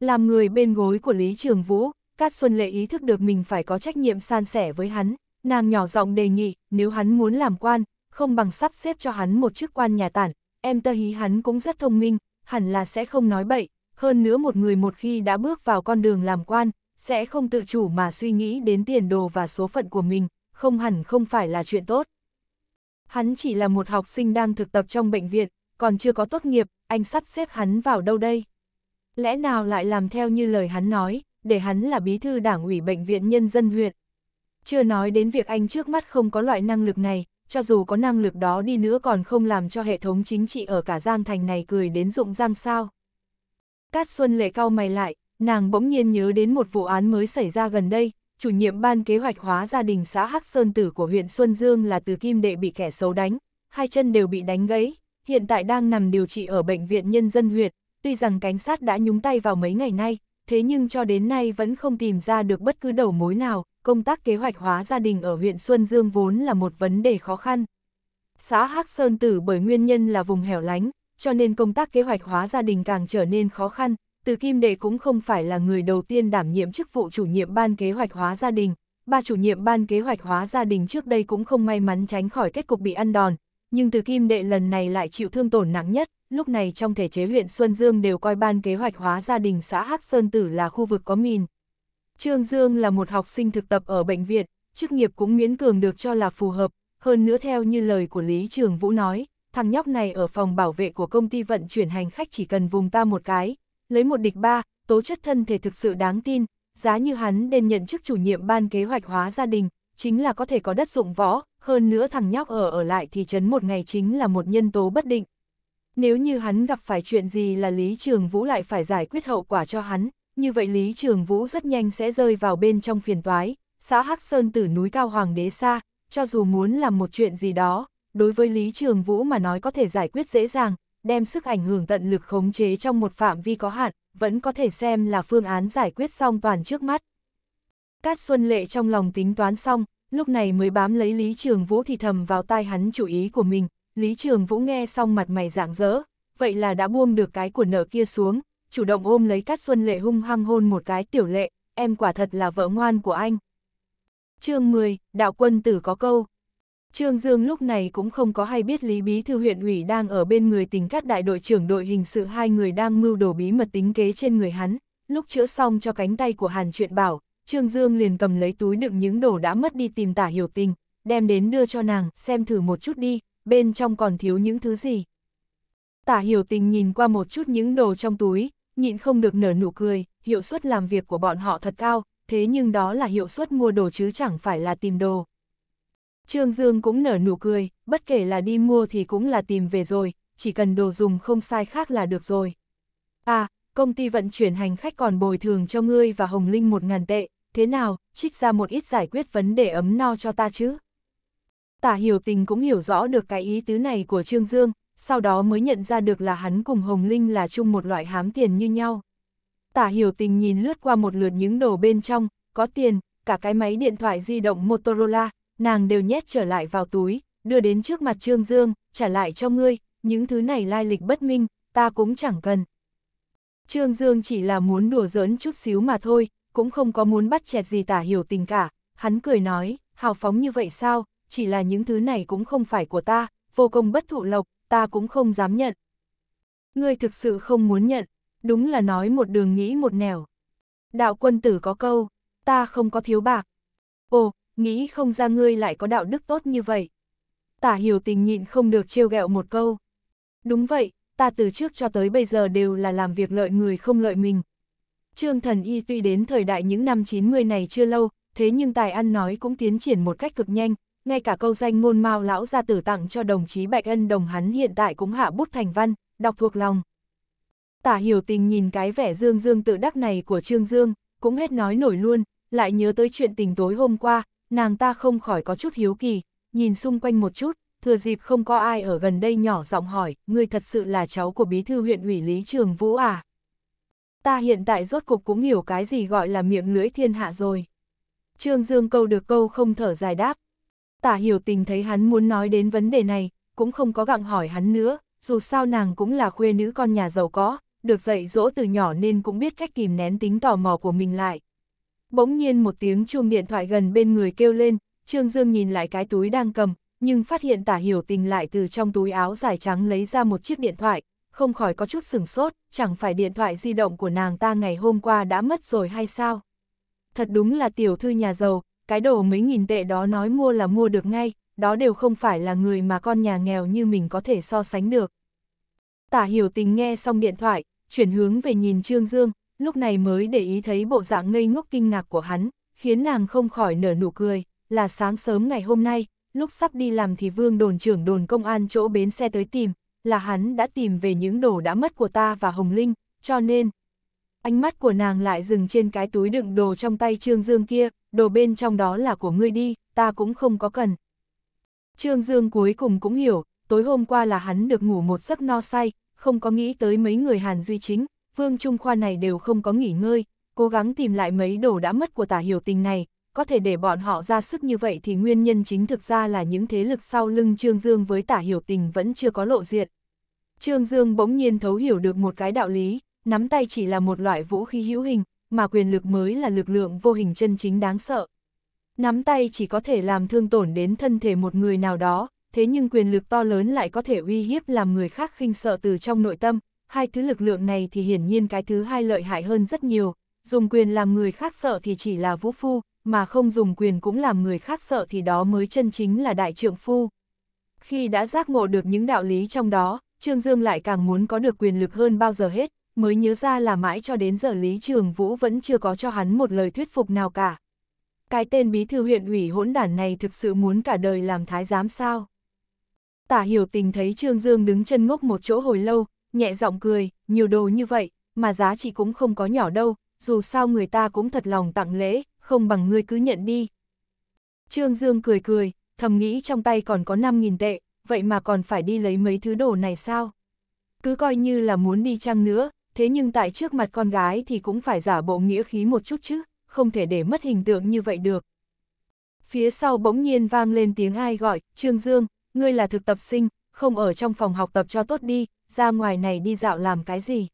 Làm người bên gối của Lý Trường Vũ, Cát Xuân Lệ ý thức được mình phải có trách nhiệm san sẻ với hắn, nàng nhỏ giọng đề nghị, nếu hắn muốn làm quan, không bằng sắp xếp cho hắn một chức quan nhà tản, em tơ hí hắn cũng rất thông minh, hẳn là sẽ không nói bậy, hơn nữa một người một khi đã bước vào con đường làm quan, sẽ không tự chủ mà suy nghĩ đến tiền đồ và số phận của mình, không hẳn không phải là chuyện tốt. Hắn chỉ là một học sinh đang thực tập trong bệnh viện, còn chưa có tốt nghiệp, anh sắp xếp hắn vào đâu đây? Lẽ nào lại làm theo như lời hắn nói, để hắn là bí thư đảng ủy bệnh viện nhân dân huyện? Chưa nói đến việc anh trước mắt không có loại năng lực này, cho dù có năng lực đó đi nữa còn không làm cho hệ thống chính trị ở cả Giang Thành này cười đến rụng răng sao. Cát Xuân Lệ cau mày lại, nàng bỗng nhiên nhớ đến một vụ án mới xảy ra gần đây, chủ nhiệm ban kế hoạch hóa gia đình xã Hắc Sơn Tử của huyện Xuân Dương là từ kim đệ bị kẻ xấu đánh, hai chân đều bị đánh gãy, hiện tại đang nằm điều trị ở bệnh viện nhân dân huyện, tuy rằng cảnh sát đã nhúng tay vào mấy ngày nay, thế nhưng cho đến nay vẫn không tìm ra được bất cứ đầu mối nào, công tác kế hoạch hóa gia đình ở huyện Xuân Dương vốn là một vấn đề khó khăn. Xã Hắc Sơn Tử bởi nguyên nhân là vùng hẻo lánh, cho nên công tác kế hoạch hóa gia đình càng trở nên khó khăn, từ Kim Đệ cũng không phải là người đầu tiên đảm nhiệm chức vụ chủ nhiệm ban kế hoạch hóa gia đình. Ba chủ nhiệm ban kế hoạch hóa gia đình trước đây cũng không may mắn tránh khỏi kết cục bị ăn đòn, nhưng từ Kim Đệ lần này lại chịu thương tổn nặng nhất, lúc này trong thể chế huyện Xuân Dương đều coi ban kế hoạch hóa gia đình xã Hắc Sơn Tử là khu vực có mìn, Trương Dương là một học sinh thực tập ở bệnh viện, chức nghiệp cũng miễn cường được cho là phù hợp, hơn nữa theo như lời của Lý Trường Vũ nói, thằng nhóc này ở phòng bảo vệ của công ty vận chuyển hành khách chỉ cần vùng ta một cái, lấy một địch ba, tố chất thân thể thực sự đáng tin, giá như hắn đền nhận chức chủ nhiệm ban kế hoạch hóa gia đình, chính là có thể có đất dụng võ, hơn nữa thằng nhóc ở ở lại thì trấn một ngày chính là một nhân tố bất định. Nếu như hắn gặp phải chuyện gì là Lý Trường Vũ lại phải giải quyết hậu quả cho hắn, như vậy Lý Trường Vũ rất nhanh sẽ rơi vào bên trong phiền toái, xã Hắc Sơn từ núi cao Hoàng đế xa, cho dù muốn làm một chuyện gì đó, đối với Lý Trường Vũ mà nói có thể giải quyết dễ dàng, đem sức ảnh hưởng tận lực khống chế trong một phạm vi có hạn, vẫn có thể xem là phương án giải quyết xong toàn trước mắt. Cát Xuân Lệ trong lòng tính toán xong, lúc này mới bám lấy Lý Trường Vũ thì thầm vào tai hắn chủ ý của mình, Lý Trường Vũ nghe xong mặt mày rạng rỡ, vậy là đã buông được cái của nợ kia xuống, chủ động ôm lấy Cát Xuân Lệ hung hăng hôn một cái tiểu lệ, em quả thật là vợ ngoan của anh. chương 10, Đạo Quân Tử có câu. Trương Dương lúc này cũng không có hay biết Lý Bí Thư huyện ủy đang ở bên người tình cát đại đội trưởng đội hình sự hai người đang mưu đồ bí mật tính kế trên người hắn, lúc chữa xong cho cánh tay của Hàn Truyện Bảo, Trương Dương liền cầm lấy túi đựng những đồ đã mất đi tìm tả hiểu tình, đem đến đưa cho nàng, xem thử một chút đi, bên trong còn thiếu những thứ gì. Tả hiểu tình nhìn qua một chút những đồ trong túi, nhịn không được nở nụ cười, hiệu suất làm việc của bọn họ thật cao, thế nhưng đó là hiệu suất mua đồ chứ chẳng phải là tìm đồ. Trương Dương cũng nở nụ cười, bất kể là đi mua thì cũng là tìm về rồi, chỉ cần đồ dùng không sai khác là được rồi. À, công ty vận chuyển hành khách còn bồi thường cho ngươi và Hồng Linh một ngàn tệ, thế nào, trích ra một ít giải quyết vấn đề ấm no cho ta chứ. Tả hiểu tình cũng hiểu rõ được cái ý tứ này của Trương Dương, sau đó mới nhận ra được là hắn cùng Hồng Linh là chung một loại hám tiền như nhau. Tả hiểu tình nhìn lướt qua một lượt những đồ bên trong, có tiền, cả cái máy điện thoại di động Motorola, nàng đều nhét trở lại vào túi, đưa đến trước mặt Trương Dương, trả lại cho ngươi, những thứ này lai lịch bất minh, ta cũng chẳng cần. Trương Dương chỉ là muốn đùa giỡn chút xíu mà thôi, cũng không có muốn bắt chẹt gì tả hiểu tình cả, hắn cười nói, hào phóng như vậy sao, chỉ là những thứ này cũng không phải của ta, vô công bất thụ lộc, ta cũng không dám nhận. Ngươi thực sự không muốn nhận, đúng là nói một đường nghĩ một nẻo. Đạo quân tử có câu, ta không có thiếu bạc. Ồ, nghĩ không ra ngươi lại có đạo đức tốt như vậy. Tả hiểu tình nhịn không được trêu ghẹo một câu. Đúng vậy, ta từ trước cho tới bây giờ đều là làm việc lợi người không lợi mình. Trương thần y tuy đến thời đại những năm 90 này chưa lâu, thế nhưng tài ăn nói cũng tiến triển một cách cực nhanh, ngay cả câu danh ngôn mao lão gia tử tặng cho đồng chí Bạch Ân Đồng hắn hiện tại cũng hạ bút thành văn, đọc thuộc lòng. Tả hiểu tình nhìn cái vẻ dương dương tự đắc này của Trương Dương, cũng hết nói nổi luôn, lại nhớ tới chuyện tình tối hôm qua, nàng ta không khỏi có chút hiếu kỳ, nhìn xung quanh một chút, thừa dịp không có ai ở gần đây nhỏ giọng hỏi, người thật sự là cháu của bí thư huyện ủy Lý Trường Vũ à? Ta hiện tại rốt cục cũng hiểu cái gì gọi là miệng lưỡi thiên hạ rồi. Trương Dương câu được câu không thở dài đáp tả hiểu tình thấy hắn muốn nói đến vấn đề này, cũng không có gặng hỏi hắn nữa, dù sao nàng cũng là khuê nữ con nhà giàu có, được dạy dỗ từ nhỏ nên cũng biết cách kìm nén tính tò mò của mình lại. Bỗng nhiên một tiếng chuông điện thoại gần bên người kêu lên, Trương Dương nhìn lại cái túi đang cầm, nhưng phát hiện tả hiểu tình lại từ trong túi áo dài trắng lấy ra một chiếc điện thoại, không khỏi có chút sửng sốt, chẳng phải điện thoại di động của nàng ta ngày hôm qua đã mất rồi hay sao? Thật đúng là tiểu thư nhà giàu, cái đồ mấy nghìn tệ đó nói mua là mua được ngay, đó đều không phải là người mà con nhà nghèo như mình có thể so sánh được. Tả hiểu tình nghe xong điện thoại, chuyển hướng về nhìn Trương Dương, lúc này mới để ý thấy bộ dạng ngây ngốc kinh ngạc của hắn, khiến nàng không khỏi nở nụ cười, là sáng sớm ngày hôm nay, lúc sắp đi làm thì vương đồn trưởng đồn công an chỗ bến xe tới tìm, là hắn đã tìm về những đồ đã mất của ta và Hồng Linh, cho nên, ánh mắt của nàng lại dừng trên cái túi đựng đồ trong tay Trương Dương kia, đồ bên trong đó là của ngươi đi, ta cũng không có cần. Trương Dương cuối cùng cũng hiểu, tối hôm qua là hắn được ngủ một giấc no say, không có nghĩ tới mấy người Hàn Duy Chính, Vương Trung Khoa này đều không có nghỉ ngơi, cố gắng tìm lại mấy đồ đã mất của tả hiểu tình này, có thể để bọn họ ra sức như vậy thì nguyên nhân chính thực ra là những thế lực sau lưng Trương Dương với tả hiểu tình vẫn chưa có lộ diện. Trương Dương bỗng nhiên thấu hiểu được một cái đạo lý, nắm tay chỉ là một loại vũ khí hữu hình, mà quyền lực mới là lực lượng vô hình chân chính đáng sợ. Nắm tay chỉ có thể làm thương tổn đến thân thể một người nào đó, thế nhưng quyền lực to lớn lại có thể uy hiếp làm người khác khinh sợ từ trong nội tâm, hai thứ lực lượng này thì hiển nhiên cái thứ hai lợi hại hơn rất nhiều, dùng quyền làm người khác sợ thì chỉ là vũ phu, mà không dùng quyền cũng làm người khác sợ thì đó mới chân chính là đại trượng phu. Khi đã giác ngộ được những đạo lý trong đó, Trương Dương lại càng muốn có được quyền lực hơn bao giờ hết, mới nhớ ra là mãi cho đến giờ Lý Trường Vũ vẫn chưa có cho hắn một lời thuyết phục nào cả. Cái tên bí thư huyện ủy hỗn đản này thực sự muốn cả đời làm thái giám sao? Tả hiểu tình thấy Trương Dương đứng chân ngốc một chỗ hồi lâu, nhẹ giọng cười, nhiều đồ như vậy, mà giá trị cũng không có nhỏ đâu, dù sao người ta cũng thật lòng tặng lễ, không bằng ngươi cứ nhận đi. Trương Dương cười cười, thầm nghĩ trong tay còn có 5.000 tệ, vậy mà còn phải đi lấy mấy thứ đồ này sao? Cứ coi như là muốn đi chăng nữa, thế nhưng tại trước mặt con gái thì cũng phải giả bộ nghĩa khí một chút chứ, không thể để mất hình tượng như vậy được. Phía sau bỗng nhiên vang lên tiếng ai gọi, Trương Dương, ngươi là thực tập sinh, không ở trong phòng học tập cho tốt đi, ra ngoài này đi dạo làm cái gì.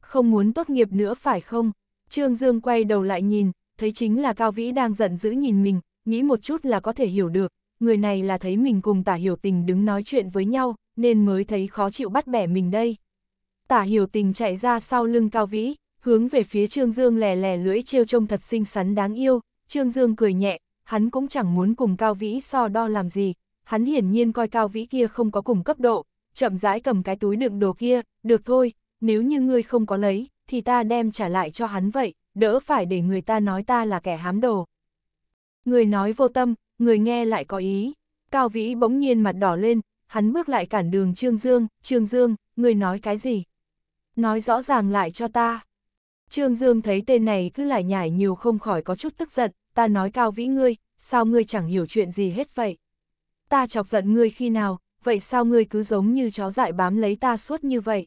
Không muốn tốt nghiệp nữa phải không? Trương Dương quay đầu lại nhìn, thấy chính là Cao Vĩ đang giận dữ nhìn mình, nghĩ một chút là có thể hiểu được, người này là thấy mình cùng tả hiểu tình đứng nói chuyện với nhau, nên mới thấy khó chịu bắt bẻ mình đây tả hiểu tình chạy ra sau lưng cao vĩ, hướng về phía Trương Dương lẻ lẻ lưỡi trêu trông thật xinh xắn đáng yêu, Trương Dương cười nhẹ, hắn cũng chẳng muốn cùng cao vĩ so đo làm gì, hắn hiển nhiên coi cao vĩ kia không có cùng cấp độ, chậm rãi cầm cái túi đựng đồ kia, được thôi, nếu như ngươi không có lấy, thì ta đem trả lại cho hắn vậy, đỡ phải để người ta nói ta là kẻ hám đồ. Người nói vô tâm, người nghe lại có ý, cao vĩ bỗng nhiên mặt đỏ lên, hắn bước lại cản đường Trương Dương, Trương Dương, người nói cái gì? nói rõ ràng lại cho ta. Trương Dương thấy tên này cứ lại nhải nhiều không khỏi có chút tức giận, ta nói cao vĩ ngươi, sao ngươi chẳng hiểu chuyện gì hết vậy? Ta chọc giận ngươi khi nào, vậy sao ngươi cứ giống như chó dại bám lấy ta suốt như vậy?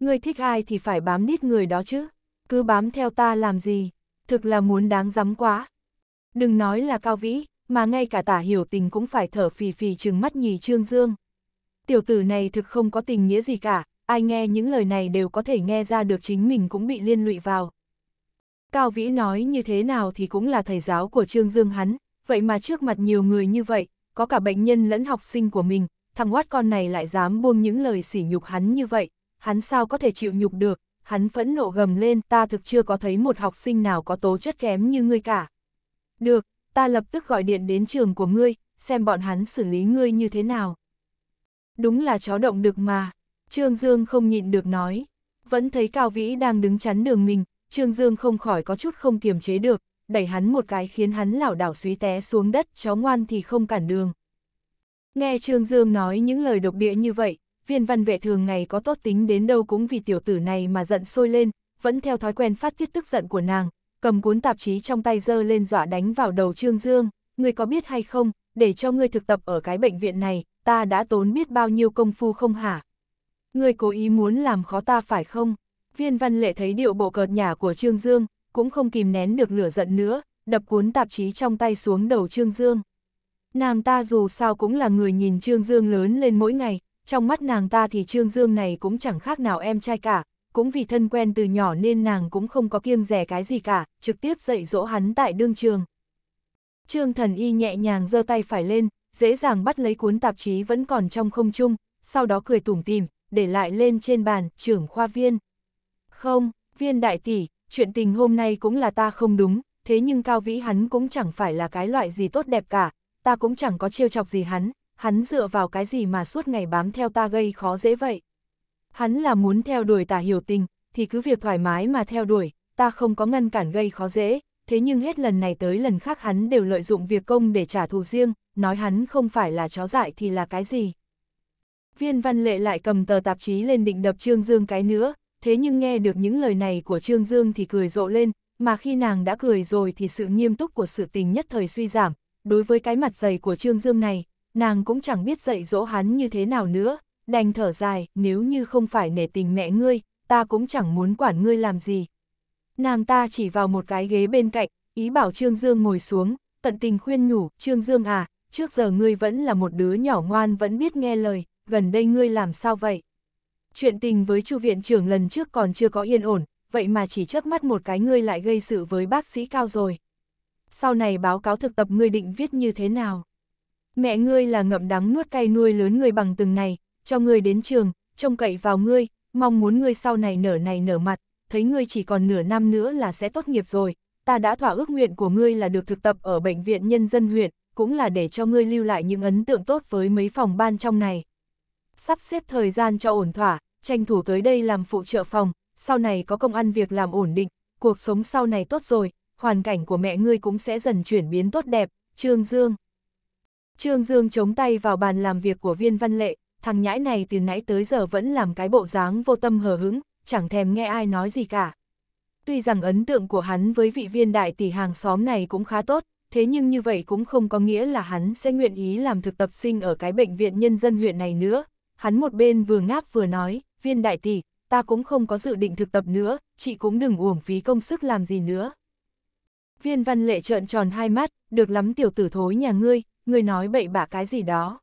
Ngươi thích ai thì phải bám nít người đó chứ, cứ bám theo ta làm gì, thực là muốn đáng dám quá. Đừng nói là cao vĩ, mà ngay cả tả hiểu tình cũng phải thở phì phì trừng mắt nhì Trương Dương. Tiểu tử này thực không có tình nghĩa gì cả, ai nghe những lời này đều có thể nghe ra được chính mình cũng bị liên lụy vào. Cao Vĩ nói như thế nào thì cũng là thầy giáo của Trương Dương hắn, vậy mà trước mặt nhiều người như vậy, có cả bệnh nhân lẫn học sinh của mình, thằng oát con này lại dám buông những lời sỉ nhục hắn như vậy, hắn sao có thể chịu nhục được, hắn phẫn nộ gầm lên, ta thực chưa có thấy một học sinh nào có tố chất kém như ngươi cả. Được, ta lập tức gọi điện đến trường của ngươi, xem bọn hắn xử lý ngươi như thế nào. Đúng là chó động được mà. Trương Dương không nhịn được nói. Vẫn thấy Cao Vĩ đang đứng chắn đường mình, Trương Dương không khỏi có chút không kiềm chế được, đẩy hắn một cái khiến hắn lảo đảo suý té xuống đất, chó ngoan thì không cản đường. Nghe Trương Dương nói những lời độc địa như vậy, viên văn vệ thường ngày có tốt tính đến đâu cũng vì tiểu tử này mà giận sôi lên, vẫn theo thói quen phát tiết tức giận của nàng, cầm cuốn tạp chí trong tay dơ lên dọa đánh vào đầu Trương Dương, người có biết hay không, để cho ngươi thực tập ở cái bệnh viện này, ta đã tốn biết bao nhiêu công phu không hả, ngươi cố ý muốn làm khó ta phải không? Viên văn lệ thấy điệu bộ cợt nhả của Trương Dương, cũng không kìm nén được lửa giận nữa, đập cuốn tạp chí trong tay xuống đầu Trương Dương. Nàng ta dù sao cũng là người nhìn Trương Dương lớn lên mỗi ngày, trong mắt nàng ta thì Trương Dương này cũng chẳng khác nào em trai cả, cũng vì thân quen từ nhỏ nên nàng cũng không có kiêng rẻ cái gì cả, trực tiếp dạy dỗ hắn tại đương trường. Trương thần y nhẹ nhàng giơ tay phải lên, dễ dàng bắt lấy cuốn tạp chí vẫn còn trong không trung, sau đó cười tủm tìm, để lại lên trên bàn, trưởng khoa viên. Không, viên đại tỷ, chuyện tình hôm nay cũng là ta không đúng, thế nhưng Cao Vĩ hắn cũng chẳng phải là cái loại gì tốt đẹp cả, ta cũng chẳng có trêu chọc gì hắn, hắn dựa vào cái gì mà suốt ngày bám theo ta gây khó dễ vậy. Hắn là muốn theo đuổi tả hiểu tình, thì cứ việc thoải mái mà theo đuổi, ta không có ngăn cản gây khó dễ, thế nhưng hết lần này tới lần khác hắn đều lợi dụng việc công để trả thù riêng, nói hắn không phải là chó dại thì là cái gì. Viên Văn Lệ lại cầm tờ tạp chí lên định đập Trương Dương cái nữa, thế nhưng nghe được những lời này của Trương Dương thì cười rộ lên, mà khi nàng đã cười rồi thì sự nghiêm túc của sự tình nhất thời suy giảm, đối với cái mặt dày của Trương Dương này, nàng cũng chẳng biết dạy dỗ hắn như thế nào nữa, đành thở dài, nếu như không phải nể tình mẹ ngươi, ta cũng chẳng muốn quản ngươi làm gì. Nàng ta chỉ vào một cái ghế bên cạnh, ý bảo Trương Dương ngồi xuống, tận tình khuyên nhủ, Trương Dương à, trước giờ ngươi vẫn là một đứa nhỏ ngoan vẫn biết nghe lời, gần đây ngươi làm sao vậy? Chuyện tình với chu viện trưởng lần trước còn chưa có yên ổn, vậy mà chỉ chớp mắt một cái ngươi lại gây sự với bác sĩ cao rồi. Sau này báo cáo thực tập ngươi định viết như thế nào? Mẹ ngươi là ngậm đắng nuốt cay nuôi lớn ngươi bằng từng này, cho ngươi đến trường, trông cậy vào ngươi, mong muốn ngươi sau này nở này nở mặt, thấy ngươi chỉ còn nửa năm nữa là sẽ tốt nghiệp rồi, ta đã thỏa ước nguyện của ngươi là được thực tập ở bệnh viện nhân dân huyện, cũng là để cho ngươi lưu lại những ấn tượng tốt với mấy phòng ban trong này. Sắp xếp thời gian cho ổn thỏa, tranh thủ tới đây làm phụ trợ phòng, sau này có công ăn việc làm ổn định, cuộc sống sau này tốt rồi, hoàn cảnh của mẹ ngươi cũng sẽ dần chuyển biến tốt đẹp, Trương Dương. Trương Dương chống tay vào bàn làm việc của viên văn lệ, thằng nhãi này từ nãy tới giờ vẫn làm cái bộ dáng vô tâm hờ hứng, chẳng thèm nghe ai nói gì cả. Tuy rằng ấn tượng của hắn với vị viên đại tỷ hàng xóm này cũng khá tốt, thế nhưng như vậy cũng không có nghĩa là hắn sẽ nguyện ý làm thực tập sinh ở cái bệnh viện nhân dân huyện này nữa. Hắn một bên vừa ngáp vừa nói, viên đại tỷ, ta cũng không có dự định thực tập nữa, chị cũng đừng uổng phí công sức làm gì nữa. Viên văn lệ trợn tròn hai mắt, được lắm tiểu tử thối nhà ngươi, ngươi nói bậy bạ cái gì đó.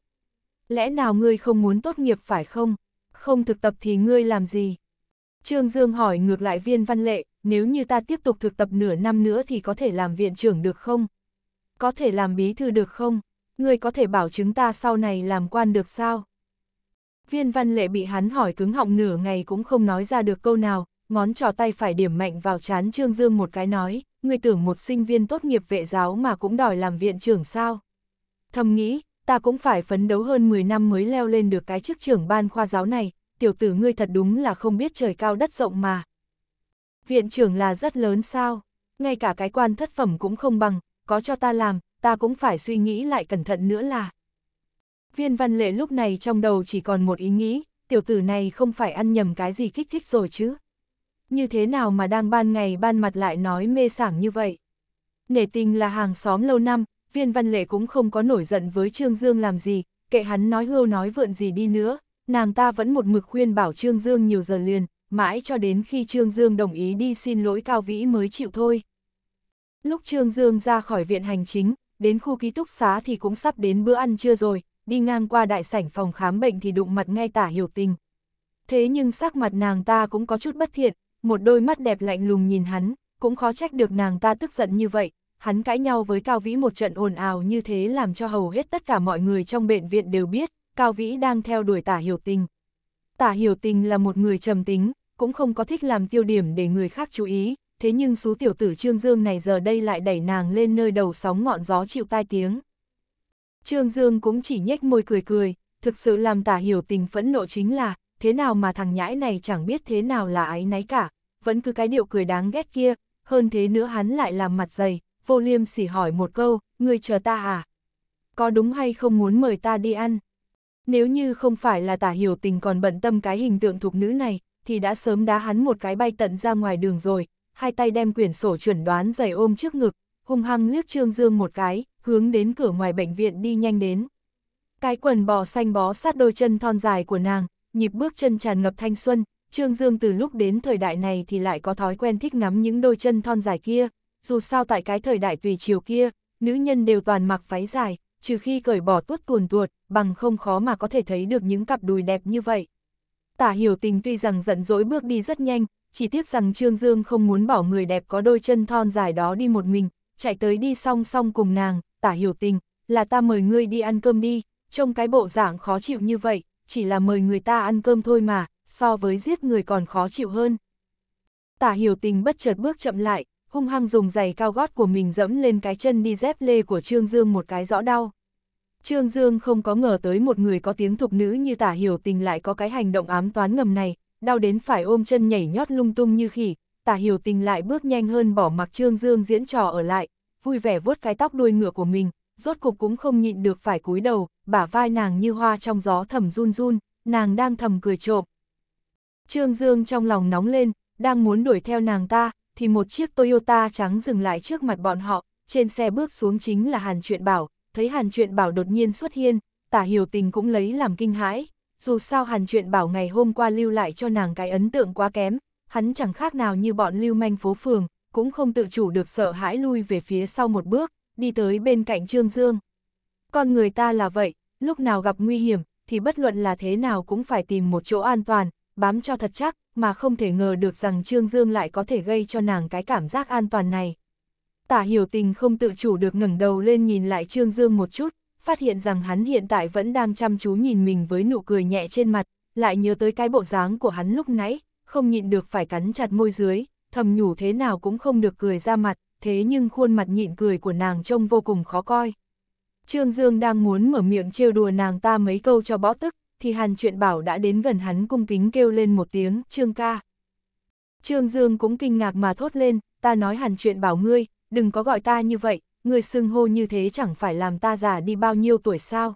Lẽ nào ngươi không muốn tốt nghiệp phải không? Không thực tập thì ngươi làm gì? Trương Dương hỏi ngược lại viên văn lệ, nếu như ta tiếp tục thực tập nửa năm nữa thì có thể làm viện trưởng được không? có thể làm bí thư được không? Ngươi có thể bảo chứng ta sau này làm quan được sao? Viên văn lệ bị hắn hỏi cứng họng nửa ngày cũng không nói ra được câu nào, ngón trò tay phải điểm mạnh vào chán Trương Dương một cái nói, ngươi tưởng một sinh viên tốt nghiệp vệ giáo mà cũng đòi làm viện trưởng sao? Thầm nghĩ, ta cũng phải phấn đấu hơn 10 năm mới leo lên được cái chức trưởng ban khoa giáo này, tiểu tử ngươi thật đúng là không biết trời cao đất rộng mà. Viện trưởng là rất lớn sao, ngay cả cái quan thất phẩm cũng không bằng, có cho ta làm, ta cũng phải suy nghĩ lại cẩn thận nữa là. Viên văn lệ lúc này trong đầu chỉ còn một ý nghĩ, tiểu tử này không phải ăn nhầm cái gì kích thích rồi chứ. Như thế nào mà đang ban ngày ban mặt lại nói mê sảng như vậy. Nể tình là hàng xóm lâu năm, viên văn lệ cũng không có nổi giận với Trương Dương làm gì, kệ hắn nói hưu nói vượn gì đi nữa, nàng ta vẫn một mực khuyên bảo Trương Dương nhiều giờ liền, mãi cho đến khi Trương Dương đồng ý đi xin lỗi Cao Vĩ mới chịu thôi. Lúc Trương Dương ra khỏi viện hành chính, đến khu ký túc xá thì cũng sắp đến bữa ăn trưa rồi, đi ngang qua đại sảnh phòng khám bệnh thì đụng mặt ngay tả hiểu tình. Thế nhưng sắc mặt nàng ta cũng có chút bất thiện, một đôi mắt đẹp lạnh lùng nhìn hắn, cũng khó trách được nàng ta tức giận như vậy. Hắn cãi nhau với Cao Vĩ một trận ồn ào như thế làm cho hầu hết tất cả mọi người trong bệnh viện đều biết, Cao Vĩ đang theo đuổi tả hiểu tình. Tả hiểu tình là một người trầm tính, cũng không có thích làm tiêu điểm để người khác chú ý, thế nhưng số tiểu tử Trương Dương này giờ đây lại đẩy nàng lên nơi đầu sóng ngọn gió chịu tai tiếng. Trương Dương cũng chỉ nhếch môi cười cười, thực sự làm tả hiểu tình phẫn nộ chính là, thế nào mà thằng nhãi này chẳng biết thế nào là ái náy cả, vẫn cứ cái điệu cười đáng ghét kia, hơn thế nữa hắn lại làm mặt dày, vô liêm sỉ hỏi một câu, người chờ ta à? Có đúng hay không muốn mời ta đi ăn? Nếu như không phải là tả hiểu tình còn bận tâm cái hình tượng thục nữ này, thì đã sớm đá hắn một cái bay tận ra ngoài đường rồi, hai tay đem quyển sổ chuẩn đoán dày ôm trước ngực, hung hăng liếc Trương Dương một cái, hướng đến cửa ngoài bệnh viện đi nhanh đến. Cái quần bò xanh bó sát đôi chân thon dài của nàng, nhịp bước chân tràn ngập thanh xuân, Trương Dương từ lúc đến thời đại này thì lại có thói quen thích ngắm những đôi chân thon dài kia, dù sao tại cái thời đại tùy chiều kia, nữ nhân đều toàn mặc váy dài, trừ khi cởi bỏ tuốt tuồn tuột, bằng không khó mà có thể thấy được những cặp đùi đẹp như vậy. Tả hiểu tình tuy rằng giận dỗi bước đi rất nhanh, chỉ tiếc rằng Trương Dương không muốn bỏ người đẹp có đôi chân thon dài đó đi một mình, chạy tới đi song song cùng nàng, tả hiểu tình, là ta mời ngươi đi ăn cơm đi, trông cái bộ dạng khó chịu như vậy, chỉ là mời người ta ăn cơm thôi mà, so với giết người còn khó chịu hơn. Tả hiểu tình bất chợt bước chậm lại, hung hăng dùng giày cao gót của mình dẫm lên cái chân đi dép lê của Trương Dương một cái rõ đau. Trương Dương không có ngờ tới một người có tiếng thục nữ như tả hiểu tình lại có cái hành động ám toán ngầm này, đau đến phải ôm chân nhảy nhót lung tung như khỉ, tả hiểu tình lại bước nhanh hơn bỏ mặc trương dương diễn trò ở lại, vui vẻ vuốt cái tóc đuôi ngựa của mình, rốt cục cũng không nhịn được phải cúi đầu, bả vai nàng như hoa trong gió thầm run run, nàng đang thầm cười trộm. Trương Dương trong lòng nóng lên, đang muốn đuổi theo nàng ta, thì một chiếc Toyota trắng dừng lại trước mặt bọn họ, trên xe bước xuống chính là Hàn Chuyện Bảo, thấy Hàn Chuyện Bảo đột nhiên xuất hiện, tả hiểu tình cũng lấy làm kinh hãi, dù sao hàn chuyện bảo ngày hôm qua lưu lại cho nàng cái ấn tượng quá kém, hắn chẳng khác nào như bọn lưu manh phố phường, cũng không tự chủ được sợ hãi lui về phía sau một bước, đi tới bên cạnh Trương Dương. Con người ta là vậy, lúc nào gặp nguy hiểm, thì bất luận là thế nào cũng phải tìm một chỗ an toàn, bám cho thật chắc, mà không thể ngờ được rằng Trương Dương lại có thể gây cho nàng cái cảm giác an toàn này. Tả hiểu tình không tự chủ được ngẩng đầu lên nhìn lại Trương Dương một chút, phát hiện rằng hắn hiện tại vẫn đang chăm chú nhìn mình với nụ cười nhẹ trên mặt, lại nhớ tới cái bộ dáng của hắn lúc nãy, không nhịn được phải cắn chặt môi dưới, thầm nhủ thế nào cũng không được cười ra mặt, thế nhưng khuôn mặt nhịn cười của nàng trông vô cùng khó coi. Trương Dương đang muốn mở miệng trêu đùa nàng ta mấy câu cho bó tức, thì hàn chuyện bảo đã đến gần hắn cung kính kêu lên một tiếng, Trương ca. Trương Dương cũng kinh ngạc mà thốt lên, ta nói hàn chuyện bảo ngươi, đừng có gọi ta như vậy, người xưng hô như thế chẳng phải làm ta già đi bao nhiêu tuổi sao.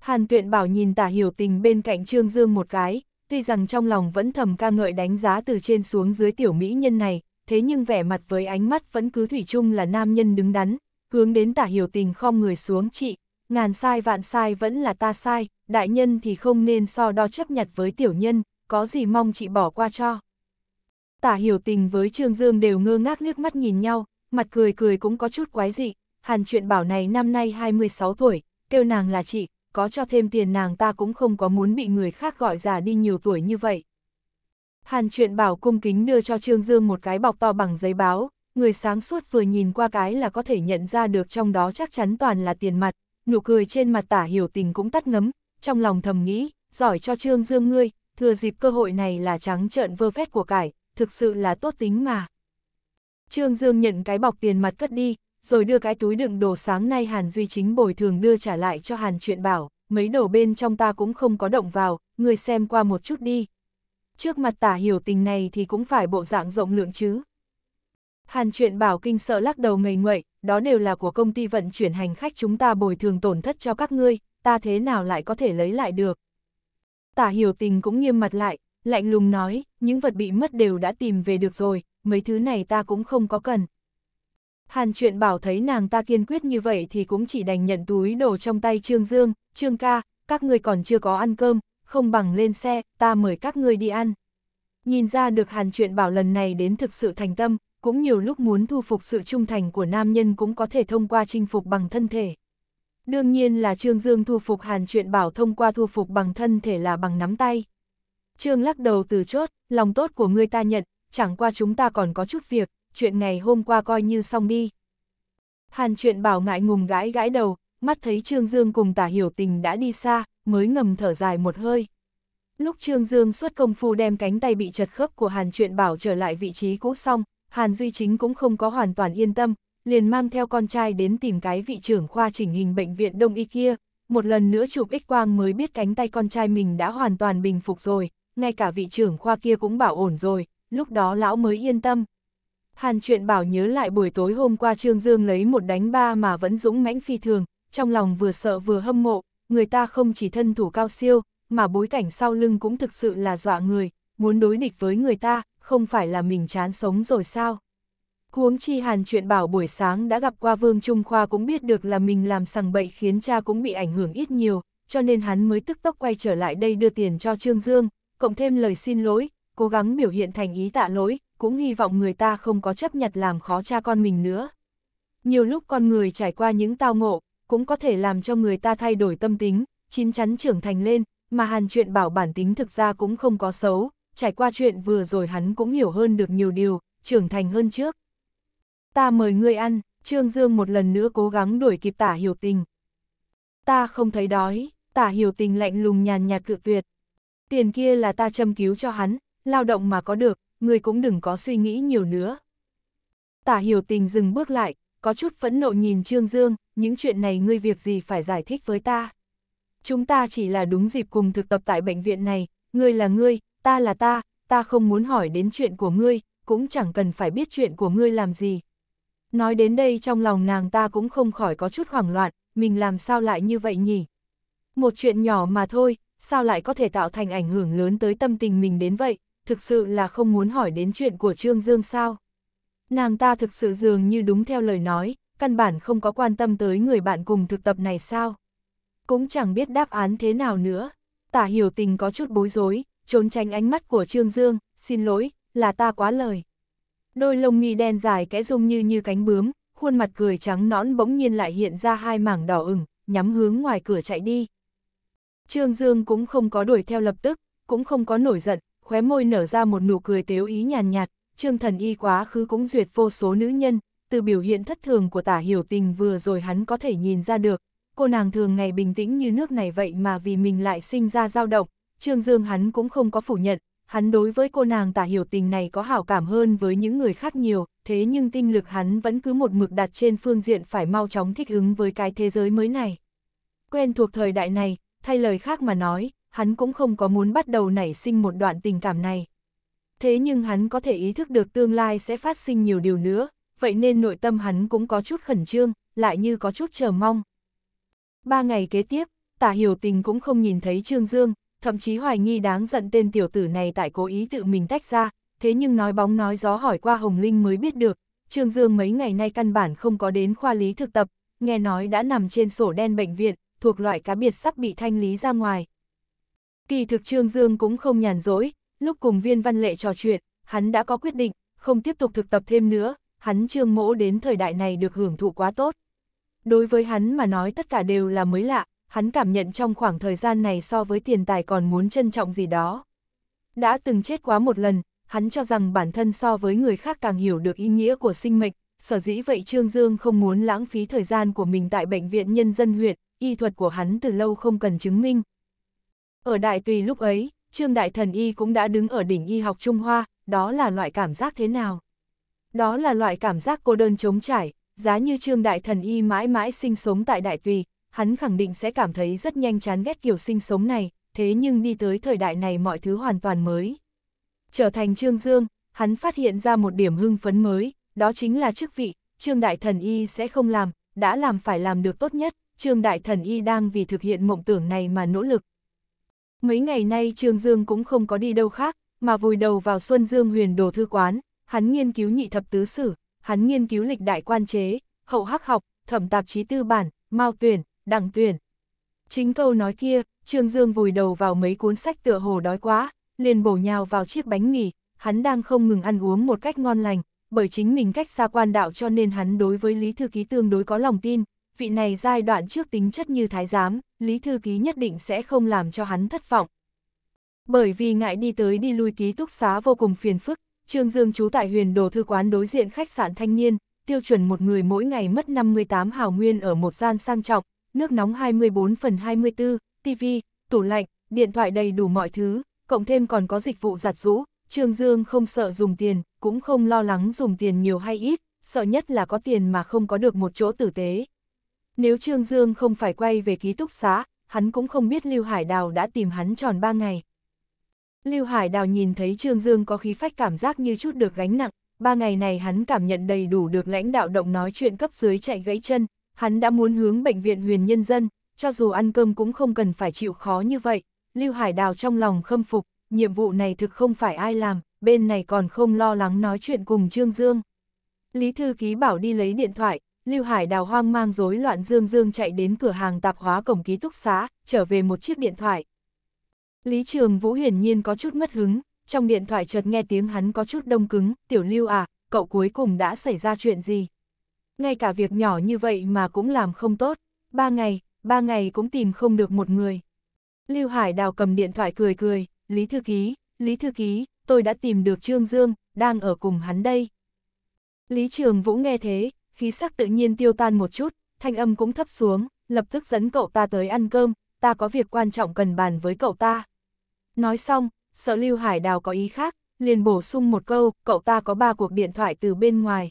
Hàn tuyện bảo nhìn tả hiểu tình bên cạnh Trương Dương một cái, tuy rằng trong lòng vẫn thầm ca ngợi đánh giá từ trên xuống dưới tiểu mỹ nhân này, thế nhưng vẻ mặt với ánh mắt vẫn cứ thủy chung là nam nhân đứng đắn, hướng đến tả hiểu tình khom người xuống chị, ngàn sai vạn sai vẫn là ta sai, đại nhân thì không nên so đo chấp nhặt với tiểu nhân, có gì mong chị bỏ qua cho. Tả hiểu tình với Trương Dương đều ngơ ngác liếc mắt nhìn nhau, mặt cười cười cũng có chút quái dị, hàn chuyện bảo này năm nay 26 tuổi, kêu nàng là chị, có cho thêm tiền nàng ta cũng không có muốn bị người khác gọi già đi nhiều tuổi như vậy. Hàn chuyện bảo cung kính đưa cho Trương Dương một cái bọc to bằng giấy báo, người sáng suốt vừa nhìn qua cái là có thể nhận ra được trong đó chắc chắn toàn là tiền mặt, nụ cười trên mặt tả hiểu tình cũng tắt ngấm, trong lòng thầm nghĩ, giỏi cho Trương Dương ngươi, thừa dịp cơ hội này là trắng trợn vơ vét của cải, thực sự là tốt tính mà. Trương Dương nhận cái bọc tiền mặt cất đi, rồi đưa cái túi đựng đồ sáng nay Hàn Duy Chính bồi thường đưa trả lại cho Hàn Chuyện bảo, mấy đồ bên trong ta cũng không có động vào, người xem qua một chút đi. Trước mặt tả hiểu tình này thì cũng phải bộ dạng rộng lượng chứ. Hàn Chuyện bảo kinh sợ lắc đầu ngây ngậy. đó đều là của công ty vận chuyển hành khách chúng ta bồi thường tổn thất cho các ngươi, ta thế nào lại có thể lấy lại được. Tả hiểu tình cũng nghiêm mặt lại, lạnh lùng nói, những vật bị mất đều đã tìm về được rồi, mấy thứ này ta cũng không có cần. Hàn chuyện bảo thấy nàng ta kiên quyết như vậy thì cũng chỉ đành nhận túi đồ trong tay Trương Dương, Trương ca, các ngươi còn chưa có ăn cơm, không bằng lên xe, ta mời các ngươi đi ăn. Nhìn ra được hàn chuyện bảo lần này đến thực sự thành tâm, cũng nhiều lúc muốn thu phục sự trung thành của nam nhân cũng có thể thông qua chinh phục bằng thân thể. Đương nhiên là Trương Dương thu phục hàn chuyện bảo thông qua thu phục bằng thân thể là bằng nắm tay. Trương lắc đầu từ chốt, lòng tốt của ngươi ta nhận, chẳng qua chúng ta còn có chút việc, chuyện ngày hôm qua coi như xong đi. Hàn chuyện bảo ngại ngùng gãi gãi đầu, mắt thấy Trương Dương cùng tả hiểu tình đã đi xa, mới ngầm thở dài một hơi. Lúc Trương Dương xuất công phu đem cánh tay bị chật khớp của Hàn chuyện bảo trở lại vị trí cũ xong, Hàn Duy Chính cũng không có hoàn toàn yên tâm, liền mang theo con trai đến tìm cái vị trưởng khoa chỉnh hình bệnh viện Đông Y kia, một lần nữa chụp x-quang mới biết cánh tay con trai mình đã hoàn toàn bình phục rồi, ngay cả vị trưởng khoa kia cũng bảo ổn rồi, lúc đó lão mới yên tâm. Hàn chuyện bảo nhớ lại buổi tối hôm qua Trương Dương lấy một đánh ba mà vẫn dũng mãnh phi thường, trong lòng vừa sợ vừa hâm mộ, người ta không chỉ thân thủ cao siêu, mà bối cảnh sau lưng cũng thực sự là dọa người, muốn đối địch với người ta, không phải là mình chán sống rồi sao. Huống chi hàn chuyện bảo buổi sáng đã gặp qua Vương Trung Khoa cũng biết được là mình làm sằng bậy khiến cha cũng bị ảnh hưởng ít nhiều, cho nên hắn mới tức tốc quay trở lại đây đưa tiền cho Trương Dương, cộng thêm lời xin lỗi, cố gắng biểu hiện thành ý tạ lỗi, cũng hy vọng người ta không có chấp nhặt làm khó cha con mình nữa. Nhiều lúc con người trải qua những tao ngộ, cũng có thể làm cho người ta thay đổi tâm tính, chín chắn trưởng thành lên, mà hàn chuyện bảo bản tính thực ra cũng không có xấu, trải qua chuyện vừa rồi hắn cũng hiểu hơn được nhiều điều, trưởng thành hơn trước. Ta mời ngươi ăn, Trương Dương một lần nữa cố gắng đuổi kịp tả hiểu tình. Ta không thấy đói, tả hiểu tình lạnh lùng nhàn nhạt cự tuyệt. Tiền kia là ta châm cứu cho hắn, lao động mà có được, người cũng đừng có suy nghĩ nhiều nữa. Tả hiểu tình dừng bước lại, có chút phẫn nộ nhìn Trương Dương, những chuyện này ngươi việc gì phải giải thích với ta. Chúng ta chỉ là đúng dịp cùng thực tập tại bệnh viện này, ngươi là ngươi, ta là ta, ta không muốn hỏi đến chuyện của ngươi, cũng chẳng cần phải biết chuyện của ngươi làm gì. Nói đến đây trong lòng nàng ta cũng không khỏi có chút hoảng loạn, mình làm sao lại như vậy nhỉ? Một chuyện nhỏ mà thôi, sao lại có thể tạo thành ảnh hưởng lớn tới tâm tình mình đến vậy, thực sự là không muốn hỏi đến chuyện của Trương Dương sao. Nàng ta thực sự dường như đúng theo lời nói, căn bản không có quan tâm tới người bạn cùng thực tập này sao. Cũng chẳng biết đáp án thế nào nữa. Tả hiểu tình có chút bối rối, trốn tránh ánh mắt của Trương Dương, xin lỗi, là ta quá lời. Đôi lông mi đen dài kẽ rung như như cánh bướm, khuôn mặt cười trắng nõn bỗng nhiên lại hiện ra hai mảng đỏ ửng, nhắm hướng ngoài cửa chạy đi. Trương Dương cũng không có đuổi theo lập tức, cũng không có nổi giận, khóe môi nở ra một nụ cười tếu ý nhàn nhạt, Trương Thần Y quá khứ cũng duyệt vô số nữ nhân, từ biểu hiện thất thường của tả hiểu tình vừa rồi hắn có thể nhìn ra được, cô nàng thường ngày bình tĩnh như nước này vậy mà vì mình lại sinh ra dao động, Trương Dương hắn cũng không có phủ nhận, hắn đối với cô nàng tả hiểu tình này có hảo cảm hơn với những người khác nhiều, thế nhưng tinh lực hắn vẫn cứ một mực đặt trên phương diện phải mau chóng thích ứng với cái thế giới mới này. Quen thuộc thời đại này, thay lời khác mà nói, hắn cũng không có muốn bắt đầu nảy sinh một đoạn tình cảm này. Thế nhưng hắn có thể ý thức được tương lai sẽ phát sinh nhiều điều nữa, vậy nên nội tâm hắn cũng có chút khẩn trương, lại như có chút chờ mong. Ba ngày kế tiếp, tả hiểu tình cũng không nhìn thấy Trương Dương, thậm chí hoài nghi đáng giận tên tiểu tử này tại cố ý tự mình tách ra, thế nhưng nói bóng nói gió hỏi qua Hồng Linh mới biết được, Trương Dương mấy ngày nay căn bản không có đến khoa lý thực tập, nghe nói đã nằm trên sổ đen bệnh viện, thuộc loại cá biệt sắp bị thanh lý ra ngoài. Kỳ thực Trương Dương cũng không nhàn rỗi, lúc cùng viên văn lệ trò chuyện, hắn đã có quyết định, không tiếp tục thực tập thêm nữa, hắn Trương Mỗ đến thời đại này được hưởng thụ quá tốt. Đối với hắn mà nói tất cả đều là mới lạ, hắn cảm nhận trong khoảng thời gian này so với tiền tài còn muốn trân trọng gì đó. Đã từng chết quá một lần, hắn cho rằng bản thân so với người khác càng hiểu được ý nghĩa của sinh mệnh, sở dĩ vậy Trương Dương không muốn lãng phí thời gian của mình tại Bệnh viện Nhân dân huyện, y thuật của hắn từ lâu không cần chứng minh. Ở Đại Tùy lúc ấy, Trương Đại Thần Y cũng đã đứng ở đỉnh y học Trung Hoa, đó là loại cảm giác thế nào? Đó là loại cảm giác cô đơn trống trải, giá như Trương Đại Thần Y mãi mãi sinh sống tại Đại Tùy, hắn khẳng định sẽ cảm thấy rất nhanh chán ghét kiểu sinh sống này, thế nhưng đi tới thời đại này mọi thứ hoàn toàn mới. Trở thành Trương Dương, hắn phát hiện ra một điểm hưng phấn mới, đó chính là chức vị, Trương Đại Thần Y sẽ không làm, đã làm phải làm được tốt nhất, Trương Đại Thần Y đang vì thực hiện mộng tưởng này mà nỗ lực. Mấy ngày nay Trương Dương cũng không có đi đâu khác, mà vùi đầu vào Xuân Dương huyền đồ thư quán, hắn nghiên cứu nhị thập tứ sử, hắn nghiên cứu lịch đại quan chế, hậu hắc học, thẩm tạp chí tư bản, mao tuyển, đẳng tuyển. Chính câu nói kia, Trương Dương vùi đầu vào mấy cuốn sách tựa hồ đói quá, liền bổ nhào vào chiếc bánh mì, hắn đang không ngừng ăn uống một cách ngon lành, bởi chính mình cách xa quan đạo cho nên hắn đối với Lý Thư Ký tương đối có lòng tin, vị này giai đoạn trước tính chất như thái giám, Lý Thư Ký nhất định sẽ không làm cho hắn thất vọng. Bởi vì ngại đi tới đi lui ký túc xá vô cùng phiền phức, Trương Dương trú tại huyền đồ thư quán đối diện khách sạn thanh niên, tiêu chuẩn một người mỗi ngày mất 58 hào nguyên ở một gian sang trọng, nước nóng 24 phần 24, TV, tủ lạnh, điện thoại đầy đủ mọi thứ, cộng thêm còn có dịch vụ giặt rũ, Trương Dương không sợ dùng tiền, cũng không lo lắng dùng tiền nhiều hay ít, sợ nhất là có tiền mà không có được một chỗ tử tế. Nếu Trương Dương không phải quay về ký túc xá, hắn cũng không biết Lưu Hải Đào đã tìm hắn tròn ba ngày. Lưu Hải Đào nhìn thấy Trương Dương có khí phách cảm giác như chút được gánh nặng, ba ngày này hắn cảm nhận đầy đủ được lãnh đạo động nói chuyện cấp dưới chạy gãy chân, hắn đã muốn hướng bệnh viện huyền nhân dân, cho dù ăn cơm cũng không cần phải chịu khó như vậy. Lưu Hải Đào trong lòng khâm phục, nhiệm vụ này thực không phải ai làm, bên này còn không lo lắng nói chuyện cùng Trương Dương. Lý Thư Ký bảo đi lấy điện thoại, Lưu Hải Đào hoang mang rối loạn dương dương chạy đến cửa hàng tạp hóa cổng ký túc xá, trở về một chiếc điện thoại. Lý Trường Vũ hiển nhiên có chút mất hứng, trong điện thoại chợt nghe tiếng hắn có chút đông cứng, tiểu Lưu à, cậu cuối cùng đã xảy ra chuyện gì? Ngay cả việc nhỏ như vậy mà cũng làm không tốt, ba ngày, ba ngày cũng tìm không được một người. Lưu Hải Đào cầm điện thoại cười cười, Lý Thư Ký, Lý Thư Ký, tôi đã tìm được Trương Dương, đang ở cùng hắn đây. Lý Trường Vũ nghe thế, khí sắc tự nhiên tiêu tan một chút, thanh âm cũng thấp xuống, lập tức dẫn cậu ta tới ăn cơm, ta có việc quan trọng cần bàn với cậu ta. Nói xong, sợ Lưu Hải Đào có ý khác, liền bổ sung một câu, cậu ta có ba cuộc điện thoại từ bên ngoài.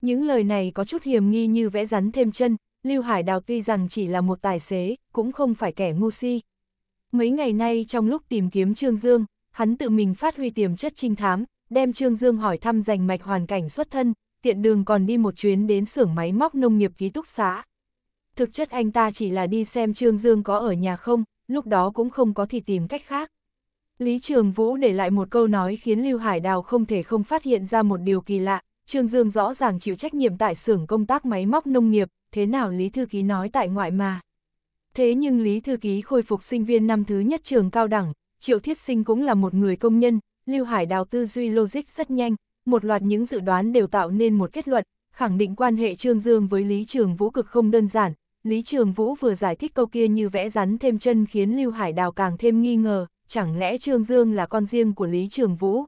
Những lời này có chút hiểm nghi như vẽ rắn thêm chân, Lưu Hải Đào tuy rằng chỉ là một tài xế, cũng không phải kẻ ngu si. Mấy ngày nay trong lúc tìm kiếm Trương Dương, hắn tự mình phát huy tiềm chất trinh thám, đem Trương Dương hỏi thăm dành mạch hoàn cảnh xuất thân, tiện đường còn đi một chuyến đến xưởng máy móc nông nghiệp ký túc xá. Thực chất anh ta chỉ là đi xem Trương Dương có ở nhà không, lúc đó cũng không có thì tìm cách khác. Lý Trường Vũ để lại một câu nói khiến Lưu Hải Đào không thể không phát hiện ra một điều kỳ lạ, Trương Dương rõ ràng chịu trách nhiệm tại xưởng công tác máy móc nông nghiệp, thế nào Lý Thư Ký nói tại ngoại mà. Thế nhưng Lý Thư Ký khôi phục sinh viên năm thứ nhất trường cao đẳng, Triệu Thiết Sinh cũng là một người công nhân, Lưu Hải Đào tư duy logic rất nhanh, một loạt những dự đoán đều tạo nên một kết luận, khẳng định quan hệ Trương Dương với Lý Trường Vũ cực không đơn giản. Lý Trường Vũ vừa giải thích câu kia như vẽ rắn thêm chân khiến Lưu Hải Đào càng thêm nghi ngờ, chẳng lẽ Trương Dương là con riêng của Lý Trường Vũ?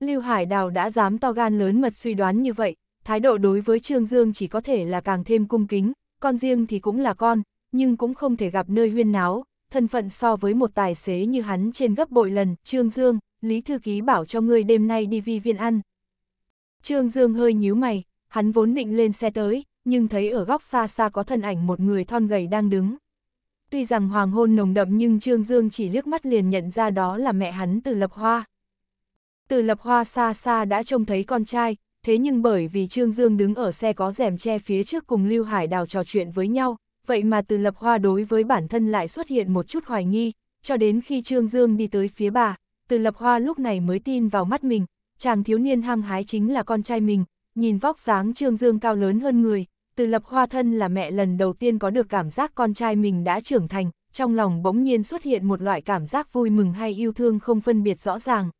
Lưu Hải Đào đã dám to gan lớn mật suy đoán như vậy, thái độ đối với Trương Dương chỉ có thể là càng thêm cung kính, con riêng thì cũng là con, nhưng cũng không thể gặp nơi huyên náo, thân phận so với một tài xế như hắn trên gấp bội lần, Trương Dương, Lý Thư Ký bảo cho ngươi đêm nay đi vi viên ăn. Trương Dương hơi nhíu mày, hắn vốn định lên xe tới, nhưng thấy ở góc xa xa có thân ảnh một người thon gầy đang đứng. Tuy rằng hoàng hôn nồng đậm nhưng Trương Dương chỉ liếc mắt liền nhận ra đó là mẹ hắn từ lập hoa. Từ lập hoa xa xa đã trông thấy con trai, thế nhưng bởi vì Trương Dương đứng ở xe có rèm che phía trước cùng Lưu Hải Đào trò chuyện với nhau, vậy mà từ lập hoa đối với bản thân lại xuất hiện một chút hoài nghi, cho đến khi Trương Dương đi tới phía bà, từ lập hoa lúc này mới tin vào mắt mình, chàng thiếu niên hăng hái chính là con trai mình, nhìn vóc dáng trương dương cao lớn hơn người, từ lập hoa thân là mẹ lần đầu tiên có được cảm giác con trai mình đã trưởng thành, trong lòng bỗng nhiên xuất hiện một loại cảm giác vui mừng hay yêu thương không phân biệt rõ ràng.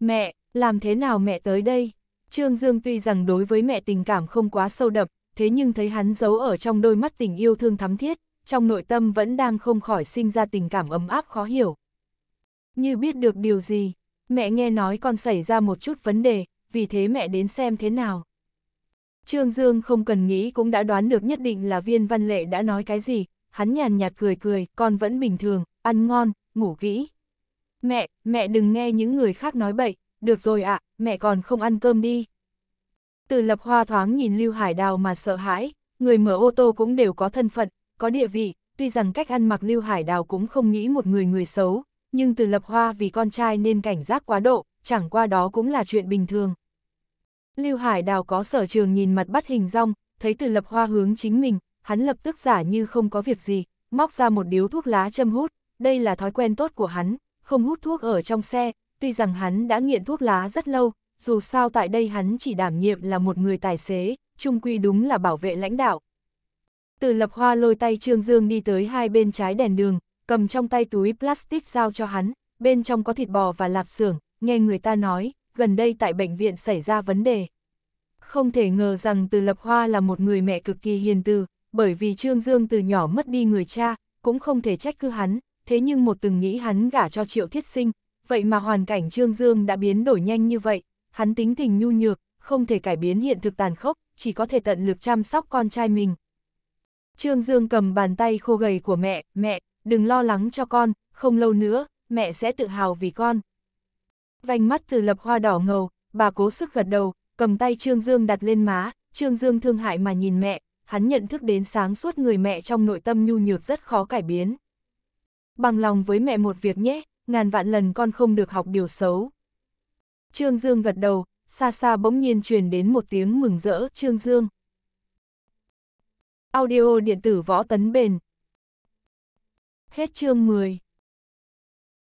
Mẹ, làm thế nào mẹ tới đây? Trương Dương tuy rằng đối với mẹ tình cảm không quá sâu đậm, thế nhưng thấy hắn giấu ở trong đôi mắt tình yêu thương thắm thiết, trong nội tâm vẫn đang không khỏi sinh ra tình cảm ấm áp khó hiểu như biết được điều gì. Mẹ nghe nói con xảy ra một chút vấn đề, vì thế mẹ đến xem thế nào. Trương Dương không cần nghĩ cũng đã đoán được nhất định là viên văn lệ đã nói cái gì, hắn nhàn nhạt cười cười, con vẫn bình thường, ăn ngon, ngủ kỹ. Mẹ, mẹ đừng nghe những người khác nói bậy, được rồi ạ, mẹ còn không ăn cơm đi. Từ lập hoa thoáng nhìn Lưu Hải Đào mà sợ hãi, người mở ô tô cũng đều có thân phận, có địa vị, tuy rằng cách ăn mặc Lưu Hải Đào cũng không nghĩ một người người xấu, nhưng từ lập hoa vì con trai nên cảnh giác quá độ, chẳng qua đó cũng là chuyện bình thường. Lưu Hải Đào có sở trường nhìn mặt bắt hình rong, thấy từ lập hoa hướng chính mình, hắn lập tức giả như không có việc gì, móc ra một điếu thuốc lá châm hút, đây là thói quen tốt của hắn, không hút thuốc ở trong xe, tuy rằng hắn đã nghiện thuốc lá rất lâu, dù sao tại đây hắn chỉ đảm nhiệm là một người tài xế, trung quy đúng là bảo vệ lãnh đạo. Từ lập hoa lôi tay Trương Dương đi tới hai bên trái đèn đường, cầm trong tay túi plastic giao cho hắn, bên trong có thịt bò và lạp xưởng, nghe người ta nói, gần đây tại bệnh viện xảy ra vấn đề. Không thể ngờ rằng Từ Lập Hoa là một người mẹ cực kỳ hiền từ, bởi vì Trương Dương từ nhỏ mất đi người cha, cũng không thể trách cứ hắn, thế nhưng một từng nghĩ hắn gả cho Triệu Thiết Sinh, vậy mà hoàn cảnh Trương Dương đã biến đổi nhanh như vậy, hắn tính tình nhu nhược, không thể cải biến hiện thực tàn khốc, chỉ có thể tận lực chăm sóc con trai mình. Trương Dương cầm bàn tay khô gầy của mẹ, mẹ, đừng lo lắng cho con, không lâu nữa, mẹ sẽ tự hào vì con. Vành mắt từ lập hoa đỏ ngầu, bà cố sức gật đầu, cầm tay Trương Dương đặt lên má, Trương Dương thương hại mà nhìn mẹ, hắn nhận thức đến sáng suốt người mẹ trong nội tâm nhu nhược rất khó cải biến. Bằng lòng với mẹ một việc nhé, ngàn vạn lần con không được học điều xấu. Trương Dương gật đầu, xa xa bỗng nhiên truyền đến một tiếng mừng rỡ Trương Dương. Audio điện tử võ tấn bền Hết chương 10